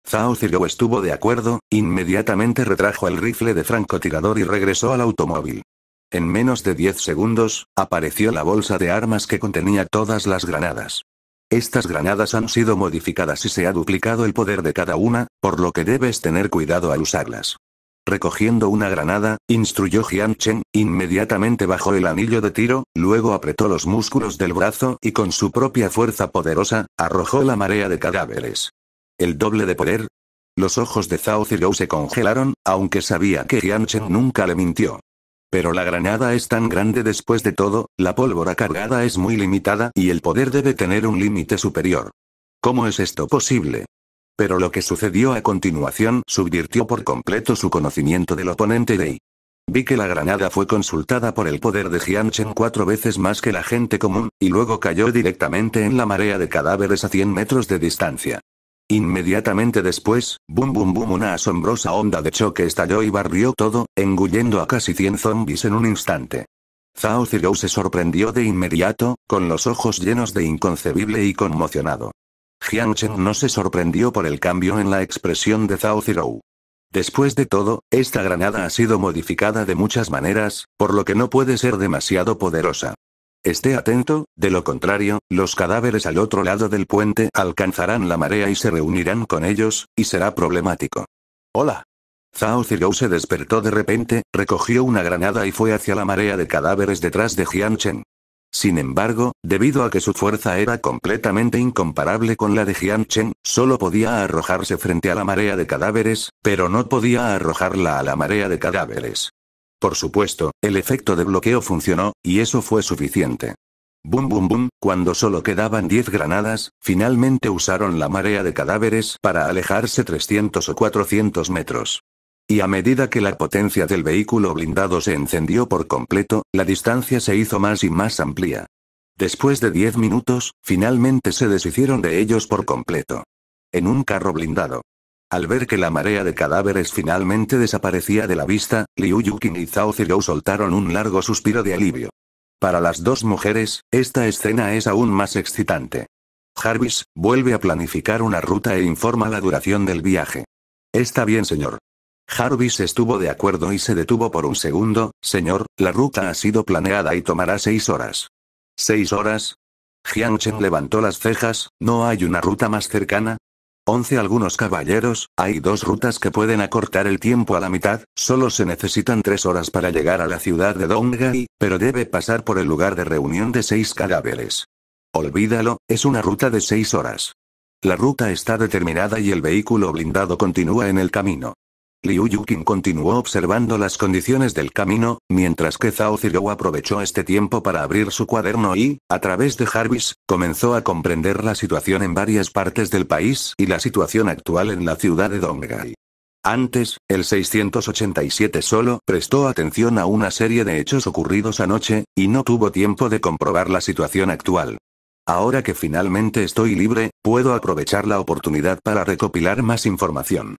Zhao Zirou estuvo de acuerdo, inmediatamente retrajo el rifle de francotirador y regresó al automóvil. En menos de 10 segundos, apareció la bolsa de armas que contenía todas las granadas. Estas granadas han sido modificadas y se ha duplicado el poder de cada una, por lo que debes tener cuidado al usarlas. Recogiendo una granada, instruyó Jian Chen, inmediatamente bajó el anillo de tiro, luego apretó los músculos del brazo y con su propia fuerza poderosa, arrojó la marea de cadáveres. ¿El doble de poder? Los ojos de Zhao Zirou se congelaron, aunque sabía que Jian nunca le mintió. Pero la granada es tan grande después de todo, la pólvora cargada es muy limitada y el poder debe tener un límite superior. ¿Cómo es esto posible? Pero lo que sucedió a continuación subvirtió por completo su conocimiento del oponente Dei. Vi que la granada fue consultada por el poder de Jianchen cuatro veces más que la gente común, y luego cayó directamente en la marea de cadáveres a 100 metros de distancia. Inmediatamente después, bum bum bum una asombrosa onda de choque estalló y barrió todo, engullendo a casi 100 zombies en un instante. Zhao Zirou se sorprendió de inmediato, con los ojos llenos de inconcebible y conmocionado. Chen no se sorprendió por el cambio en la expresión de Zhao Zirou. Después de todo, esta granada ha sido modificada de muchas maneras, por lo que no puede ser demasiado poderosa. Esté atento, de lo contrario, los cadáveres al otro lado del puente alcanzarán la marea y se reunirán con ellos, y será problemático. Hola. Zhao Zirou se despertó de repente, recogió una granada y fue hacia la marea de cadáveres detrás de Jian Chen. Sin embargo, debido a que su fuerza era completamente incomparable con la de Jianchen, solo podía arrojarse frente a la marea de cadáveres, pero no podía arrojarla a la marea de cadáveres. Por supuesto, el efecto de bloqueo funcionó, y eso fue suficiente. Bum bum bum, cuando solo quedaban 10 granadas, finalmente usaron la marea de cadáveres para alejarse 300 o 400 metros. Y a medida que la potencia del vehículo blindado se encendió por completo, la distancia se hizo más y más amplia. Después de 10 minutos, finalmente se deshicieron de ellos por completo. En un carro blindado. Al ver que la marea de cadáveres finalmente desaparecía de la vista, Liu Yukin y Zhao Zilou soltaron un largo suspiro de alivio. Para las dos mujeres, esta escena es aún más excitante. Jarvis, vuelve a planificar una ruta e informa la duración del viaje. Está bien, señor. Jarvis estuvo de acuerdo y se detuvo por un segundo, señor, la ruta ha sido planeada y tomará seis horas. ¿Seis horas? Jiangchen levantó las cejas, ¿no hay una ruta más cercana? Once algunos caballeros, hay dos rutas que pueden acortar el tiempo a la mitad, solo se necesitan tres horas para llegar a la ciudad de Donggai, pero debe pasar por el lugar de reunión de seis cadáveres. Olvídalo, es una ruta de seis horas. La ruta está determinada y el vehículo blindado continúa en el camino. Liu Yukin continuó observando las condiciones del camino, mientras que Zhao Zirou aprovechó este tiempo para abrir su cuaderno y, a través de Jarvis, comenzó a comprender la situación en varias partes del país y la situación actual en la ciudad de Donggai. Antes, el 687 solo prestó atención a una serie de hechos ocurridos anoche, y no tuvo tiempo de comprobar la situación actual. Ahora que finalmente estoy libre, puedo aprovechar la oportunidad para recopilar más información.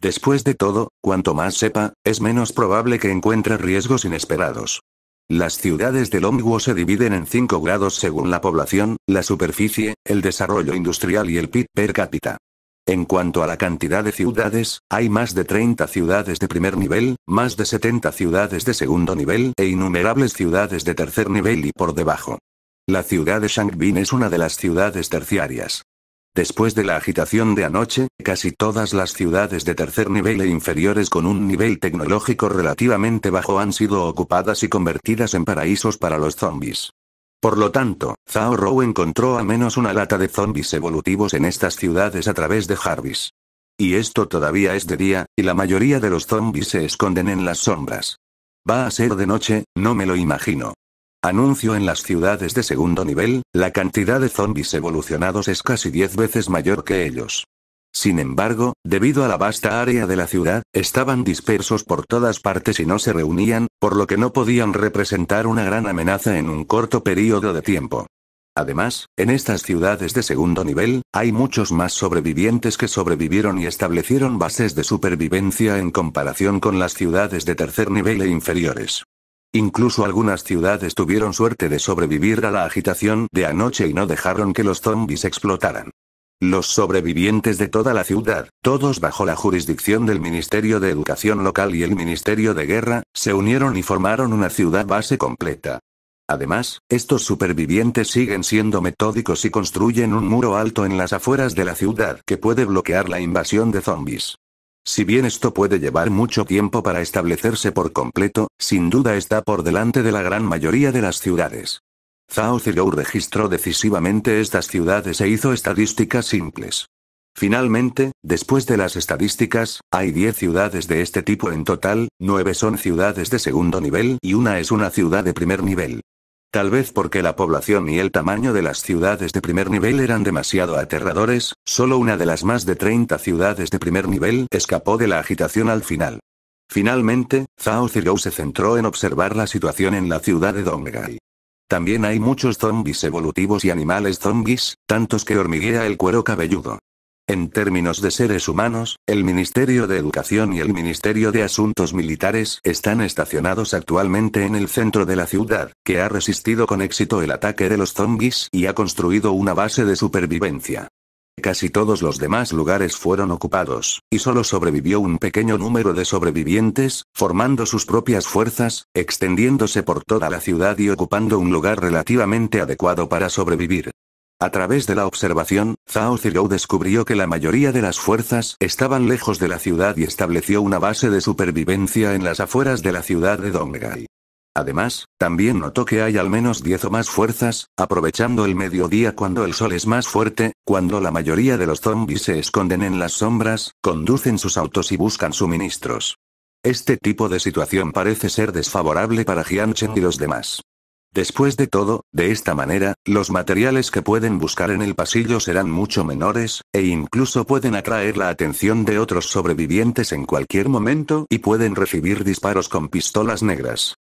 Después de todo, cuanto más sepa, es menos probable que encuentre riesgos inesperados. Las ciudades del Longguo se dividen en 5 grados según la población, la superficie, el desarrollo industrial y el PIB per cápita. En cuanto a la cantidad de ciudades, hay más de 30 ciudades de primer nivel, más de 70 ciudades de segundo nivel e innumerables ciudades de tercer nivel y por debajo. La ciudad de Shangbin es una de las ciudades terciarias. Después de la agitación de anoche, casi todas las ciudades de tercer nivel e inferiores con un nivel tecnológico relativamente bajo han sido ocupadas y convertidas en paraísos para los zombies. Por lo tanto, Zhao Rou encontró a menos una lata de zombies evolutivos en estas ciudades a través de Jarvis. Y esto todavía es de día, y la mayoría de los zombies se esconden en las sombras. Va a ser de noche, no me lo imagino. Anuncio en las ciudades de segundo nivel, la cantidad de zombies evolucionados es casi 10 veces mayor que ellos. Sin embargo, debido a la vasta área de la ciudad, estaban dispersos por todas partes y no se reunían, por lo que no podían representar una gran amenaza en un corto periodo de tiempo. Además, en estas ciudades de segundo nivel, hay muchos más sobrevivientes que sobrevivieron y establecieron bases de supervivencia en comparación con las ciudades de tercer nivel e inferiores. Incluso algunas ciudades tuvieron suerte de sobrevivir a la agitación de anoche y no dejaron que los zombies explotaran. Los sobrevivientes de toda la ciudad, todos bajo la jurisdicción del Ministerio de Educación Local y el Ministerio de Guerra, se unieron y formaron una ciudad base completa. Además, estos supervivientes siguen siendo metódicos y construyen un muro alto en las afueras de la ciudad que puede bloquear la invasión de zombies. Si bien esto puede llevar mucho tiempo para establecerse por completo, sin duda está por delante de la gran mayoría de las ciudades. Zhao Zilou registró decisivamente estas ciudades e hizo estadísticas simples. Finalmente, después de las estadísticas, hay 10 ciudades de este tipo en total, 9 son ciudades de segundo nivel y una es una ciudad de primer nivel. Tal vez porque la población y el tamaño de las ciudades de primer nivel eran demasiado aterradores, solo una de las más de 30 ciudades de primer nivel escapó de la agitación al final. Finalmente, Zhao Zirou se centró en observar la situación en la ciudad de Donggai. También hay muchos zombis evolutivos y animales zombis, tantos que hormiguea el cuero cabelludo. En términos de seres humanos, el Ministerio de Educación y el Ministerio de Asuntos Militares están estacionados actualmente en el centro de la ciudad, que ha resistido con éxito el ataque de los zombies y ha construido una base de supervivencia. Casi todos los demás lugares fueron ocupados, y solo sobrevivió un pequeño número de sobrevivientes, formando sus propias fuerzas, extendiéndose por toda la ciudad y ocupando un lugar relativamente adecuado para sobrevivir. A través de la observación, Zhao Zirou descubrió que la mayoría de las fuerzas estaban lejos de la ciudad y estableció una base de supervivencia en las afueras de la ciudad de Donggai. Además, también notó que hay al menos 10 o más fuerzas, aprovechando el mediodía cuando el sol es más fuerte, cuando la mayoría de los zombies se esconden en las sombras, conducen sus autos y buscan suministros. Este tipo de situación parece ser desfavorable para Jianchen y los demás. Después de todo, de esta manera, los materiales que pueden buscar en el pasillo serán mucho menores, e incluso pueden atraer la atención de otros sobrevivientes en cualquier momento y pueden recibir disparos con pistolas negras.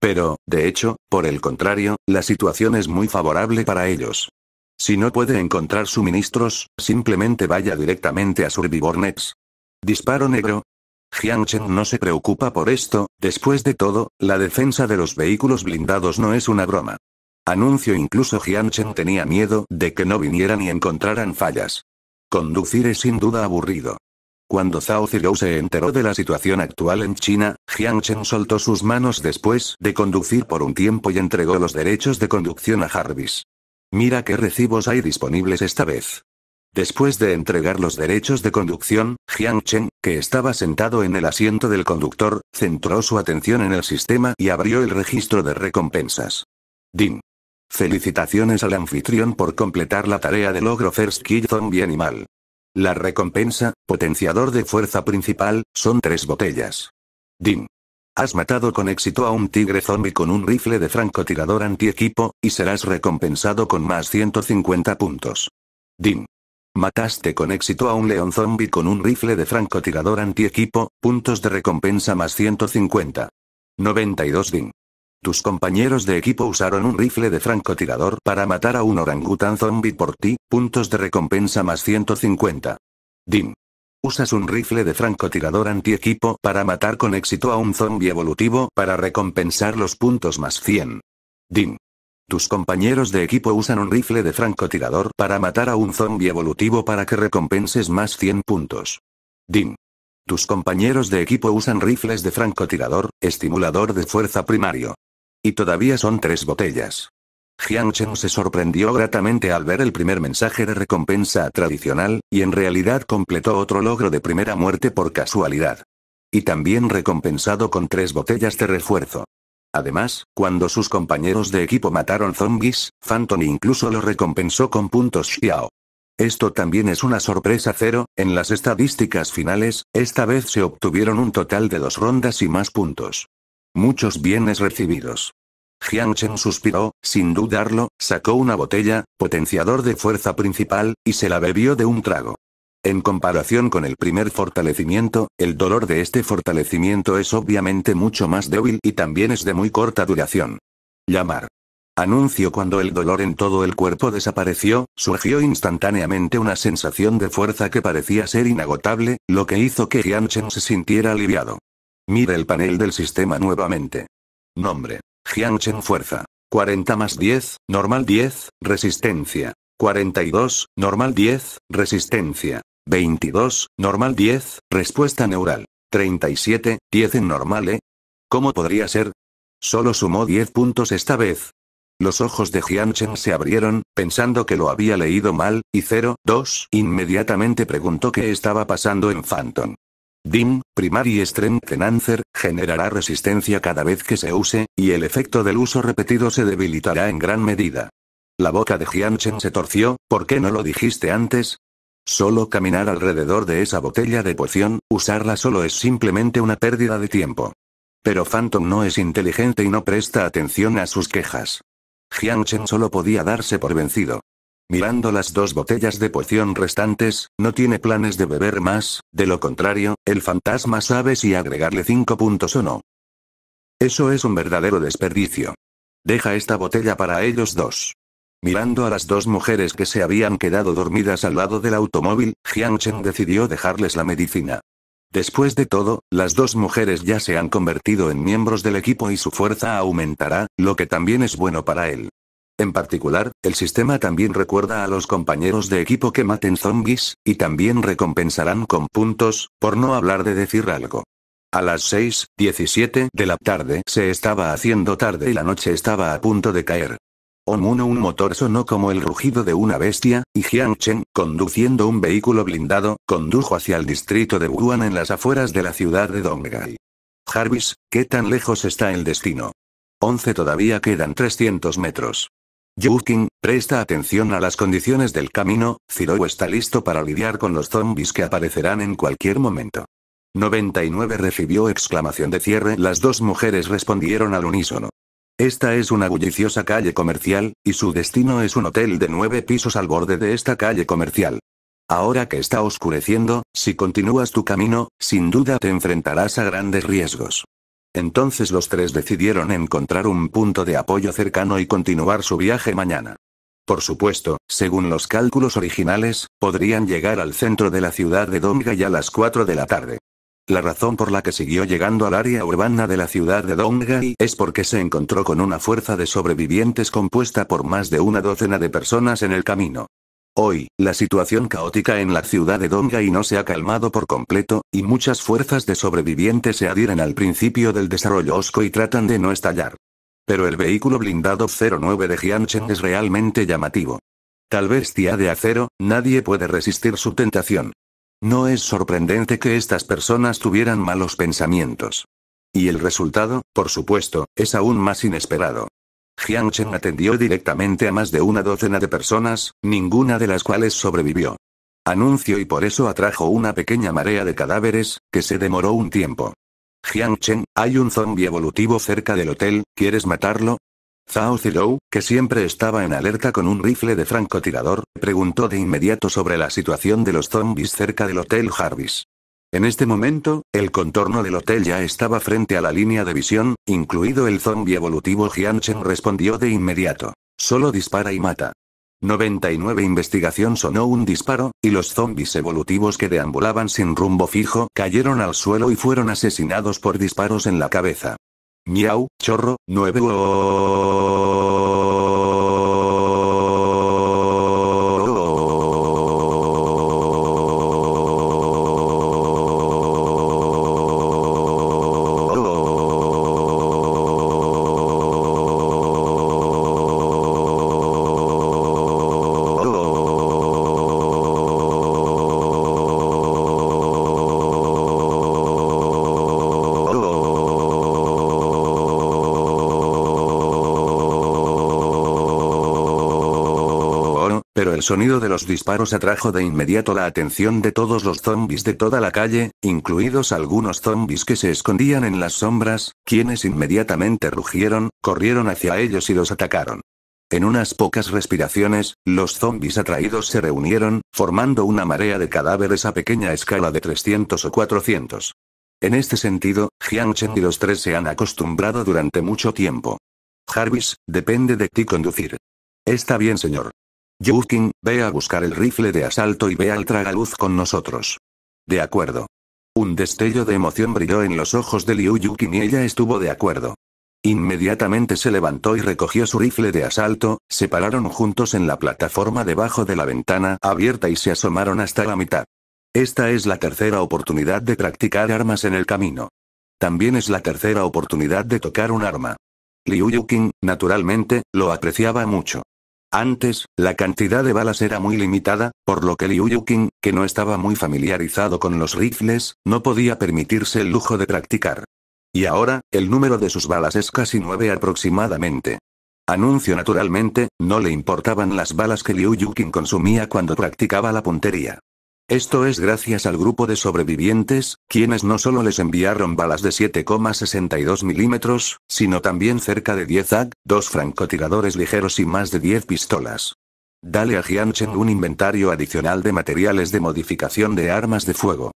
Pero, de hecho, por el contrario, la situación es muy favorable para ellos. Si no puede encontrar suministros, simplemente vaya directamente a Survivornex. Disparo negro, Jiang Chen no se preocupa por esto, después de todo, la defensa de los vehículos blindados no es una broma. Anuncio incluso Jiang Chen tenía miedo de que no vinieran y encontraran fallas. Conducir es sin duda aburrido. Cuando Zhao Zirou se enteró de la situación actual en China, Jiang Chen soltó sus manos después de conducir por un tiempo y entregó los derechos de conducción a Jarvis. Mira qué recibos hay disponibles esta vez. Después de entregar los derechos de conducción, Jiang Chen, que estaba sentado en el asiento del conductor, centró su atención en el sistema y abrió el registro de recompensas. Din. Felicitaciones al anfitrión por completar la tarea de logro First Kill Zombie Animal. La recompensa, potenciador de fuerza principal, son tres botellas. Din. Has matado con éxito a un tigre zombie con un rifle de francotirador anti equipo y serás recompensado con más 150 puntos. Din. Mataste con éxito a un león zombie con un rifle de francotirador antiequipo, puntos de recompensa más 150. 92 DIN. Tus compañeros de equipo usaron un rifle de francotirador para matar a un orangután zombie por ti, puntos de recompensa más 150. DIN. Usas un rifle de francotirador antiequipo para matar con éxito a un zombie evolutivo para recompensar los puntos más 100. DIN. Tus compañeros de equipo usan un rifle de francotirador para matar a un zombie evolutivo para que recompenses más 100 puntos. Din. Tus compañeros de equipo usan rifles de francotirador, estimulador de fuerza primario. Y todavía son tres botellas. Jiang Chen se sorprendió gratamente al ver el primer mensaje de recompensa tradicional, y en realidad completó otro logro de primera muerte por casualidad. Y también recompensado con tres botellas de refuerzo. Además, cuando sus compañeros de equipo mataron zombies, Phantom incluso lo recompensó con puntos Xiao. Esto también es una sorpresa cero, en las estadísticas finales, esta vez se obtuvieron un total de dos rondas y más puntos. Muchos bienes recibidos. Jiang Chen suspiró, sin dudarlo, sacó una botella, potenciador de fuerza principal, y se la bebió de un trago. En comparación con el primer fortalecimiento, el dolor de este fortalecimiento es obviamente mucho más débil y también es de muy corta duración. Llamar. Anuncio cuando el dolor en todo el cuerpo desapareció, surgió instantáneamente una sensación de fuerza que parecía ser inagotable, lo que hizo que Chen se sintiera aliviado. Mire el panel del sistema nuevamente. Nombre. Chen Fuerza. 40 más 10, normal 10, resistencia. 42, normal 10, resistencia. 22, normal 10, respuesta neural. 37, 10 en normal eh? ¿Cómo podría ser? Solo sumó 10 puntos esta vez. Los ojos de Jianchen se abrieron, pensando que lo había leído mal, y 0, 2, inmediatamente preguntó qué estaba pasando en Phantom. DIM, Primary Strength Enhancer, generará resistencia cada vez que se use, y el efecto del uso repetido se debilitará en gran medida. La boca de Jianchen se torció, ¿por qué no lo dijiste antes? Solo caminar alrededor de esa botella de poción, usarla solo es simplemente una pérdida de tiempo. Pero Phantom no es inteligente y no presta atención a sus quejas. Chen solo podía darse por vencido. Mirando las dos botellas de poción restantes, no tiene planes de beber más, de lo contrario, el fantasma sabe si agregarle cinco puntos o no. Eso es un verdadero desperdicio. Deja esta botella para ellos dos. Mirando a las dos mujeres que se habían quedado dormidas al lado del automóvil, Jiang Chen decidió dejarles la medicina. Después de todo, las dos mujeres ya se han convertido en miembros del equipo y su fuerza aumentará, lo que también es bueno para él. En particular, el sistema también recuerda a los compañeros de equipo que maten zombies, y también recompensarán con puntos, por no hablar de decir algo. A las 6:17 de la tarde se estaba haciendo tarde y la noche estaba a punto de caer. Omuno un motor sonó como el rugido de una bestia, y Jiang Chen, conduciendo un vehículo blindado, condujo hacia el distrito de Wuhan en las afueras de la ciudad de Donggai. Jarvis, ¿qué tan lejos está el destino? 11 todavía quedan 300 metros. Yuking, presta atención a las condiciones del camino, Zirou está listo para lidiar con los zombies que aparecerán en cualquier momento. 99 recibió exclamación de cierre. Las dos mujeres respondieron al unísono. Esta es una bulliciosa calle comercial, y su destino es un hotel de nueve pisos al borde de esta calle comercial. Ahora que está oscureciendo, si continúas tu camino, sin duda te enfrentarás a grandes riesgos. Entonces los tres decidieron encontrar un punto de apoyo cercano y continuar su viaje mañana. Por supuesto, según los cálculos originales, podrían llegar al centro de la ciudad de Domga ya a las 4 de la tarde. La razón por la que siguió llegando al área urbana de la ciudad de Donghai es porque se encontró con una fuerza de sobrevivientes compuesta por más de una docena de personas en el camino. Hoy, la situación caótica en la ciudad de y no se ha calmado por completo, y muchas fuerzas de sobrevivientes se adhieren al principio del desarrollo osco y tratan de no estallar. Pero el vehículo blindado 09 de Jiancheng es realmente llamativo. Tal bestia de acero, nadie puede resistir su tentación. No es sorprendente que estas personas tuvieran malos pensamientos. Y el resultado, por supuesto, es aún más inesperado. Jiang Chen atendió directamente a más de una docena de personas, ninguna de las cuales sobrevivió. Anuncio y por eso atrajo una pequeña marea de cadáveres, que se demoró un tiempo. Jiang Chen, hay un zombie evolutivo cerca del hotel, ¿quieres matarlo? Zhao Zilou, que siempre estaba en alerta con un rifle de francotirador, preguntó de inmediato sobre la situación de los zombies cerca del Hotel Jarvis. En este momento, el contorno del hotel ya estaba frente a la línea de visión, incluido el zombie evolutivo Jianchen respondió de inmediato. Solo dispara y mata. 99 Investigación sonó un disparo, y los zombis evolutivos que deambulaban sin rumbo fijo cayeron al suelo y fueron asesinados por disparos en la cabeza. Miau, chorro, nueve. sonido de los disparos atrajo de inmediato la atención de todos los zombis de toda la calle, incluidos algunos zombis que se escondían en las sombras, quienes inmediatamente rugieron, corrieron hacia ellos y los atacaron. En unas pocas respiraciones, los zombis atraídos se reunieron, formando una marea de cadáveres a pequeña escala de 300 o 400. En este sentido, Chen y los tres se han acostumbrado durante mucho tiempo. Jarvis, depende de ti conducir. Está bien, señor. Yukin, ve a buscar el rifle de asalto y ve al tragaluz con nosotros. De acuerdo. Un destello de emoción brilló en los ojos de Liu Yukin y ella estuvo de acuerdo. Inmediatamente se levantó y recogió su rifle de asalto, se pararon juntos en la plataforma debajo de la ventana abierta y se asomaron hasta la mitad. Esta es la tercera oportunidad de practicar armas en el camino. También es la tercera oportunidad de tocar un arma. Liu Yukin, naturalmente, lo apreciaba mucho. Antes, la cantidad de balas era muy limitada, por lo que Liu Yuqing, que no estaba muy familiarizado con los rifles, no podía permitirse el lujo de practicar. Y ahora, el número de sus balas es casi nueve aproximadamente. Anuncio naturalmente, no le importaban las balas que Liu Yuqing consumía cuando practicaba la puntería. Esto es gracias al grupo de sobrevivientes, quienes no solo les enviaron balas de 7,62 milímetros, sino también cerca de 10 AG, dos francotiradores ligeros y más de 10 pistolas. Dale a Jiancheng un inventario adicional de materiales de modificación de armas de fuego.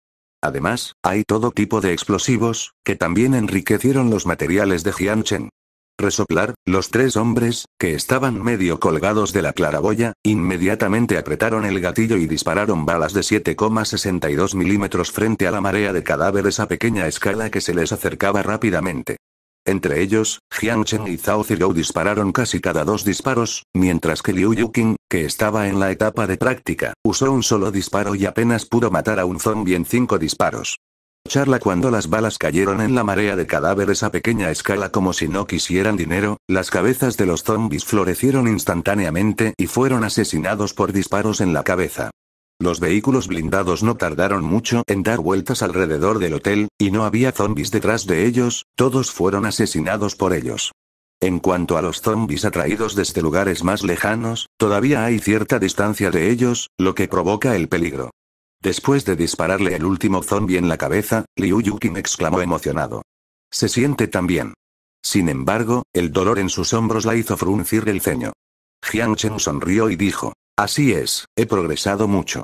Además, hay todo tipo de explosivos, que también enriquecieron los materiales de Jiancheng resoplar, los tres hombres, que estaban medio colgados de la claraboya, inmediatamente apretaron el gatillo y dispararon balas de 7,62 milímetros frente a la marea de cadáveres a pequeña escala que se les acercaba rápidamente. Entre ellos, Jiang Chen y Zhao Zilou dispararon casi cada dos disparos, mientras que Liu Yuqing, que estaba en la etapa de práctica, usó un solo disparo y apenas pudo matar a un zombie en cinco disparos charla cuando las balas cayeron en la marea de cadáveres a pequeña escala como si no quisieran dinero, las cabezas de los zombies florecieron instantáneamente y fueron asesinados por disparos en la cabeza. Los vehículos blindados no tardaron mucho en dar vueltas alrededor del hotel, y no había zombies detrás de ellos, todos fueron asesinados por ellos. En cuanto a los zombies atraídos desde lugares más lejanos, todavía hay cierta distancia de ellos, lo que provoca el peligro. Después de dispararle el último zombie en la cabeza, Liu Yukin exclamó emocionado. Se siente tan bien. Sin embargo, el dolor en sus hombros la hizo fruncir el ceño. Jiang Chen sonrió y dijo, Así es, he progresado mucho.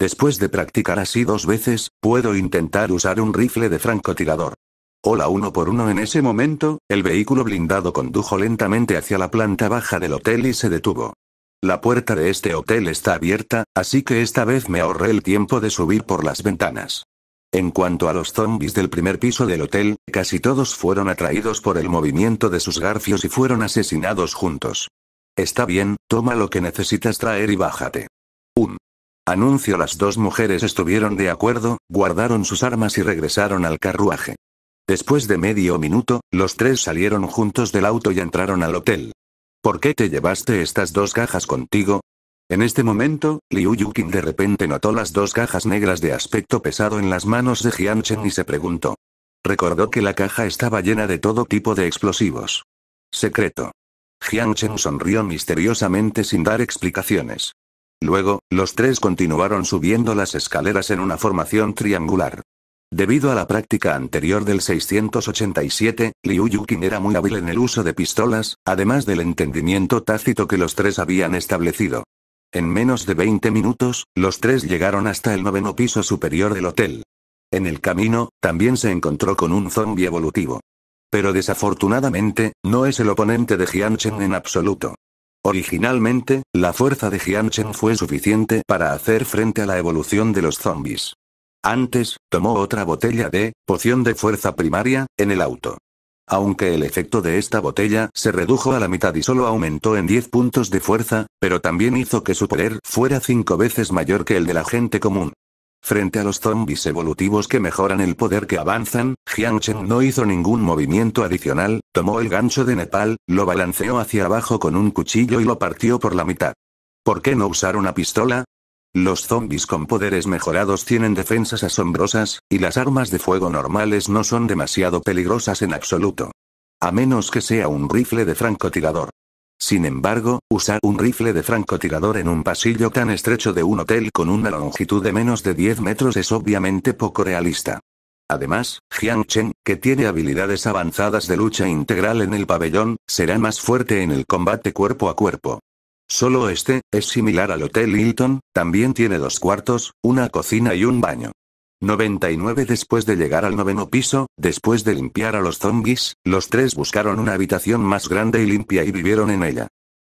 Después de practicar así dos veces, puedo intentar usar un rifle de francotirador. Hola uno por uno en ese momento, el vehículo blindado condujo lentamente hacia la planta baja del hotel y se detuvo. La puerta de este hotel está abierta, así que esta vez me ahorré el tiempo de subir por las ventanas. En cuanto a los zombies del primer piso del hotel, casi todos fueron atraídos por el movimiento de sus garfios y fueron asesinados juntos. Está bien, toma lo que necesitas traer y bájate. Un anuncio las dos mujeres estuvieron de acuerdo, guardaron sus armas y regresaron al carruaje. Después de medio minuto, los tres salieron juntos del auto y entraron al hotel. ¿Por qué te llevaste estas dos cajas contigo? En este momento, Liu Yukin de repente notó las dos cajas negras de aspecto pesado en las manos de Jianchen y se preguntó. Recordó que la caja estaba llena de todo tipo de explosivos. Secreto. Jianchen sonrió misteriosamente sin dar explicaciones. Luego, los tres continuaron subiendo las escaleras en una formación triangular. Debido a la práctica anterior del 687, Liu Yukin era muy hábil en el uso de pistolas, además del entendimiento tácito que los tres habían establecido. En menos de 20 minutos, los tres llegaron hasta el noveno piso superior del hotel. En el camino, también se encontró con un zombi evolutivo. Pero desafortunadamente, no es el oponente de Jianchen en absoluto. Originalmente, la fuerza de Jianchen fue suficiente para hacer frente a la evolución de los zombis. Antes, Tomó otra botella de poción de fuerza primaria, en el auto. Aunque el efecto de esta botella se redujo a la mitad y solo aumentó en 10 puntos de fuerza, pero también hizo que su poder fuera 5 veces mayor que el de la gente común. Frente a los zombies evolutivos que mejoran el poder que avanzan, Chen no hizo ningún movimiento adicional, tomó el gancho de Nepal, lo balanceó hacia abajo con un cuchillo y lo partió por la mitad. ¿Por qué no usar una pistola? Los zombies con poderes mejorados tienen defensas asombrosas, y las armas de fuego normales no son demasiado peligrosas en absoluto. A menos que sea un rifle de francotirador. Sin embargo, usar un rifle de francotirador en un pasillo tan estrecho de un hotel con una longitud de menos de 10 metros es obviamente poco realista. Además, Jiang Chen, que tiene habilidades avanzadas de lucha integral en el pabellón, será más fuerte en el combate cuerpo a cuerpo. Solo este, es similar al Hotel Hilton, también tiene dos cuartos, una cocina y un baño. 99 Después de llegar al noveno piso, después de limpiar a los zombies, los tres buscaron una habitación más grande y limpia y vivieron en ella.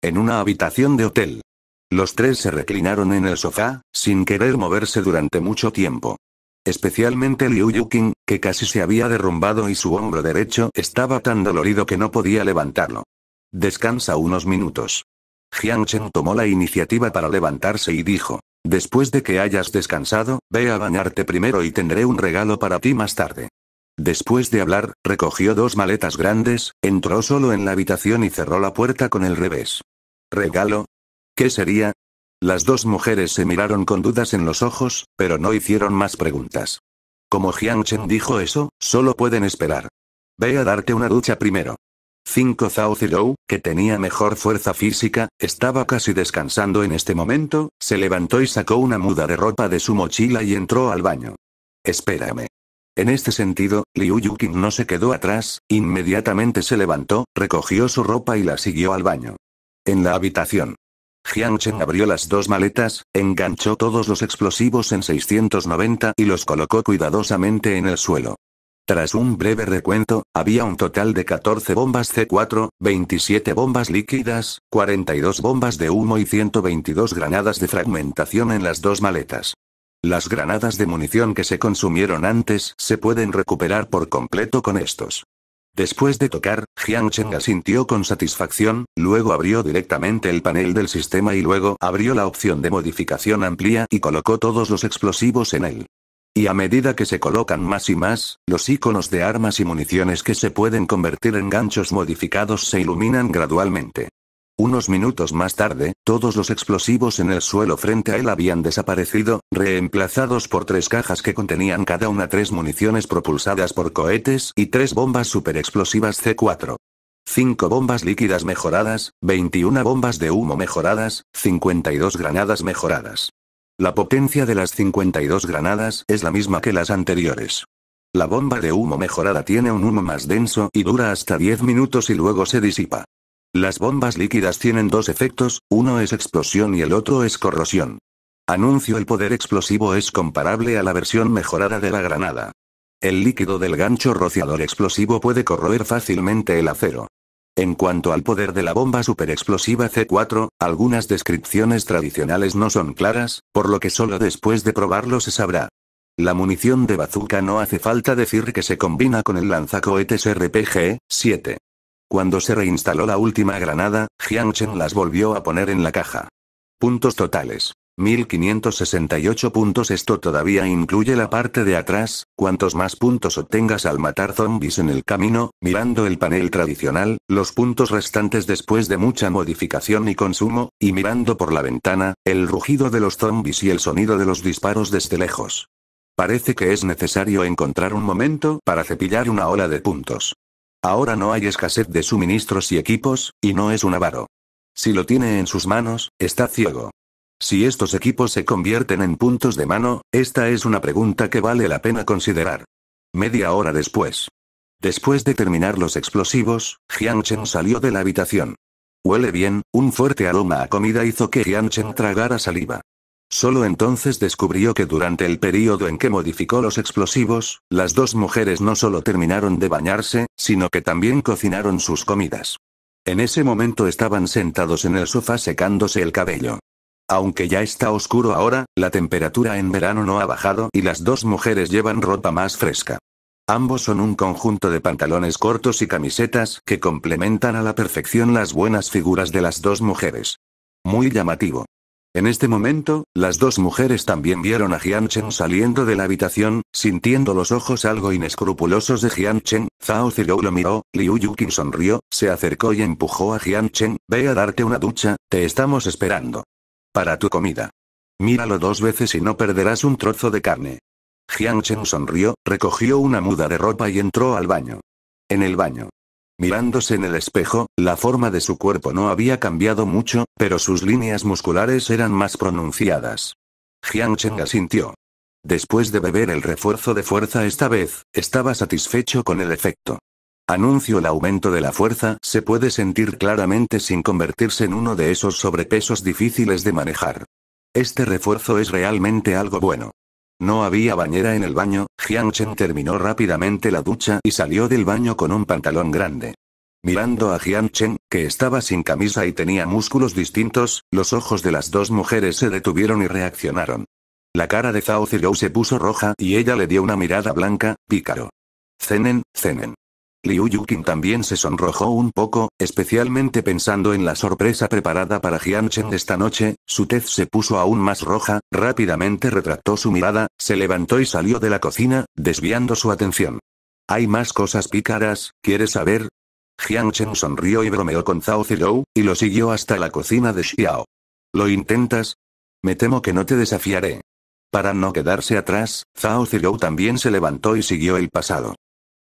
En una habitación de hotel. Los tres se reclinaron en el sofá, sin querer moverse durante mucho tiempo. Especialmente Liu Yuking, que casi se había derrumbado y su hombro derecho estaba tan dolorido que no podía levantarlo. Descansa unos minutos. Jiang Chen tomó la iniciativa para levantarse y dijo. Después de que hayas descansado, ve a bañarte primero y tendré un regalo para ti más tarde. Después de hablar, recogió dos maletas grandes, entró solo en la habitación y cerró la puerta con el revés. ¿Regalo? ¿Qué sería? Las dos mujeres se miraron con dudas en los ojos, pero no hicieron más preguntas. Como Jiang Chen dijo eso, solo pueden esperar. Ve a darte una ducha primero. 5. Zhao que tenía mejor fuerza física, estaba casi descansando en este momento, se levantó y sacó una muda de ropa de su mochila y entró al baño. Espérame. En este sentido, Liu Yuqin no se quedó atrás, inmediatamente se levantó, recogió su ropa y la siguió al baño. En la habitación. Jiang Chen abrió las dos maletas, enganchó todos los explosivos en 690 y los colocó cuidadosamente en el suelo. Tras un breve recuento, había un total de 14 bombas C4, 27 bombas líquidas, 42 bombas de humo y 122 granadas de fragmentación en las dos maletas. Las granadas de munición que se consumieron antes se pueden recuperar por completo con estos. Después de tocar, Jiang Cheng asintió con satisfacción, luego abrió directamente el panel del sistema y luego abrió la opción de modificación amplia y colocó todos los explosivos en él. Y a medida que se colocan más y más, los iconos de armas y municiones que se pueden convertir en ganchos modificados se iluminan gradualmente. Unos minutos más tarde, todos los explosivos en el suelo frente a él habían desaparecido, reemplazados por tres cajas que contenían cada una tres municiones propulsadas por cohetes y tres bombas superexplosivas C4. Cinco bombas líquidas mejoradas, 21 bombas de humo mejoradas, 52 granadas mejoradas. La potencia de las 52 granadas es la misma que las anteriores. La bomba de humo mejorada tiene un humo más denso y dura hasta 10 minutos y luego se disipa. Las bombas líquidas tienen dos efectos, uno es explosión y el otro es corrosión. Anuncio el poder explosivo es comparable a la versión mejorada de la granada. El líquido del gancho rociador explosivo puede corroer fácilmente el acero. En cuanto al poder de la bomba superexplosiva C4, algunas descripciones tradicionales no son claras, por lo que solo después de probarlo se sabrá. La munición de bazooka no hace falta decir que se combina con el lanzacohetes RPG-7. Cuando se reinstaló la última granada, Jiang las volvió a poner en la caja. Puntos totales. 1568 puntos Esto todavía incluye la parte de atrás, cuantos más puntos obtengas al matar zombies en el camino, mirando el panel tradicional, los puntos restantes después de mucha modificación y consumo, y mirando por la ventana, el rugido de los zombies y el sonido de los disparos desde lejos. Parece que es necesario encontrar un momento para cepillar una ola de puntos. Ahora no hay escasez de suministros y equipos, y no es un avaro. Si lo tiene en sus manos, está ciego. Si estos equipos se convierten en puntos de mano, esta es una pregunta que vale la pena considerar. Media hora después. Después de terminar los explosivos, Chen salió de la habitación. Huele bien, un fuerte aroma a comida hizo que Chen tragara saliva. Solo entonces descubrió que durante el período en que modificó los explosivos, las dos mujeres no solo terminaron de bañarse, sino que también cocinaron sus comidas. En ese momento estaban sentados en el sofá secándose el cabello. Aunque ya está oscuro ahora, la temperatura en verano no ha bajado y las dos mujeres llevan ropa más fresca. Ambos son un conjunto de pantalones cortos y camisetas que complementan a la perfección las buenas figuras de las dos mujeres. Muy llamativo. En este momento, las dos mujeres también vieron a Jian saliendo de la habitación, sintiendo los ojos algo inescrupulosos de Jian Zhao Zilou lo miró, Liu Yukin sonrió, se acercó y empujó a Jian ve a darte una ducha, te estamos esperando. Para tu comida. Míralo dos veces y no perderás un trozo de carne. Jiang Chen sonrió, recogió una muda de ropa y entró al baño. En el baño. Mirándose en el espejo, la forma de su cuerpo no había cambiado mucho, pero sus líneas musculares eran más pronunciadas. Jiang Chen asintió. Después de beber el refuerzo de fuerza esta vez, estaba satisfecho con el efecto. Anuncio el aumento de la fuerza se puede sentir claramente sin convertirse en uno de esos sobrepesos difíciles de manejar. Este refuerzo es realmente algo bueno. No había bañera en el baño, Chen terminó rápidamente la ducha y salió del baño con un pantalón grande. Mirando a Chen que estaba sin camisa y tenía músculos distintos, los ojos de las dos mujeres se detuvieron y reaccionaron. La cara de Zhao Zirou se puso roja y ella le dio una mirada blanca, pícaro. Zenen, Zenen. Liu Yukin también se sonrojó un poco, especialmente pensando en la sorpresa preparada para Jianchen esta noche, su tez se puso aún más roja, rápidamente retractó su mirada, se levantó y salió de la cocina, desviando su atención. Hay más cosas pícaras, ¿quieres saber? Jianchen sonrió y bromeó con Zhao Zilou, y lo siguió hasta la cocina de Xiao. ¿Lo intentas? Me temo que no te desafiaré. Para no quedarse atrás, Zhao Zilou también se levantó y siguió el pasado.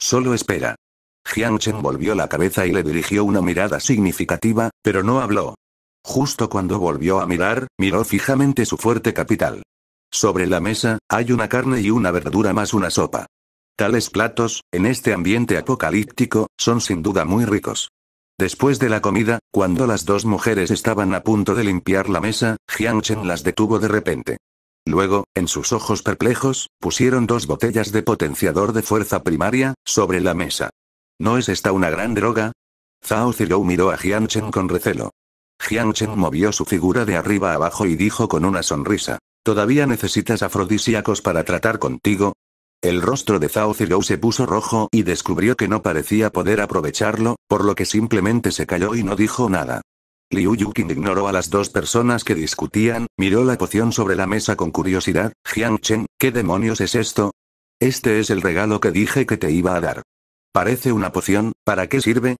Solo espera. Jiangchen volvió la cabeza y le dirigió una mirada significativa, pero no habló. Justo cuando volvió a mirar, miró fijamente su fuerte capital. Sobre la mesa, hay una carne y una verdura más una sopa. Tales platos, en este ambiente apocalíptico, son sin duda muy ricos. Después de la comida, cuando las dos mujeres estaban a punto de limpiar la mesa, Jiangchen las detuvo de repente. Luego, en sus ojos perplejos, pusieron dos botellas de potenciador de fuerza primaria, sobre la mesa. ¿No es esta una gran droga? Zhao Zilou miró a Jianchen con recelo. Jianchen movió su figura de arriba abajo y dijo con una sonrisa. ¿Todavía necesitas afrodisíacos para tratar contigo? El rostro de Zhao Zilou se puso rojo y descubrió que no parecía poder aprovecharlo, por lo que simplemente se calló y no dijo nada. Liu Yuqin ignoró a las dos personas que discutían, miró la poción sobre la mesa con curiosidad. Jiang ¿qué demonios es esto? Este es el regalo que dije que te iba a dar. Parece una poción, ¿para qué sirve?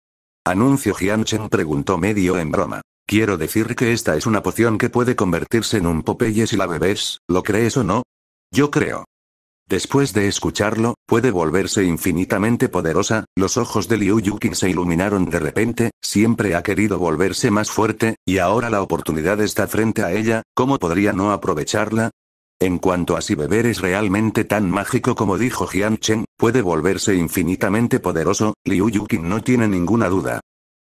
Anuncio Jianchen preguntó medio en broma. Quiero decir que esta es una poción que puede convertirse en un Popeye si la bebes, ¿lo crees o no? Yo creo. Después de escucharlo, puede volverse infinitamente poderosa, los ojos de Liu Yukin se iluminaron de repente, siempre ha querido volverse más fuerte, y ahora la oportunidad está frente a ella, ¿cómo podría no aprovecharla? En cuanto a si beber es realmente tan mágico como dijo Jianchen, puede volverse infinitamente poderoso, Liu Yukin no tiene ninguna duda.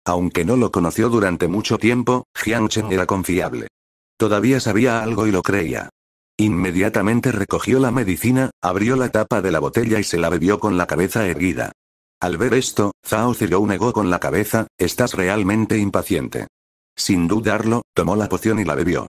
Aunque no lo conoció durante mucho tiempo, Jianchen era confiable. Todavía sabía algo y lo creía. Inmediatamente recogió la medicina, abrió la tapa de la botella y se la bebió con la cabeza erguida. Al ver esto, Zhao Zhirou negó con la cabeza, estás realmente impaciente. Sin dudarlo, tomó la poción y la bebió.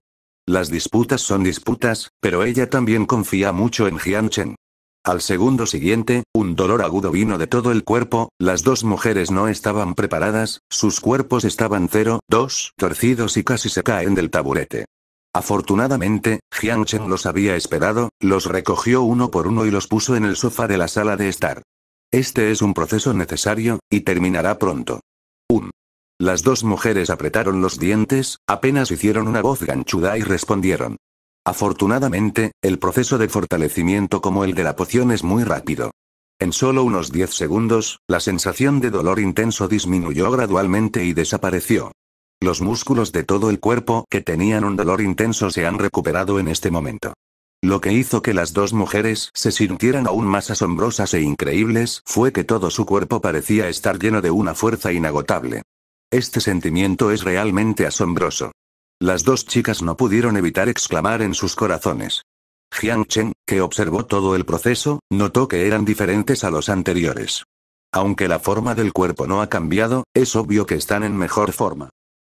Las disputas son disputas, pero ella también confía mucho en Jiang Chen. Al segundo siguiente, un dolor agudo vino de todo el cuerpo, las dos mujeres no estaban preparadas, sus cuerpos estaban cero, dos, torcidos y casi se caen del taburete. Afortunadamente, Jiang Chen los había esperado, los recogió uno por uno y los puso en el sofá de la sala de estar. Este es un proceso necesario, y terminará pronto. 1. Las dos mujeres apretaron los dientes, apenas hicieron una voz ganchuda y respondieron. Afortunadamente, el proceso de fortalecimiento como el de la poción es muy rápido. En solo unos 10 segundos, la sensación de dolor intenso disminuyó gradualmente y desapareció. Los músculos de todo el cuerpo que tenían un dolor intenso se han recuperado en este momento. Lo que hizo que las dos mujeres se sintieran aún más asombrosas e increíbles fue que todo su cuerpo parecía estar lleno de una fuerza inagotable. Este sentimiento es realmente asombroso. Las dos chicas no pudieron evitar exclamar en sus corazones. Jiang Chen, que observó todo el proceso, notó que eran diferentes a los anteriores. Aunque la forma del cuerpo no ha cambiado, es obvio que están en mejor forma.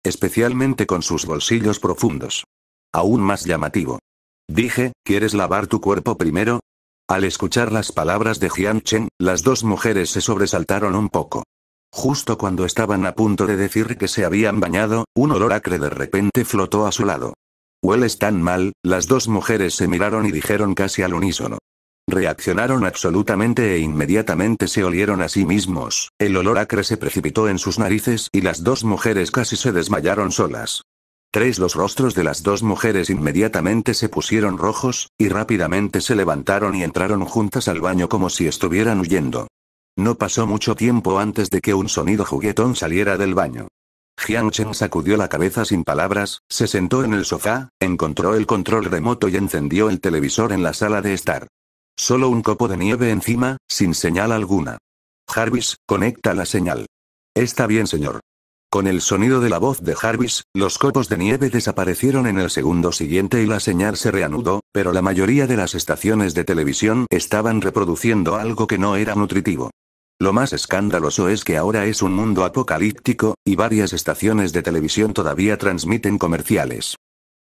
Especialmente con sus bolsillos profundos. Aún más llamativo. Dije, ¿quieres lavar tu cuerpo primero? Al escuchar las palabras de Jiang Chen, las dos mujeres se sobresaltaron un poco. Justo cuando estaban a punto de decir que se habían bañado, un olor acre de repente flotó a su lado. Hueles tan mal, las dos mujeres se miraron y dijeron casi al unísono. Reaccionaron absolutamente e inmediatamente se olieron a sí mismos, el olor acre se precipitó en sus narices y las dos mujeres casi se desmayaron solas. Tres Los rostros de las dos mujeres inmediatamente se pusieron rojos, y rápidamente se levantaron y entraron juntas al baño como si estuvieran huyendo. No pasó mucho tiempo antes de que un sonido juguetón saliera del baño. Jiang Chen sacudió la cabeza sin palabras, se sentó en el sofá, encontró el control remoto y encendió el televisor en la sala de estar. Solo un copo de nieve encima, sin señal alguna. Jarvis, conecta la señal. Está bien, señor. Con el sonido de la voz de Jarvis, los copos de nieve desaparecieron en el segundo siguiente y la señal se reanudó, pero la mayoría de las estaciones de televisión estaban reproduciendo algo que no era nutritivo. Lo más escandaloso es que ahora es un mundo apocalíptico, y varias estaciones de televisión todavía transmiten comerciales.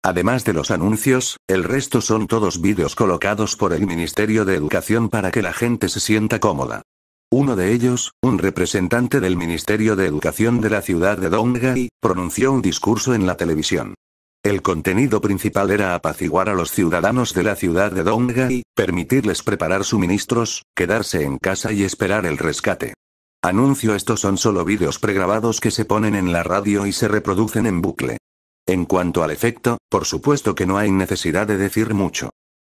Además de los anuncios, el resto son todos vídeos colocados por el Ministerio de Educación para que la gente se sienta cómoda. Uno de ellos, un representante del Ministerio de Educación de la ciudad de Dongay, pronunció un discurso en la televisión. El contenido principal era apaciguar a los ciudadanos de la ciudad de y permitirles preparar suministros, quedarse en casa y esperar el rescate. Anuncio estos son solo vídeos pregrabados que se ponen en la radio y se reproducen en bucle. En cuanto al efecto, por supuesto que no hay necesidad de decir mucho.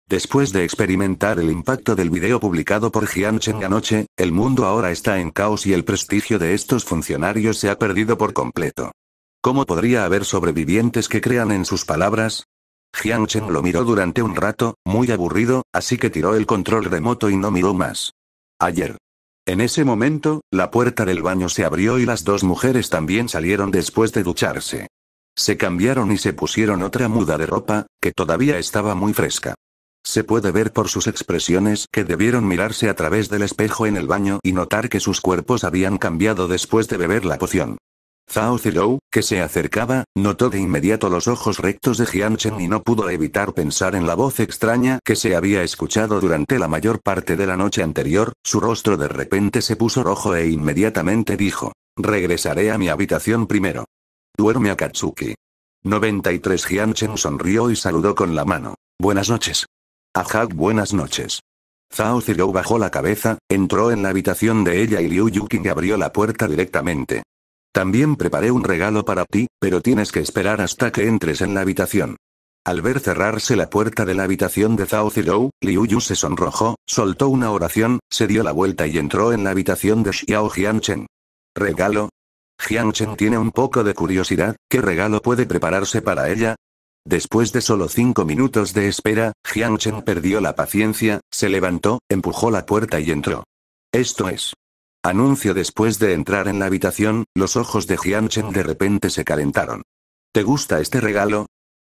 Después de experimentar el impacto del video publicado por Jian anoche, el mundo ahora está en caos y el prestigio de estos funcionarios se ha perdido por completo. ¿Cómo podría haber sobrevivientes que crean en sus palabras? Jiang Chen lo miró durante un rato, muy aburrido, así que tiró el control remoto y no miró más. Ayer. En ese momento, la puerta del baño se abrió y las dos mujeres también salieron después de ducharse. Se cambiaron y se pusieron otra muda de ropa, que todavía estaba muy fresca. Se puede ver por sus expresiones que debieron mirarse a través del espejo en el baño y notar que sus cuerpos habían cambiado después de beber la poción. Zhao Zilou, que se acercaba, notó de inmediato los ojos rectos de Jianchen y no pudo evitar pensar en la voz extraña que se había escuchado durante la mayor parte de la noche anterior, su rostro de repente se puso rojo e inmediatamente dijo. Regresaré a mi habitación primero. Duerme Akatsuki. 93 Jianchen sonrió y saludó con la mano. Buenas noches. Ajak buenas noches. Zhao Zilou bajó la cabeza, entró en la habitación de ella y Liu Yuqing abrió la puerta directamente. También preparé un regalo para ti, pero tienes que esperar hasta que entres en la habitación. Al ver cerrarse la puerta de la habitación de Zhao Zilou, Liu Yu se sonrojó, soltó una oración, se dio la vuelta y entró en la habitación de Xiao Jianchen. ¿Regalo? Jianchen tiene un poco de curiosidad, ¿qué regalo puede prepararse para ella? Después de solo cinco minutos de espera, Jianchen perdió la paciencia, se levantó, empujó la puerta y entró. Esto es. Anuncio después de entrar en la habitación, los ojos de Jianchen de repente se calentaron. ¿Te gusta este regalo?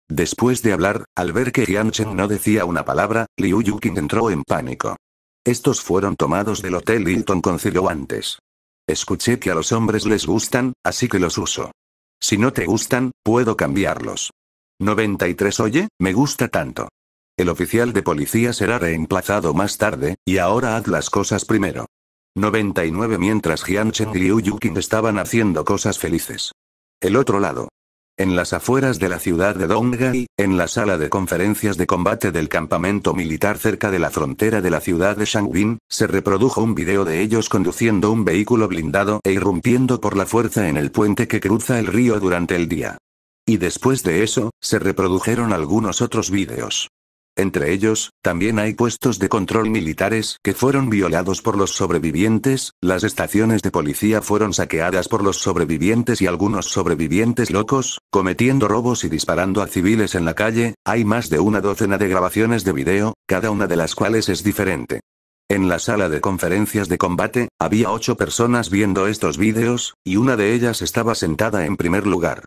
Después de hablar, al ver que Jianchen no decía una palabra, Liu Yuqing entró en pánico. Estos fueron tomados del Hotel Hilton Concilio antes. Escuché que a los hombres les gustan, así que los uso. Si no te gustan, puedo cambiarlos. 93 Oye, me gusta tanto. El oficial de policía será reemplazado más tarde, y ahora haz las cosas primero. 99 mientras Chen y Yu Yuqing estaban haciendo cosas felices. El otro lado. En las afueras de la ciudad de Donggai, en la sala de conferencias de combate del campamento militar cerca de la frontera de la ciudad de Shangbin, se reprodujo un video de ellos conduciendo un vehículo blindado e irrumpiendo por la fuerza en el puente que cruza el río durante el día. Y después de eso, se reprodujeron algunos otros videos. Entre ellos, también hay puestos de control militares que fueron violados por los sobrevivientes, las estaciones de policía fueron saqueadas por los sobrevivientes y algunos sobrevivientes locos, cometiendo robos y disparando a civiles en la calle, hay más de una docena de grabaciones de video, cada una de las cuales es diferente. En la sala de conferencias de combate, había ocho personas viendo estos videos y una de ellas estaba sentada en primer lugar.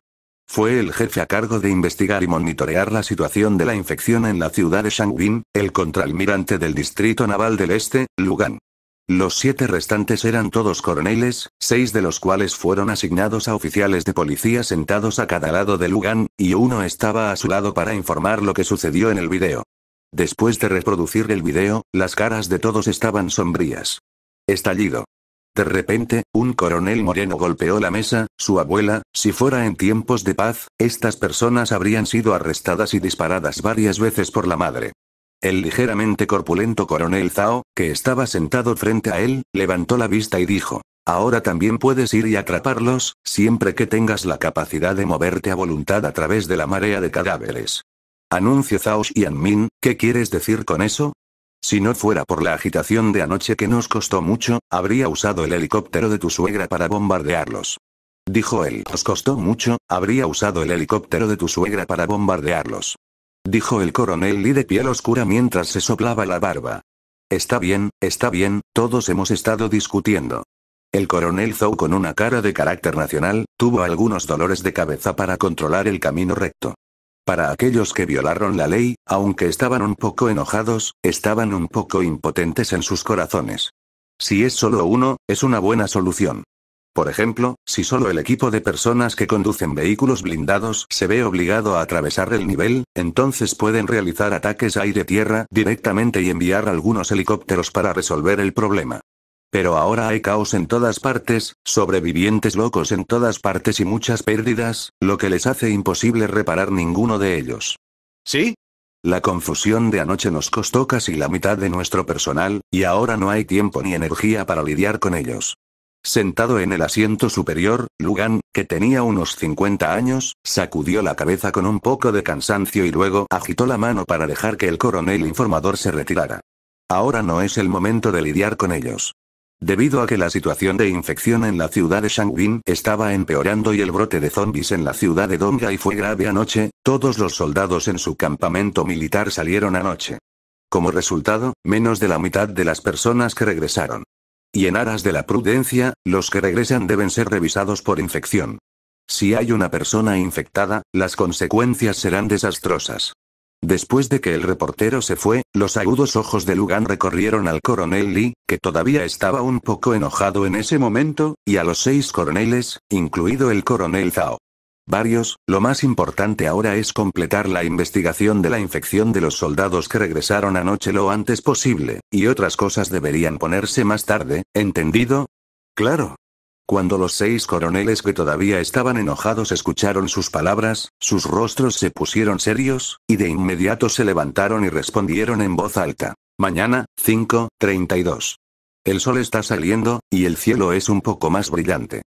Fue el jefe a cargo de investigar y monitorear la situación de la infección en la ciudad de Shanguin, el contralmirante del Distrito Naval del Este, Lugan. Los siete restantes eran todos coroneles, seis de los cuales fueron asignados a oficiales de policía sentados a cada lado de Lugan, y uno estaba a su lado para informar lo que sucedió en el video. Después de reproducir el video, las caras de todos estaban sombrías. Estallido. De repente, un coronel moreno golpeó la mesa, su abuela, si fuera en tiempos de paz, estas personas habrían sido arrestadas y disparadas varias veces por la madre. El ligeramente corpulento coronel Zhao, que estaba sentado frente a él, levantó la vista y dijo, Ahora también puedes ir y atraparlos, siempre que tengas la capacidad de moverte a voluntad a través de la marea de cadáveres. Anuncio Zhao Xianmin, ¿qué quieres decir con eso? Si no fuera por la agitación de anoche que nos costó mucho, habría usado el helicóptero de tu suegra para bombardearlos. Dijo él. Os costó mucho, habría usado el helicóptero de tu suegra para bombardearlos. Dijo el coronel y de piel oscura mientras se soplaba la barba. Está bien, está bien, todos hemos estado discutiendo. El coronel Zhou con una cara de carácter nacional, tuvo algunos dolores de cabeza para controlar el camino recto. Para aquellos que violaron la ley, aunque estaban un poco enojados, estaban un poco impotentes en sus corazones. Si es solo uno, es una buena solución. Por ejemplo, si solo el equipo de personas que conducen vehículos blindados se ve obligado a atravesar el nivel, entonces pueden realizar ataques aire-tierra directamente y enviar algunos helicópteros para resolver el problema. Pero ahora hay caos en todas partes, sobrevivientes locos en todas partes y muchas pérdidas, lo que les hace imposible reparar ninguno de ellos. ¿Sí? La confusión de anoche nos costó casi la mitad de nuestro personal, y ahora no hay tiempo ni energía para lidiar con ellos. Sentado en el asiento superior, Lugan, que tenía unos 50 años, sacudió la cabeza con un poco de cansancio y luego agitó la mano para dejar que el coronel informador se retirara. Ahora no es el momento de lidiar con ellos. Debido a que la situación de infección en la ciudad de Shangbin estaba empeorando y el brote de zombies en la ciudad de Dongay fue grave anoche, todos los soldados en su campamento militar salieron anoche. Como resultado, menos de la mitad de las personas que regresaron. Y en aras de la prudencia, los que regresan deben ser revisados por infección. Si hay una persona infectada, las consecuencias serán desastrosas. Después de que el reportero se fue, los agudos ojos de Lugan recorrieron al coronel Lee, que todavía estaba un poco enojado en ese momento, y a los seis coroneles, incluido el coronel Zhao. Varios, lo más importante ahora es completar la investigación de la infección de los soldados que regresaron anoche lo antes posible, y otras cosas deberían ponerse más tarde, ¿entendido? Claro, cuando los seis coroneles que todavía estaban enojados escucharon sus palabras, sus rostros se pusieron serios, y de inmediato se levantaron y respondieron en voz alta. Mañana, 5.32. El sol está saliendo, y el cielo es un poco más brillante.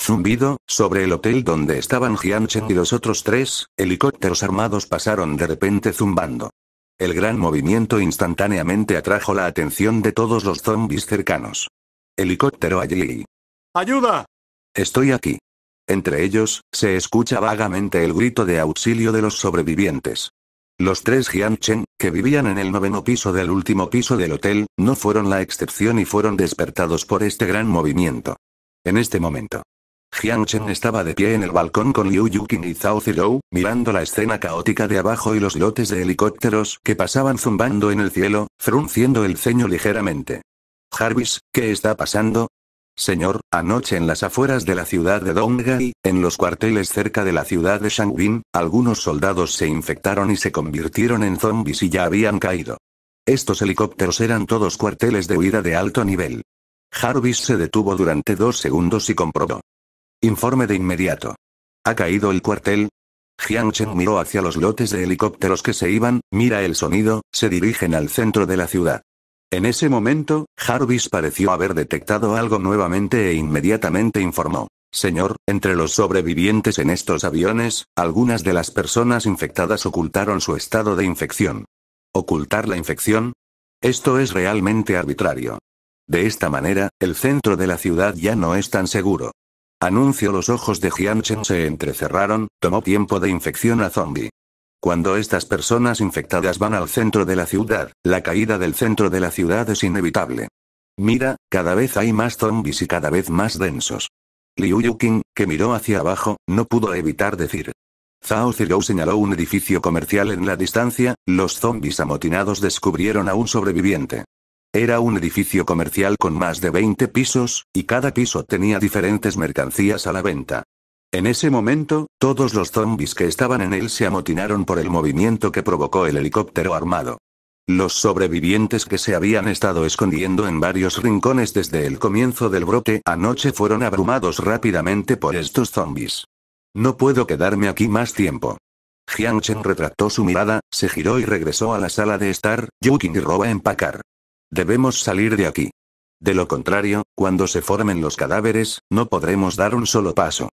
Zumbido, sobre el hotel donde estaban Jianchen y los otros tres, helicópteros armados pasaron de repente zumbando. El gran movimiento instantáneamente atrajo la atención de todos los zombis cercanos. Helicóptero allí. ¡Ayuda! Estoy aquí. Entre ellos, se escucha vagamente el grito de auxilio de los sobrevivientes. Los tres Jianchen, que vivían en el noveno piso del último piso del hotel, no fueron la excepción y fueron despertados por este gran movimiento. En este momento. Jianchen estaba de pie en el balcón con Liu Yuqing y Zhao Zilou, mirando la escena caótica de abajo y los lotes de helicópteros que pasaban zumbando en el cielo, frunciendo el ceño ligeramente. Jarvis, ¿qué está pasando? Señor, anoche en las afueras de la ciudad de y, en los cuarteles cerca de la ciudad de Shangbin, algunos soldados se infectaron y se convirtieron en zombies y ya habían caído. Estos helicópteros eran todos cuarteles de huida de alto nivel. Jarvis se detuvo durante dos segundos y comprobó. Informe de inmediato. ¿Ha caído el cuartel? Jiang miró hacia los lotes de helicópteros que se iban, mira el sonido, se dirigen al centro de la ciudad. En ese momento, Jarvis pareció haber detectado algo nuevamente e inmediatamente informó. Señor, entre los sobrevivientes en estos aviones, algunas de las personas infectadas ocultaron su estado de infección. ¿Ocultar la infección? Esto es realmente arbitrario. De esta manera, el centro de la ciudad ya no es tan seguro. Anuncio los ojos de Jianchen se entrecerraron, tomó tiempo de infección a zombie. Cuando estas personas infectadas van al centro de la ciudad, la caída del centro de la ciudad es inevitable. Mira, cada vez hay más zombies y cada vez más densos. Liu Yuqing, que miró hacia abajo, no pudo evitar decir. Zhao Zirou señaló un edificio comercial en la distancia, los zombies amotinados descubrieron a un sobreviviente. Era un edificio comercial con más de 20 pisos, y cada piso tenía diferentes mercancías a la venta. En ese momento, todos los zombis que estaban en él se amotinaron por el movimiento que provocó el helicóptero armado. Los sobrevivientes que se habían estado escondiendo en varios rincones desde el comienzo del brote anoche fueron abrumados rápidamente por estos zombis. No puedo quedarme aquí más tiempo. Jiang Chen retractó su mirada, se giró y regresó a la sala de estar, Yukin y Roba empacar. Debemos salir de aquí. De lo contrario, cuando se formen los cadáveres, no podremos dar un solo paso.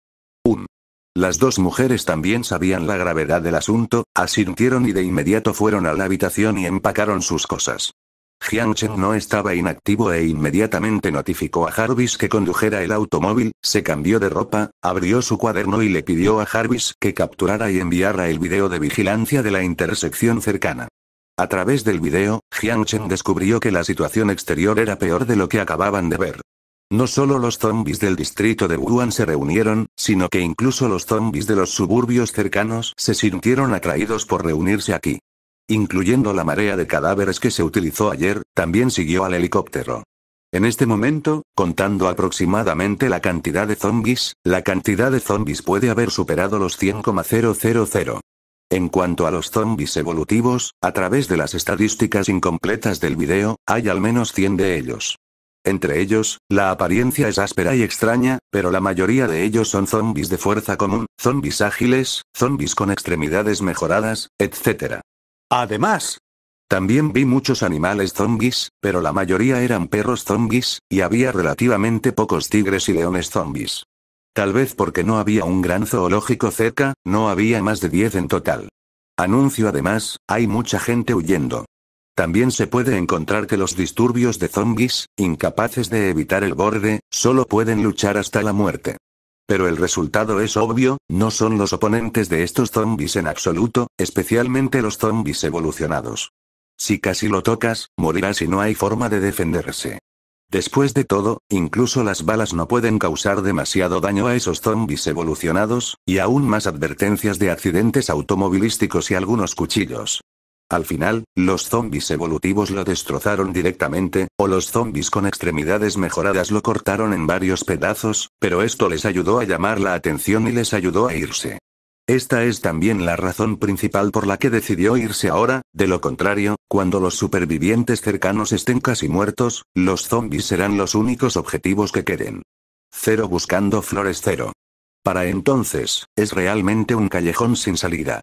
Las dos mujeres también sabían la gravedad del asunto, asintieron y de inmediato fueron a la habitación y empacaron sus cosas. Jiang Chen no estaba inactivo e inmediatamente notificó a Jarvis que condujera el automóvil, se cambió de ropa, abrió su cuaderno y le pidió a Jarvis que capturara y enviara el video de vigilancia de la intersección cercana. A través del video, Jiang Chen descubrió que la situación exterior era peor de lo que acababan de ver. No solo los zombies del distrito de Wuhan se reunieron, sino que incluso los zombies de los suburbios cercanos se sintieron atraídos por reunirse aquí. Incluyendo la marea de cadáveres que se utilizó ayer, también siguió al helicóptero. En este momento, contando aproximadamente la cantidad de zombies, la cantidad de zombies puede haber superado los 100,000. En cuanto a los zombies evolutivos, a través de las estadísticas incompletas del video, hay al menos 100 de ellos. Entre ellos, la apariencia es áspera y extraña, pero la mayoría de ellos son zombis de fuerza común, zombis ágiles, zombis con extremidades mejoradas, etc. Además, también vi muchos animales zombis, pero la mayoría eran perros zombis, y había relativamente pocos tigres y leones zombis. Tal vez porque no había un gran zoológico cerca, no había más de 10 en total. Anuncio además, hay mucha gente huyendo. También se puede encontrar que los disturbios de zombies, incapaces de evitar el borde, solo pueden luchar hasta la muerte. Pero el resultado es obvio, no son los oponentes de estos zombies en absoluto, especialmente los zombies evolucionados. Si casi lo tocas, morirás y no hay forma de defenderse. Después de todo, incluso las balas no pueden causar demasiado daño a esos zombies evolucionados, y aún más advertencias de accidentes automovilísticos y algunos cuchillos. Al final, los zombis evolutivos lo destrozaron directamente, o los zombis con extremidades mejoradas lo cortaron en varios pedazos, pero esto les ayudó a llamar la atención y les ayudó a irse. Esta es también la razón principal por la que decidió irse ahora, de lo contrario, cuando los supervivientes cercanos estén casi muertos, los zombies serán los únicos objetivos que queden. Cero buscando flores cero. Para entonces, es realmente un callejón sin salida.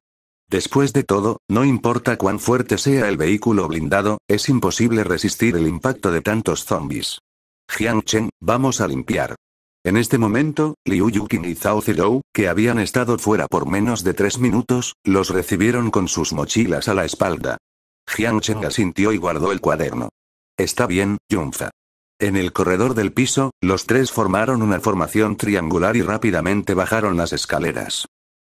Después de todo, no importa cuán fuerte sea el vehículo blindado, es imposible resistir el impacto de tantos zombies. Jiang Chen, vamos a limpiar. En este momento, Liu Yukin y Zhao Zirou, que habían estado fuera por menos de tres minutos, los recibieron con sus mochilas a la espalda. Jiang Chen oh. asintió y guardó el cuaderno. Está bien, Yunfa. En el corredor del piso, los tres formaron una formación triangular y rápidamente bajaron las escaleras.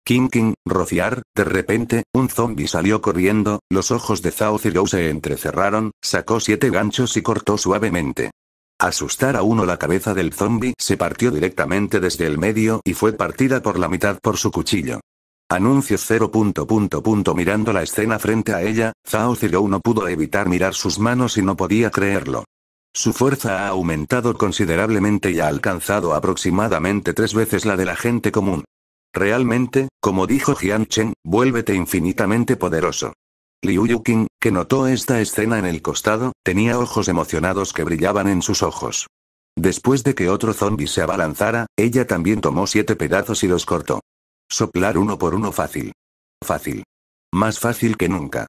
King King, rociar, de repente, un zombi salió corriendo, los ojos de Zhao Zirou se entrecerraron, sacó siete ganchos y cortó suavemente. Asustar a uno la cabeza del zombi se partió directamente desde el medio y fue partida por la mitad por su cuchillo. Anuncio 0. mirando la escena frente a ella, Zhao Zirou no pudo evitar mirar sus manos y no podía creerlo. Su fuerza ha aumentado considerablemente y ha alcanzado aproximadamente tres veces la de la gente común. Realmente, como dijo Jian Chen, vuélvete infinitamente poderoso. Liu Yukin, que notó esta escena en el costado, tenía ojos emocionados que brillaban en sus ojos. Después de que otro zombi se abalanzara, ella también tomó siete pedazos y los cortó. Soplar uno por uno fácil. Fácil. Más fácil que nunca.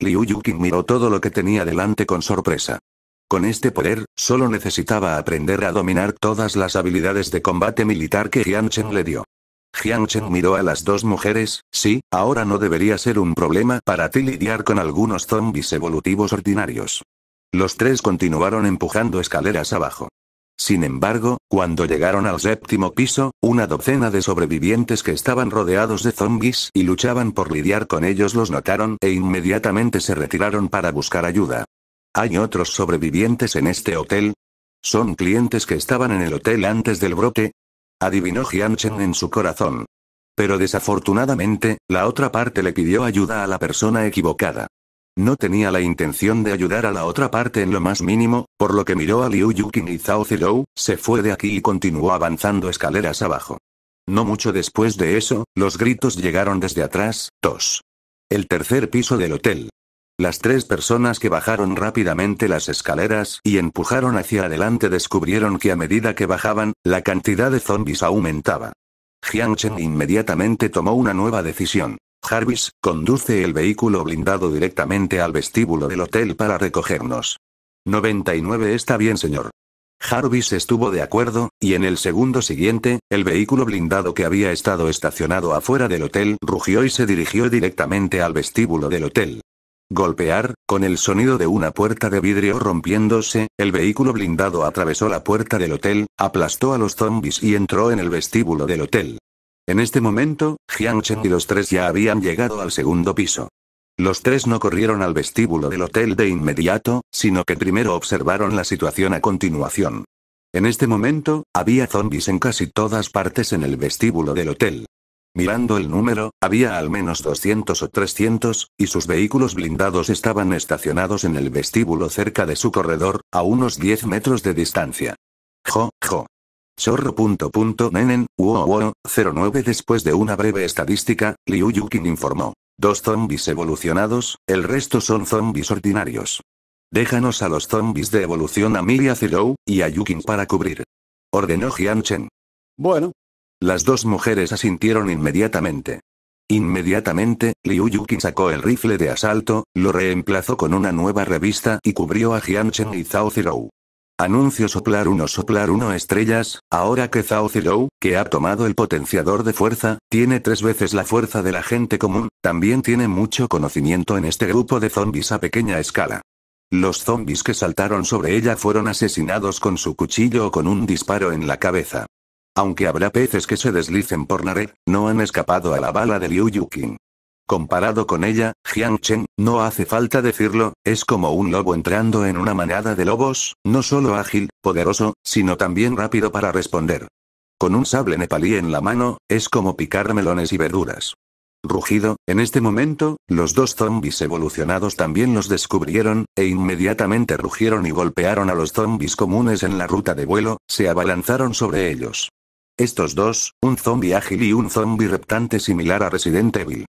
Liu Yukin miró todo lo que tenía delante con sorpresa. Con este poder, solo necesitaba aprender a dominar todas las habilidades de combate militar que Jian le dio. Jiang miró a las dos mujeres, sí, ahora no debería ser un problema para ti lidiar con algunos zombis evolutivos ordinarios. Los tres continuaron empujando escaleras abajo. Sin embargo, cuando llegaron al séptimo piso, una docena de sobrevivientes que estaban rodeados de zombis y luchaban por lidiar con ellos los notaron e inmediatamente se retiraron para buscar ayuda. ¿Hay otros sobrevivientes en este hotel? ¿Son clientes que estaban en el hotel antes del brote? adivinó Jianchen en su corazón. Pero desafortunadamente, la otra parte le pidió ayuda a la persona equivocada. No tenía la intención de ayudar a la otra parte en lo más mínimo, por lo que miró a Liu Yuki y Zhao Zilou, se fue de aquí y continuó avanzando escaleras abajo. No mucho después de eso, los gritos llegaron desde atrás, tos. El tercer piso del hotel. Las tres personas que bajaron rápidamente las escaleras y empujaron hacia adelante descubrieron que a medida que bajaban, la cantidad de zombies aumentaba. Jiang Chen inmediatamente tomó una nueva decisión. Jarvis, conduce el vehículo blindado directamente al vestíbulo del hotel para recogernos. 99 está bien, señor. Jarvis estuvo de acuerdo, y en el segundo siguiente, el vehículo blindado que había estado estacionado afuera del hotel rugió y se dirigió directamente al vestíbulo del hotel. Golpear, con el sonido de una puerta de vidrio rompiéndose, el vehículo blindado atravesó la puerta del hotel, aplastó a los zombies y entró en el vestíbulo del hotel. En este momento, Jiang Chen y los tres ya habían llegado al segundo piso. Los tres no corrieron al vestíbulo del hotel de inmediato, sino que primero observaron la situación a continuación. En este momento, había zombies en casi todas partes en el vestíbulo del hotel. Mirando el número, había al menos 200 o 300, y sus vehículos blindados estaban estacionados en el vestíbulo cerca de su corredor, a unos 10 metros de distancia. Jo, jo. Chorro. nenen, uo, 09 Después de una breve estadística, Liu Yukin informó. Dos zombies evolucionados, el resto son zombies ordinarios. Déjanos a los zombies de evolución a Milia Zero, y a Yukin para cubrir. Ordenó Jian Bueno, las dos mujeres asintieron inmediatamente. Inmediatamente, Liu Yuki sacó el rifle de asalto, lo reemplazó con una nueva revista y cubrió a Jianchen y Zhao Zirou. Anuncio soplar uno soplar uno estrellas, ahora que Zhao Zirou, que ha tomado el potenciador de fuerza, tiene tres veces la fuerza de la gente común, también tiene mucho conocimiento en este grupo de zombies a pequeña escala. Los zombies que saltaron sobre ella fueron asesinados con su cuchillo o con un disparo en la cabeza. Aunque habrá peces que se deslicen por la no han escapado a la bala de Liu Yuqin. Comparado con ella, Jiang Chen, no hace falta decirlo, es como un lobo entrando en una manada de lobos, no solo ágil, poderoso, sino también rápido para responder. Con un sable nepalí en la mano, es como picar melones y verduras. Rugido, en este momento, los dos zombies evolucionados también los descubrieron, e inmediatamente rugieron y golpearon a los zombies comunes en la ruta de vuelo, se abalanzaron sobre ellos. Estos dos, un zombie ágil y un zombie reptante similar a Resident Evil.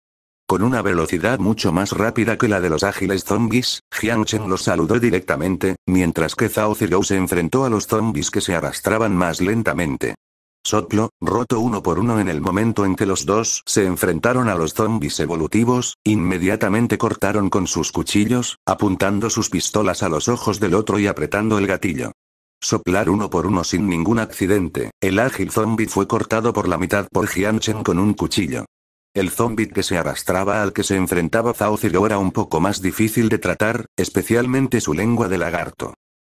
Con una velocidad mucho más rápida que la de los ágiles zombies, Chen los saludó directamente, mientras que Zhao Zirou se enfrentó a los zombies que se arrastraban más lentamente. Sotlo, roto uno por uno en el momento en que los dos se enfrentaron a los zombies evolutivos, inmediatamente cortaron con sus cuchillos, apuntando sus pistolas a los ojos del otro y apretando el gatillo soplar uno por uno sin ningún accidente, el ágil zombi fue cortado por la mitad por Jianchen con un cuchillo. El zombi que se arrastraba al que se enfrentaba Zhao Zilou era un poco más difícil de tratar, especialmente su lengua de lagarto.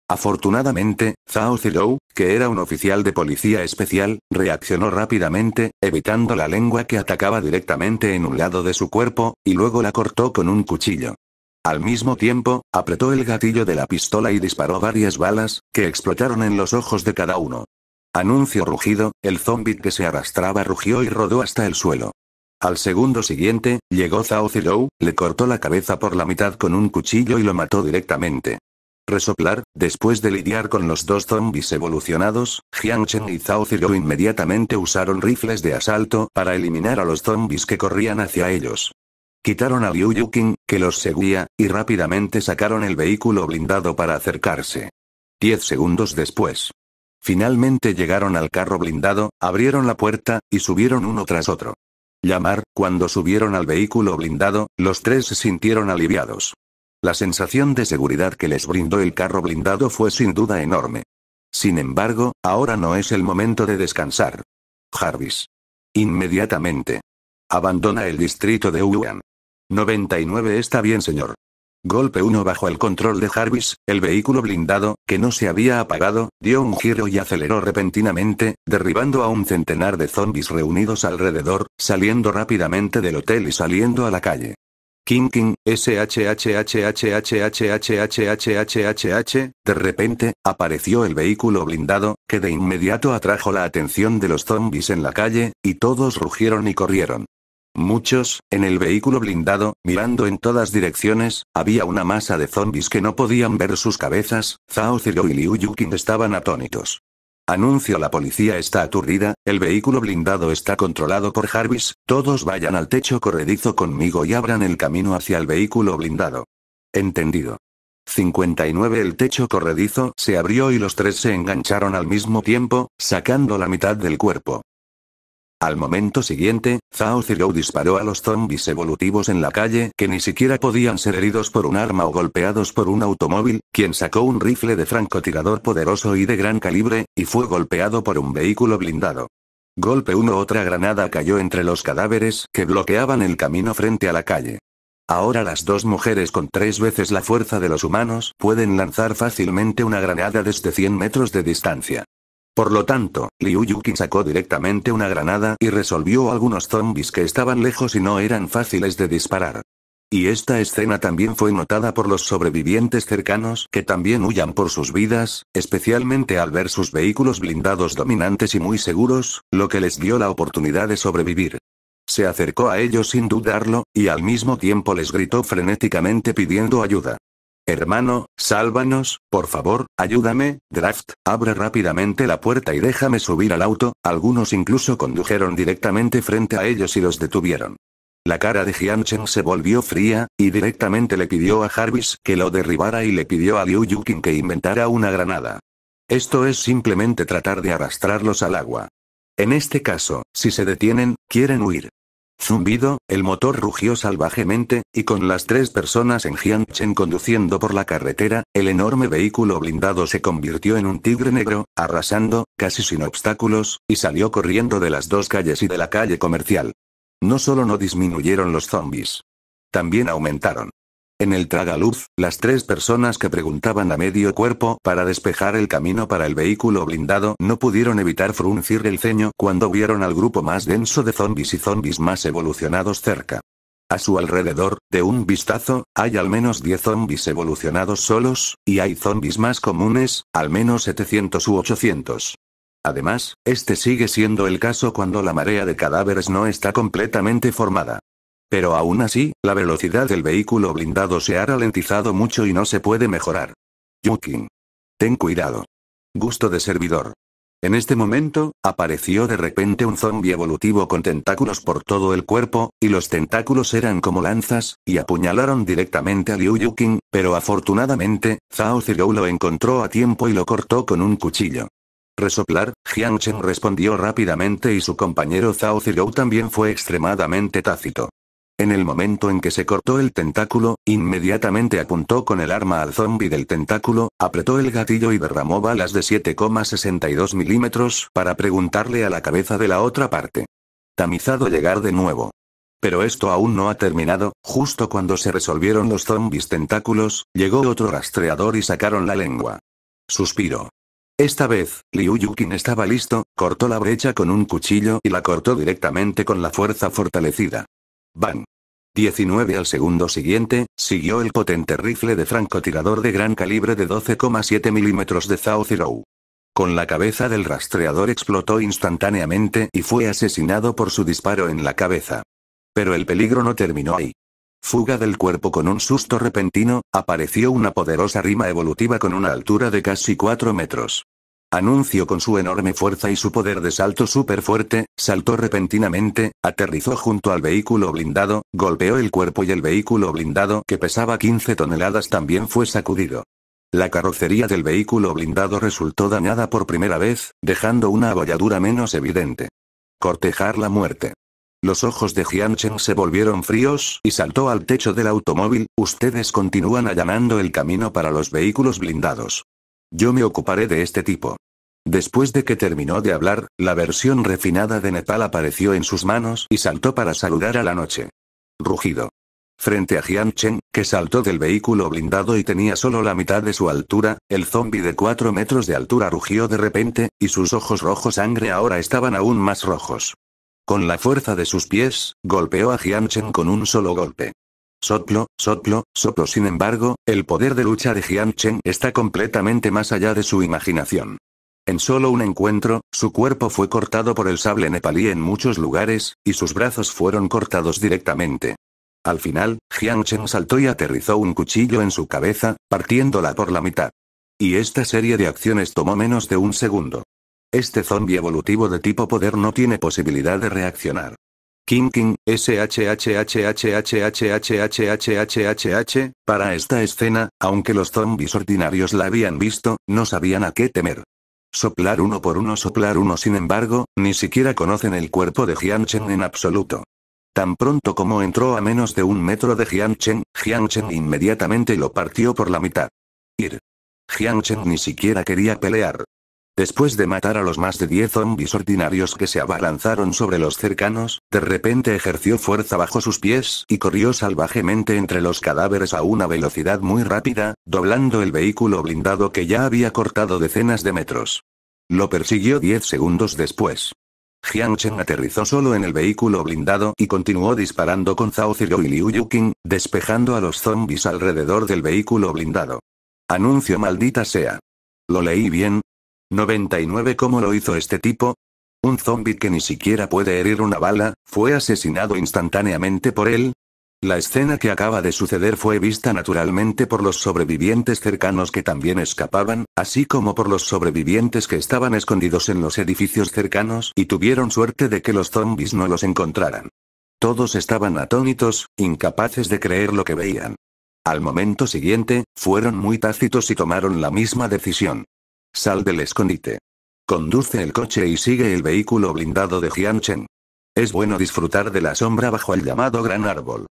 Afortunadamente, Zhao Zilou, que era un oficial de policía especial, reaccionó rápidamente, evitando la lengua que atacaba directamente en un lado de su cuerpo, y luego la cortó con un cuchillo. Al mismo tiempo, apretó el gatillo de la pistola y disparó varias balas, que explotaron en los ojos de cada uno. Anuncio rugido, el zombi que se arrastraba rugió y rodó hasta el suelo. Al segundo siguiente, llegó Zhao Zilou, le cortó la cabeza por la mitad con un cuchillo y lo mató directamente. Resoplar, después de lidiar con los dos zombis evolucionados, Jiang Chen y Zhao Zilou inmediatamente usaron rifles de asalto para eliminar a los zombis que corrían hacia ellos. Quitaron a Liu Yuking, que los seguía, y rápidamente sacaron el vehículo blindado para acercarse. Diez segundos después. Finalmente llegaron al carro blindado, abrieron la puerta, y subieron uno tras otro. Llamar, cuando subieron al vehículo blindado, los tres se sintieron aliviados. La sensación de seguridad que les brindó el carro blindado fue sin duda enorme. Sin embargo, ahora no es el momento de descansar. Jarvis. Inmediatamente. Abandona el distrito de Wuhan. 99 está bien, señor. Golpe 1 bajo el control de Jarvis, el vehículo blindado, que no se había apagado, dio un giro y aceleró repentinamente, derribando a un centenar de zombies reunidos alrededor, saliendo rápidamente del hotel y saliendo a la calle. King King, SHHHHHHHHHHHHHH, de repente, apareció el vehículo blindado, que de inmediato atrajo la atención de los zombies en la calle, y todos rugieron y corrieron. Muchos, en el vehículo blindado, mirando en todas direcciones, había una masa de zombies que no podían ver sus cabezas, Zhao Zero y Liu Yuqing estaban atónitos. Anuncio la policía está aturdida, el vehículo blindado está controlado por Jarvis, todos vayan al techo corredizo conmigo y abran el camino hacia el vehículo blindado. Entendido. 59 El techo corredizo se abrió y los tres se engancharon al mismo tiempo, sacando la mitad del cuerpo. Al momento siguiente, Zhao Zirou disparó a los zombies evolutivos en la calle que ni siquiera podían ser heridos por un arma o golpeados por un automóvil, quien sacó un rifle de francotirador poderoso y de gran calibre, y fue golpeado por un vehículo blindado. Golpe uno otra granada cayó entre los cadáveres que bloqueaban el camino frente a la calle. Ahora las dos mujeres con tres veces la fuerza de los humanos pueden lanzar fácilmente una granada desde 100 metros de distancia. Por lo tanto, Liu Yuki sacó directamente una granada y resolvió algunos zombies que estaban lejos y no eran fáciles de disparar. Y esta escena también fue notada por los sobrevivientes cercanos que también huyan por sus vidas, especialmente al ver sus vehículos blindados dominantes y muy seguros, lo que les dio la oportunidad de sobrevivir. Se acercó a ellos sin dudarlo, y al mismo tiempo les gritó frenéticamente pidiendo ayuda. Hermano, sálvanos, por favor, ayúdame, Draft, abre rápidamente la puerta y déjame subir al auto, algunos incluso condujeron directamente frente a ellos y los detuvieron. La cara de Jianchen se volvió fría, y directamente le pidió a Jarvis que lo derribara y le pidió a Liu Yukin que inventara una granada. Esto es simplemente tratar de arrastrarlos al agua. En este caso, si se detienen, quieren huir. Zumbido, el motor rugió salvajemente, y con las tres personas en Jianchen conduciendo por la carretera, el enorme vehículo blindado se convirtió en un tigre negro, arrasando, casi sin obstáculos, y salió corriendo de las dos calles y de la calle comercial. No solo no disminuyeron los zombies. También aumentaron. En el tragaluz, las tres personas que preguntaban a medio cuerpo para despejar el camino para el vehículo blindado no pudieron evitar fruncir el ceño cuando vieron al grupo más denso de zombies y zombies más evolucionados cerca. A su alrededor, de un vistazo, hay al menos 10 zombies evolucionados solos, y hay zombies más comunes, al menos 700 u 800. Además, este sigue siendo el caso cuando la marea de cadáveres no está completamente formada. Pero aún así, la velocidad del vehículo blindado se ha ralentizado mucho y no se puede mejorar. Yukin. Ten cuidado. Gusto de servidor. En este momento, apareció de repente un zombie evolutivo con tentáculos por todo el cuerpo, y los tentáculos eran como lanzas, y apuñalaron directamente a Liu Yuqing. pero afortunadamente, Zhao Zigou lo encontró a tiempo y lo cortó con un cuchillo. Resoplar, Jiang Chen respondió rápidamente y su compañero Zhao Zigou también fue extremadamente tácito. En el momento en que se cortó el tentáculo, inmediatamente apuntó con el arma al zombie del tentáculo, apretó el gatillo y derramó balas de 7,62 milímetros para preguntarle a la cabeza de la otra parte. Tamizado llegar de nuevo. Pero esto aún no ha terminado, justo cuando se resolvieron los zombies tentáculos, llegó otro rastreador y sacaron la lengua. Suspiro. Esta vez, Liu Yukin estaba listo, cortó la brecha con un cuchillo y la cortó directamente con la fuerza fortalecida. Van. 19 al segundo siguiente, siguió el potente rifle de francotirador de gran calibre de 12,7 milímetros de Zhao Con la cabeza del rastreador explotó instantáneamente y fue asesinado por su disparo en la cabeza. Pero el peligro no terminó ahí. Fuga del cuerpo con un susto repentino, apareció una poderosa rima evolutiva con una altura de casi 4 metros. Anuncio con su enorme fuerza y su poder de salto súper fuerte, saltó repentinamente, aterrizó junto al vehículo blindado, golpeó el cuerpo y el vehículo blindado que pesaba 15 toneladas también fue sacudido. La carrocería del vehículo blindado resultó dañada por primera vez, dejando una abolladura menos evidente. Cortejar la muerte. Los ojos de jiancheng se volvieron fríos y saltó al techo del automóvil, ustedes continúan allanando el camino para los vehículos blindados. Yo me ocuparé de este tipo. Después de que terminó de hablar, la versión refinada de Nepal apareció en sus manos y saltó para saludar a la noche. Rugido. Frente a Jian que saltó del vehículo blindado y tenía solo la mitad de su altura, el zombi de 4 metros de altura rugió de repente, y sus ojos rojos sangre ahora estaban aún más rojos. Con la fuerza de sus pies, golpeó a Jian con un solo golpe. Soplo, soplo, soplo. Sin embargo, el poder de lucha de Jian está completamente más allá de su imaginación. En solo un encuentro, su cuerpo fue cortado por el sable nepalí en muchos lugares, y sus brazos fueron cortados directamente. Al final, Jiang Chen saltó y aterrizó un cuchillo en su cabeza, partiéndola por la mitad. Y esta serie de acciones tomó menos de un segundo. Este zombie evolutivo de tipo poder no tiene posibilidad de reaccionar. King King, SHHHHHHHHHHHHH, para esta escena, aunque los zombies ordinarios la habían visto, no sabían a qué temer. Soplar uno por uno, soplar uno, sin embargo, ni siquiera conocen el cuerpo de Jianchen en absoluto. Tan pronto como entró a menos de un metro de Jiang Chen inmediatamente lo partió por la mitad. Ir. Chen ni siquiera quería pelear. Después de matar a los más de 10 zombies ordinarios que se abalanzaron sobre los cercanos, de repente ejerció fuerza bajo sus pies y corrió salvajemente entre los cadáveres a una velocidad muy rápida, doblando el vehículo blindado que ya había cortado decenas de metros. Lo persiguió 10 segundos después. Jiang Chen aterrizó solo en el vehículo blindado y continuó disparando con Zhao Ziro y Liu Yuking, despejando a los zombies alrededor del vehículo blindado. Anuncio maldita sea. Lo leí bien, 99 ¿Cómo lo hizo este tipo? Un zombi que ni siquiera puede herir una bala, fue asesinado instantáneamente por él. La escena que acaba de suceder fue vista naturalmente por los sobrevivientes cercanos que también escapaban, así como por los sobrevivientes que estaban escondidos en los edificios cercanos y tuvieron suerte de que los zombis no los encontraran. Todos estaban atónitos, incapaces de creer lo que veían. Al momento siguiente, fueron muy tácitos y tomaron la misma decisión. Sal del escondite. Conduce el coche y sigue el vehículo blindado de Jianchen. Es bueno disfrutar de la sombra bajo el llamado gran árbol.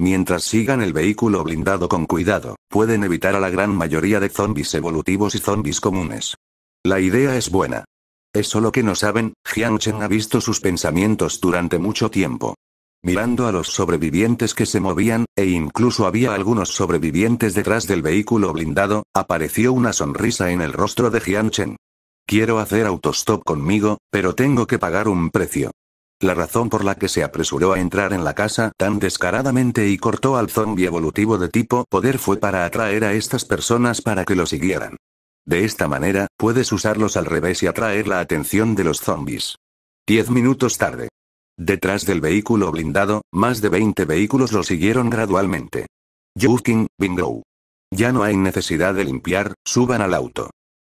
Mientras sigan el vehículo blindado con cuidado, pueden evitar a la gran mayoría de zombies evolutivos y zombies comunes. La idea es buena. Es solo que no saben, Jiang ha visto sus pensamientos durante mucho tiempo mirando a los sobrevivientes que se movían, e incluso había algunos sobrevivientes detrás del vehículo blindado, apareció una sonrisa en el rostro de Jian Chen. Quiero hacer autostop conmigo, pero tengo que pagar un precio. La razón por la que se apresuró a entrar en la casa tan descaradamente y cortó al zombie evolutivo de tipo poder fue para atraer a estas personas para que lo siguieran. De esta manera, puedes usarlos al revés y atraer la atención de los zombies. Diez minutos tarde. Detrás del vehículo blindado, más de 20 vehículos lo siguieron gradualmente. Yuking, Bingo. Ya no hay necesidad de limpiar, suban al auto.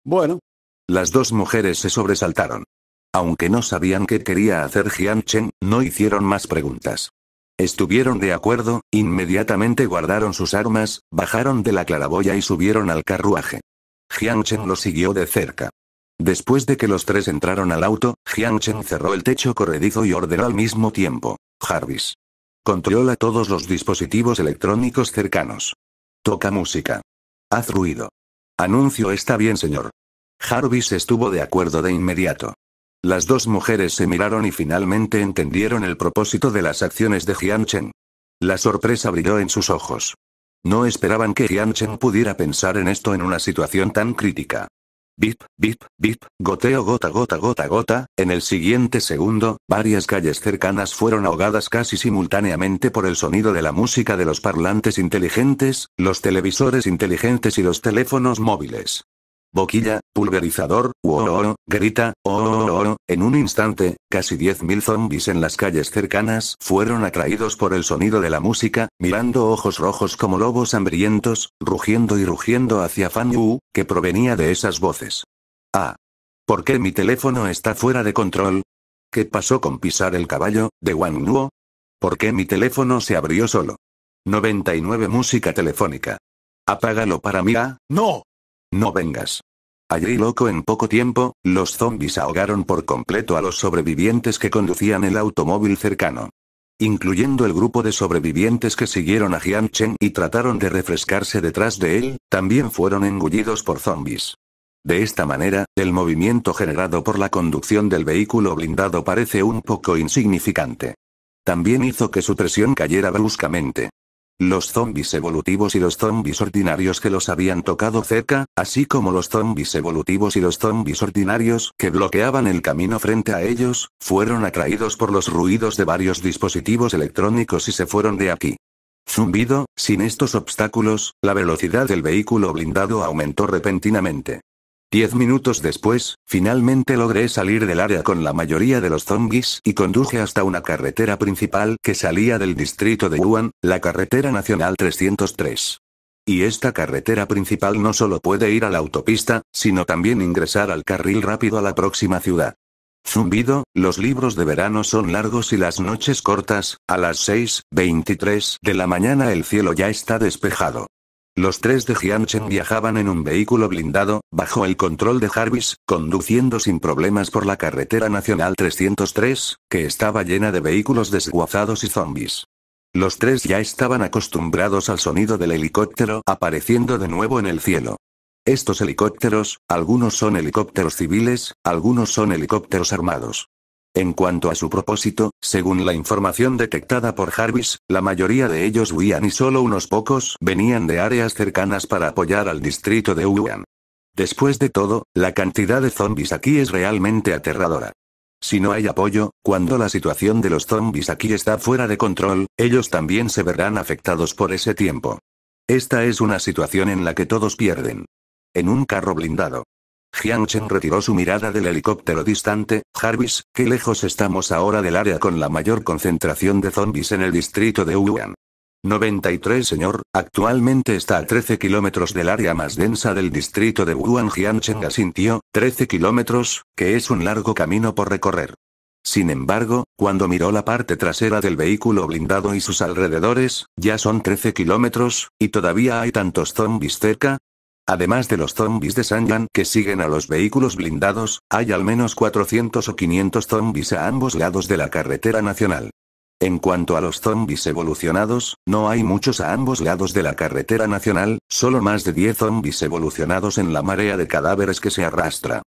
Bueno. Las dos mujeres se sobresaltaron. Aunque no sabían qué quería hacer Jiang no hicieron más preguntas. Estuvieron de acuerdo, inmediatamente guardaron sus armas, bajaron de la claraboya y subieron al carruaje. Jiang lo siguió de cerca. Después de que los tres entraron al auto, Jiang cerró el techo corredizo y ordenó al mismo tiempo. Jarvis. Controla todos los dispositivos electrónicos cercanos. Toca música. Haz ruido. Anuncio está bien, señor. Jarvis estuvo de acuerdo de inmediato. Las dos mujeres se miraron y finalmente entendieron el propósito de las acciones de Jianchen. La sorpresa brilló en sus ojos. No esperaban que Jianchen pudiera pensar en esto en una situación tan crítica. Bip, bip, bip, goteo gota gota gota gota, en el siguiente segundo, varias calles cercanas fueron ahogadas casi simultáneamente por el sonido de la música de los parlantes inteligentes, los televisores inteligentes y los teléfonos móviles. Boquilla, pulverizador, uooo, grita, oh, oh, oh" en un instante, casi 10.000 zombies en las calles cercanas fueron atraídos por el sonido de la música, mirando ojos rojos como lobos hambrientos, rugiendo y rugiendo hacia Fan Yu, que provenía de esas voces. Ah. ¿Por qué mi teléfono está fuera de control? ¿Qué pasó con pisar el caballo, de Wang Nuo? ¿Por qué mi teléfono se abrió solo? 99 Música telefónica. Apágalo para mí. Ah, no. No vengas. Allí loco en poco tiempo, los zombies ahogaron por completo a los sobrevivientes que conducían el automóvil cercano. Incluyendo el grupo de sobrevivientes que siguieron a Jian Chen y trataron de refrescarse detrás de él, también fueron engullidos por zombies. De esta manera, el movimiento generado por la conducción del vehículo blindado parece un poco insignificante. También hizo que su presión cayera bruscamente. Los zombies evolutivos y los zombies ordinarios que los habían tocado cerca, así como los zombies evolutivos y los zombies ordinarios que bloqueaban el camino frente a ellos, fueron atraídos por los ruidos de varios dispositivos electrónicos y se fueron de aquí. Zumbido, sin estos obstáculos, la velocidad del vehículo blindado aumentó repentinamente. Diez minutos después, finalmente logré salir del área con la mayoría de los zombies y conduje hasta una carretera principal que salía del distrito de Wuhan, la carretera nacional 303. Y esta carretera principal no solo puede ir a la autopista, sino también ingresar al carril rápido a la próxima ciudad. Zumbido, los libros de verano son largos y las noches cortas, a las 6.23 de la mañana el cielo ya está despejado. Los tres de Jianchen viajaban en un vehículo blindado, bajo el control de Jarvis, conduciendo sin problemas por la carretera nacional 303, que estaba llena de vehículos desguazados y zombies. Los tres ya estaban acostumbrados al sonido del helicóptero apareciendo de nuevo en el cielo. Estos helicópteros, algunos son helicópteros civiles, algunos son helicópteros armados. En cuanto a su propósito, según la información detectada por Jarvis, la mayoría de ellos huían y solo unos pocos venían de áreas cercanas para apoyar al distrito de Wuhan. Después de todo, la cantidad de zombies aquí es realmente aterradora. Si no hay apoyo, cuando la situación de los zombies aquí está fuera de control, ellos también se verán afectados por ese tiempo. Esta es una situación en la que todos pierden. En un carro blindado. Jiangchen retiró su mirada del helicóptero distante. Jarvis, qué lejos estamos ahora del área con la mayor concentración de zombies en el distrito de Wuhan. 93 señor, actualmente está a 13 kilómetros del área más densa del distrito de Wuhan Chen asintió, 13 kilómetros, que es un largo camino por recorrer. Sin embargo, cuando miró la parte trasera del vehículo blindado y sus alrededores, ya son 13 kilómetros, y todavía hay tantos zombies cerca, Además de los zombies de Sanyan que siguen a los vehículos blindados, hay al menos 400 o 500 zombies a ambos lados de la carretera nacional. En cuanto a los zombies evolucionados, no hay muchos a ambos lados de la carretera nacional, solo más de 10 zombies evolucionados en la marea de cadáveres que se arrastra.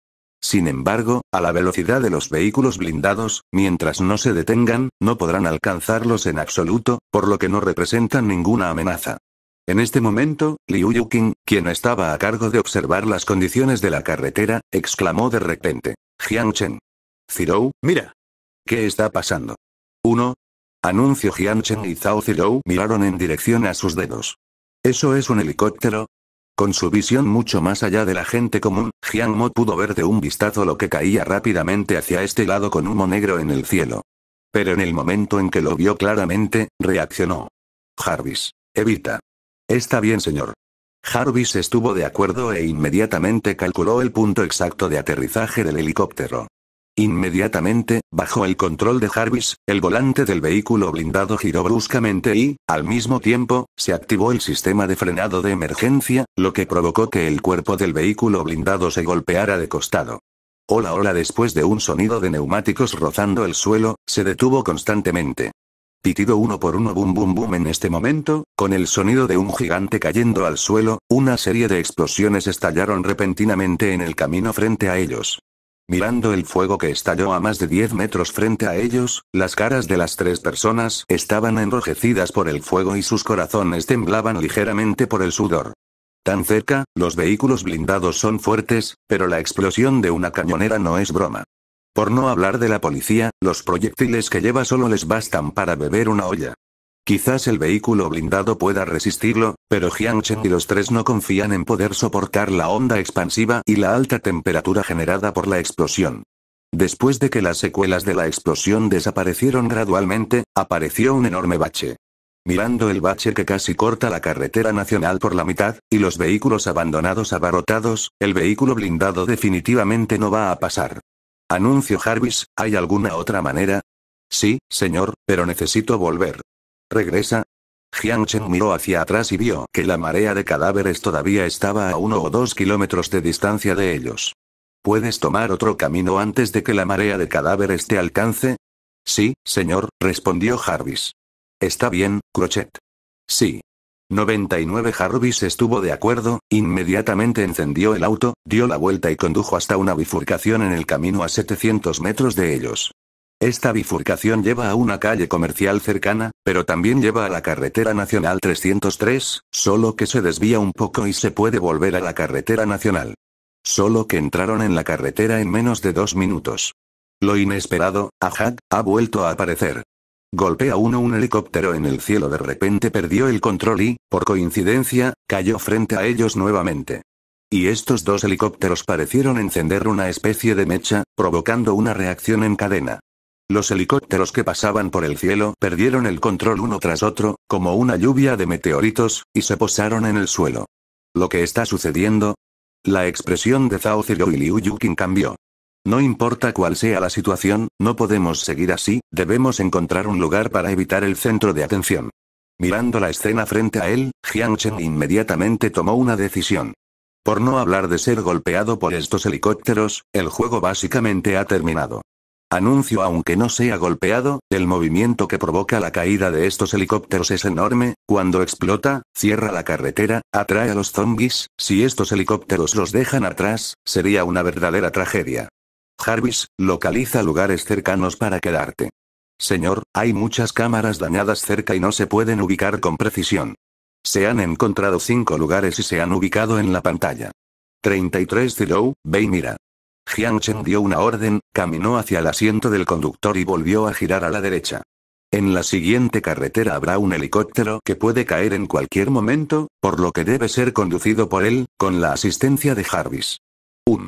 Sin embargo, a la velocidad de los vehículos blindados, mientras no se detengan, no podrán alcanzarlos en absoluto, por lo que no representan ninguna amenaza. En este momento, Liu Yuqing, quien estaba a cargo de observar las condiciones de la carretera, exclamó de repente. Jiang Chen. mira. ¿Qué está pasando? Uno. Anuncio Jiang Chen y Zhao Zirou miraron en dirección a sus dedos. ¿Eso es un helicóptero? Con su visión mucho más allá de la gente común, Jiang Mo pudo ver de un vistazo lo que caía rápidamente hacia este lado con humo negro en el cielo. Pero en el momento en que lo vio claramente, reaccionó. Jarvis. Evita. Está bien, señor. Jarvis estuvo de acuerdo e inmediatamente calculó el punto exacto de aterrizaje del helicóptero. Inmediatamente, bajo el control de Jarvis, el volante del vehículo blindado giró bruscamente y, al mismo tiempo, se activó el sistema de frenado de emergencia, lo que provocó que el cuerpo del vehículo blindado se golpeara de costado. Hola hola después de un sonido de neumáticos rozando el suelo, se detuvo constantemente. Pitido uno por uno bum bum bum en este momento, con el sonido de un gigante cayendo al suelo, una serie de explosiones estallaron repentinamente en el camino frente a ellos. Mirando el fuego que estalló a más de 10 metros frente a ellos, las caras de las tres personas estaban enrojecidas por el fuego y sus corazones temblaban ligeramente por el sudor. Tan cerca, los vehículos blindados son fuertes, pero la explosión de una cañonera no es broma. Por no hablar de la policía, los proyectiles que lleva solo les bastan para beber una olla. Quizás el vehículo blindado pueda resistirlo, pero Jiangchen y los tres no confían en poder soportar la onda expansiva y la alta temperatura generada por la explosión. Después de que las secuelas de la explosión desaparecieron gradualmente, apareció un enorme bache. Mirando el bache que casi corta la carretera nacional por la mitad, y los vehículos abandonados abarrotados, el vehículo blindado definitivamente no va a pasar. Anuncio Jarvis, ¿hay alguna otra manera? Sí, señor, pero necesito volver. ¿Regresa? Jiang miró hacia atrás y vio que la marea de cadáveres todavía estaba a uno o dos kilómetros de distancia de ellos. ¿Puedes tomar otro camino antes de que la marea de cadáveres te alcance? Sí, señor, respondió Jarvis. Está bien, Crochet. Sí. 99 Jarvis estuvo de acuerdo, inmediatamente encendió el auto, dio la vuelta y condujo hasta una bifurcación en el camino a 700 metros de ellos. Esta bifurcación lleva a una calle comercial cercana, pero también lleva a la carretera nacional 303, solo que se desvía un poco y se puede volver a la carretera nacional. Solo que entraron en la carretera en menos de dos minutos. Lo inesperado, Ajak, ha vuelto a aparecer. Golpea uno un helicóptero en el cielo de repente perdió el control y, por coincidencia, cayó frente a ellos nuevamente. Y estos dos helicópteros parecieron encender una especie de mecha, provocando una reacción en cadena. Los helicópteros que pasaban por el cielo perdieron el control uno tras otro, como una lluvia de meteoritos, y se posaron en el suelo. ¿Lo que está sucediendo? La expresión de Zhao y Liu Yukin cambió. No importa cuál sea la situación, no podemos seguir así, debemos encontrar un lugar para evitar el centro de atención. Mirando la escena frente a él, Jiang Chen inmediatamente tomó una decisión. Por no hablar de ser golpeado por estos helicópteros, el juego básicamente ha terminado. Anuncio aunque no sea golpeado, el movimiento que provoca la caída de estos helicópteros es enorme, cuando explota, cierra la carretera, atrae a los zombies, si estos helicópteros los dejan atrás, sería una verdadera tragedia. Jarvis, localiza lugares cercanos para quedarte. Señor, hay muchas cámaras dañadas cerca y no se pueden ubicar con precisión. Se han encontrado cinco lugares y se han ubicado en la pantalla. 33 Zero, ve y mira. Chen dio una orden, caminó hacia el asiento del conductor y volvió a girar a la derecha. En la siguiente carretera habrá un helicóptero que puede caer en cualquier momento, por lo que debe ser conducido por él, con la asistencia de Jarvis. 1.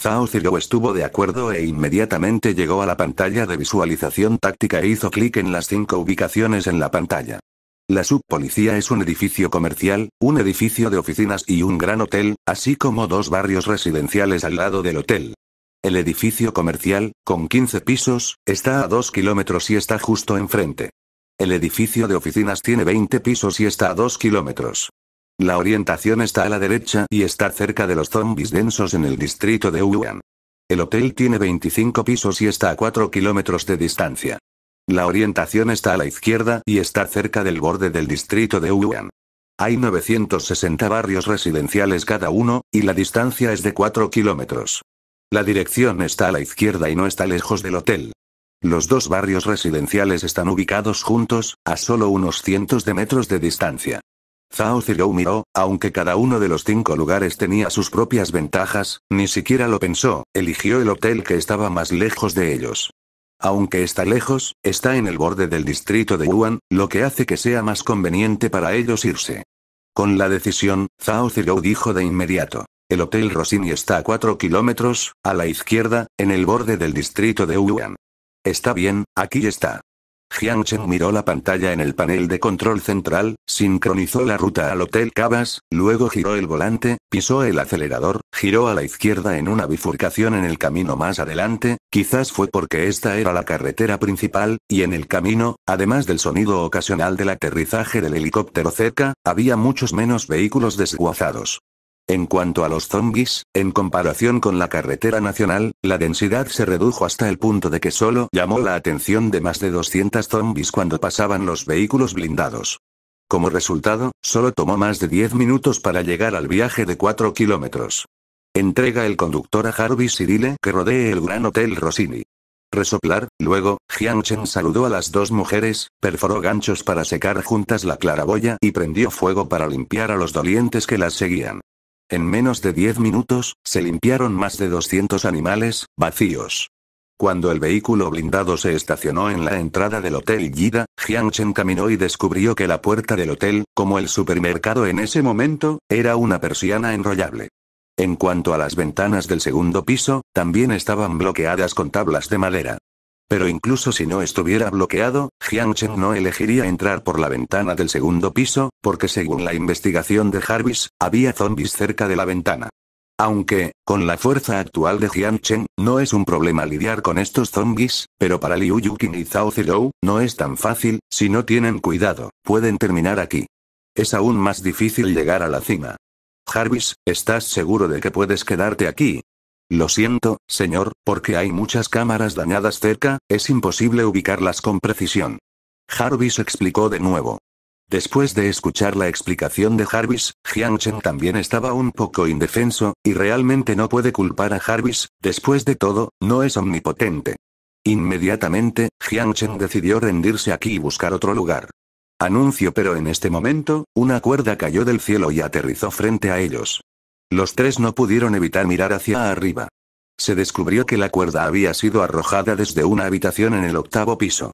Zhao Ziyou estuvo de acuerdo e inmediatamente llegó a la pantalla de visualización táctica e hizo clic en las cinco ubicaciones en la pantalla. La subpolicía es un edificio comercial, un edificio de oficinas y un gran hotel, así como dos barrios residenciales al lado del hotel. El edificio comercial, con 15 pisos, está a 2 kilómetros y está justo enfrente. El edificio de oficinas tiene 20 pisos y está a 2 kilómetros. La orientación está a la derecha y está cerca de los zombies densos en el distrito de Wuhan. El hotel tiene 25 pisos y está a 4 kilómetros de distancia. La orientación está a la izquierda y está cerca del borde del distrito de Wuhan. Hay 960 barrios residenciales cada uno, y la distancia es de 4 kilómetros. La dirección está a la izquierda y no está lejos del hotel. Los dos barrios residenciales están ubicados juntos, a solo unos cientos de metros de distancia. Zhao Zirou miró, aunque cada uno de los cinco lugares tenía sus propias ventajas, ni siquiera lo pensó, eligió el hotel que estaba más lejos de ellos. Aunque está lejos, está en el borde del distrito de Wuhan, lo que hace que sea más conveniente para ellos irse. Con la decisión, Zhao Zirou dijo de inmediato. El Hotel Rossini está a 4 kilómetros, a la izquierda, en el borde del distrito de Wuhan. Está bien, aquí está. Jiang Chen miró la pantalla en el panel de control central, sincronizó la ruta al Hotel Cabas, luego giró el volante, pisó el acelerador, giró a la izquierda en una bifurcación en el camino más adelante, quizás fue porque esta era la carretera principal, y en el camino, además del sonido ocasional del aterrizaje del helicóptero cerca, había muchos menos vehículos desguazados. En cuanto a los zombies, en comparación con la carretera nacional, la densidad se redujo hasta el punto de que solo llamó la atención de más de 200 zombies cuando pasaban los vehículos blindados. Como resultado, solo tomó más de 10 minutos para llegar al viaje de 4 kilómetros. Entrega el conductor a Harvey Sirile que rodee el Gran Hotel Rossini. Resoplar, luego, Chen saludó a las dos mujeres, perforó ganchos para secar juntas la claraboya y prendió fuego para limpiar a los dolientes que las seguían. En menos de 10 minutos, se limpiaron más de 200 animales, vacíos. Cuando el vehículo blindado se estacionó en la entrada del Hotel Yida, Chen caminó y descubrió que la puerta del hotel, como el supermercado en ese momento, era una persiana enrollable. En cuanto a las ventanas del segundo piso, también estaban bloqueadas con tablas de madera. Pero incluso si no estuviera bloqueado, Cheng no elegiría entrar por la ventana del segundo piso, porque según la investigación de Jarvis, había zombies cerca de la ventana. Aunque, con la fuerza actual de Cheng, no es un problema lidiar con estos zombies, pero para Liu Yuqing y Zhao Zilou, no es tan fácil, si no tienen cuidado, pueden terminar aquí. Es aún más difícil llegar a la cima. Jarvis, ¿estás seguro de que puedes quedarte aquí? Lo siento, señor, porque hay muchas cámaras dañadas cerca, es imposible ubicarlas con precisión. Jarvis explicó de nuevo. Después de escuchar la explicación de Jarvis, Jiangchen también estaba un poco indefenso, y realmente no puede culpar a Jarvis, después de todo, no es omnipotente. Inmediatamente, Chen decidió rendirse aquí y buscar otro lugar. Anuncio pero en este momento, una cuerda cayó del cielo y aterrizó frente a ellos. Los tres no pudieron evitar mirar hacia arriba. Se descubrió que la cuerda había sido arrojada desde una habitación en el octavo piso.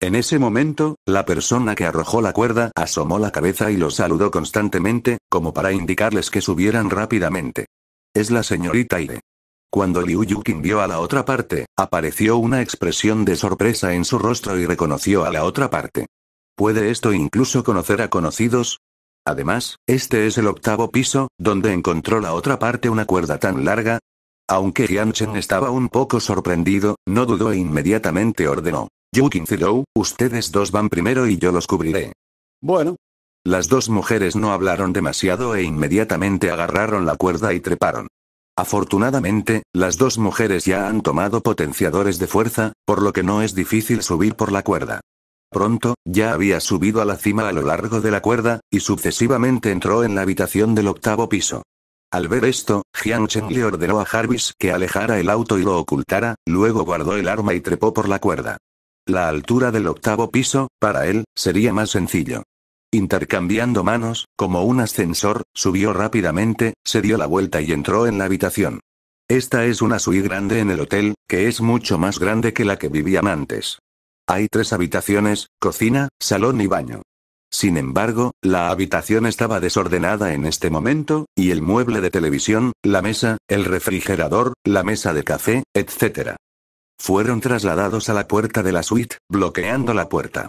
En ese momento, la persona que arrojó la cuerda asomó la cabeza y los saludó constantemente, como para indicarles que subieran rápidamente. Es la señorita Aire. Cuando Liu Yukin vio a la otra parte, apareció una expresión de sorpresa en su rostro y reconoció a la otra parte. ¿Puede esto incluso conocer a conocidos? Además, este es el octavo piso, donde encontró la otra parte una cuerda tan larga. Aunque Chen estaba un poco sorprendido, no dudó e inmediatamente ordenó. yu ustedes dos van primero y yo los cubriré. Bueno. Las dos mujeres no hablaron demasiado e inmediatamente agarraron la cuerda y treparon. Afortunadamente, las dos mujeres ya han tomado potenciadores de fuerza, por lo que no es difícil subir por la cuerda. Pronto, ya había subido a la cima a lo largo de la cuerda, y sucesivamente entró en la habitación del octavo piso. Al ver esto, Jiang Chen le ordenó a Jarvis que alejara el auto y lo ocultara, luego guardó el arma y trepó por la cuerda. La altura del octavo piso, para él, sería más sencillo. Intercambiando manos, como un ascensor, subió rápidamente, se dio la vuelta y entró en la habitación. Esta es una suite grande en el hotel, que es mucho más grande que la que vivían antes. Hay tres habitaciones, cocina, salón y baño. Sin embargo, la habitación estaba desordenada en este momento, y el mueble de televisión, la mesa, el refrigerador, la mesa de café, etc. Fueron trasladados a la puerta de la suite, bloqueando la puerta.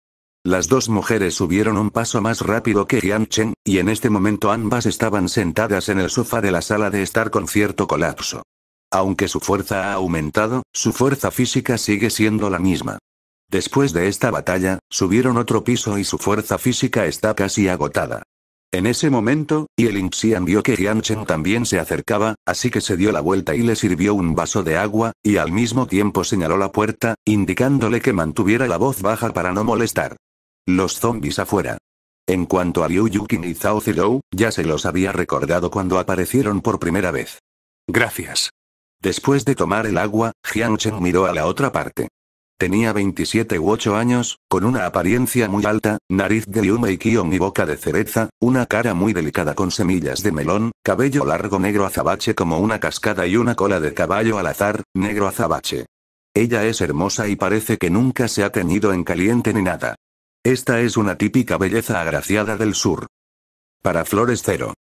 Las dos mujeres subieron un paso más rápido que Jian Chen, y en este momento ambas estaban sentadas en el sofá de la sala de estar con cierto colapso. Aunque su fuerza ha aumentado, su fuerza física sigue siendo la misma. Después de esta batalla, subieron otro piso y su fuerza física está casi agotada. En ese momento, Yelin Xian vio que Jianchen también se acercaba, así que se dio la vuelta y le sirvió un vaso de agua, y al mismo tiempo señaló la puerta, indicándole que mantuviera la voz baja para no molestar. Los zombies afuera. En cuanto a Liu Yukin y Zhao Zirou, ya se los había recordado cuando aparecieron por primera vez. Gracias. Después de tomar el agua, Jiang Chen miró a la otra parte. Tenía 27 u 8 años, con una apariencia muy alta, nariz de yume y y boca de cereza, una cara muy delicada con semillas de melón, cabello largo negro azabache como una cascada y una cola de caballo al azar, negro azabache. Ella es hermosa y parece que nunca se ha tenido en caliente ni nada. Esta es una típica belleza agraciada del sur. Para Flores cero.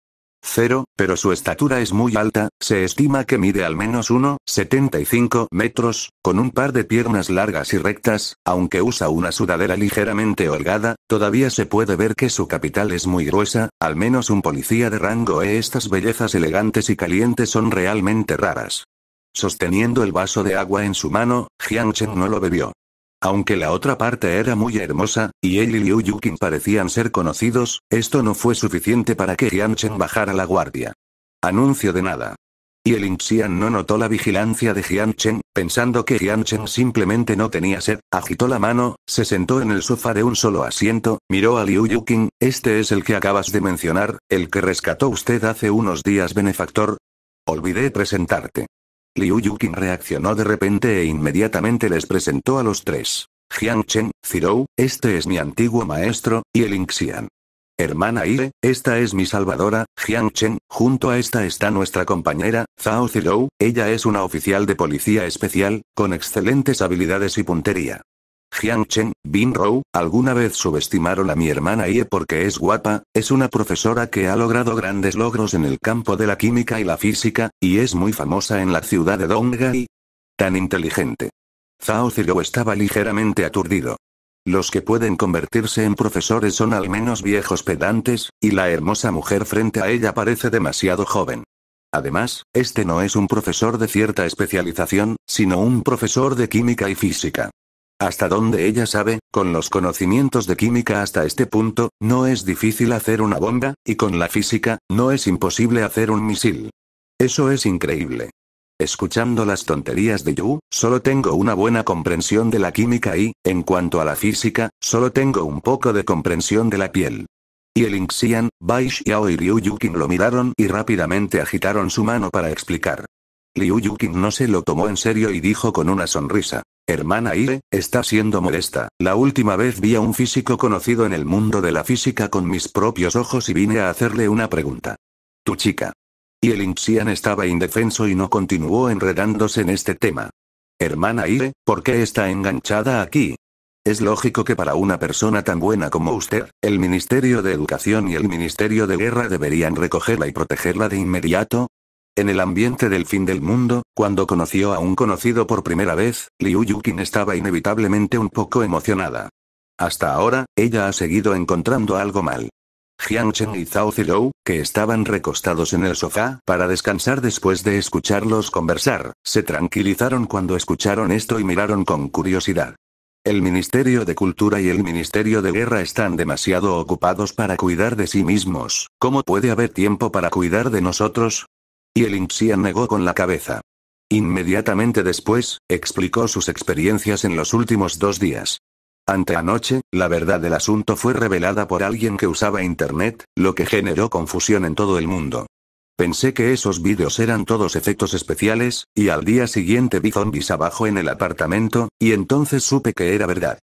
Cero, pero su estatura es muy alta, se estima que mide al menos 1,75 metros, con un par de piernas largas y rectas, aunque usa una sudadera ligeramente holgada, todavía se puede ver que su capital es muy gruesa, al menos un policía de rango E estas bellezas elegantes y calientes son realmente raras. Sosteniendo el vaso de agua en su mano, Jiang Chen no lo bebió. Aunque la otra parte era muy hermosa, y él y Liu Yuqing parecían ser conocidos, esto no fue suficiente para que Jianchen bajara la guardia. Anuncio de nada. Y el Inxian no notó la vigilancia de Jianchen, pensando que Jianchen simplemente no tenía sed, agitó la mano, se sentó en el sofá de un solo asiento, miró a Liu Yuqing, este es el que acabas de mencionar, el que rescató usted hace unos días benefactor. Olvidé presentarte. Liu Yukin reaccionó de repente e inmediatamente les presentó a los tres. Jiang Chen, Zirou, este es mi antiguo maestro, y el Inxian. Hermana Ire, esta es mi salvadora, Jiang Chen, junto a esta está nuestra compañera, Zhao Zirou, ella es una oficial de policía especial, con excelentes habilidades y puntería. Jiang Chen, Bin Rou, alguna vez subestimaron a mi hermana Ye porque es guapa, es una profesora que ha logrado grandes logros en el campo de la química y la física, y es muy famosa en la ciudad de Donggai. Tan inteligente. Zhao Zirou estaba ligeramente aturdido. Los que pueden convertirse en profesores son al menos viejos pedantes, y la hermosa mujer frente a ella parece demasiado joven. Además, este no es un profesor de cierta especialización, sino un profesor de química y física. Hasta donde ella sabe, con los conocimientos de química hasta este punto, no es difícil hacer una bomba, y con la física, no es imposible hacer un misil. Eso es increíble. Escuchando las tonterías de Yu, solo tengo una buena comprensión de la química y, en cuanto a la física, solo tengo un poco de comprensión de la piel. Y el Inxian, Bai Xiao y Liu Yuqing lo miraron y rápidamente agitaron su mano para explicar. Liu Yuqing no se lo tomó en serio y dijo con una sonrisa. Hermana Ire, está siendo modesta. La última vez vi a un físico conocido en el mundo de la física con mis propios ojos y vine a hacerle una pregunta. Tu chica. Y el Inxian estaba indefenso y no continuó enredándose en este tema. Hermana Ire, ¿por qué está enganchada aquí? Es lógico que para una persona tan buena como usted, el Ministerio de Educación y el Ministerio de Guerra deberían recogerla y protegerla de inmediato, en el ambiente del fin del mundo, cuando conoció a un conocido por primera vez, Liu Yukin estaba inevitablemente un poco emocionada. Hasta ahora, ella ha seguido encontrando algo mal. Jiang Chen y Zhao Zilou, que estaban recostados en el sofá para descansar después de escucharlos conversar, se tranquilizaron cuando escucharon esto y miraron con curiosidad. El Ministerio de Cultura y el Ministerio de Guerra están demasiado ocupados para cuidar de sí mismos, ¿cómo puede haber tiempo para cuidar de nosotros? Y el Inxian negó con la cabeza. Inmediatamente después, explicó sus experiencias en los últimos dos días. Ante anoche, la verdad del asunto fue revelada por alguien que usaba Internet, lo que generó confusión en todo el mundo. Pensé que esos vídeos eran todos efectos especiales, y al día siguiente vi zombies abajo en el apartamento, y entonces supe que era verdad.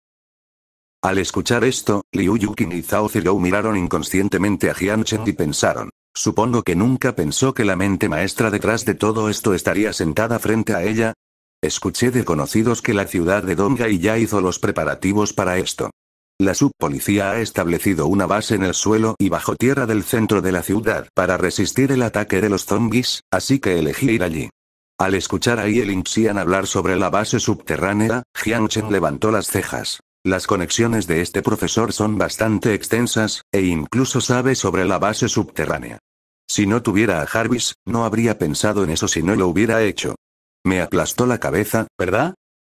Al escuchar esto, Liu Yukin y Zhao miraron inconscientemente a Jian y pensaron. Supongo que nunca pensó que la mente maestra detrás de todo esto estaría sentada frente a ella. Escuché de conocidos que la ciudad de Dongai ya hizo los preparativos para esto. La subpolicía ha establecido una base en el suelo y bajo tierra del centro de la ciudad para resistir el ataque de los zombies, así que elegí ir allí. Al escuchar a Yelin Xian hablar sobre la base subterránea, Jiang Chen levantó las cejas. Las conexiones de este profesor son bastante extensas, e incluso sabe sobre la base subterránea. Si no tuviera a Jarvis, no habría pensado en eso si no lo hubiera hecho. Me aplastó la cabeza, ¿verdad?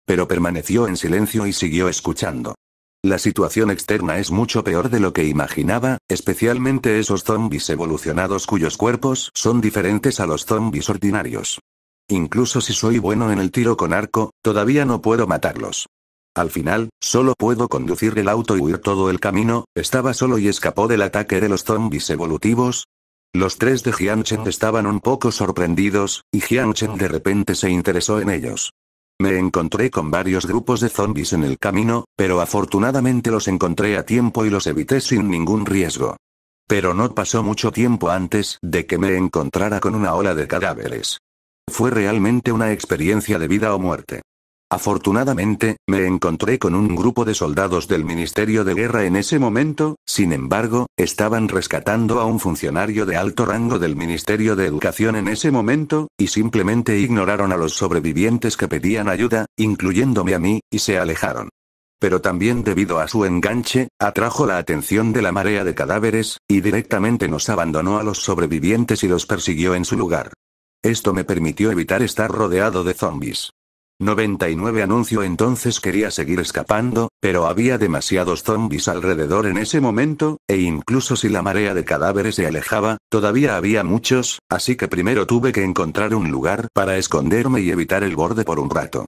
Pero permaneció en silencio y siguió escuchando. La situación externa es mucho peor de lo que imaginaba, especialmente esos zombies evolucionados cuyos cuerpos son diferentes a los zombies ordinarios. Incluso si soy bueno en el tiro con arco, todavía no puedo matarlos. Al final, solo puedo conducir el auto y huir todo el camino, estaba solo y escapó del ataque de los zombies evolutivos. Los tres de Jianchen estaban un poco sorprendidos, y Jianchen de repente se interesó en ellos. Me encontré con varios grupos de zombies en el camino, pero afortunadamente los encontré a tiempo y los evité sin ningún riesgo. Pero no pasó mucho tiempo antes de que me encontrara con una ola de cadáveres. Fue realmente una experiencia de vida o muerte. Afortunadamente, me encontré con un grupo de soldados del Ministerio de Guerra en ese momento, sin embargo, estaban rescatando a un funcionario de alto rango del Ministerio de Educación en ese momento, y simplemente ignoraron a los sobrevivientes que pedían ayuda, incluyéndome a mí, y se alejaron. Pero también debido a su enganche, atrajo la atención de la marea de cadáveres, y directamente nos abandonó a los sobrevivientes y los persiguió en su lugar. Esto me permitió evitar estar rodeado de zombies. 99 Anuncio entonces quería seguir escapando, pero había demasiados zombies alrededor en ese momento, e incluso si la marea de cadáveres se alejaba, todavía había muchos, así que primero tuve que encontrar un lugar para esconderme y evitar el borde por un rato.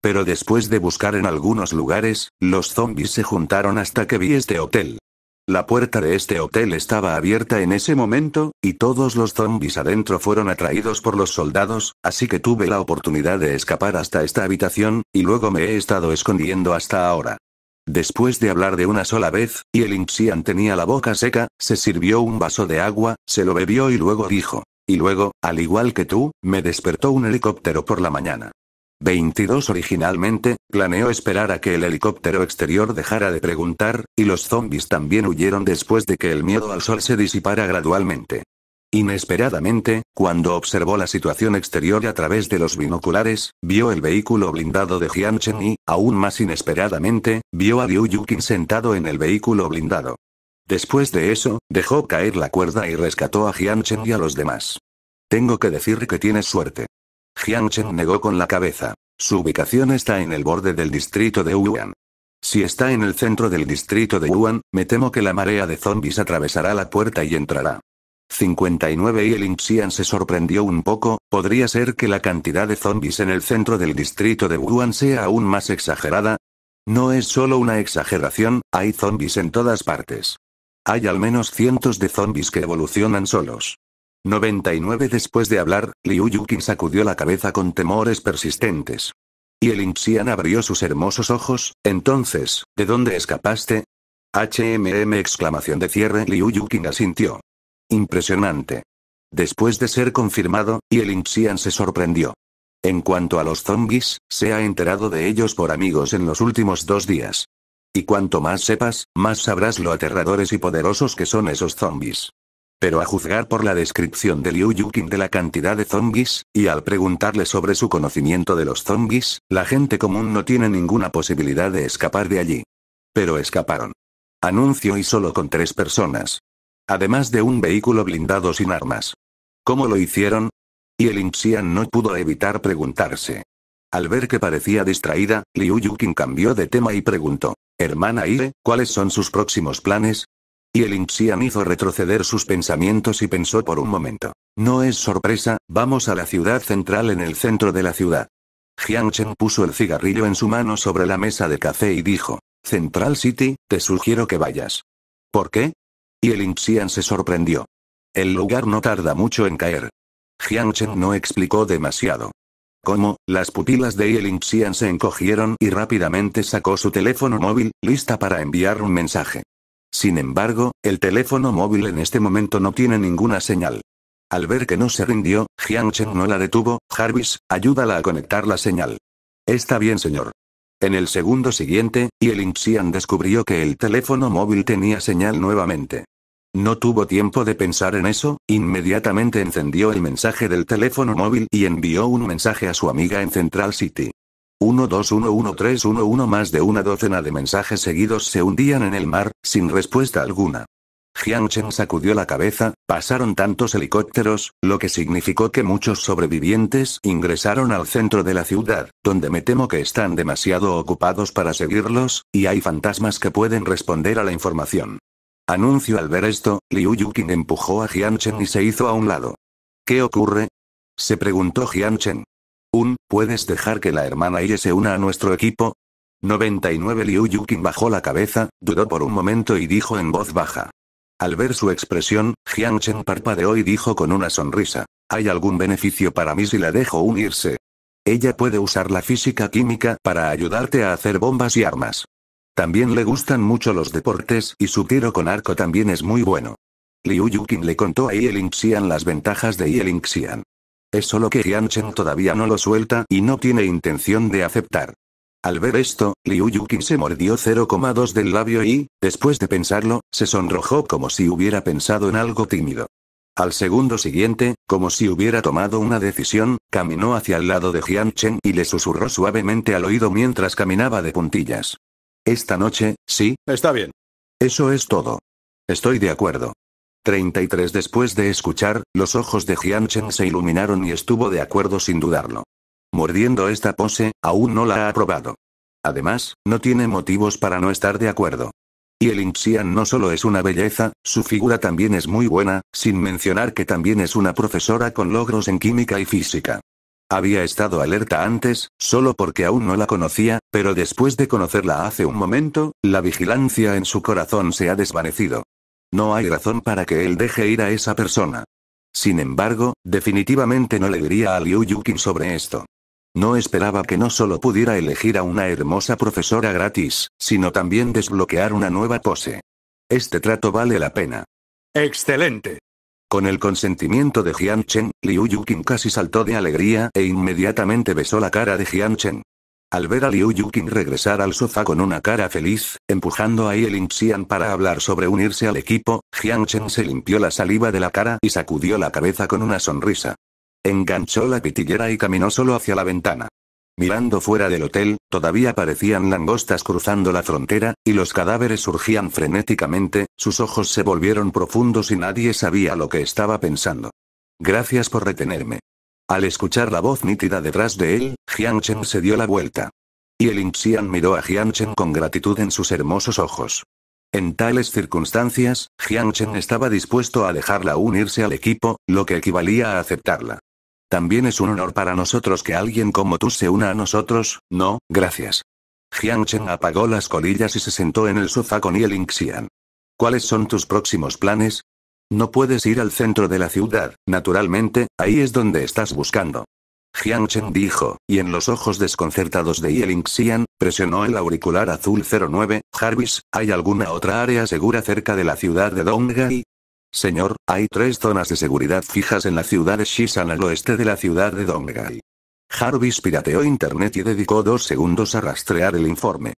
Pero después de buscar en algunos lugares, los zombies se juntaron hasta que vi este hotel. La puerta de este hotel estaba abierta en ese momento, y todos los zombies adentro fueron atraídos por los soldados, así que tuve la oportunidad de escapar hasta esta habitación, y luego me he estado escondiendo hasta ahora. Después de hablar de una sola vez, y el Inxian tenía la boca seca, se sirvió un vaso de agua, se lo bebió y luego dijo. Y luego, al igual que tú, me despertó un helicóptero por la mañana. 22 Originalmente, planeó esperar a que el helicóptero exterior dejara de preguntar, y los zombies también huyeron después de que el miedo al sol se disipara gradualmente. Inesperadamente, cuando observó la situación exterior a través de los binoculares, vio el vehículo blindado de Jianchen y, aún más inesperadamente, vio a Liu Yukin sentado en el vehículo blindado. Después de eso, dejó caer la cuerda y rescató a Jianchen y a los demás. Tengo que decir que tienes suerte. Chen negó con la cabeza. Su ubicación está en el borde del distrito de Wuhan. Si está en el centro del distrito de Wuhan, me temo que la marea de zombies atravesará la puerta y entrará. 59 y el Inxian se sorprendió un poco, podría ser que la cantidad de zombies en el centro del distrito de Wuhan sea aún más exagerada. No es solo una exageración, hay zombies en todas partes. Hay al menos cientos de zombies que evolucionan solos. 99 Después de hablar, Liu Yukin sacudió la cabeza con temores persistentes. Y el Inxian abrió sus hermosos ojos, entonces, ¿de dónde escapaste? HMM exclamación de cierre Liu Yukin asintió. Impresionante. Después de ser confirmado, y el Inxian se sorprendió. En cuanto a los zombies, se ha enterado de ellos por amigos en los últimos dos días. Y cuanto más sepas, más sabrás lo aterradores y poderosos que son esos zombies. Pero a juzgar por la descripción de Liu Yukin de la cantidad de zombis, y al preguntarle sobre su conocimiento de los zombis, la gente común no tiene ninguna posibilidad de escapar de allí. Pero escaparon. Anuncio y solo con tres personas. Además de un vehículo blindado sin armas. ¿Cómo lo hicieron? Y el Inxian no pudo evitar preguntarse. Al ver que parecía distraída, Liu Yukin cambió de tema y preguntó. Hermana Ile, ¿cuáles son sus próximos planes? Y el Inxian hizo retroceder sus pensamientos y pensó por un momento. No es sorpresa, vamos a la ciudad central en el centro de la ciudad. Jiang Chen puso el cigarrillo en su mano sobre la mesa de café y dijo, Central City, te sugiero que vayas. ¿Por qué? Y el Inxian se sorprendió. El lugar no tarda mucho en caer. Jiang no explicó demasiado. Como, las pupilas de Yeling Xian se encogieron y rápidamente sacó su teléfono móvil, lista para enviar un mensaje. Sin embargo, el teléfono móvil en este momento no tiene ninguna señal. Al ver que no se rindió, Jiang Chen no la detuvo, Jarvis, ayúdala a conectar la señal. Está bien señor. En el segundo siguiente, Yelin Xian descubrió que el teléfono móvil tenía señal nuevamente. No tuvo tiempo de pensar en eso, inmediatamente encendió el mensaje del teléfono móvil y envió un mensaje a su amiga en Central City. 1211311 más de una docena de mensajes seguidos se hundían en el mar, sin respuesta alguna. Jiang sacudió la cabeza, pasaron tantos helicópteros, lo que significó que muchos sobrevivientes ingresaron al centro de la ciudad, donde me temo que están demasiado ocupados para seguirlos, y hay fantasmas que pueden responder a la información. Anuncio al ver esto, Liu Yukin empujó a Jiang y se hizo a un lado. ¿Qué ocurre? Se preguntó Jiang Chen. Un, ¿puedes dejar que la hermana Ie se una a nuestro equipo? 99 Liu Yukin bajó la cabeza, dudó por un momento y dijo en voz baja. Al ver su expresión, Jiang Chen parpadeó y dijo con una sonrisa. ¿Hay algún beneficio para mí si la dejo unirse? Ella puede usar la física química para ayudarte a hacer bombas y armas. También le gustan mucho los deportes y su tiro con arco también es muy bueno. Liu Yukin le contó a Ling Xian las ventajas de Ling Xian. Es solo que Yanchen todavía no lo suelta y no tiene intención de aceptar. Al ver esto, Liu Yuki se mordió 0,2 del labio y, después de pensarlo, se sonrojó como si hubiera pensado en algo tímido. Al segundo siguiente, como si hubiera tomado una decisión, caminó hacia el lado de Jian y le susurró suavemente al oído mientras caminaba de puntillas. Esta noche, sí. Está bien. Eso es todo. Estoy de acuerdo. 33 Después de escuchar, los ojos de Jianchen se iluminaron y estuvo de acuerdo sin dudarlo. Mordiendo esta pose, aún no la ha aprobado. Además, no tiene motivos para no estar de acuerdo. Y el Inxian no solo es una belleza, su figura también es muy buena, sin mencionar que también es una profesora con logros en química y física. Había estado alerta antes, solo porque aún no la conocía, pero después de conocerla hace un momento, la vigilancia en su corazón se ha desvanecido. No hay razón para que él deje ir a esa persona. Sin embargo, definitivamente no le diría a Liu Yukin sobre esto. No esperaba que no solo pudiera elegir a una hermosa profesora gratis, sino también desbloquear una nueva pose. Este trato vale la pena. ¡Excelente! Con el consentimiento de Jian Chen, Liu Yukin casi saltó de alegría e inmediatamente besó la cara de Jian al ver a Liu Yuking regresar al sofá con una cara feliz, empujando a Yelin Xian para hablar sobre unirse al equipo, Jiang Chen se limpió la saliva de la cara y sacudió la cabeza con una sonrisa. Enganchó la pitillera y caminó solo hacia la ventana. Mirando fuera del hotel, todavía parecían langostas cruzando la frontera, y los cadáveres surgían frenéticamente, sus ojos se volvieron profundos y nadie sabía lo que estaba pensando. Gracias por retenerme. Al escuchar la voz nítida detrás de él, Chen se dio la vuelta. Y el Inxian miró a Chen con gratitud en sus hermosos ojos. En tales circunstancias, Chen estaba dispuesto a dejarla unirse al equipo, lo que equivalía a aceptarla. También es un honor para nosotros que alguien como tú se una a nosotros, no, gracias. Jianchen apagó las colillas y se sentó en el sofá con Yelin Xian. ¿Cuáles son tus próximos planes? No puedes ir al centro de la ciudad, naturalmente, ahí es donde estás buscando. Jiang Chen dijo, y en los ojos desconcertados de Yeling Xian, presionó el auricular azul 09, Jarvis, ¿hay alguna otra área segura cerca de la ciudad de Donggai? Señor, hay tres zonas de seguridad fijas en la ciudad de Shisan al oeste de la ciudad de Donggai. Jarvis pirateó internet y dedicó dos segundos a rastrear el informe.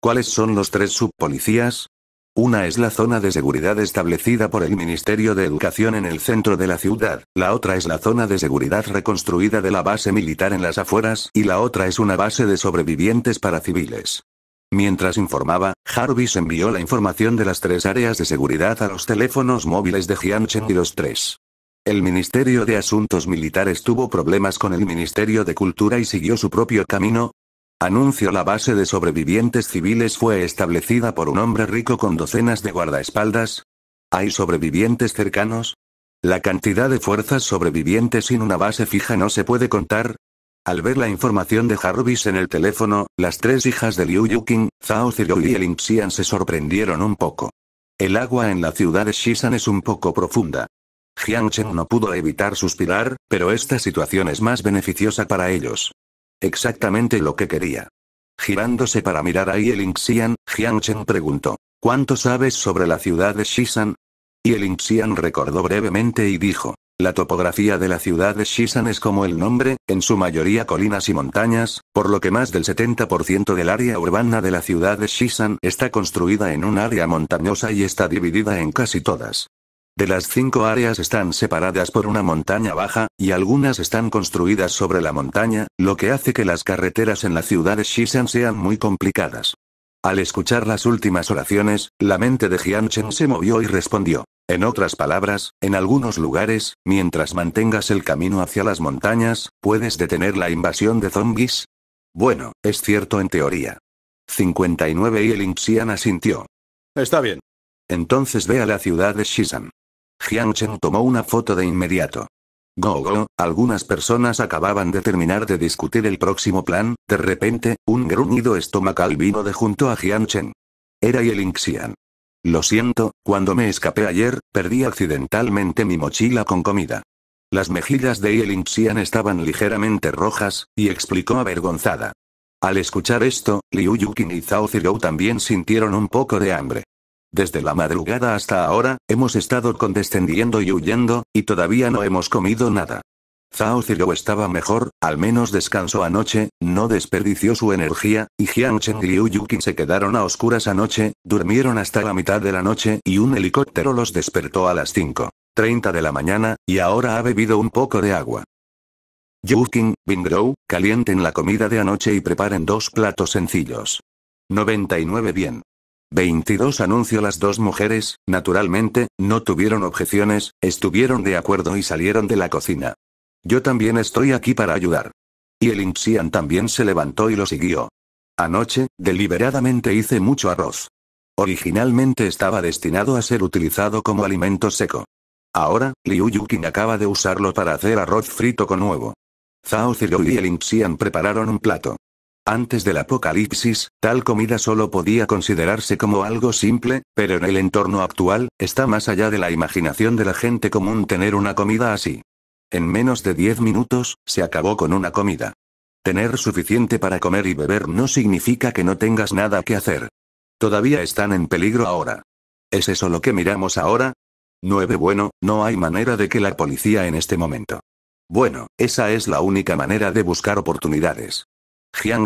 ¿Cuáles son los tres subpolicías? Una es la zona de seguridad establecida por el Ministerio de Educación en el centro de la ciudad, la otra es la zona de seguridad reconstruida de la base militar en las afueras y la otra es una base de sobrevivientes para civiles. Mientras informaba, Jarvis envió la información de las tres áreas de seguridad a los teléfonos móviles de Jianchen y los tres. El Ministerio de Asuntos Militares tuvo problemas con el Ministerio de Cultura y siguió su propio camino, Anuncio la base de sobrevivientes civiles fue establecida por un hombre rico con docenas de guardaespaldas. ¿Hay sobrevivientes cercanos? La cantidad de fuerzas sobrevivientes sin una base fija no se puede contar. Al ver la información de Jarvis en el teléfono, las tres hijas de Liu Yuking, Zhao Zero y el Xian se sorprendieron un poco. El agua en la ciudad de Shisan es un poco profunda. Jiang no pudo evitar suspirar, pero esta situación es más beneficiosa para ellos. Exactamente lo que quería. Girándose para mirar a Yelinxian, Jiangchen preguntó, ¿cuánto sabes sobre la ciudad de Shisan? Yelinxian recordó brevemente y dijo, la topografía de la ciudad de Shisan es como el nombre, en su mayoría colinas y montañas, por lo que más del 70% del área urbana de la ciudad de Shisan está construida en un área montañosa y está dividida en casi todas de las cinco áreas están separadas por una montaña baja, y algunas están construidas sobre la montaña, lo que hace que las carreteras en la ciudad de Shishan sean muy complicadas. Al escuchar las últimas oraciones, la mente de Jianchen se movió y respondió. En otras palabras, en algunos lugares, mientras mantengas el camino hacia las montañas, ¿puedes detener la invasión de zombies? Bueno, es cierto en teoría. 59 y el Inxian asintió. Está bien. Entonces ve a la ciudad de Shizan. Chen tomó una foto de inmediato. Go, algunas personas acababan de terminar de discutir el próximo plan, de repente, un gruñido estomacal vino de junto a Chen. Era Xian. Lo siento, cuando me escapé ayer, perdí accidentalmente mi mochila con comida. Las mejillas de Xian estaban ligeramente rojas, y explicó avergonzada. Al escuchar esto, Liu Yukin y Zhao Zirou también sintieron un poco de hambre. Desde la madrugada hasta ahora, hemos estado condescendiendo y huyendo, y todavía no hemos comido nada. Zhao Ziyou estaba mejor, al menos descansó anoche, no desperdició su energía, y Jiang Cheng y Liu se quedaron a oscuras anoche, durmieron hasta la mitad de la noche y un helicóptero los despertó a las 5.30 de la mañana, y ahora ha bebido un poco de agua. Yuqin, Bingrou, calienten la comida de anoche y preparen dos platos sencillos. 99 bien. 22 Anuncio las dos mujeres, naturalmente, no tuvieron objeciones, estuvieron de acuerdo y salieron de la cocina. Yo también estoy aquí para ayudar. Y el Inxian también se levantó y lo siguió. Anoche, deliberadamente hice mucho arroz. Originalmente estaba destinado a ser utilizado como alimento seco. Ahora, Liu Yuqin acaba de usarlo para hacer arroz frito con huevo. Zhao y el Inxian prepararon un plato. Antes del apocalipsis, tal comida solo podía considerarse como algo simple, pero en el entorno actual, está más allá de la imaginación de la gente común tener una comida así. En menos de 10 minutos, se acabó con una comida. Tener suficiente para comer y beber no significa que no tengas nada que hacer. Todavía están en peligro ahora. ¿Es eso lo que miramos ahora? 9. Bueno, no hay manera de que la policía en este momento. Bueno, esa es la única manera de buscar oportunidades.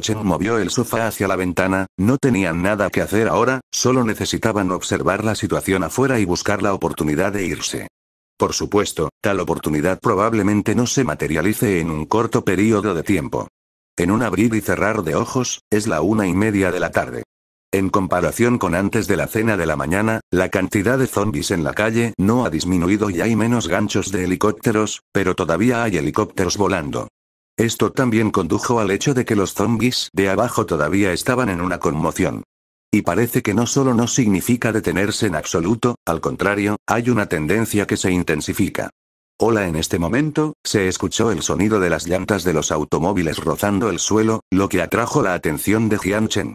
Chen movió el sofá hacia la ventana, no tenían nada que hacer ahora, solo necesitaban observar la situación afuera y buscar la oportunidad de irse. Por supuesto, tal oportunidad probablemente no se materialice en un corto periodo de tiempo. En un abrir y cerrar de ojos, es la una y media de la tarde. En comparación con antes de la cena de la mañana, la cantidad de zombies en la calle no ha disminuido y hay menos ganchos de helicópteros, pero todavía hay helicópteros volando. Esto también condujo al hecho de que los zombies de abajo todavía estaban en una conmoción. Y parece que no solo no significa detenerse en absoluto, al contrario, hay una tendencia que se intensifica. Hola en este momento, se escuchó el sonido de las llantas de los automóviles rozando el suelo, lo que atrajo la atención de Jian Chen.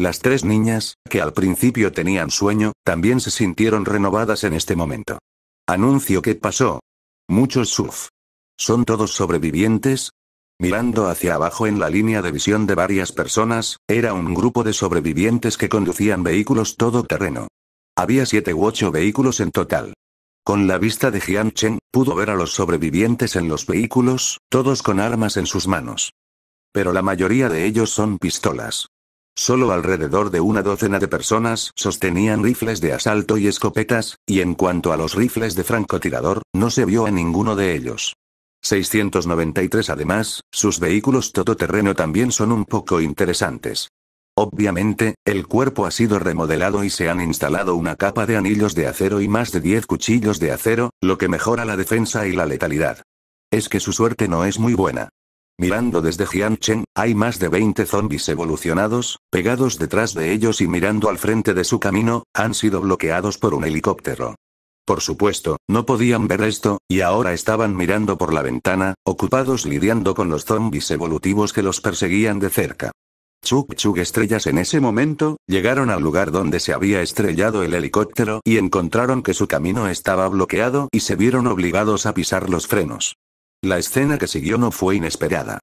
Las tres niñas, que al principio tenían sueño, también se sintieron renovadas en este momento. Anuncio que pasó. Muchos suf. ¿Son todos sobrevivientes? Mirando hacia abajo en la línea de visión de varias personas, era un grupo de sobrevivientes que conducían vehículos todo terreno. Había siete u ocho vehículos en total. Con la vista de Jian Chen, pudo ver a los sobrevivientes en los vehículos, todos con armas en sus manos. Pero la mayoría de ellos son pistolas. Solo alrededor de una docena de personas sostenían rifles de asalto y escopetas, y en cuanto a los rifles de francotirador, no se vio a ninguno de ellos. 693 Además, sus vehículos todoterreno también son un poco interesantes. Obviamente, el cuerpo ha sido remodelado y se han instalado una capa de anillos de acero y más de 10 cuchillos de acero, lo que mejora la defensa y la letalidad. Es que su suerte no es muy buena. Mirando desde Jianchen, hay más de 20 zombies evolucionados, pegados detrás de ellos y mirando al frente de su camino, han sido bloqueados por un helicóptero. Por supuesto, no podían ver esto, y ahora estaban mirando por la ventana, ocupados lidiando con los zombis evolutivos que los perseguían de cerca. Chug chug estrellas en ese momento, llegaron al lugar donde se había estrellado el helicóptero y encontraron que su camino estaba bloqueado y se vieron obligados a pisar los frenos. La escena que siguió no fue inesperada.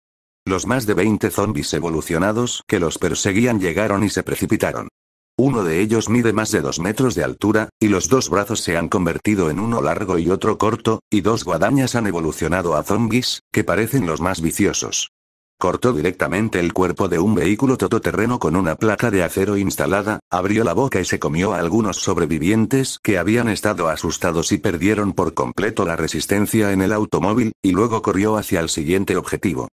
Los más de 20 zombis evolucionados que los perseguían llegaron y se precipitaron. Uno de ellos mide más de dos metros de altura, y los dos brazos se han convertido en uno largo y otro corto, y dos guadañas han evolucionado a zombies, que parecen los más viciosos. Cortó directamente el cuerpo de un vehículo todoterreno con una placa de acero instalada, abrió la boca y se comió a algunos sobrevivientes que habían estado asustados y perdieron por completo la resistencia en el automóvil, y luego corrió hacia el siguiente objetivo.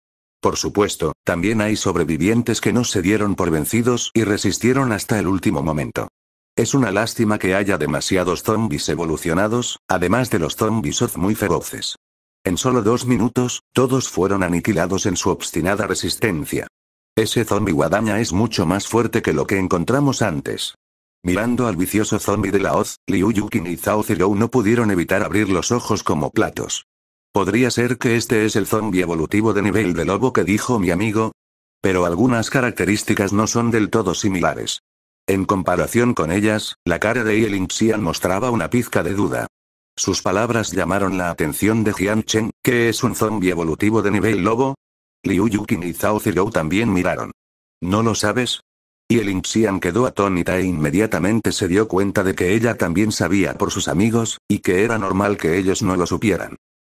Por supuesto, también hay sobrevivientes que no se dieron por vencidos y resistieron hasta el último momento. Es una lástima que haya demasiados zombies evolucionados, además de los zombies Oz muy feroces. En solo dos minutos, todos fueron aniquilados en su obstinada resistencia. Ese zombie guadaña es mucho más fuerte que lo que encontramos antes. Mirando al vicioso zombie de la Oz, Liu Yukin y Zhao Zilou no pudieron evitar abrir los ojos como platos. Podría ser que este es el zombie evolutivo de nivel de lobo que dijo mi amigo. Pero algunas características no son del todo similares. En comparación con ellas, la cara de Yelinxian mostraba una pizca de duda. Sus palabras llamaron la atención de Jian Chen, que es un zombie evolutivo de nivel lobo. Liu Yukin y Zhao Zilou también miraron. ¿No lo sabes? Yeling Xian quedó atónita e inmediatamente se dio cuenta de que ella también sabía por sus amigos, y que era normal que ellos no lo supieran.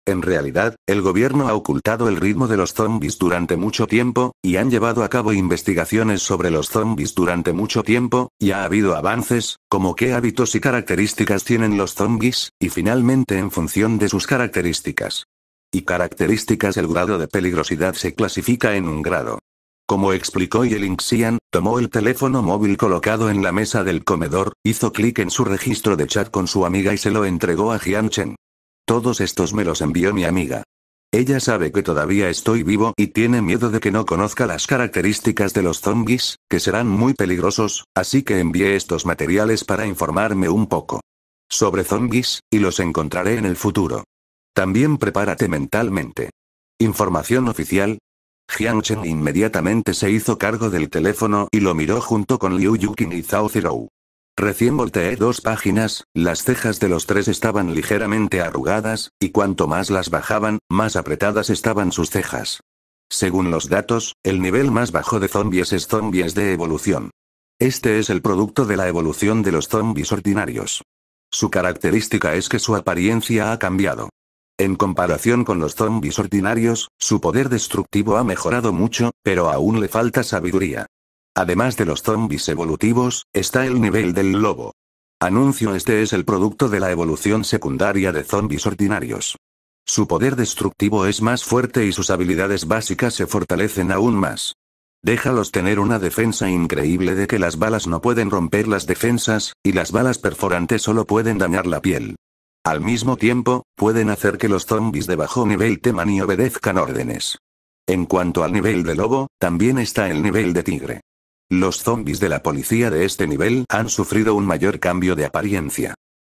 En realidad, el gobierno ha ocultado el ritmo de los zombies durante mucho tiempo, y han llevado a cabo investigaciones sobre los zombies durante mucho tiempo, y ha habido avances, como qué hábitos y características tienen los zombies, y finalmente en función de sus características. Y características el grado de peligrosidad se clasifica en un grado. Como explicó Xian, tomó el teléfono móvil colocado en la mesa del comedor, hizo clic en su registro de chat con su amiga y se lo entregó a Jian todos estos me los envió mi amiga. Ella sabe que todavía estoy vivo y tiene miedo de que no conozca las características de los zombies, que serán muy peligrosos, así que envié estos materiales para informarme un poco sobre zombies, y los encontraré en el futuro. También prepárate mentalmente. Información oficial. Jiang Chen inmediatamente se hizo cargo del teléfono y lo miró junto con Liu Yukin y Zhao Zirou. Recién volteé dos páginas, las cejas de los tres estaban ligeramente arrugadas, y cuanto más las bajaban, más apretadas estaban sus cejas. Según los datos, el nivel más bajo de zombies es zombies de evolución. Este es el producto de la evolución de los zombies ordinarios. Su característica es que su apariencia ha cambiado. En comparación con los zombies ordinarios, su poder destructivo ha mejorado mucho, pero aún le falta sabiduría. Además de los zombies evolutivos, está el nivel del lobo. Anuncio este es el producto de la evolución secundaria de zombies ordinarios. Su poder destructivo es más fuerte y sus habilidades básicas se fortalecen aún más. Déjalos tener una defensa increíble de que las balas no pueden romper las defensas, y las balas perforantes solo pueden dañar la piel. Al mismo tiempo, pueden hacer que los zombies de bajo nivel teman y obedezcan órdenes. En cuanto al nivel de lobo, también está el nivel de tigre. Los zombies de la policía de este nivel han sufrido un mayor cambio de apariencia.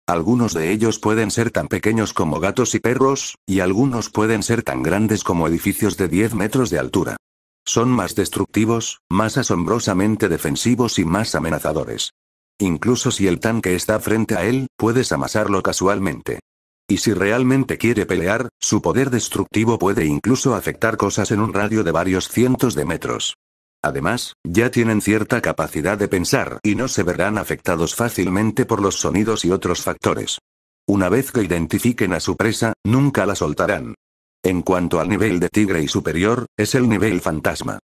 Algunos de ellos pueden ser tan pequeños como gatos y perros, y algunos pueden ser tan grandes como edificios de 10 metros de altura. Son más destructivos, más asombrosamente defensivos y más amenazadores. Incluso si el tanque está frente a él, puedes amasarlo casualmente. Y si realmente quiere pelear, su poder destructivo puede incluso afectar cosas en un radio de varios cientos de metros. Además, ya tienen cierta capacidad de pensar y no se verán afectados fácilmente por los sonidos y otros factores. Una vez que identifiquen a su presa, nunca la soltarán. En cuanto al nivel de tigre y superior, es el nivel fantasma.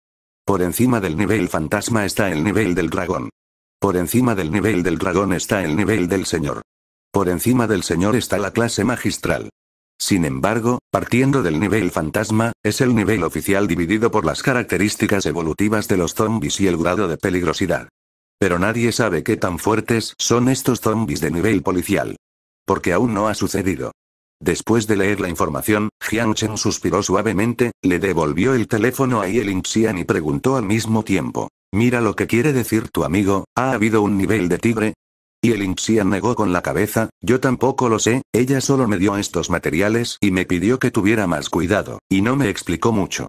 Por encima del nivel fantasma está el nivel del dragón. Por encima del nivel del dragón está el nivel del señor. Por encima del señor está la clase magistral. Sin embargo, partiendo del nivel fantasma, es el nivel oficial dividido por las características evolutivas de los zombies y el grado de peligrosidad. Pero nadie sabe qué tan fuertes son estos zombies de nivel policial. Porque aún no ha sucedido. Después de leer la información, Jiang Chen suspiró suavemente, le devolvió el teléfono a Yelin Xian y preguntó al mismo tiempo. Mira lo que quiere decir tu amigo, ¿ha habido un nivel de tigre? Y el Inxian negó con la cabeza, yo tampoco lo sé, ella solo me dio estos materiales y me pidió que tuviera más cuidado, y no me explicó mucho.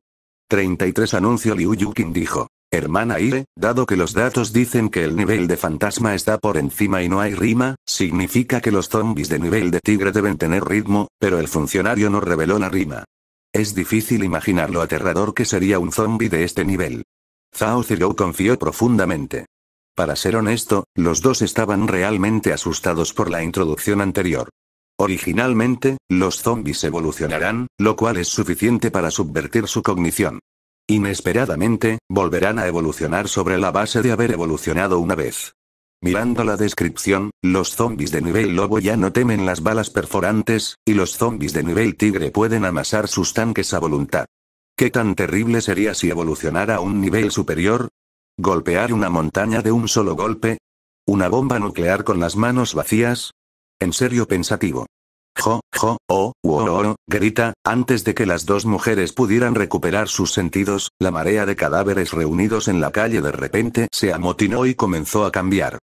33 Anuncio Liu Yukin dijo. Hermana Ire, dado que los datos dicen que el nivel de fantasma está por encima y no hay rima, significa que los zombies de nivel de tigre deben tener ritmo, pero el funcionario no reveló la rima. Es difícil imaginar lo aterrador que sería un zombie de este nivel. Zhao Zero confió profundamente. Para ser honesto, los dos estaban realmente asustados por la introducción anterior. Originalmente, los zombies evolucionarán, lo cual es suficiente para subvertir su cognición. Inesperadamente, volverán a evolucionar sobre la base de haber evolucionado una vez. Mirando la descripción, los zombies de nivel lobo ya no temen las balas perforantes, y los zombies de nivel tigre pueden amasar sus tanques a voluntad. ¿Qué tan terrible sería si evolucionara a un nivel superior? ¿Golpear una montaña de un solo golpe? ¿Una bomba nuclear con las manos vacías? En serio pensativo. Jo, jo, oh, oh, oh, oh, grita, antes de que las dos mujeres pudieran recuperar sus sentidos, la marea de cadáveres reunidos en la calle de repente se amotinó y comenzó a cambiar.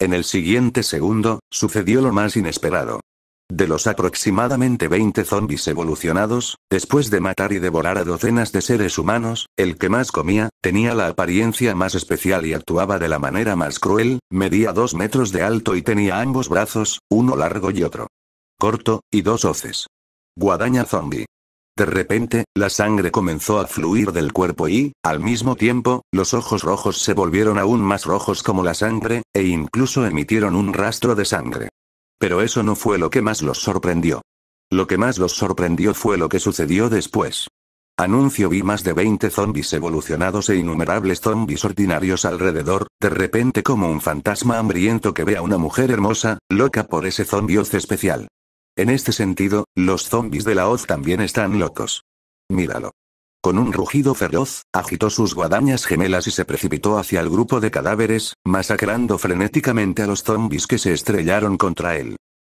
En el siguiente segundo, sucedió lo más inesperado. De los aproximadamente 20 zombies evolucionados, después de matar y devorar a docenas de seres humanos, el que más comía, tenía la apariencia más especial y actuaba de la manera más cruel, medía dos metros de alto y tenía ambos brazos, uno largo y otro corto, y dos hoces. Guadaña zombie. De repente, la sangre comenzó a fluir del cuerpo y, al mismo tiempo, los ojos rojos se volvieron aún más rojos como la sangre, e incluso emitieron un rastro de sangre. Pero eso no fue lo que más los sorprendió. Lo que más los sorprendió fue lo que sucedió después. Anuncio vi más de 20 zombies evolucionados e innumerables zombies ordinarios alrededor, de repente como un fantasma hambriento que ve a una mujer hermosa, loca por ese zombie especial. En este sentido, los zombies de la Oz también están locos. Míralo. Con un rugido feroz, agitó sus guadañas gemelas y se precipitó hacia el grupo de cadáveres, masacrando frenéticamente a los zombis que se estrellaron contra él.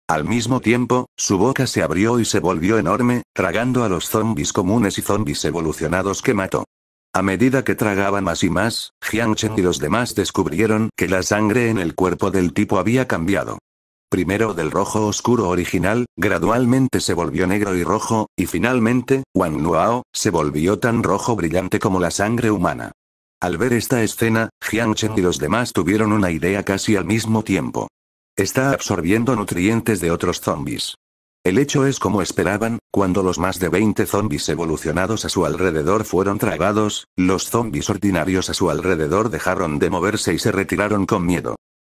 Al mismo tiempo, su boca se abrió y se volvió enorme, tragando a los zombis comunes y zombis evolucionados que mató. A medida que tragaba más y más, Chen y los demás descubrieron que la sangre en el cuerpo del tipo había cambiado primero del rojo oscuro original, gradualmente se volvió negro y rojo, y finalmente, Wang Nuao, se volvió tan rojo brillante como la sangre humana. Al ver esta escena, Jiang Chen y los demás tuvieron una idea casi al mismo tiempo. Está absorbiendo nutrientes de otros zombies. El hecho es como esperaban, cuando los más de 20 zombies evolucionados a su alrededor fueron tragados, los zombies ordinarios a su alrededor dejaron de moverse y se retiraron con miedo.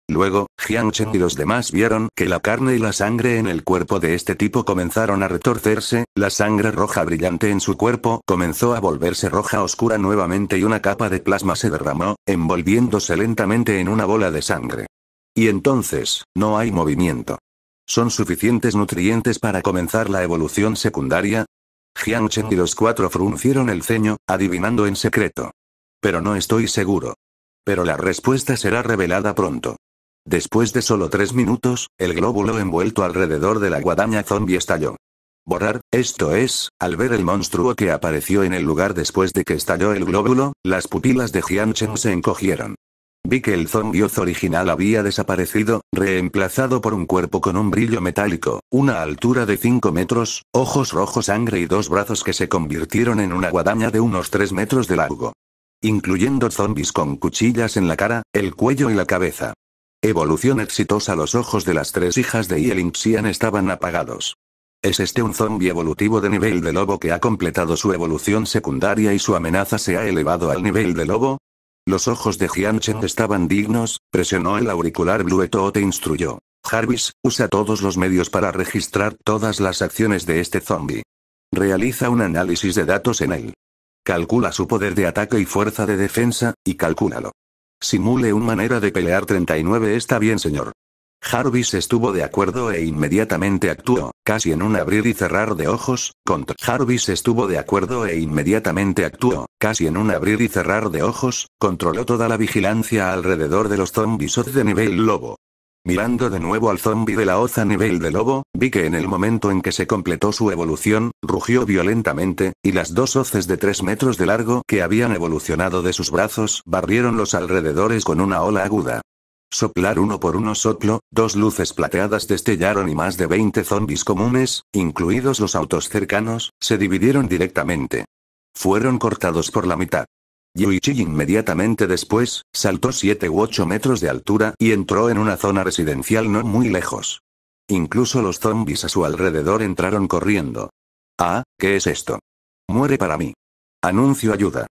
Luego, Chen y los demás vieron que la carne y la sangre en el cuerpo de este tipo comenzaron a retorcerse, la sangre roja brillante en su cuerpo comenzó a volverse roja oscura nuevamente y una capa de plasma se derramó, envolviéndose lentamente en una bola de sangre. Y entonces, no hay movimiento. ¿Son suficientes nutrientes para comenzar la evolución secundaria? Chen y los cuatro fruncieron el ceño, adivinando en secreto. Pero no estoy seguro. Pero la respuesta será revelada pronto. Después de solo tres minutos, el glóbulo envuelto alrededor de la guadaña zombie estalló. Borrar, esto es, al ver el monstruo que apareció en el lugar después de que estalló el glóbulo, las pupilas de Jianchen se encogieron. Vi que el zombioz original había desaparecido, reemplazado por un cuerpo con un brillo metálico, una altura de 5 metros, ojos rojos sangre y dos brazos que se convirtieron en una guadaña de unos 3 metros de largo. Incluyendo zombies con cuchillas en la cara, el cuello y la cabeza. Evolución exitosa Los ojos de las tres hijas de Xian estaban apagados. ¿Es este un zombie evolutivo de nivel de lobo que ha completado su evolución secundaria y su amenaza se ha elevado al nivel de lobo? Los ojos de Jianchen estaban dignos, presionó el auricular Bluetooth e te instruyó. "Harvis, usa todos los medios para registrar todas las acciones de este zombie. Realiza un análisis de datos en él. Calcula su poder de ataque y fuerza de defensa, y calcúlalo. Simule un manera de pelear 39 está bien señor. Jarvis estuvo de acuerdo e inmediatamente actuó, casi en un abrir y cerrar de ojos, contra Jarvis estuvo de acuerdo e inmediatamente actuó, casi en un abrir y cerrar de ojos, controló toda la vigilancia alrededor de los zombies de nivel lobo. Mirando de nuevo al zombi de la hoza nivel de lobo, vi que en el momento en que se completó su evolución, rugió violentamente, y las dos hoces de 3 metros de largo que habían evolucionado de sus brazos barrieron los alrededores con una ola aguda. Soplar uno por uno soplo, dos luces plateadas destellaron y más de 20 zombis comunes, incluidos los autos cercanos, se dividieron directamente. Fueron cortados por la mitad. Yuichi inmediatamente después, saltó 7 u 8 metros de altura y entró en una zona residencial no muy lejos. Incluso los zombies a su alrededor entraron corriendo. Ah, ¿qué es esto? Muere para mí. Anuncio ayuda.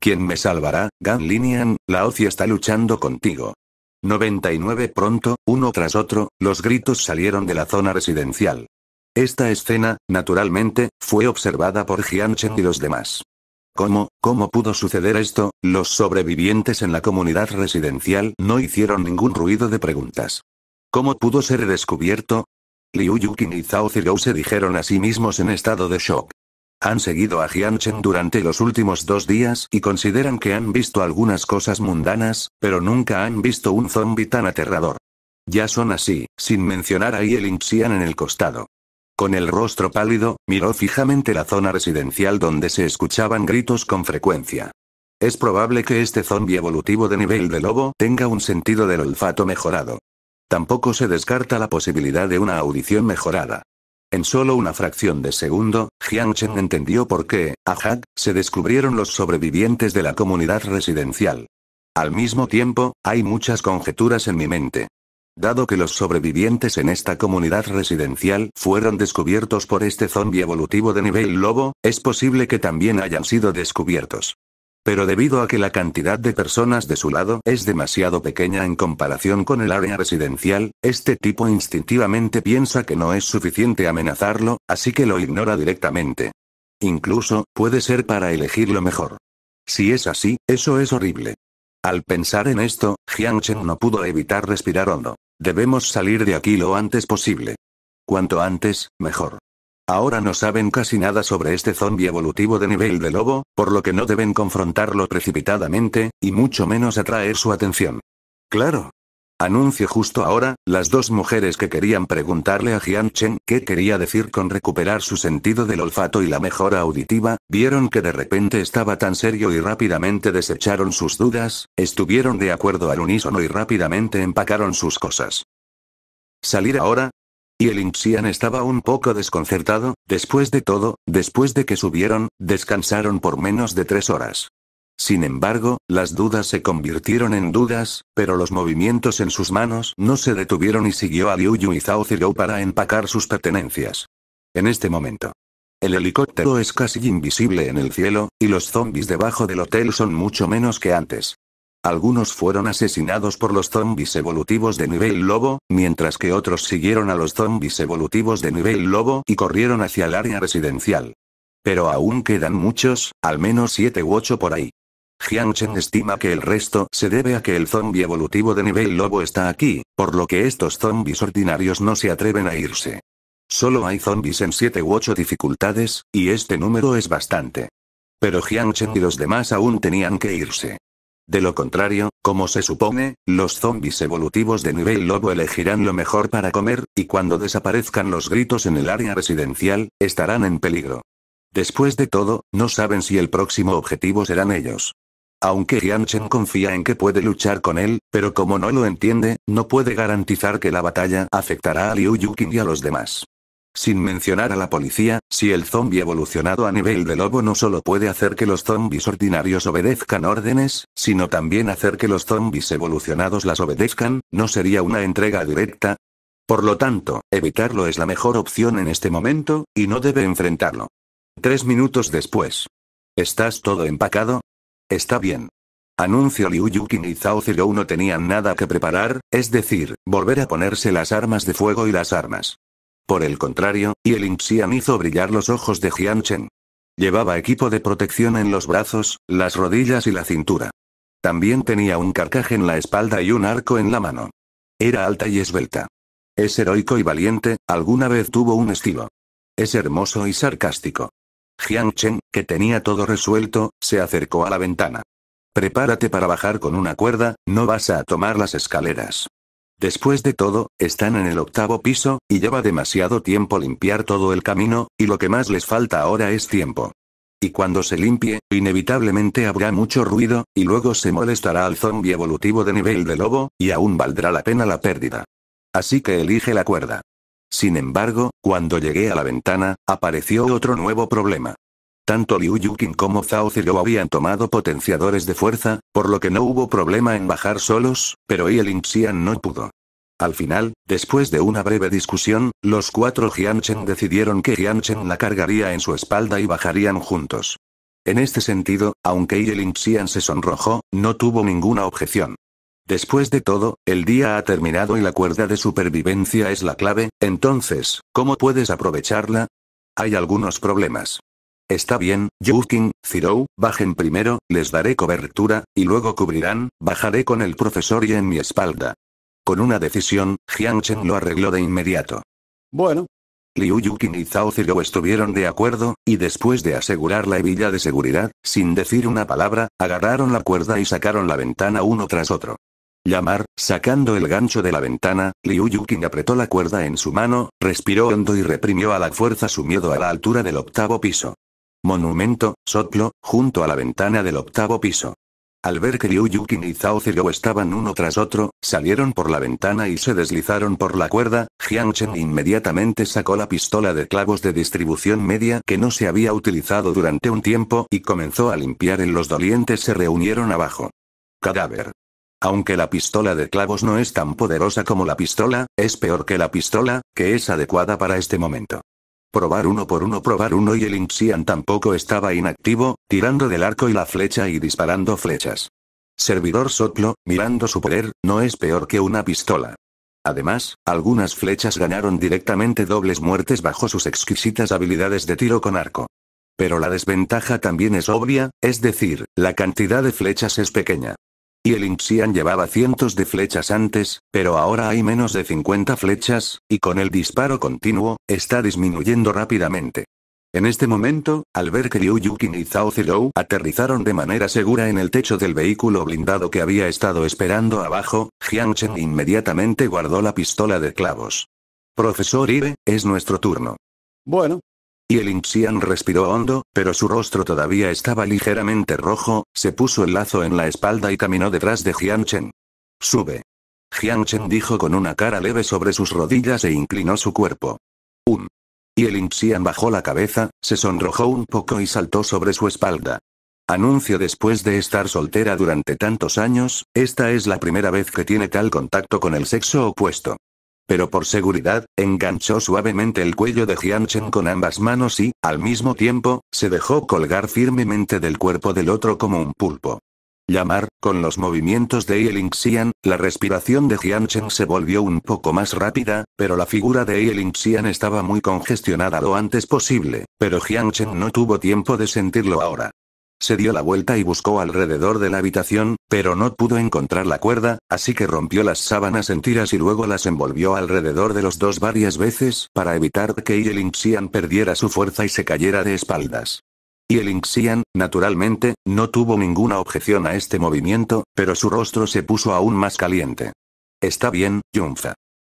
¿Quién me salvará, Gan Linian? La Oci está luchando contigo. 99 pronto, uno tras otro, los gritos salieron de la zona residencial. Esta escena, naturalmente, fue observada por Jianchen y los demás. ¿Cómo, cómo pudo suceder esto? Los sobrevivientes en la comunidad residencial no hicieron ningún ruido de preguntas. ¿Cómo pudo ser descubierto? Liu Yukin y Zhao Zirou se dijeron a sí mismos en estado de shock. Han seguido a Jianchen durante los últimos dos días y consideran que han visto algunas cosas mundanas, pero nunca han visto un zombi tan aterrador. Ya son así, sin mencionar a Yelin Xian en el costado. Con el rostro pálido, miró fijamente la zona residencial donde se escuchaban gritos con frecuencia. Es probable que este zombie evolutivo de nivel de lobo tenga un sentido del olfato mejorado. Tampoco se descarta la posibilidad de una audición mejorada. En solo una fracción de segundo, Jiang Chen entendió por qué, a se descubrieron los sobrevivientes de la comunidad residencial. Al mismo tiempo, hay muchas conjeturas en mi mente. Dado que los sobrevivientes en esta comunidad residencial fueron descubiertos por este zombie evolutivo de nivel lobo, es posible que también hayan sido descubiertos. Pero debido a que la cantidad de personas de su lado es demasiado pequeña en comparación con el área residencial, este tipo instintivamente piensa que no es suficiente amenazarlo, así que lo ignora directamente. Incluso, puede ser para elegir lo mejor. Si es así, eso es horrible. Al pensar en esto, Jiang Chen no pudo evitar respirar hondo. Debemos salir de aquí lo antes posible. Cuanto antes, mejor. Ahora no saben casi nada sobre este zombie evolutivo de nivel de lobo, por lo que no deben confrontarlo precipitadamente, y mucho menos atraer su atención. Claro, Anuncio justo ahora, las dos mujeres que querían preguntarle a Jian Chen qué quería decir con recuperar su sentido del olfato y la mejora auditiva, vieron que de repente estaba tan serio y rápidamente desecharon sus dudas, estuvieron de acuerdo al unísono y rápidamente empacaron sus cosas. ¿Salir ahora? Y el Inxian estaba un poco desconcertado, después de todo, después de que subieron, descansaron por menos de tres horas. Sin embargo, las dudas se convirtieron en dudas, pero los movimientos en sus manos no se detuvieron y siguió a Liu Yu y Zhao para empacar sus pertenencias. En este momento. El helicóptero es casi invisible en el cielo, y los zombies debajo del hotel son mucho menos que antes. Algunos fueron asesinados por los zombies evolutivos de nivel lobo, mientras que otros siguieron a los zombies evolutivos de nivel lobo y corrieron hacia el área residencial. Pero aún quedan muchos, al menos siete u ocho por ahí. Jiang estima que el resto se debe a que el zombie evolutivo de nivel lobo está aquí, por lo que estos zombies ordinarios no se atreven a irse. Solo hay zombies en 7 u 8 dificultades, y este número es bastante. Pero Jiang y los demás aún tenían que irse. De lo contrario, como se supone, los zombies evolutivos de nivel lobo elegirán lo mejor para comer, y cuando desaparezcan los gritos en el área residencial, estarán en peligro. Después de todo, no saben si el próximo objetivo serán ellos. Aunque Chen confía en que puede luchar con él, pero como no lo entiende, no puede garantizar que la batalla afectará a Liu Yuqin y a los demás. Sin mencionar a la policía, si el zombie evolucionado a nivel de lobo no solo puede hacer que los zombies ordinarios obedezcan órdenes, sino también hacer que los zombies evolucionados las obedezcan, ¿no sería una entrega directa? Por lo tanto, evitarlo es la mejor opción en este momento, y no debe enfrentarlo. Tres minutos después. ¿Estás todo empacado? Está bien. Anuncio Liu Yukin y Zhao Zirou no tenían nada que preparar, es decir, volver a ponerse las armas de fuego y las armas. Por el contrario, y el hizo brillar los ojos de Jian Chen. Llevaba equipo de protección en los brazos, las rodillas y la cintura. También tenía un carcaje en la espalda y un arco en la mano. Era alta y esbelta. Es heroico y valiente, alguna vez tuvo un estilo. Es hermoso y sarcástico. Jiang Chen, que tenía todo resuelto, se acercó a la ventana. Prepárate para bajar con una cuerda, no vas a tomar las escaleras. Después de todo, están en el octavo piso, y lleva demasiado tiempo limpiar todo el camino, y lo que más les falta ahora es tiempo. Y cuando se limpie, inevitablemente habrá mucho ruido, y luego se molestará al zombie evolutivo de nivel de lobo, y aún valdrá la pena la pérdida. Así que elige la cuerda. Sin embargo, cuando llegué a la ventana, apareció otro nuevo problema. Tanto Liu Yukin como Zhao Ziyou habían tomado potenciadores de fuerza, por lo que no hubo problema en bajar solos, pero Yi Xian no pudo. Al final, después de una breve discusión, los cuatro Jianchen decidieron que Jianchen la cargaría en su espalda y bajarían juntos. En este sentido, aunque Yi Xian se sonrojó, no tuvo ninguna objeción. Después de todo, el día ha terminado y la cuerda de supervivencia es la clave, entonces, ¿cómo puedes aprovecharla? Hay algunos problemas. Está bien, Yukin, Zirou, bajen primero, les daré cobertura, y luego cubrirán, bajaré con el profesor y en mi espalda. Con una decisión, Jiangchen lo arregló de inmediato. Bueno. Liu Yukin y Zhao Zirou estuvieron de acuerdo, y después de asegurar la hebilla de seguridad, sin decir una palabra, agarraron la cuerda y sacaron la ventana uno tras otro. Llamar, sacando el gancho de la ventana, Liu Yuqing apretó la cuerda en su mano, respiró hondo y reprimió a la fuerza su miedo a la altura del octavo piso. Monumento, Sotlo, junto a la ventana del octavo piso. Al ver que Liu Yuqing y Zhao Ziyou estaban uno tras otro, salieron por la ventana y se deslizaron por la cuerda, Jiang Chen inmediatamente sacó la pistola de clavos de distribución media que no se había utilizado durante un tiempo y comenzó a limpiar en los dolientes se reunieron abajo. Cadáver. Aunque la pistola de clavos no es tan poderosa como la pistola, es peor que la pistola, que es adecuada para este momento. Probar uno por uno, probar uno y el Inxian tampoco estaba inactivo, tirando del arco y la flecha y disparando flechas. Servidor Soplo, mirando su poder, no es peor que una pistola. Además, algunas flechas ganaron directamente dobles muertes bajo sus exquisitas habilidades de tiro con arco. Pero la desventaja también es obvia, es decir, la cantidad de flechas es pequeña. Y el Inxian llevaba cientos de flechas antes, pero ahora hay menos de 50 flechas, y con el disparo continuo, está disminuyendo rápidamente. En este momento, al ver que Liu Yukin y Zhao Zilou aterrizaron de manera segura en el techo del vehículo blindado que había estado esperando abajo, Jiang Chen inmediatamente guardó la pistola de clavos. Profesor Ibe, es nuestro turno. Bueno, y el Inxian respiró hondo, pero su rostro todavía estaba ligeramente rojo, se puso el lazo en la espalda y caminó detrás de Chen. Sube. Chen dijo con una cara leve sobre sus rodillas e inclinó su cuerpo. Un. Um. Y el Inxian bajó la cabeza, se sonrojó un poco y saltó sobre su espalda. Anuncio después de estar soltera durante tantos años, esta es la primera vez que tiene tal contacto con el sexo opuesto pero por seguridad, enganchó suavemente el cuello de Jianchen con ambas manos y, al mismo tiempo, se dejó colgar firmemente del cuerpo del otro como un pulpo. Llamar, con los movimientos de Eiling Xian, la respiración de Jianchen se volvió un poco más rápida, pero la figura de Eiling Xian estaba muy congestionada lo antes posible, pero Jianchen no tuvo tiempo de sentirlo ahora dio la vuelta y buscó alrededor de la habitación, pero no pudo encontrar la cuerda, así que rompió las sábanas en tiras y luego las envolvió alrededor de los dos varias veces para evitar que Yelinxian Xian perdiera su fuerza y se cayera de espaldas. Y el naturalmente, no tuvo ninguna objeción a este movimiento, pero su rostro se puso aún más caliente. Está bien, Yunfa.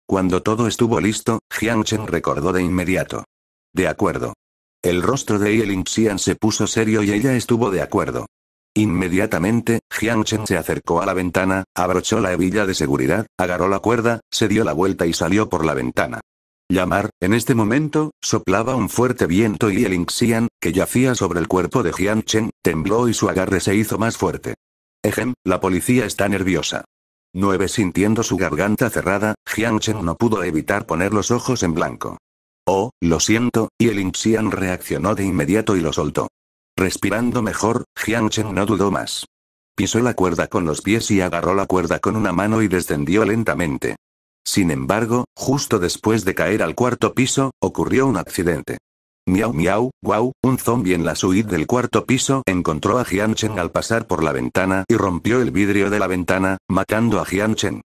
Cuando todo estuvo listo, Jiang Chen recordó de inmediato. De acuerdo. El rostro de Yelin Xian se puso serio y ella estuvo de acuerdo. Inmediatamente, Jiang Chen se acercó a la ventana, abrochó la hebilla de seguridad, agarró la cuerda, se dio la vuelta y salió por la ventana. Llamar, en este momento, soplaba un fuerte viento y el Xian, que yacía sobre el cuerpo de Jiang Chen, tembló y su agarre se hizo más fuerte. Ejem, la policía está nerviosa. 9. Sintiendo su garganta cerrada, Jiang Chen no pudo evitar poner los ojos en blanco. Oh, lo siento, y el Inxian reaccionó de inmediato y lo soltó. Respirando mejor, Chen no dudó más. Pisó la cuerda con los pies y agarró la cuerda con una mano y descendió lentamente. Sin embargo, justo después de caer al cuarto piso, ocurrió un accidente. Miau miau, guau, un zombie en la suite del cuarto piso encontró a Chen al pasar por la ventana y rompió el vidrio de la ventana, matando a Chen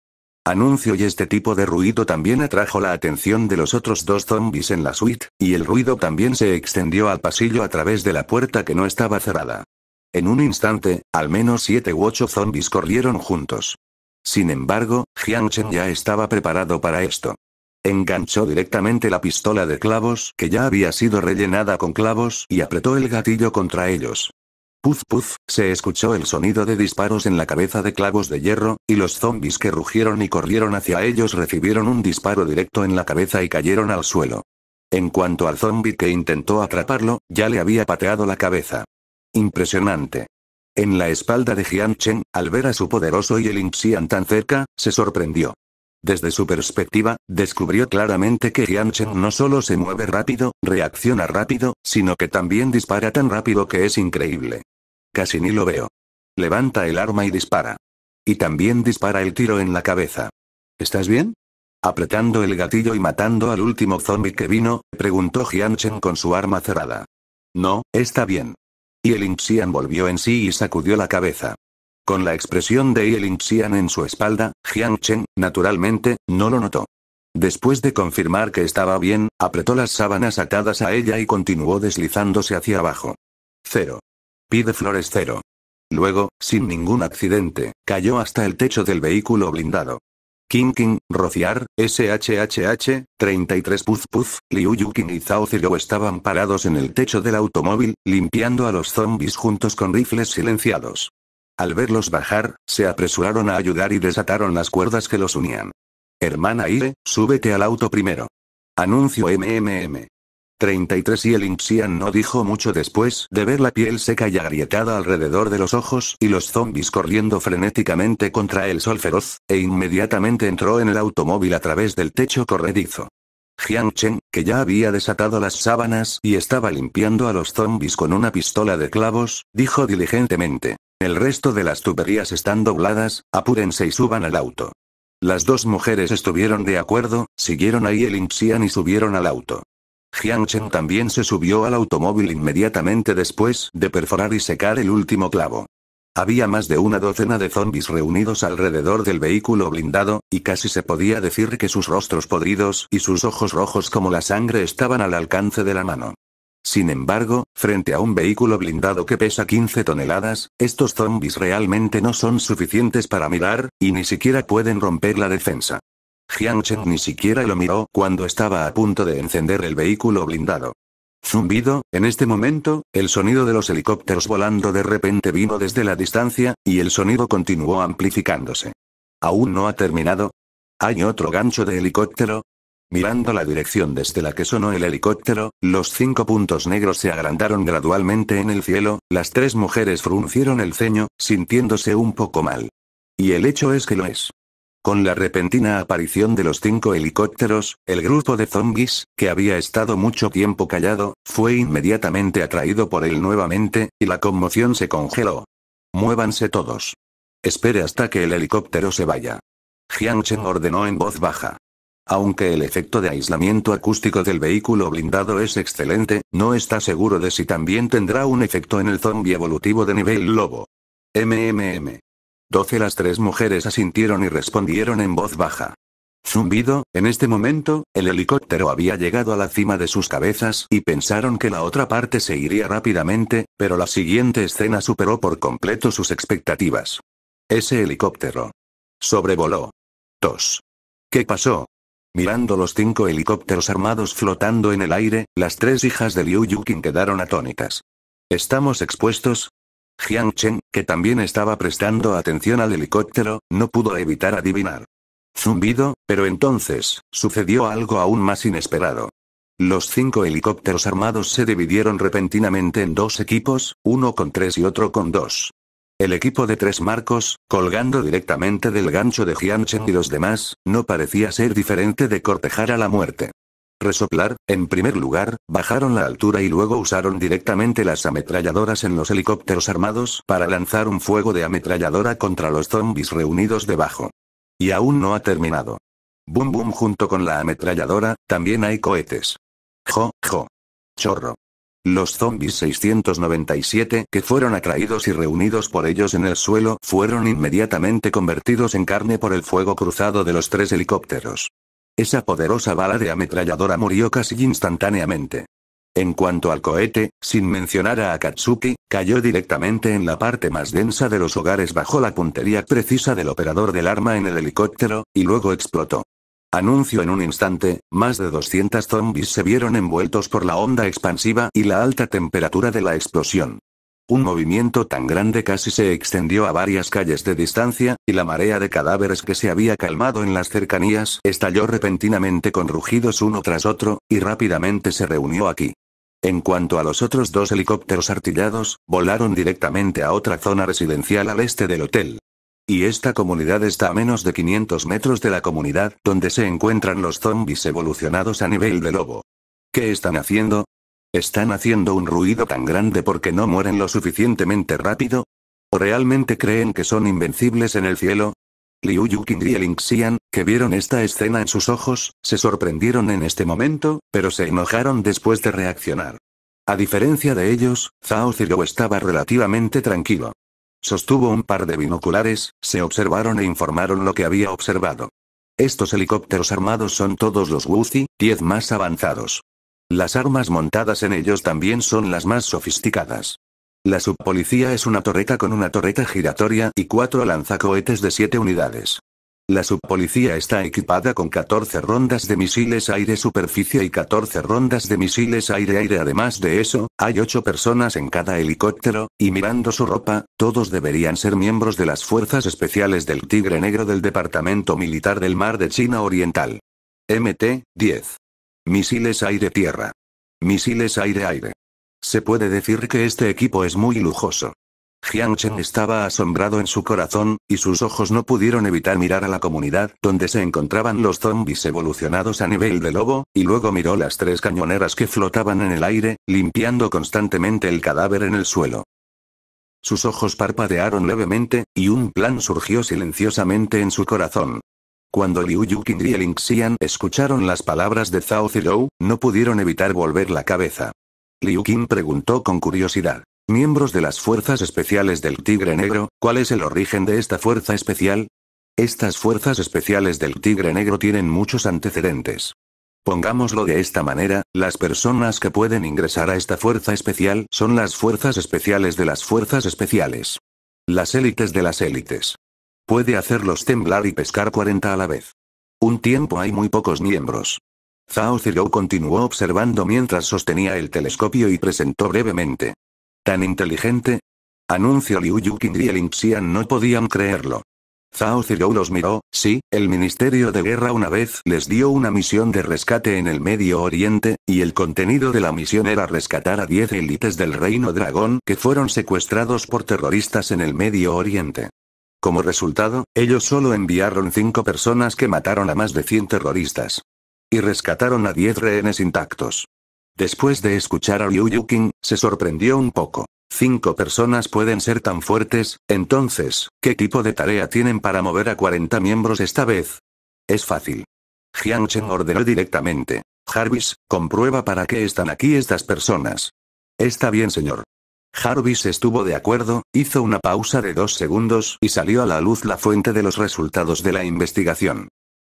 anuncio y este tipo de ruido también atrajo la atención de los otros dos zombies en la suite, y el ruido también se extendió al pasillo a través de la puerta que no estaba cerrada. En un instante, al menos siete u ocho zombies corrieron juntos. Sin embargo, Chen ya estaba preparado para esto. Enganchó directamente la pistola de clavos que ya había sido rellenada con clavos y apretó el gatillo contra ellos. Puz puf, se escuchó el sonido de disparos en la cabeza de clavos de hierro, y los zombis que rugieron y corrieron hacia ellos recibieron un disparo directo en la cabeza y cayeron al suelo. En cuanto al zombie que intentó atraparlo, ya le había pateado la cabeza. Impresionante. En la espalda de Jian al ver a su poderoso y el Inxian tan cerca, se sorprendió. Desde su perspectiva, descubrió claramente que Jianchen no solo se mueve rápido, reacciona rápido, sino que también dispara tan rápido que es increíble. Casi ni lo veo. Levanta el arma y dispara. Y también dispara el tiro en la cabeza. ¿Estás bien? Apretando el gatillo y matando al último zombie que vino, preguntó Chen con su arma cerrada. No, está bien. Y el volvió en sí y sacudió la cabeza. Con la expresión de Yelin Xian en su espalda, Jiang Chen, naturalmente, no lo notó. Después de confirmar que estaba bien, apretó las sábanas atadas a ella y continuó deslizándose hacia abajo. Cero pide flores cero. Luego, sin ningún accidente, cayó hasta el techo del vehículo blindado. King King, Rociar, SHHH, 33 Puz Puz, Liu Yukin y Zhao Zero estaban parados en el techo del automóvil, limpiando a los zombies juntos con rifles silenciados. Al verlos bajar, se apresuraron a ayudar y desataron las cuerdas que los unían. Hermana Ire, súbete al auto primero. Anuncio MMM. 33 y el Inxian no dijo mucho después de ver la piel seca y agrietada alrededor de los ojos y los zombis corriendo frenéticamente contra el sol feroz, e inmediatamente entró en el automóvil a través del techo corredizo. Jiang Chen, que ya había desatado las sábanas y estaba limpiando a los zombis con una pistola de clavos, dijo diligentemente. El resto de las tuberías están dobladas, apúrense y suban al auto. Las dos mujeres estuvieron de acuerdo, siguieron ahí el Inxian y subieron al auto. Jiang Chen también se subió al automóvil inmediatamente después de perforar y secar el último clavo. Había más de una docena de zombis reunidos alrededor del vehículo blindado, y casi se podía decir que sus rostros podridos y sus ojos rojos como la sangre estaban al alcance de la mano. Sin embargo, frente a un vehículo blindado que pesa 15 toneladas, estos zombis realmente no son suficientes para mirar, y ni siquiera pueden romper la defensa. Chen ni siquiera lo miró cuando estaba a punto de encender el vehículo blindado. Zumbido, en este momento, el sonido de los helicópteros volando de repente vino desde la distancia, y el sonido continuó amplificándose. ¿Aún no ha terminado? ¿Hay otro gancho de helicóptero? Mirando la dirección desde la que sonó el helicóptero, los cinco puntos negros se agrandaron gradualmente en el cielo, las tres mujeres fruncieron el ceño, sintiéndose un poco mal. Y el hecho es que lo es. Con la repentina aparición de los cinco helicópteros, el grupo de zombies, que había estado mucho tiempo callado, fue inmediatamente atraído por él nuevamente, y la conmoción se congeló. Muévanse todos. Espere hasta que el helicóptero se vaya. Chen ordenó en voz baja. Aunque el efecto de aislamiento acústico del vehículo blindado es excelente, no está seguro de si también tendrá un efecto en el zombie evolutivo de nivel lobo. MMM. Doce las tres mujeres asintieron y respondieron en voz baja. Zumbido, en este momento, el helicóptero había llegado a la cima de sus cabezas y pensaron que la otra parte se iría rápidamente, pero la siguiente escena superó por completo sus expectativas. Ese helicóptero. Sobrevoló. Tos. ¿Qué pasó? Mirando los cinco helicópteros armados flotando en el aire, las tres hijas de Liu Yuqin quedaron atónitas. ¿Estamos expuestos? Jiang Chen, que también estaba prestando atención al helicóptero, no pudo evitar adivinar. Zumbido, pero entonces, sucedió algo aún más inesperado. Los cinco helicópteros armados se dividieron repentinamente en dos equipos, uno con tres y otro con dos. El equipo de tres marcos, colgando directamente del gancho de Chen y los demás, no parecía ser diferente de cortejar a la muerte resoplar, en primer lugar, bajaron la altura y luego usaron directamente las ametralladoras en los helicópteros armados para lanzar un fuego de ametralladora contra los zombies reunidos debajo. Y aún no ha terminado. Boom boom junto con la ametralladora, también hay cohetes. Jo, jo. Chorro. Los zombies 697 que fueron atraídos y reunidos por ellos en el suelo fueron inmediatamente convertidos en carne por el fuego cruzado de los tres helicópteros. Esa poderosa bala de ametralladora murió casi instantáneamente. En cuanto al cohete, sin mencionar a Akatsuki, cayó directamente en la parte más densa de los hogares bajo la puntería precisa del operador del arma en el helicóptero, y luego explotó. Anuncio en un instante, más de 200 zombies se vieron envueltos por la onda expansiva y la alta temperatura de la explosión. Un movimiento tan grande casi se extendió a varias calles de distancia, y la marea de cadáveres que se había calmado en las cercanías estalló repentinamente con rugidos uno tras otro, y rápidamente se reunió aquí. En cuanto a los otros dos helicópteros artillados, volaron directamente a otra zona residencial al este del hotel. Y esta comunidad está a menos de 500 metros de la comunidad donde se encuentran los zombies evolucionados a nivel de lobo. ¿Qué están haciendo? ¿Están haciendo un ruido tan grande porque no mueren lo suficientemente rápido? ¿O realmente creen que son invencibles en el cielo? Liu Yuqing y el Xian, que vieron esta escena en sus ojos, se sorprendieron en este momento, pero se enojaron después de reaccionar. A diferencia de ellos, Zhao Zirou estaba relativamente tranquilo. Sostuvo un par de binoculares, se observaron e informaron lo que había observado. Estos helicópteros armados son todos los Wuzi, 10 más avanzados. Las armas montadas en ellos también son las más sofisticadas. La subpolicía es una torreta con una torreta giratoria y cuatro lanzacohetes de siete unidades. La subpolicía está equipada con 14 rondas de misiles aire-superficie y 14 rondas de misiles aire-aire. Además de eso, hay ocho personas en cada helicóptero, y mirando su ropa, todos deberían ser miembros de las Fuerzas Especiales del Tigre Negro del Departamento Militar del Mar de China Oriental. MT-10. Misiles aire-tierra. Misiles aire-aire. Se puede decir que este equipo es muy lujoso. Jiang Chen estaba asombrado en su corazón, y sus ojos no pudieron evitar mirar a la comunidad donde se encontraban los zombies evolucionados a nivel de lobo, y luego miró las tres cañoneras que flotaban en el aire, limpiando constantemente el cadáver en el suelo. Sus ojos parpadearon levemente, y un plan surgió silenciosamente en su corazón. Cuando Liu Yukin y Ling Xian escucharon las palabras de Zhao Zilou, no pudieron evitar volver la cabeza. Liu Qin preguntó con curiosidad. Miembros de las fuerzas especiales del Tigre Negro, ¿cuál es el origen de esta fuerza especial? Estas fuerzas especiales del Tigre Negro tienen muchos antecedentes. Pongámoslo de esta manera, las personas que pueden ingresar a esta fuerza especial son las fuerzas especiales de las fuerzas especiales. Las élites de las élites. Puede hacerlos temblar y pescar 40 a la vez. Un tiempo hay muy pocos miembros. Zhao Zirou continuó observando mientras sostenía el telescopio y presentó brevemente. ¿Tan inteligente? Anuncio Liu Yuqin y el Inxian no podían creerlo. Zhao Zirou los miró, sí, el Ministerio de Guerra una vez les dio una misión de rescate en el Medio Oriente, y el contenido de la misión era rescatar a 10 élites del Reino Dragón que fueron secuestrados por terroristas en el Medio Oriente. Como resultado, ellos solo enviaron cinco personas que mataron a más de 100 terroristas. Y rescataron a 10 rehenes intactos. Después de escuchar a Liu Yuqing, se sorprendió un poco. Cinco personas pueden ser tan fuertes, entonces, ¿qué tipo de tarea tienen para mover a 40 miembros esta vez? Es fácil. Jiang Chen ordenó directamente. Jarvis, comprueba para qué están aquí estas personas. Está bien, señor. Jarvis estuvo de acuerdo, hizo una pausa de dos segundos y salió a la luz la fuente de los resultados de la investigación.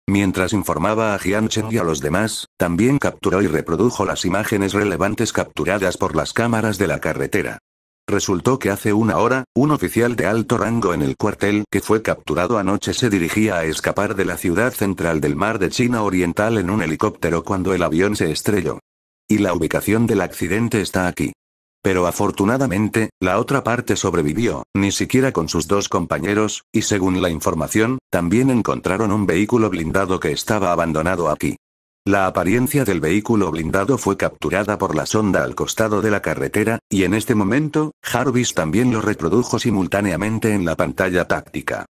Mientras informaba a Jianchen y a los demás, también capturó y reprodujo las imágenes relevantes capturadas por las cámaras de la carretera. Resultó que hace una hora, un oficial de alto rango en el cuartel que fue capturado anoche se dirigía a escapar de la ciudad central del mar de China Oriental en un helicóptero cuando el avión se estrelló. Y la ubicación del accidente está aquí. Pero afortunadamente, la otra parte sobrevivió, ni siquiera con sus dos compañeros, y según la información, también encontraron un vehículo blindado que estaba abandonado aquí. La apariencia del vehículo blindado fue capturada por la sonda al costado de la carretera, y en este momento, Jarvis también lo reprodujo simultáneamente en la pantalla táctica.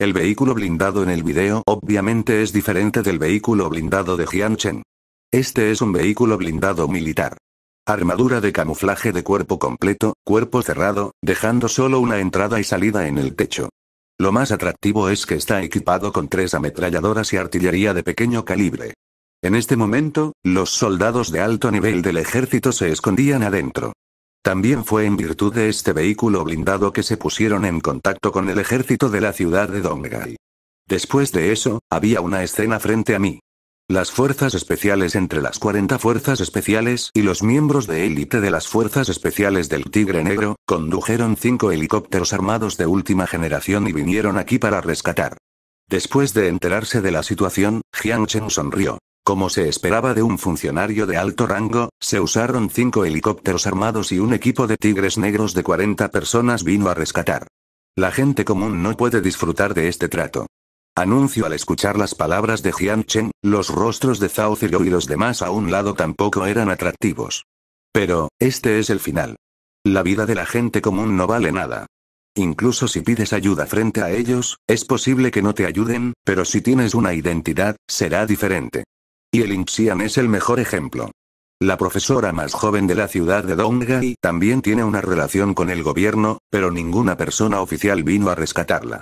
El vehículo blindado en el video obviamente es diferente del vehículo blindado de Jianchen. Este es un vehículo blindado militar. Armadura de camuflaje de cuerpo completo, cuerpo cerrado, dejando solo una entrada y salida en el techo. Lo más atractivo es que está equipado con tres ametralladoras y artillería de pequeño calibre. En este momento, los soldados de alto nivel del ejército se escondían adentro. También fue en virtud de este vehículo blindado que se pusieron en contacto con el ejército de la ciudad de Dongai. Después de eso, había una escena frente a mí. Las fuerzas especiales entre las 40 fuerzas especiales y los miembros de élite de las fuerzas especiales del Tigre Negro, condujeron cinco helicópteros armados de última generación y vinieron aquí para rescatar. Después de enterarse de la situación, Jiang Chen sonrió. Como se esperaba de un funcionario de alto rango, se usaron cinco helicópteros armados y un equipo de tigres negros de 40 personas vino a rescatar. La gente común no puede disfrutar de este trato. Anuncio al escuchar las palabras de Jian Chen, los rostros de Zhao Ziyou y los demás a un lado tampoco eran atractivos. Pero, este es el final. La vida de la gente común no vale nada. Incluso si pides ayuda frente a ellos, es posible que no te ayuden, pero si tienes una identidad, será diferente. Y el Inxian es el mejor ejemplo. La profesora más joven de la ciudad de Donggai también tiene una relación con el gobierno, pero ninguna persona oficial vino a rescatarla.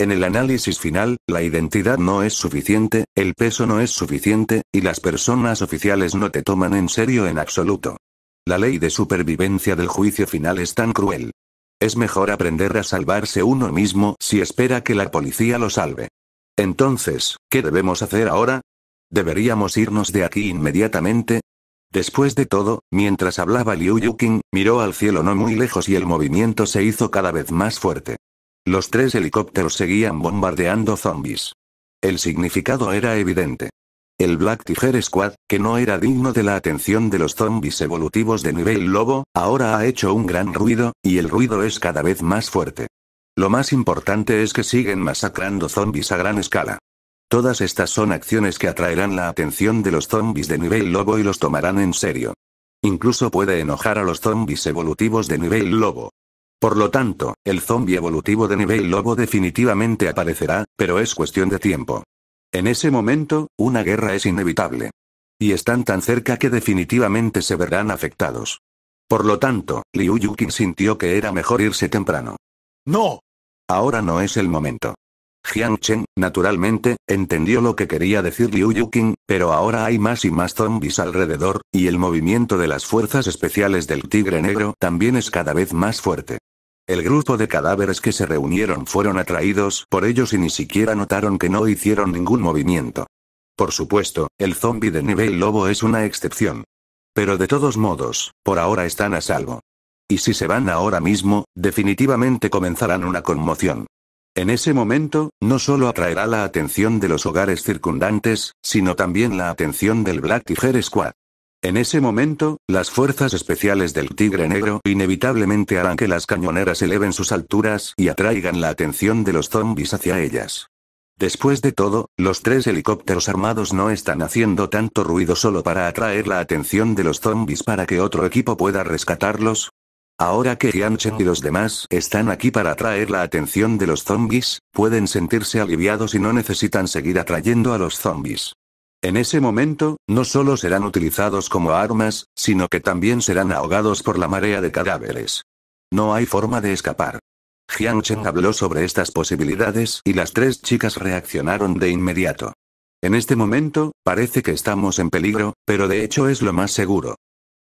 En el análisis final, la identidad no es suficiente, el peso no es suficiente, y las personas oficiales no te toman en serio en absoluto. La ley de supervivencia del juicio final es tan cruel. Es mejor aprender a salvarse uno mismo si espera que la policía lo salve. Entonces, ¿qué debemos hacer ahora? ¿Deberíamos irnos de aquí inmediatamente? Después de todo, mientras hablaba Liu Yuking, miró al cielo no muy lejos y el movimiento se hizo cada vez más fuerte. Los tres helicópteros seguían bombardeando zombies. El significado era evidente. El Black Tiger Squad, que no era digno de la atención de los zombies evolutivos de nivel lobo, ahora ha hecho un gran ruido, y el ruido es cada vez más fuerte. Lo más importante es que siguen masacrando zombies a gran escala. Todas estas son acciones que atraerán la atención de los zombies de nivel lobo y los tomarán en serio. Incluso puede enojar a los zombies evolutivos de nivel lobo. Por lo tanto, el zombie evolutivo de nivel lobo definitivamente aparecerá, pero es cuestión de tiempo. En ese momento, una guerra es inevitable. Y están tan cerca que definitivamente se verán afectados. Por lo tanto, Liu Yukin sintió que era mejor irse temprano. ¡No! Ahora no es el momento. Jiang Chen, naturalmente, entendió lo que quería decir Liu Yukin, pero ahora hay más y más zombies alrededor, y el movimiento de las fuerzas especiales del Tigre Negro también es cada vez más fuerte. El grupo de cadáveres que se reunieron fueron atraídos por ellos y ni siquiera notaron que no hicieron ningún movimiento. Por supuesto, el zombi de nivel lobo es una excepción. Pero de todos modos, por ahora están a salvo. Y si se van ahora mismo, definitivamente comenzarán una conmoción. En ese momento, no solo atraerá la atención de los hogares circundantes, sino también la atención del Black Tiger Squad. En ese momento, las fuerzas especiales del Tigre Negro inevitablemente harán que las cañoneras eleven sus alturas y atraigan la atención de los zombies hacia ellas. Después de todo, los tres helicópteros armados no están haciendo tanto ruido solo para atraer la atención de los zombies para que otro equipo pueda rescatarlos. Ahora que Yanchen y los demás están aquí para atraer la atención de los zombies, pueden sentirse aliviados y no necesitan seguir atrayendo a los zombies. En ese momento, no solo serán utilizados como armas, sino que también serán ahogados por la marea de cadáveres. No hay forma de escapar. Jiang Chen habló sobre estas posibilidades y las tres chicas reaccionaron de inmediato. En este momento, parece que estamos en peligro, pero de hecho es lo más seguro.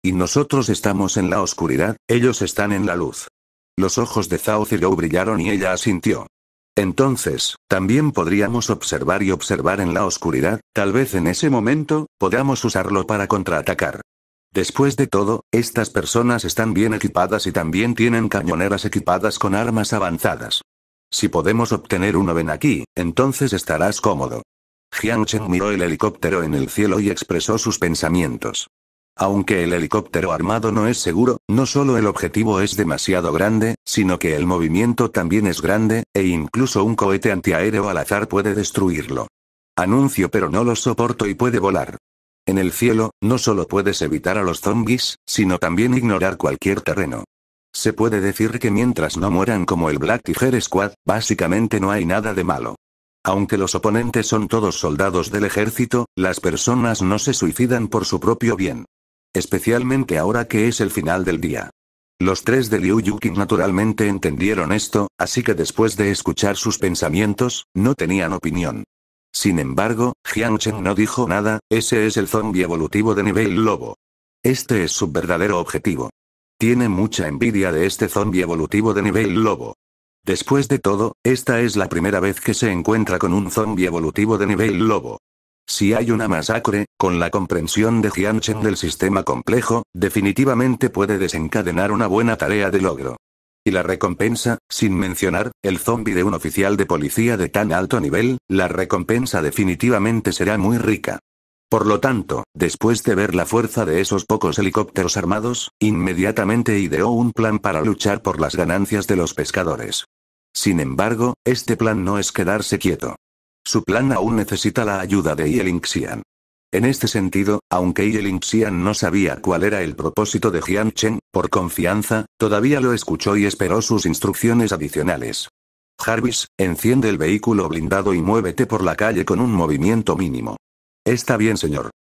Y nosotros estamos en la oscuridad, ellos están en la luz. Los ojos de Zhao Zilou brillaron y ella asintió. Entonces, también podríamos observar y observar en la oscuridad, tal vez en ese momento, podamos usarlo para contraatacar. Después de todo, estas personas están bien equipadas y también tienen cañoneras equipadas con armas avanzadas. Si podemos obtener uno ven aquí, entonces estarás cómodo. Jiang Chen miró el helicóptero en el cielo y expresó sus pensamientos. Aunque el helicóptero armado no es seguro, no solo el objetivo es demasiado grande, sino que el movimiento también es grande, e incluso un cohete antiaéreo al azar puede destruirlo. Anuncio pero no lo soporto y puede volar. En el cielo, no solo puedes evitar a los zombies, sino también ignorar cualquier terreno. Se puede decir que mientras no mueran como el Black Tiger Squad, básicamente no hay nada de malo. Aunque los oponentes son todos soldados del ejército, las personas no se suicidan por su propio bien. Especialmente ahora que es el final del día. Los tres de Liu Yuki naturalmente entendieron esto, así que después de escuchar sus pensamientos, no tenían opinión. Sin embargo, Jiang Cheng no dijo nada, ese es el zombie evolutivo de nivel lobo. Este es su verdadero objetivo. Tiene mucha envidia de este zombie evolutivo de nivel lobo. Después de todo, esta es la primera vez que se encuentra con un zombie evolutivo de nivel lobo. Si hay una masacre, con la comprensión de Jianchen del sistema complejo, definitivamente puede desencadenar una buena tarea de logro. Y la recompensa, sin mencionar, el zombi de un oficial de policía de tan alto nivel, la recompensa definitivamente será muy rica. Por lo tanto, después de ver la fuerza de esos pocos helicópteros armados, inmediatamente ideó un plan para luchar por las ganancias de los pescadores. Sin embargo, este plan no es quedarse quieto. Su plan aún necesita la ayuda de Xian. En este sentido, aunque Xian no sabía cuál era el propósito de Jian por confianza, todavía lo escuchó y esperó sus instrucciones adicionales. Jarvis, enciende el vehículo blindado y muévete por la calle con un movimiento mínimo. Está bien, señor.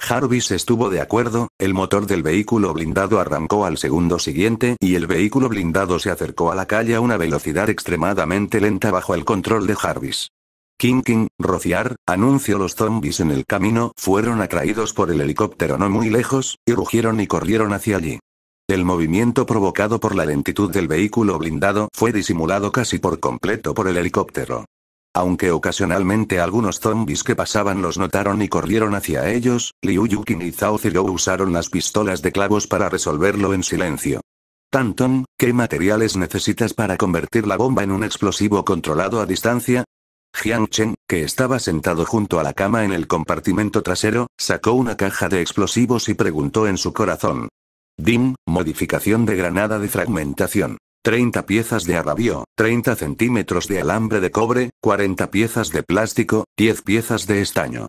Jarvis estuvo de acuerdo, el motor del vehículo blindado arrancó al segundo siguiente y el vehículo blindado se acercó a la calle a una velocidad extremadamente lenta bajo el control de Jarvis. King King, rociar, anunció los zombies en el camino, fueron atraídos por el helicóptero no muy lejos, y rugieron y corrieron hacia allí. El movimiento provocado por la lentitud del vehículo blindado fue disimulado casi por completo por el helicóptero. Aunque ocasionalmente algunos zombies que pasaban los notaron y corrieron hacia ellos, Liu Yukin y Zhao Zirou usaron las pistolas de clavos para resolverlo en silencio. Tanton, ¿qué materiales necesitas para convertir la bomba en un explosivo controlado a distancia? Jiang Chen, que estaba sentado junto a la cama en el compartimento trasero, sacó una caja de explosivos y preguntó en su corazón. DIM, modificación de granada de fragmentación. 30 piezas de arrabio, 30 centímetros de alambre de cobre, 40 piezas de plástico, 10 piezas de estaño.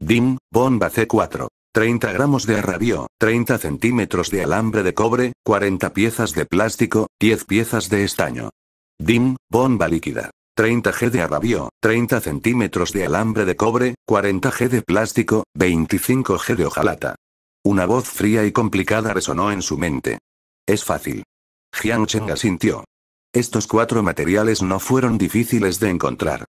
DIM, bomba C4. 30 gramos de arrabio, 30 centímetros de alambre de cobre, 40 piezas de plástico, 10 piezas de estaño. DIM, bomba líquida. 30 G de arrabio, 30 centímetros de alambre de cobre, 40 G de plástico, 25 G de hojalata. Una voz fría y complicada resonó en su mente. Es fácil. Jiang Cheng asintió. Estos cuatro materiales no fueron difíciles de encontrar.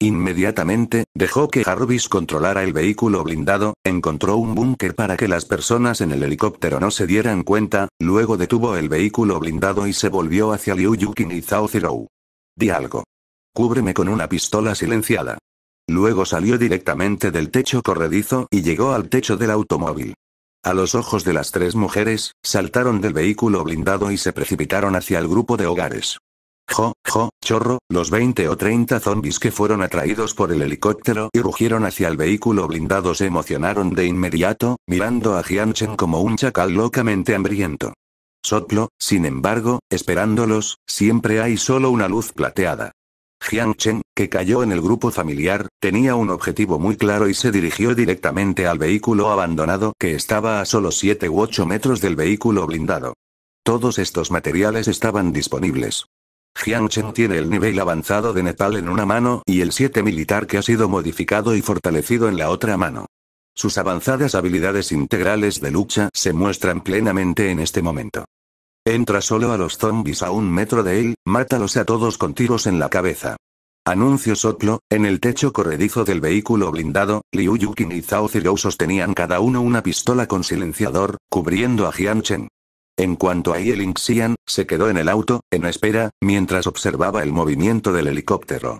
Inmediatamente, dejó que Jarvis controlara el vehículo blindado, encontró un búnker para que las personas en el helicóptero no se dieran cuenta, luego detuvo el vehículo blindado y se volvió hacia Liu Yukin y Zhao Zero. Di algo. Cúbreme con una pistola silenciada. Luego salió directamente del techo corredizo y llegó al techo del automóvil. A los ojos de las tres mujeres, saltaron del vehículo blindado y se precipitaron hacia el grupo de hogares. Jo, jo, chorro, los 20 o 30 zombies que fueron atraídos por el helicóptero y rugieron hacia el vehículo blindado se emocionaron de inmediato, mirando a Jianchen como un chacal locamente hambriento. Soplo, sin embargo, esperándolos, siempre hay solo una luz plateada. Jiang Chen, que cayó en el grupo familiar, tenía un objetivo muy claro y se dirigió directamente al vehículo abandonado que estaba a solo 7 u 8 metros del vehículo blindado. Todos estos materiales estaban disponibles. Jiang Chen tiene el nivel avanzado de Nepal en una mano y el 7 militar que ha sido modificado y fortalecido en la otra mano. Sus avanzadas habilidades integrales de lucha se muestran plenamente en este momento. Entra solo a los zombies a un metro de él, mátalos a todos con tiros en la cabeza. Anuncio soplo, en el techo corredizo del vehículo blindado, Liu Yukin y Zhao Zirou sostenían cada uno una pistola con silenciador, cubriendo a Jian En cuanto a Yeling Xian, se quedó en el auto, en espera, mientras observaba el movimiento del helicóptero.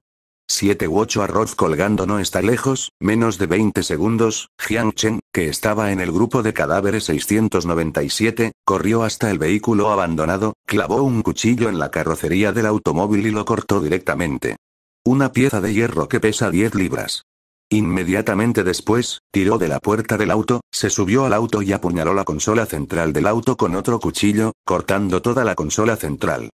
7 u ocho arroz colgando no está lejos, menos de 20 segundos, Jiang Chen, que estaba en el grupo de cadáveres 697, corrió hasta el vehículo abandonado, clavó un cuchillo en la carrocería del automóvil y lo cortó directamente. Una pieza de hierro que pesa 10 libras. Inmediatamente después, tiró de la puerta del auto, se subió al auto y apuñaló la consola central del auto con otro cuchillo, cortando toda la consola central.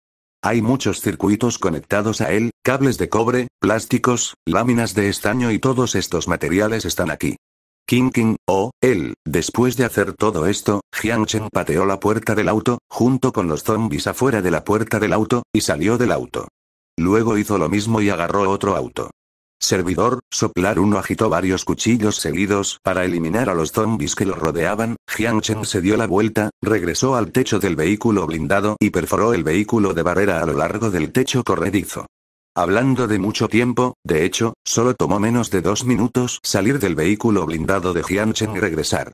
Hay muchos circuitos conectados a él, cables de cobre, plásticos, láminas de estaño y todos estos materiales están aquí. King King, o, él, después de hacer todo esto, Chen pateó la puerta del auto, junto con los zombies afuera de la puerta del auto, y salió del auto. Luego hizo lo mismo y agarró otro auto. Servidor, soplar uno agitó varios cuchillos seguidos para eliminar a los zombies que lo rodeaban, Cheng se dio la vuelta, regresó al techo del vehículo blindado y perforó el vehículo de barrera a lo largo del techo corredizo. Hablando de mucho tiempo, de hecho, solo tomó menos de dos minutos salir del vehículo blindado de Cheng y regresar.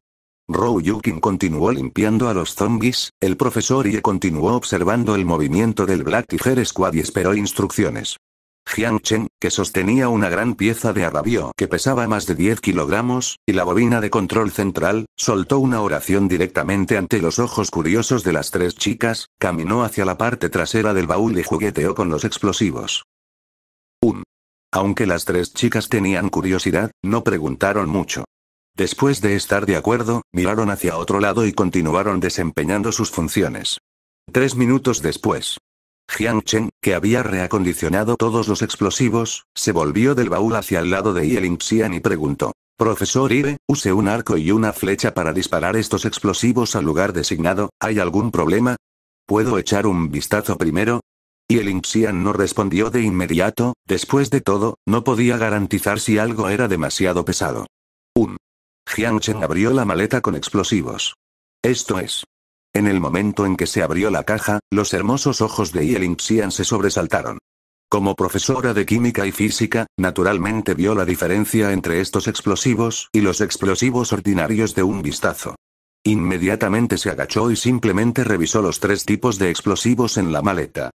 Rou Yukin continuó limpiando a los zombies, el profesor Ye continuó observando el movimiento del Black Tiger Squad y esperó instrucciones. Jiang Chen, que sostenía una gran pieza de arrabio que pesaba más de 10 kilogramos, y la bobina de control central, soltó una oración directamente ante los ojos curiosos de las tres chicas, caminó hacia la parte trasera del baúl y jugueteó con los explosivos. 1. Aunque las tres chicas tenían curiosidad, no preguntaron mucho. Después de estar de acuerdo, miraron hacia otro lado y continuaron desempeñando sus funciones. Tres minutos después. Jiang Chen, que había reacondicionado todos los explosivos, se volvió del baúl hacia el lado de Yelin Xian y preguntó. Profesor Ibe, use un arco y una flecha para disparar estos explosivos al lugar designado, ¿hay algún problema? ¿Puedo echar un vistazo primero? Y el no respondió de inmediato, después de todo, no podía garantizar si algo era demasiado pesado. Un. Jiang Chen abrió la maleta con explosivos. Esto es. En el momento en que se abrió la caja, los hermosos ojos de Yeling Xian se sobresaltaron. Como profesora de química y física, naturalmente vio la diferencia entre estos explosivos y los explosivos ordinarios de un vistazo. Inmediatamente se agachó y simplemente revisó los tres tipos de explosivos en la maleta.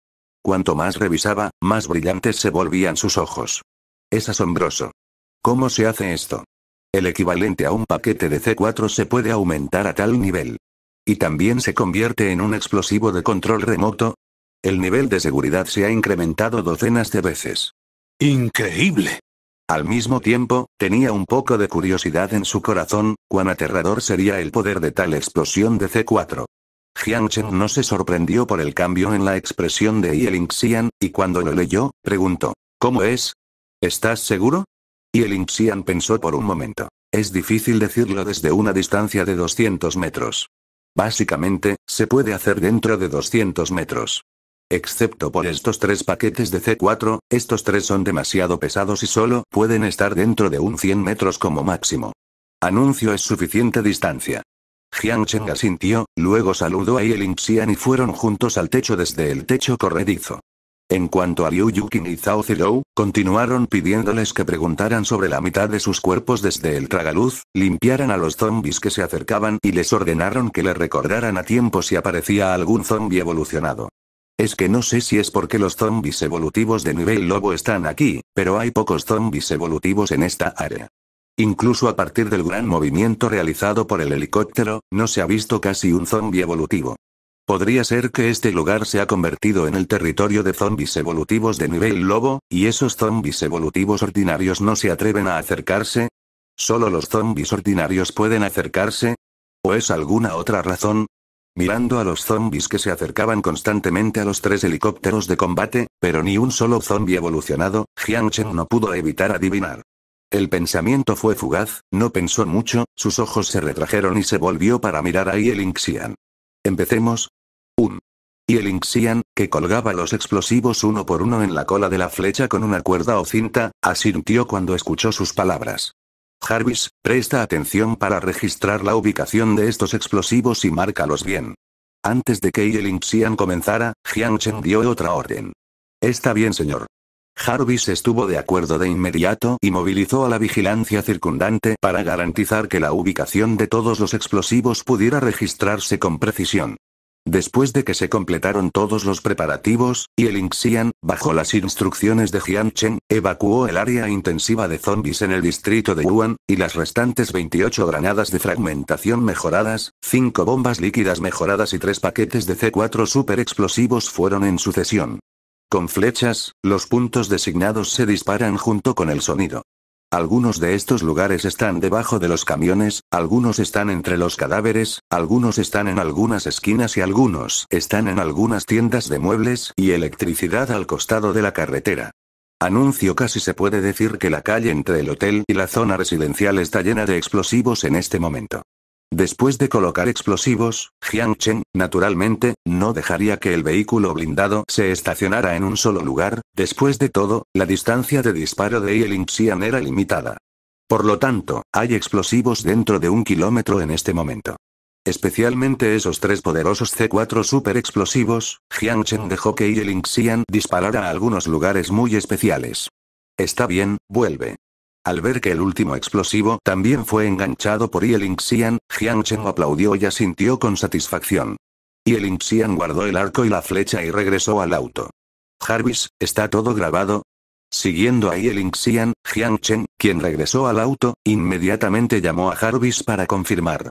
Cuanto más revisaba, más brillantes se volvían sus ojos. Es asombroso. ¿Cómo se hace esto? El equivalente a un paquete de C4 se puede aumentar a tal nivel. Y también se convierte en un explosivo de control remoto. El nivel de seguridad se ha incrementado docenas de veces. Increíble. Al mismo tiempo, tenía un poco de curiosidad en su corazón, cuán aterrador sería el poder de tal explosión de C4. Chen no se sorprendió por el cambio en la expresión de Yeling Xian, y cuando lo leyó, preguntó, ¿Cómo es? ¿Estás seguro? Yeling Xian pensó por un momento. Es difícil decirlo desde una distancia de 200 metros. Básicamente, se puede hacer dentro de 200 metros. Excepto por estos tres paquetes de C4, estos tres son demasiado pesados y solo pueden estar dentro de un 100 metros como máximo. Anuncio es suficiente distancia. Jiang Cheng asintió, luego saludó a Yelin Xian y fueron juntos al techo desde el techo corredizo. En cuanto a Liu Yukin y Zhao Zedou, continuaron pidiéndoles que preguntaran sobre la mitad de sus cuerpos desde el tragaluz, limpiaran a los zombis que se acercaban y les ordenaron que le recordaran a tiempo si aparecía algún zombie evolucionado. Es que no sé si es porque los zombis evolutivos de nivel lobo están aquí, pero hay pocos zombis evolutivos en esta área. Incluso a partir del gran movimiento realizado por el helicóptero, no se ha visto casi un zombie evolutivo. Podría ser que este lugar se ha convertido en el territorio de zombis evolutivos de nivel lobo, y esos zombis evolutivos ordinarios no se atreven a acercarse. ¿Solo los zombis ordinarios pueden acercarse? ¿O es alguna otra razón? Mirando a los zombis que se acercaban constantemente a los tres helicópteros de combate, pero ni un solo zombie evolucionado, Chen no pudo evitar adivinar. El pensamiento fue fugaz, no pensó mucho, sus ojos se retrajeron y se volvió para mirar a Yelin Xian. Empecemos, y el Inxian, que colgaba los explosivos uno por uno en la cola de la flecha con una cuerda o cinta, asintió cuando escuchó sus palabras. Jarvis, presta atención para registrar la ubicación de estos explosivos y márcalos bien. Antes de que Yelingxian Xian comenzara, Jiang Chen dio otra orden. Está bien, señor. Jarvis estuvo de acuerdo de inmediato y movilizó a la vigilancia circundante para garantizar que la ubicación de todos los explosivos pudiera registrarse con precisión. Después de que se completaron todos los preparativos, y el Inxian, bajo las instrucciones de Jian evacuó el área intensiva de zombies en el distrito de Wuhan, y las restantes 28 granadas de fragmentación mejoradas, 5 bombas líquidas mejoradas y 3 paquetes de C4 super explosivos fueron en sucesión. Con flechas, los puntos designados se disparan junto con el sonido. Algunos de estos lugares están debajo de los camiones, algunos están entre los cadáveres, algunos están en algunas esquinas y algunos están en algunas tiendas de muebles y electricidad al costado de la carretera. Anuncio casi se puede decir que la calle entre el hotel y la zona residencial está llena de explosivos en este momento. Después de colocar explosivos, Jiang Chen, naturalmente, no dejaría que el vehículo blindado se estacionara en un solo lugar, después de todo, la distancia de disparo de Yelin Xian era limitada. Por lo tanto, hay explosivos dentro de un kilómetro en este momento. Especialmente esos tres poderosos C4 explosivos, Jiang Chen dejó que Yelin Xian disparara a algunos lugares muy especiales. Está bien, vuelve. Al ver que el último explosivo también fue enganchado por Yeling Xian, Jiang Cheng aplaudió y asintió con satisfacción. Yeling Xian guardó el arco y la flecha y regresó al auto. Jarvis, ¿está todo grabado? Siguiendo a Yeling Xian, Jiang Cheng, quien regresó al auto, inmediatamente llamó a Jarvis para confirmar.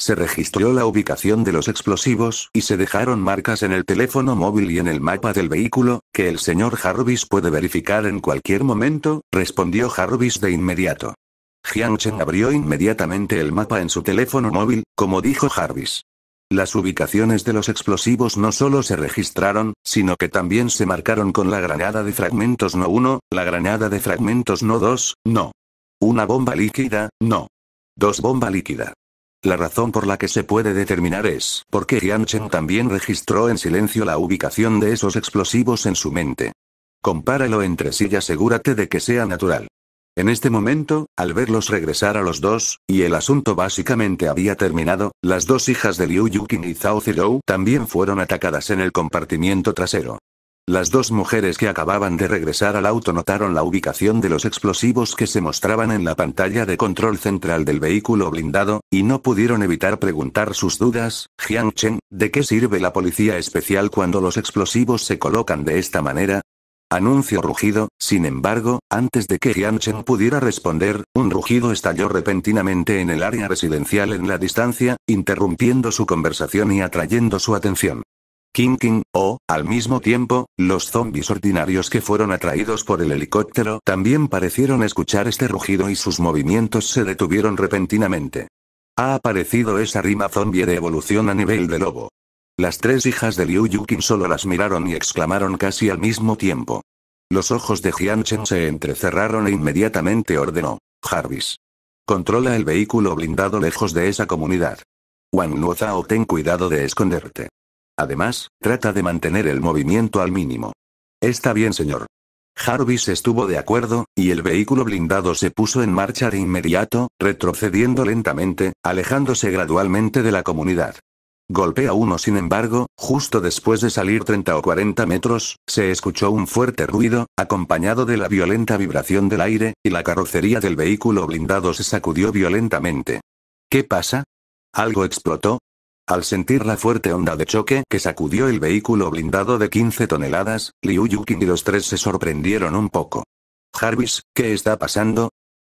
Se registró la ubicación de los explosivos, y se dejaron marcas en el teléfono móvil y en el mapa del vehículo, que el señor Jarvis puede verificar en cualquier momento, respondió Jarvis de inmediato. Jiang Chen abrió inmediatamente el mapa en su teléfono móvil, como dijo Jarvis. Las ubicaciones de los explosivos no solo se registraron, sino que también se marcaron con la granada de fragmentos no 1, la granada de fragmentos no 2, no. Una bomba líquida, no. Dos bomba líquida. La razón por la que se puede determinar es porque Chen también registró en silencio la ubicación de esos explosivos en su mente. Compáralo entre sí y asegúrate de que sea natural. En este momento, al verlos regresar a los dos, y el asunto básicamente había terminado, las dos hijas de Liu Yuqing y Zhao Zilou también fueron atacadas en el compartimiento trasero. Las dos mujeres que acababan de regresar al auto notaron la ubicación de los explosivos que se mostraban en la pantalla de control central del vehículo blindado, y no pudieron evitar preguntar sus dudas, Jiang Chen, ¿de qué sirve la policía especial cuando los explosivos se colocan de esta manera? Anuncio rugido, sin embargo, antes de que Jiang Chen pudiera responder, un rugido estalló repentinamente en el área residencial en la distancia, interrumpiendo su conversación y atrayendo su atención. King King, o, al mismo tiempo, los zombis ordinarios que fueron atraídos por el helicóptero también parecieron escuchar este rugido y sus movimientos se detuvieron repentinamente. Ha aparecido esa rima zombie de evolución a nivel de lobo. Las tres hijas de Liu Yukin solo las miraron y exclamaron casi al mismo tiempo. Los ojos de Chen se entrecerraron e inmediatamente ordenó. Jarvis. Controla el vehículo blindado lejos de esa comunidad. Wang Zhao, ten cuidado de esconderte. Además, trata de mantener el movimiento al mínimo. Está bien, señor. Jarvis estuvo de acuerdo, y el vehículo blindado se puso en marcha de inmediato, retrocediendo lentamente, alejándose gradualmente de la comunidad. Golpea uno, sin embargo, justo después de salir 30 o 40 metros, se escuchó un fuerte ruido, acompañado de la violenta vibración del aire, y la carrocería del vehículo blindado se sacudió violentamente. ¿Qué pasa? Algo explotó, al sentir la fuerte onda de choque que sacudió el vehículo blindado de 15 toneladas, Liu Yukin y los tres se sorprendieron un poco. Jarvis, ¿qué está pasando?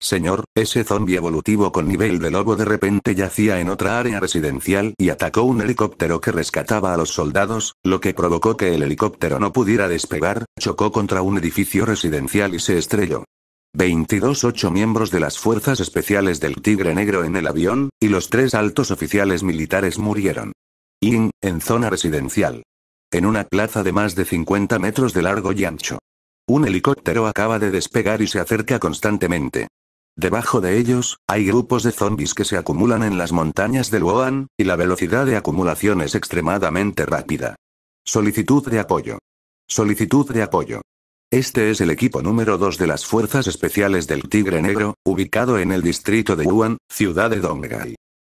Señor, ese zombie evolutivo con nivel de lobo de repente yacía en otra área residencial y atacó un helicóptero que rescataba a los soldados, lo que provocó que el helicóptero no pudiera despegar, chocó contra un edificio residencial y se estrelló. 22 ocho miembros de las fuerzas especiales del Tigre Negro en el avión, y los tres altos oficiales militares murieron. In, en zona residencial. En una plaza de más de 50 metros de largo y ancho. Un helicóptero acaba de despegar y se acerca constantemente. Debajo de ellos, hay grupos de zombies que se acumulan en las montañas del Luoan, y la velocidad de acumulación es extremadamente rápida. Solicitud de apoyo. Solicitud de apoyo. Este es el equipo número 2 de las Fuerzas Especiales del Tigre Negro, ubicado en el distrito de Wuhan, ciudad de Donghai.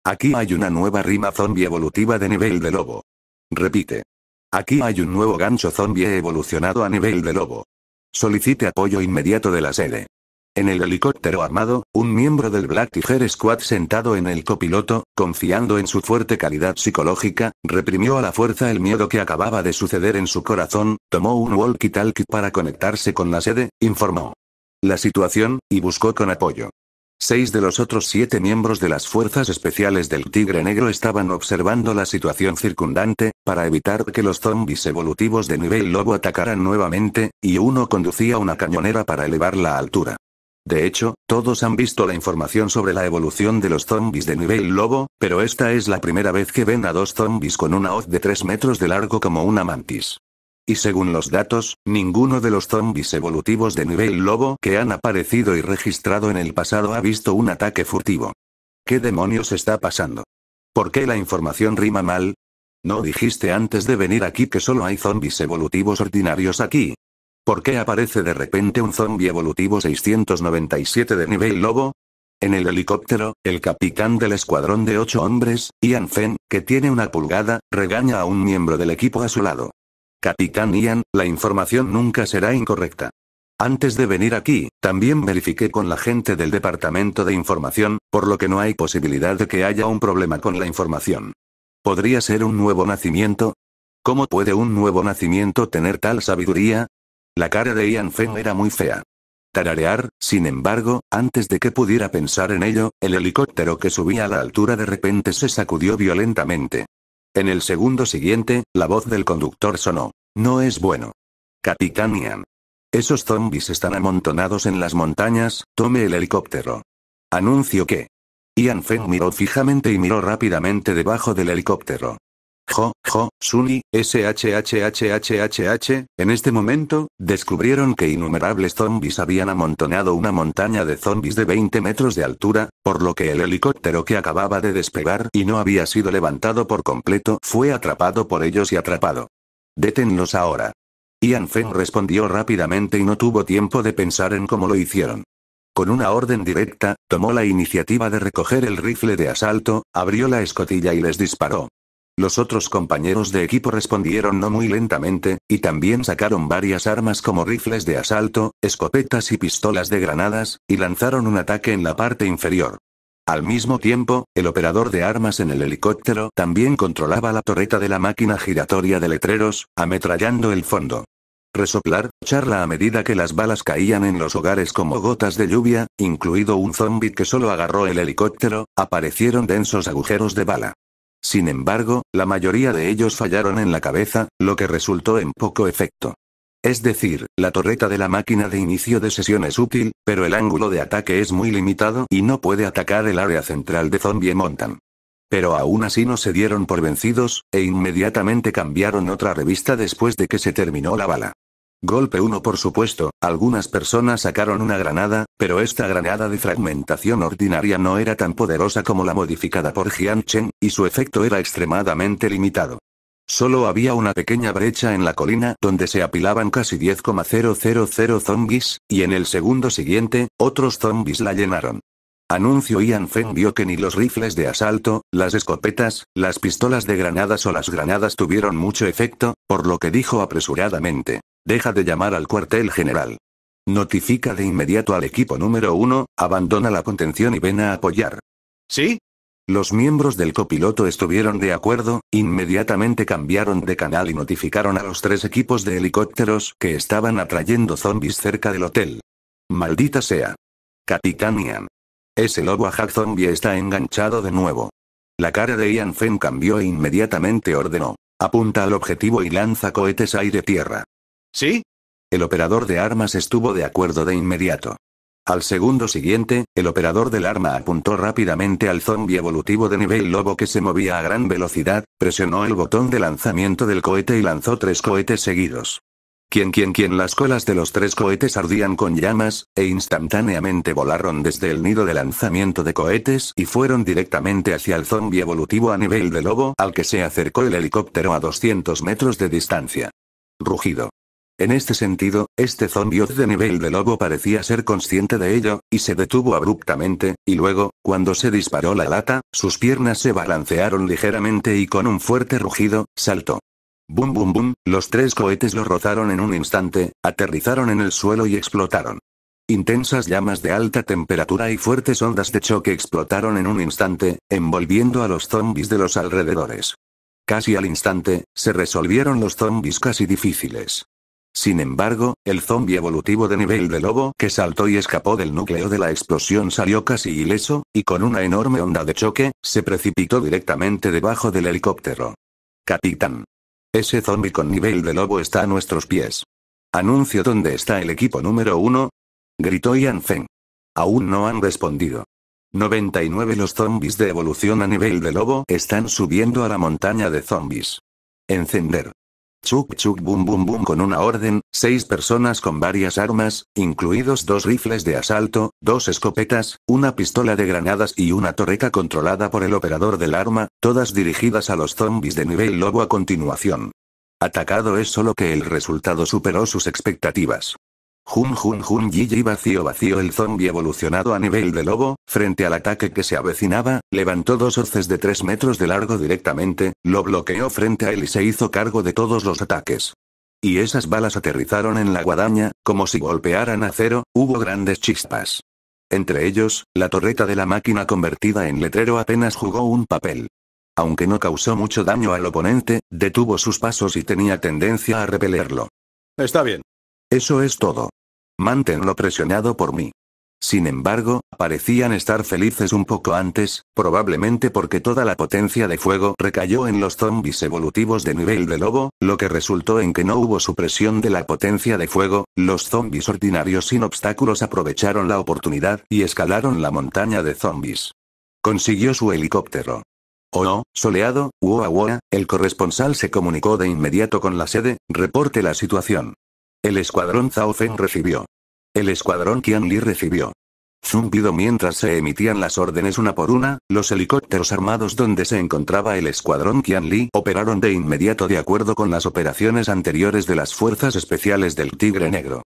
Aquí hay una nueva rima zombie evolutiva de nivel de lobo. Repite. Aquí hay un nuevo gancho zombie evolucionado a nivel de lobo. Solicite apoyo inmediato de la sede. En el helicóptero armado, un miembro del Black Tiger Squad sentado en el copiloto, confiando en su fuerte calidad psicológica, reprimió a la fuerza el miedo que acababa de suceder en su corazón, tomó un walkie-talkie para conectarse con la sede, informó la situación, y buscó con apoyo. Seis de los otros siete miembros de las fuerzas especiales del Tigre Negro estaban observando la situación circundante, para evitar que los zombies evolutivos de nivel lobo atacaran nuevamente, y uno conducía una cañonera para elevar la altura. De hecho, todos han visto la información sobre la evolución de los zombies de nivel lobo, pero esta es la primera vez que ven a dos zombies con una hoz de 3 metros de largo como una mantis. Y según los datos, ninguno de los zombies evolutivos de nivel lobo que han aparecido y registrado en el pasado ha visto un ataque furtivo. ¿Qué demonios está pasando? ¿Por qué la información rima mal? ¿No dijiste antes de venir aquí que solo hay zombies evolutivos ordinarios aquí? ¿Por qué aparece de repente un zombie evolutivo 697 de nivel lobo? En el helicóptero, el capitán del escuadrón de ocho hombres, Ian Fenn, que tiene una pulgada, regaña a un miembro del equipo a su lado. Capitán Ian, la información nunca será incorrecta. Antes de venir aquí, también verifiqué con la gente del Departamento de Información, por lo que no hay posibilidad de que haya un problema con la información. ¿Podría ser un nuevo nacimiento? ¿Cómo puede un nuevo nacimiento tener tal sabiduría? La cara de Ian Feng era muy fea. Tararear, sin embargo, antes de que pudiera pensar en ello, el helicóptero que subía a la altura de repente se sacudió violentamente. En el segundo siguiente, la voz del conductor sonó. No es bueno. Capitán Ian. Esos zombies están amontonados en las montañas, tome el helicóptero. Anuncio que. Ian Feng miró fijamente y miró rápidamente debajo del helicóptero. Jo, Jo, Sully, SHHHHHH, en este momento, descubrieron que innumerables zombies habían amontonado una montaña de zombies de 20 metros de altura, por lo que el helicóptero que acababa de despegar y no había sido levantado por completo fue atrapado por ellos y atrapado. Detenlos ahora. Ian Feng respondió rápidamente y no tuvo tiempo de pensar en cómo lo hicieron. Con una orden directa, tomó la iniciativa de recoger el rifle de asalto, abrió la escotilla y les disparó. Los otros compañeros de equipo respondieron no muy lentamente, y también sacaron varias armas como rifles de asalto, escopetas y pistolas de granadas, y lanzaron un ataque en la parte inferior. Al mismo tiempo, el operador de armas en el helicóptero también controlaba la torreta de la máquina giratoria de letreros, ametrallando el fondo. Resoplar, charla a medida que las balas caían en los hogares como gotas de lluvia, incluido un zombi que solo agarró el helicóptero, aparecieron densos agujeros de bala. Sin embargo, la mayoría de ellos fallaron en la cabeza, lo que resultó en poco efecto. Es decir, la torreta de la máquina de inicio de sesión es útil, pero el ángulo de ataque es muy limitado y no puede atacar el área central de Zombie Mountain. Pero aún así no se dieron por vencidos, e inmediatamente cambiaron otra revista después de que se terminó la bala. Golpe 1 por supuesto, algunas personas sacaron una granada, pero esta granada de fragmentación ordinaria no era tan poderosa como la modificada por Jian Chen, y su efecto era extremadamente limitado. Solo había una pequeña brecha en la colina donde se apilaban casi 10,000 zombies, y en el segundo siguiente, otros zombies la llenaron. Anuncio Ian Feng vio que ni los rifles de asalto, las escopetas, las pistolas de granadas o las granadas tuvieron mucho efecto, por lo que dijo apresuradamente. Deja de llamar al cuartel general. Notifica de inmediato al equipo número uno, abandona la contención y ven a apoyar. ¿Sí? Los miembros del copiloto estuvieron de acuerdo, inmediatamente cambiaron de canal y notificaron a los tres equipos de helicópteros que estaban atrayendo zombies cerca del hotel. Maldita sea. Capitán Ian. Ese lobo a Hack Zombie está enganchado de nuevo. La cara de Ian Fenn cambió e inmediatamente ordenó. Apunta al objetivo y lanza cohetes aire-tierra. ¿Sí? El operador de armas estuvo de acuerdo de inmediato. Al segundo siguiente, el operador del arma apuntó rápidamente al zombie evolutivo de nivel lobo que se movía a gran velocidad, presionó el botón de lanzamiento del cohete y lanzó tres cohetes seguidos. Quien, quien, quien, las colas de los tres cohetes ardían con llamas, e instantáneamente volaron desde el nido de lanzamiento de cohetes y fueron directamente hacia el zombie evolutivo a nivel de lobo, al que se acercó el helicóptero a 200 metros de distancia. Rugido. En este sentido, este zombie de nivel de lobo parecía ser consciente de ello, y se detuvo abruptamente, y luego, cuando se disparó la lata, sus piernas se balancearon ligeramente y con un fuerte rugido, saltó. Bum bum bum, los tres cohetes lo rozaron en un instante, aterrizaron en el suelo y explotaron. Intensas llamas de alta temperatura y fuertes ondas de choque explotaron en un instante, envolviendo a los zombies de los alrededores. Casi al instante, se resolvieron los zombis casi difíciles. Sin embargo, el zombie evolutivo de nivel de lobo que saltó y escapó del núcleo de la explosión salió casi ileso, y con una enorme onda de choque, se precipitó directamente debajo del helicóptero. Capitán. Ese zombie con nivel de lobo está a nuestros pies. Anuncio dónde está el equipo número uno. Gritó Yan Feng. Aún no han respondido. 99 Los zombies de evolución a nivel de lobo están subiendo a la montaña de zombies. Encender. Chuk chuk bum bum bum con una orden, seis personas con varias armas, incluidos dos rifles de asalto, dos escopetas, una pistola de granadas y una torreta controlada por el operador del arma, todas dirigidas a los zombies de nivel lobo a continuación. Atacado es solo que el resultado superó sus expectativas. Jun jun jun Gigi vacío vacío el zombie evolucionado a nivel de lobo, frente al ataque que se avecinaba, levantó dos hoces de 3 metros de largo directamente, lo bloqueó frente a él y se hizo cargo de todos los ataques. Y esas balas aterrizaron en la guadaña, como si golpearan acero, hubo grandes chispas. Entre ellos, la torreta de la máquina convertida en letrero apenas jugó un papel. Aunque no causó mucho daño al oponente, detuvo sus pasos y tenía tendencia a repelerlo. Está bien. Eso es todo. Mantenlo presionado por mí. Sin embargo, parecían estar felices un poco antes, probablemente porque toda la potencia de fuego recayó en los zombies evolutivos de nivel de lobo, lo que resultó en que no hubo supresión de la potencia de fuego, los zombies ordinarios sin obstáculos aprovecharon la oportunidad y escalaron la montaña de zombies. Consiguió su helicóptero. Oh, soleado, uoa oh, oh, oh, el corresponsal se comunicó de inmediato con la sede, reporte la situación. El escuadrón Zaufen recibió. El escuadrón Qianli recibió zumbido mientras se emitían las órdenes una por una, los helicópteros armados donde se encontraba el escuadrón Qianli operaron de inmediato de acuerdo con las operaciones anteriores de las fuerzas especiales del Tigre Negro.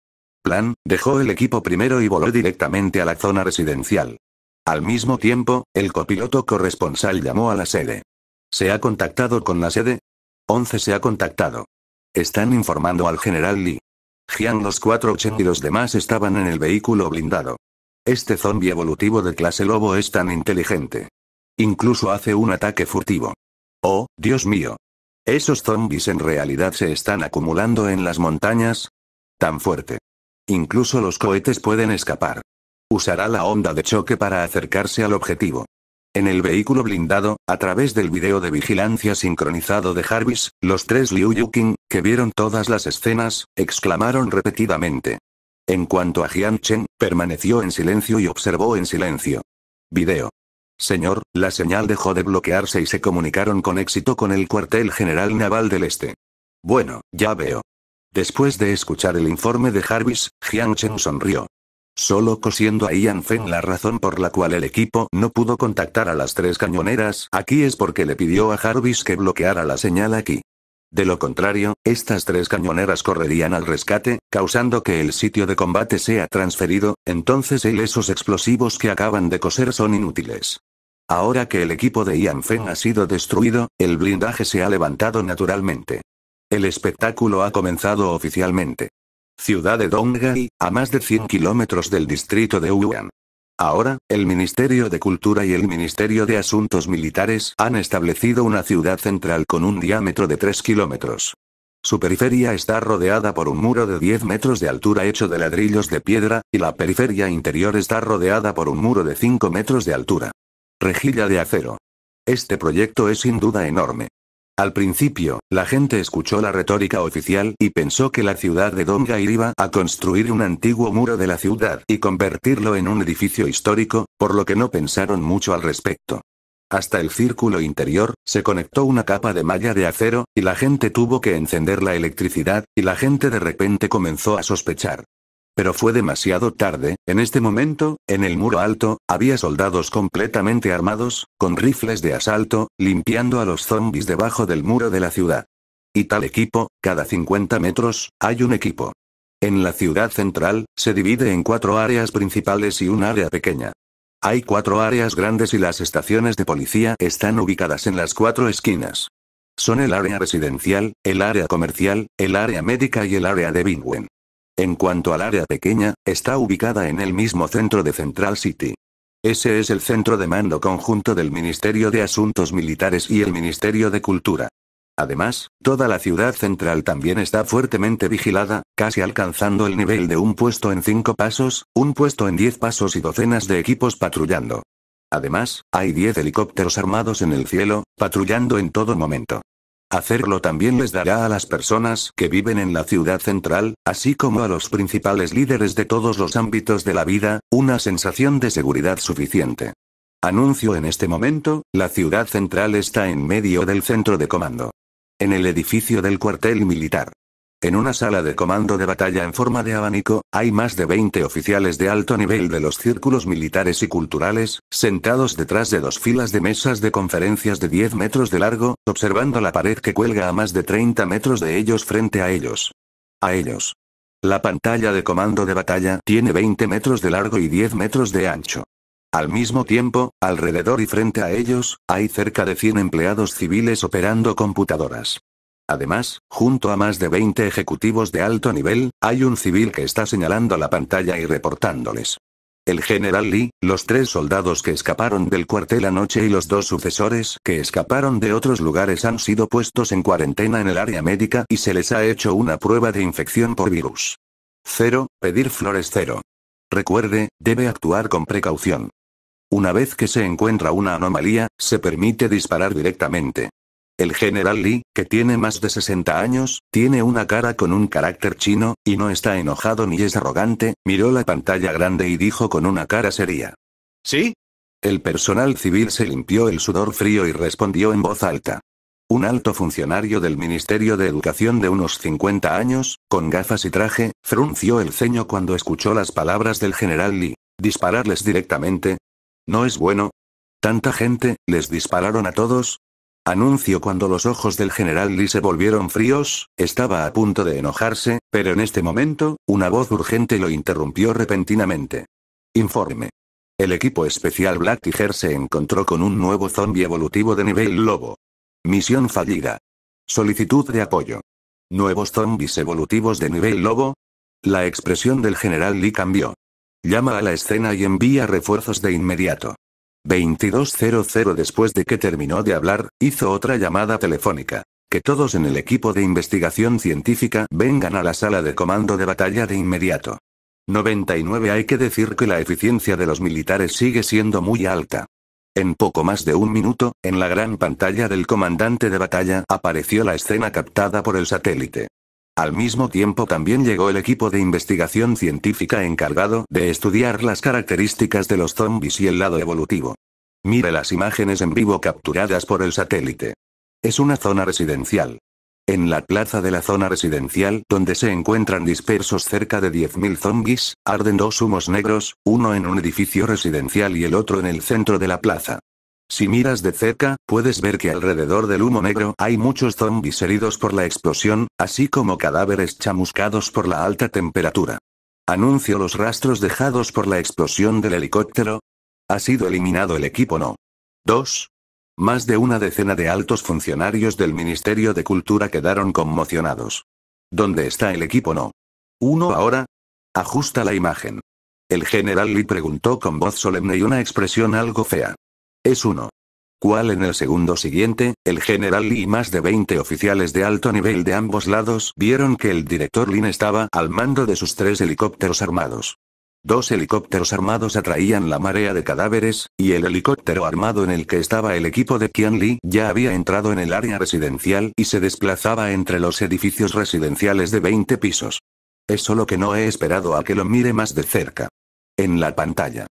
Plan, dejó el equipo primero y voló directamente a la zona residencial. Al mismo tiempo, el copiloto corresponsal llamó a la sede. ¿Se ha contactado con la sede? 11 se ha contactado. Están informando al general Lee. Gian los 480 y los demás estaban en el vehículo blindado. Este zombie evolutivo de clase lobo es tan inteligente. Incluso hace un ataque furtivo. Oh, Dios mío. ¿Esos zombies en realidad se están acumulando en las montañas? Tan fuerte. Incluso los cohetes pueden escapar. Usará la onda de choque para acercarse al objetivo. En el vehículo blindado, a través del video de vigilancia sincronizado de Jarvis, los tres Liu Yukin, que vieron todas las escenas, exclamaron repetidamente. En cuanto a Jian Chen, permaneció en silencio y observó en silencio. Video. Señor, la señal dejó de bloquearse y se comunicaron con éxito con el cuartel general naval del este. Bueno, ya veo. Después de escuchar el informe de Jarvis, Jiang Chen sonrió. Solo cosiendo a Ian Feng, la razón por la cual el equipo no pudo contactar a las tres cañoneras aquí es porque le pidió a Jarvis que bloqueara la señal aquí. De lo contrario, estas tres cañoneras correrían al rescate, causando que el sitio de combate sea transferido, entonces él esos explosivos que acaban de coser son inútiles. Ahora que el equipo de Ian Feng ha sido destruido, el blindaje se ha levantado naturalmente. El espectáculo ha comenzado oficialmente ciudad de Donghai, a más de 100 kilómetros del distrito de Wuhan. Ahora, el Ministerio de Cultura y el Ministerio de Asuntos Militares han establecido una ciudad central con un diámetro de 3 kilómetros. Su periferia está rodeada por un muro de 10 metros de altura hecho de ladrillos de piedra, y la periferia interior está rodeada por un muro de 5 metros de altura. Rejilla de acero. Este proyecto es sin duda enorme. Al principio, la gente escuchó la retórica oficial y pensó que la ciudad de Donga iba a construir un antiguo muro de la ciudad y convertirlo en un edificio histórico, por lo que no pensaron mucho al respecto. Hasta el círculo interior, se conectó una capa de malla de acero, y la gente tuvo que encender la electricidad, y la gente de repente comenzó a sospechar. Pero fue demasiado tarde, en este momento, en el muro alto, había soldados completamente armados, con rifles de asalto, limpiando a los zombies debajo del muro de la ciudad. Y tal equipo, cada 50 metros, hay un equipo. En la ciudad central, se divide en cuatro áreas principales y un área pequeña. Hay cuatro áreas grandes y las estaciones de policía están ubicadas en las cuatro esquinas. Son el área residencial, el área comercial, el área médica y el área de Bingwen. En cuanto al área pequeña, está ubicada en el mismo centro de Central City. Ese es el centro de mando conjunto del Ministerio de Asuntos Militares y el Ministerio de Cultura. Además, toda la ciudad central también está fuertemente vigilada, casi alcanzando el nivel de un puesto en cinco pasos, un puesto en diez pasos y docenas de equipos patrullando. Además, hay 10 helicópteros armados en el cielo, patrullando en todo momento. Hacerlo también les dará a las personas que viven en la ciudad central, así como a los principales líderes de todos los ámbitos de la vida, una sensación de seguridad suficiente. Anuncio en este momento, la ciudad central está en medio del centro de comando. En el edificio del cuartel militar. En una sala de comando de batalla en forma de abanico, hay más de 20 oficiales de alto nivel de los círculos militares y culturales, sentados detrás de dos filas de mesas de conferencias de 10 metros de largo, observando la pared que cuelga a más de 30 metros de ellos frente a ellos. A ellos. La pantalla de comando de batalla tiene 20 metros de largo y 10 metros de ancho. Al mismo tiempo, alrededor y frente a ellos, hay cerca de 100 empleados civiles operando computadoras. Además, junto a más de 20 ejecutivos de alto nivel, hay un civil que está señalando la pantalla y reportándoles. El general Lee, los tres soldados que escaparon del cuartel anoche y los dos sucesores que escaparon de otros lugares han sido puestos en cuarentena en el área médica y se les ha hecho una prueba de infección por virus. 0. Pedir flores cero. Recuerde, debe actuar con precaución. Una vez que se encuentra una anomalía, se permite disparar directamente. El general Lee, que tiene más de 60 años, tiene una cara con un carácter chino, y no está enojado ni es arrogante, miró la pantalla grande y dijo con una cara seria. ¿Sí? El personal civil se limpió el sudor frío y respondió en voz alta. Un alto funcionario del Ministerio de Educación de unos 50 años, con gafas y traje, frunció el ceño cuando escuchó las palabras del general Lee. ¿Dispararles directamente? ¿No es bueno? Tanta gente, les dispararon a todos, Anuncio cuando los ojos del general Lee se volvieron fríos, estaba a punto de enojarse, pero en este momento, una voz urgente lo interrumpió repentinamente. Informe. El equipo especial Black Tiger se encontró con un nuevo zombie evolutivo de nivel lobo. Misión fallida. Solicitud de apoyo. ¿Nuevos zombies evolutivos de nivel lobo? La expresión del general Lee cambió. Llama a la escena y envía refuerzos de inmediato. 22.00 Después de que terminó de hablar, hizo otra llamada telefónica. Que todos en el equipo de investigación científica vengan a la sala de comando de batalla de inmediato. 99 Hay que decir que la eficiencia de los militares sigue siendo muy alta. En poco más de un minuto, en la gran pantalla del comandante de batalla apareció la escena captada por el satélite. Al mismo tiempo también llegó el equipo de investigación científica encargado de estudiar las características de los zombies y el lado evolutivo. Mire las imágenes en vivo capturadas por el satélite. Es una zona residencial. En la plaza de la zona residencial, donde se encuentran dispersos cerca de 10.000 zombies, arden dos humos negros, uno en un edificio residencial y el otro en el centro de la plaza. Si miras de cerca, puedes ver que alrededor del humo negro hay muchos zombis heridos por la explosión, así como cadáveres chamuscados por la alta temperatura. Anuncio los rastros dejados por la explosión del helicóptero. Ha sido eliminado el equipo no. 2. Más de una decena de altos funcionarios del Ministerio de Cultura quedaron conmocionados. ¿Dónde está el equipo no? 1 ahora. Ajusta la imagen. El general Lee preguntó con voz solemne y una expresión algo fea. Es uno. Cual en el segundo siguiente, el general Lee y más de 20 oficiales de alto nivel de ambos lados vieron que el director Lin estaba al mando de sus tres helicópteros armados. Dos helicópteros armados atraían la marea de cadáveres, y el helicóptero armado en el que estaba el equipo de Qian Li ya había entrado en el área residencial y se desplazaba entre los edificios residenciales de 20 pisos. Es solo que no he esperado a que lo mire más de cerca. En la pantalla.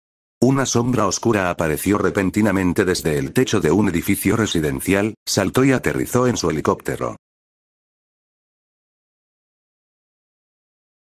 Una sombra oscura apareció repentinamente desde el techo de un edificio residencial, saltó y aterrizó en su helicóptero.